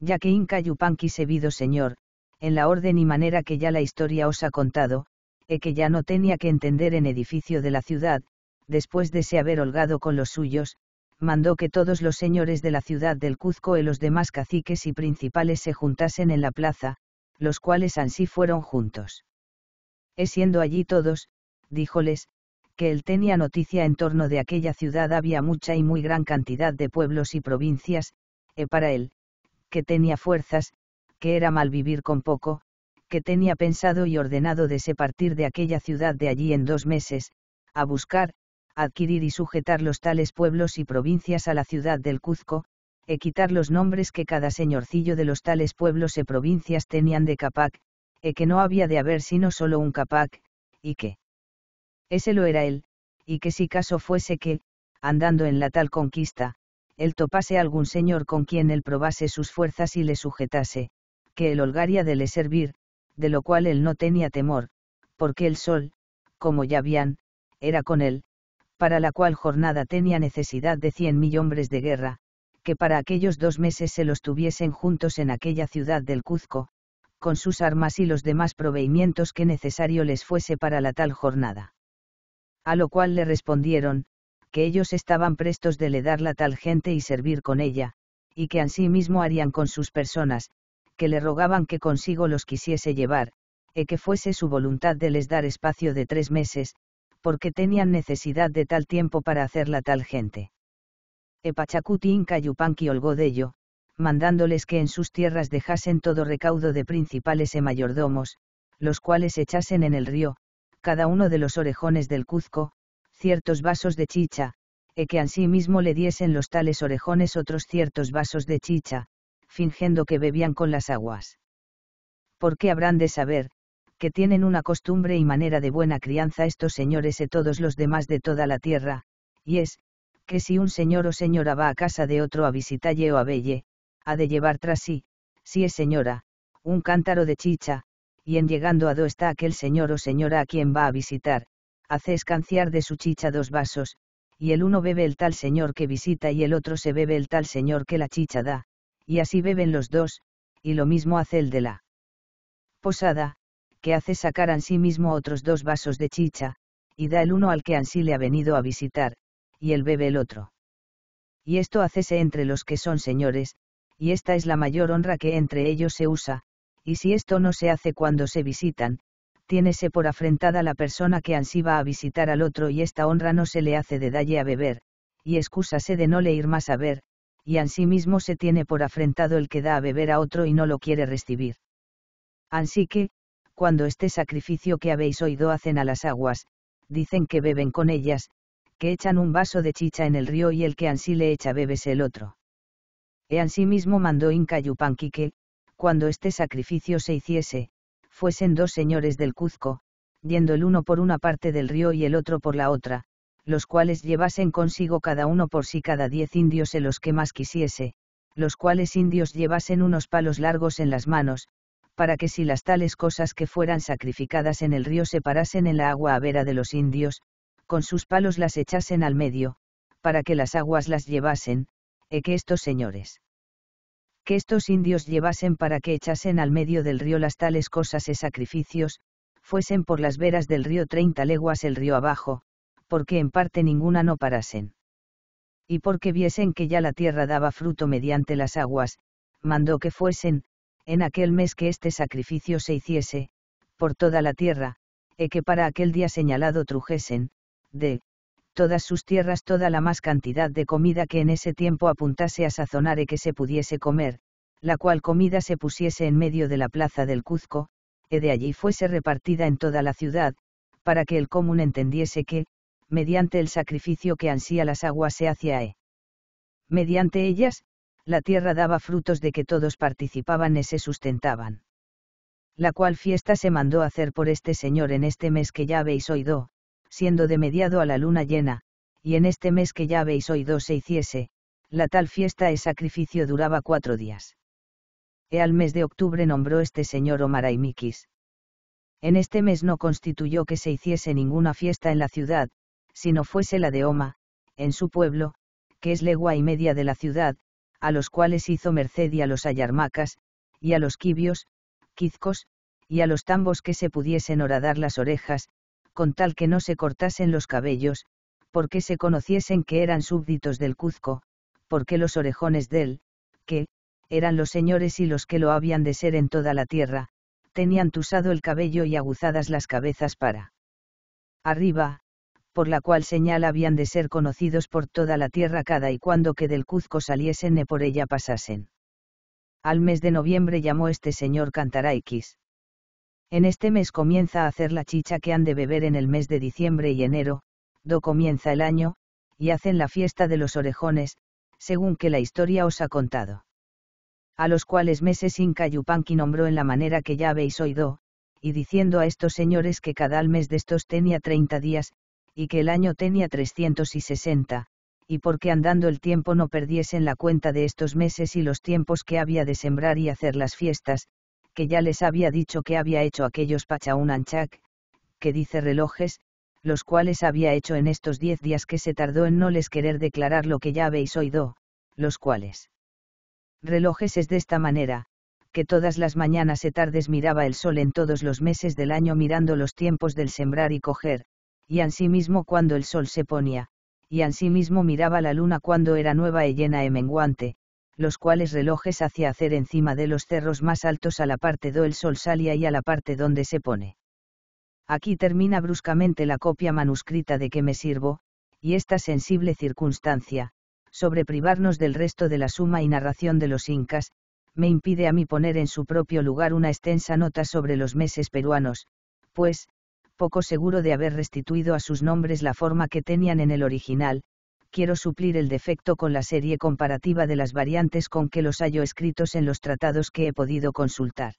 Ya que Inca Yupanqui vido señor, en la orden y manera que ya la historia os ha contado, e que ya no tenía que entender en edificio de la ciudad, después de se haber holgado con los suyos, mandó que todos los señores de la ciudad del Cuzco y los demás caciques y principales se juntasen en la plaza, los cuales ansí fueron juntos. E siendo allí todos, díjoles, que él tenía noticia en torno de aquella ciudad había mucha y muy gran cantidad de pueblos y provincias, e para él, que tenía fuerzas, que era mal vivir con poco, que tenía pensado y ordenado de se partir de aquella ciudad de allí en dos meses, a buscar, adquirir y sujetar los tales pueblos y provincias a la ciudad del Cuzco, e quitar los nombres que cada señorcillo de los tales pueblos y provincias tenían de capac, e que no había de haber sino solo un capac, y que ese lo era él, y que si caso fuese que, andando en la tal conquista, él topase algún señor con quien él probase sus fuerzas y le sujetase, que el holgaría de le servir, de lo cual él no tenía temor, porque el sol, como ya habían, era con él, para la cual jornada tenía necesidad de cien mil hombres de guerra, que para aquellos dos meses se los tuviesen juntos en aquella ciudad del Cuzco, con sus armas y los demás proveimientos que necesario les fuese para la tal jornada a lo cual le respondieron, que ellos estaban prestos de le dar la tal gente y servir con ella, y que mismo harían con sus personas, que le rogaban que consigo los quisiese llevar, e que fuese su voluntad de les dar espacio de tres meses, porque tenían necesidad de tal tiempo para hacer la tal gente. Pachacuti Inca Yupanqui holgó de ello, mandándoles que en sus tierras dejasen todo recaudo de principales e mayordomos, los cuales echasen en el río, cada uno de los orejones del Cuzco, ciertos vasos de chicha, e que mismo le diesen los tales orejones otros ciertos vasos de chicha, fingiendo que bebían con las aguas. ¿Por qué habrán de saber, que tienen una costumbre y manera de buena crianza estos señores e todos los demás de toda la tierra, y es, que si un señor o señora va a casa de otro a visitalle o a velle, ha de llevar tras sí, si es señora, un cántaro de chicha, y en llegando a do está aquel señor o señora a quien va a visitar, hace escanciar de su chicha dos vasos, y el uno bebe el tal señor que visita y el otro se bebe el tal señor que la chicha da, y así beben los dos, y lo mismo hace el de la posada, que hace sacar a sí mismo otros dos vasos de chicha, y da el uno al que ansí le ha venido a visitar, y él bebe el otro. Y esto hacese entre los que son señores, y esta es la mayor honra que entre ellos se usa, y si esto no se hace cuando se visitan, tiénese por afrentada la persona que ansí va a visitar al otro y esta honra no se le hace de dalle a beber, y excúsase de no le ir más a ver, y ansí mismo se tiene por afrentado el que da a beber a otro y no lo quiere recibir. Ansí que, cuando este sacrificio que habéis oído hacen a las aguas, dicen que beben con ellas, que echan un vaso de chicha en el río y el que ansí le echa bebes el otro. E ansí mismo mandó Inca cuando este sacrificio se hiciese, fuesen dos señores del Cuzco, yendo el uno por una parte del río y el otro por la otra, los cuales llevasen consigo cada uno por sí cada diez indios en los que más quisiese, los cuales indios llevasen unos palos largos en las manos, para que si las tales cosas que fueran sacrificadas en el río se parasen en la agua a vera de los indios, con sus palos las echasen al medio, para que las aguas las llevasen, e que estos señores que estos indios llevasen para que echasen al medio del río las tales cosas y sacrificios, fuesen por las veras del río treinta leguas el río abajo, porque en parte ninguna no parasen. Y porque viesen que ya la tierra daba fruto mediante las aguas, mandó que fuesen, en aquel mes que este sacrificio se hiciese, por toda la tierra, e que para aquel día señalado trujesen, de, todas sus tierras toda la más cantidad de comida que en ese tiempo apuntase a sazonar y que se pudiese comer, la cual comida se pusiese en medio de la plaza del Cuzco, e de allí fuese repartida en toda la ciudad, para que el común entendiese que, mediante el sacrificio que ansía las aguas se hacía e. Mediante ellas, la tierra daba frutos de que todos participaban y e se sustentaban. La cual fiesta se mandó hacer por este señor en este mes que ya habéis oído, siendo de mediado a la luna llena, y en este mes que ya veis hoy dos se hiciese, la tal fiesta y sacrificio duraba cuatro días. E al mes de octubre nombró este señor Aymikis. En este mes no constituyó que se hiciese ninguna fiesta en la ciudad, sino fuese la de Oma, en su pueblo, que es legua y media de la ciudad, a los cuales hizo merced y a los ayarmacas, y a los quibios, quizcos, y a los tambos que se pudiesen horadar las orejas, con tal que no se cortasen los cabellos, porque se conociesen que eran súbditos del Cuzco, porque los orejones del, que, eran los señores y los que lo habían de ser en toda la tierra, tenían tusado el cabello y aguzadas las cabezas para arriba, por la cual señal habían de ser conocidos por toda la tierra cada y cuando que del Cuzco saliesen y e por ella pasasen. Al mes de noviembre llamó este señor Cantarayquis. En este mes comienza a hacer la chicha que han de beber en el mes de diciembre y enero, do comienza el año, y hacen la fiesta de los orejones, según que la historia os ha contado. A los cuales meses Inca Yupanqui nombró en la manera que ya habéis oído, y diciendo a estos señores que cada al mes de estos tenía treinta días, y que el año tenía trescientos y sesenta, y porque andando el tiempo no perdiesen la cuenta de estos meses y los tiempos que había de sembrar y hacer las fiestas, que ya les había dicho que había hecho aquellos anchak, que dice relojes, los cuales había hecho en estos diez días que se tardó en no les querer declarar lo que ya habéis oído, los cuales. Relojes es de esta manera, que todas las mañanas y tardes miraba el sol en todos los meses del año mirando los tiempos del sembrar y coger, y ansimismo cuando el sol se ponía, y ansimismo miraba la luna cuando era nueva y llena y menguante, los cuales relojes hacia hacer encima de los cerros más altos a la parte do el sol salía y a la parte donde se pone. Aquí termina bruscamente la copia manuscrita de que me sirvo, y esta sensible circunstancia, sobre privarnos del resto de la suma y narración de los incas, me impide a mí poner en su propio lugar una extensa nota sobre los meses peruanos, pues, poco seguro de haber restituido a sus nombres la forma que tenían en el original, quiero suplir el defecto con la serie comparativa de las variantes con que los hallo escritos en los tratados que he podido consultar.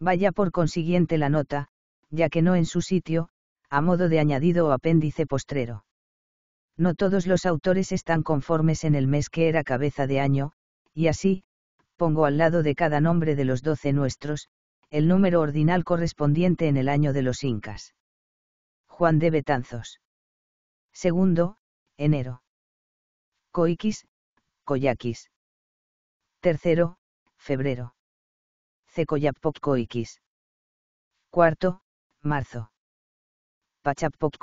Vaya por consiguiente la nota, ya que no en su sitio, a modo de añadido o apéndice postrero. No todos los autores están conformes en el mes que era cabeza de año, y así, pongo al lado de cada nombre de los doce nuestros, el número ordinal correspondiente en el año de los incas. Juan de Betanzos. Segundo, enero. Coiquis, Coyakis. Tercero, febrero. Cecoyapoc Cuarto, marzo. Pachapoc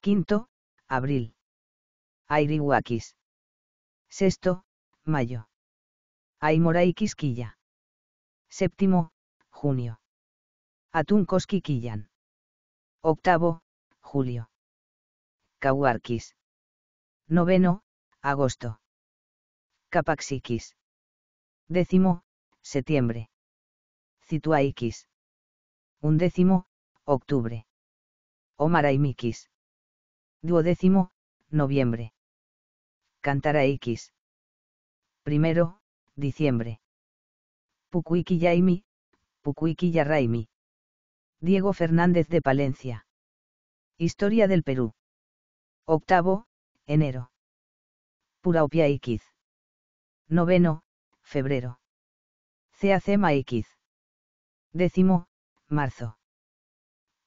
Quinto, abril. Airihuaquis. Sexto, mayo. Aimoraiquis Séptimo, junio. Atuncosquillan. Octavo, julio. Cauarquis. Noveno, agosto. Capaxiquis. Décimo, septiembre. Cituaiquis. Undécimo, octubre. Omaraimikis. Duodécimo, noviembre. Cantaraikis. Primero, diciembre. Pucuiki Yaimi, Diego Fernández de Palencia. Historia del Perú. Octavo, enero. Puraupia Noveno, febrero. Ceacema X. Décimo, marzo.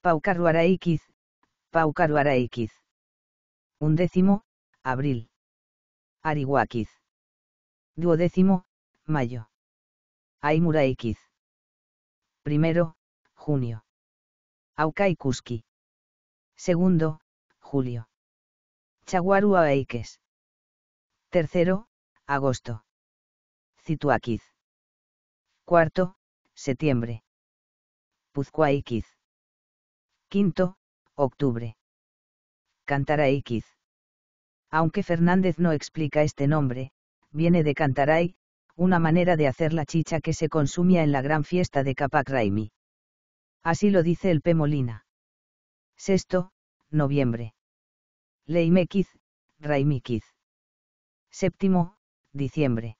Paucarruara X. Paucarruara X. Undécimo, abril. Arihuaquiz. Duodécimo, mayo. Aimura X. Primero, junio. Aukaikuski. Segundo, julio. Chaguaru Aikes. Tercero, agosto. Cituaquiz. Cuarto, septiembre. Puzcuaíquiz. Quinto, octubre. Cantaraiquiz. Aunque Fernández no explica este nombre, viene de Cantaray, una manera de hacer la chicha que se consumía en la gran fiesta de Capac Raimi. Así lo dice el P. Molina. Sexto, noviembre. Leimequiz, Raimiquiz. Séptimo, diciembre.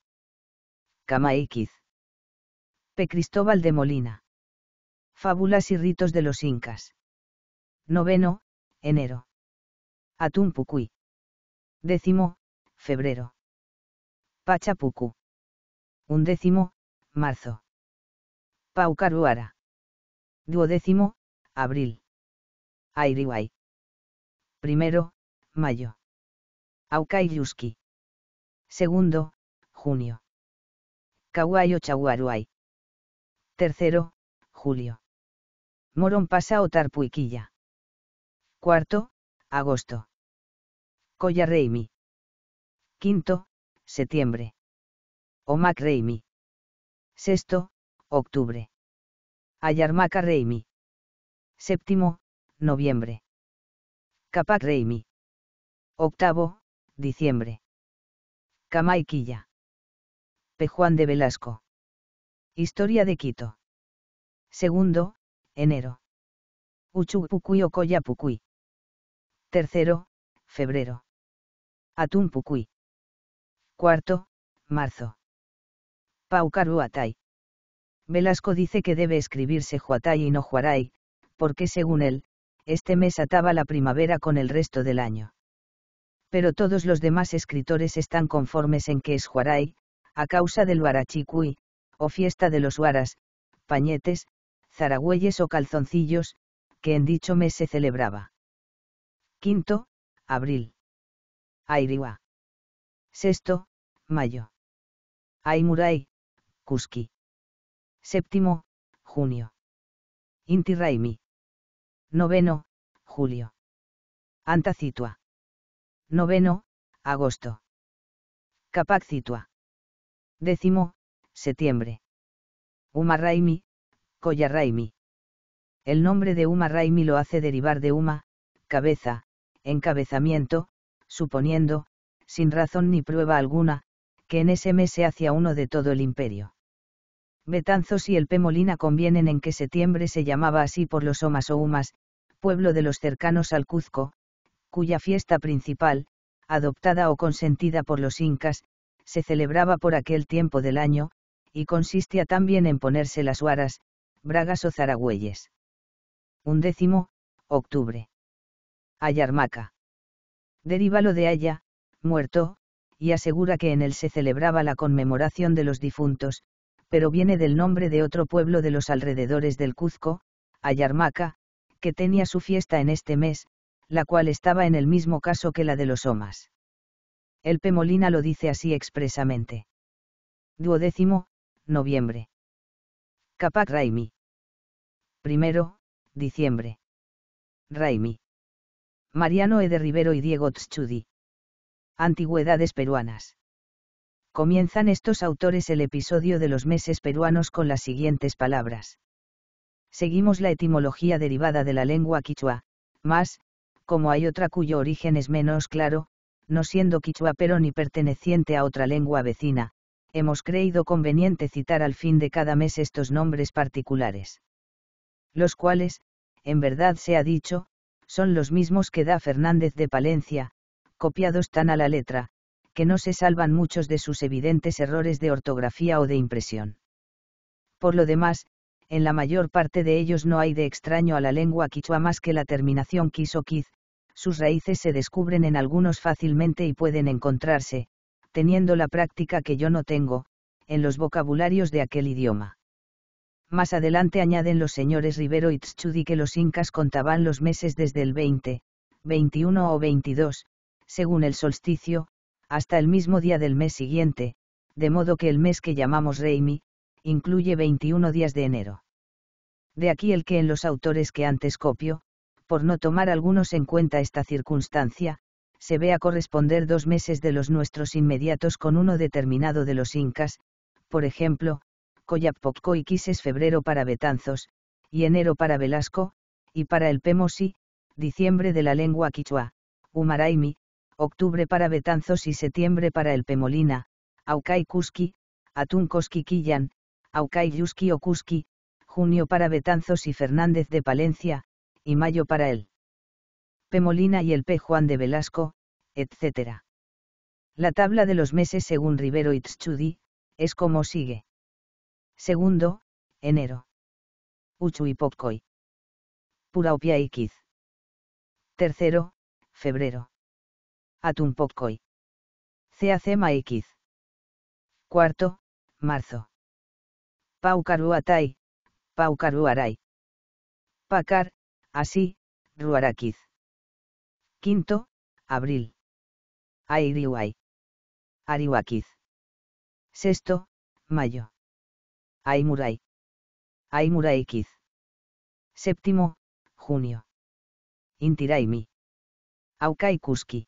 Camaiquiz. P. Cristóbal de Molina. Fábulas y ritos de los incas. Noveno, enero. Atumpucuy. Décimo, febrero. Pachapucu. Undécimo, marzo. Paucaruara. Duodécimo, abril. Airiwai. Primero, mayo. Yuski. Segundo, junio. Kawayo Chaguaruay. Tercero, julio. Morón pasa o Cuarto, agosto. Reimi. Quinto, septiembre. Omakreimi. Sexto, octubre. Ayarmaka Reimi. Séptimo, noviembre. Capac Reimi. Octavo, diciembre. Camaiquilla. Pejuán de Velasco. Historia de Quito. Segundo, enero. Uchupucuy o Tercero, febrero. Atumpucuy. Cuarto, marzo. Paucaruatay. Velasco dice que debe escribirse Juatay y no Juaray, porque según él, este mes ataba la primavera con el resto del año pero todos los demás escritores están conformes en que es Huaray, a causa del Huarachicuy, o fiesta de los Huaras, pañetes, zaragüeyes o calzoncillos, que en dicho mes se celebraba. Quinto, abril. Airiwa. Sexto, mayo. Aimuray, Cusqui. Séptimo, junio. Intiraimi. Noveno, julio. Antacitua. Noveno, agosto. Capacitua. Décimo, septiembre. Uma Raimi, Colla Raimi. El nombre de Uma Raimi lo hace derivar de Uma, cabeza, encabezamiento, suponiendo, sin razón ni prueba alguna, que en ese mes se hacía uno de todo el imperio. Betanzos y el Pemolina convienen en que septiembre se llamaba así por los Omas o Umas, pueblo de los cercanos al Cuzco, cuya fiesta principal, adoptada o consentida por los incas, se celebraba por aquel tiempo del año, y consistía también en ponerse las huaras, bragas o zaragüeyes. décimo, octubre. Ayarmaca. Derívalo de aya muerto, y asegura que en él se celebraba la conmemoración de los difuntos, pero viene del nombre de otro pueblo de los alrededores del Cuzco, Ayarmaca, que tenía su fiesta en este mes, la cual estaba en el mismo caso que la de los Omas. El Pemolina lo dice así expresamente. Duodécimo, noviembre. Capac Raimi. Primero, diciembre. Raimi. Mariano E. de Rivero y Diego Tschudi. Antigüedades peruanas. Comienzan estos autores el episodio de los meses peruanos con las siguientes palabras. Seguimos la etimología derivada de la lengua quichua, más, como hay otra cuyo origen es menos claro, no siendo quichua pero ni perteneciente a otra lengua vecina, hemos creído conveniente citar al fin de cada mes estos nombres particulares. Los cuales, en verdad se ha dicho, son los mismos que da Fernández de Palencia, copiados tan a la letra, que no se salvan muchos de sus evidentes errores de ortografía o de impresión. Por lo demás, en la mayor parte de ellos no hay de extraño a la lengua quichua más que la terminación quis o quiz, sus raíces se descubren en algunos fácilmente y pueden encontrarse, teniendo la práctica que yo no tengo, en los vocabularios de aquel idioma. Más adelante añaden los señores Rivero y Tschudi que los incas contaban los meses desde el 20, 21 o 22, según el solsticio, hasta el mismo día del mes siguiente, de modo que el mes que llamamos Reimi, incluye 21 días de enero. De aquí el que en los autores que antes copio, por no tomar algunos en cuenta esta circunstancia, se ve a corresponder dos meses de los nuestros inmediatos con uno determinado de los incas, por ejemplo, y es febrero para Betanzos, y enero para Velasco, y para el Pemosi, diciembre de la lengua quichua, Humaraimi, octubre para Betanzos y septiembre para el Pemolina, Aucay Kuski, Atún Killan, Aucay Yuski Okuski, junio para Betanzos y Fernández de Palencia, y Mayo para él. Pemolina y el P. Juan de Velasco, etc. La tabla de los meses según Rivero y Tschudi es como sigue. Segundo, enero. Uchuipocoi. Puraopia Iquiz. Tercero, febrero. Atumpocoi. CAC X. Cuarto, marzo. Paucaruatai, Paucaruaray. Pacar, Así, Ruaraquiz. Quinto, abril. Airiwai. Arihuaquiz. Sexto, mayo. Aimurai. Aimuraikiz. Séptimo, junio. Intiraimi. Aukaikuski.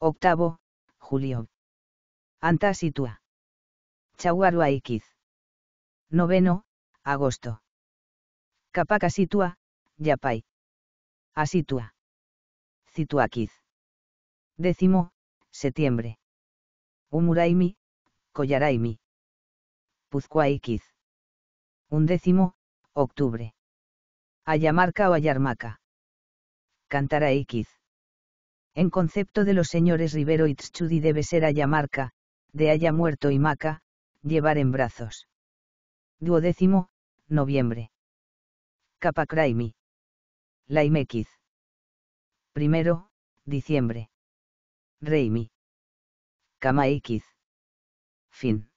Octavo, julio. Antasitua. Chaguaruaiquiz. Noveno, agosto. Capacasitua, Yapay. Asitua. Cituaquiz. Décimo, septiembre. Umuraimi, Collaraimi. Puzcuaiquiz. Undécimo, octubre. Ayamarca o Ayarmaca. Cantaraikiz. En concepto de los señores Rivero Tschudi debe ser Ayamarca, de haya muerto y Maca, llevar en brazos. Duodécimo, noviembre. Capacraimi. La Primero, diciembre. Reimi. Kamaikiz. Fin.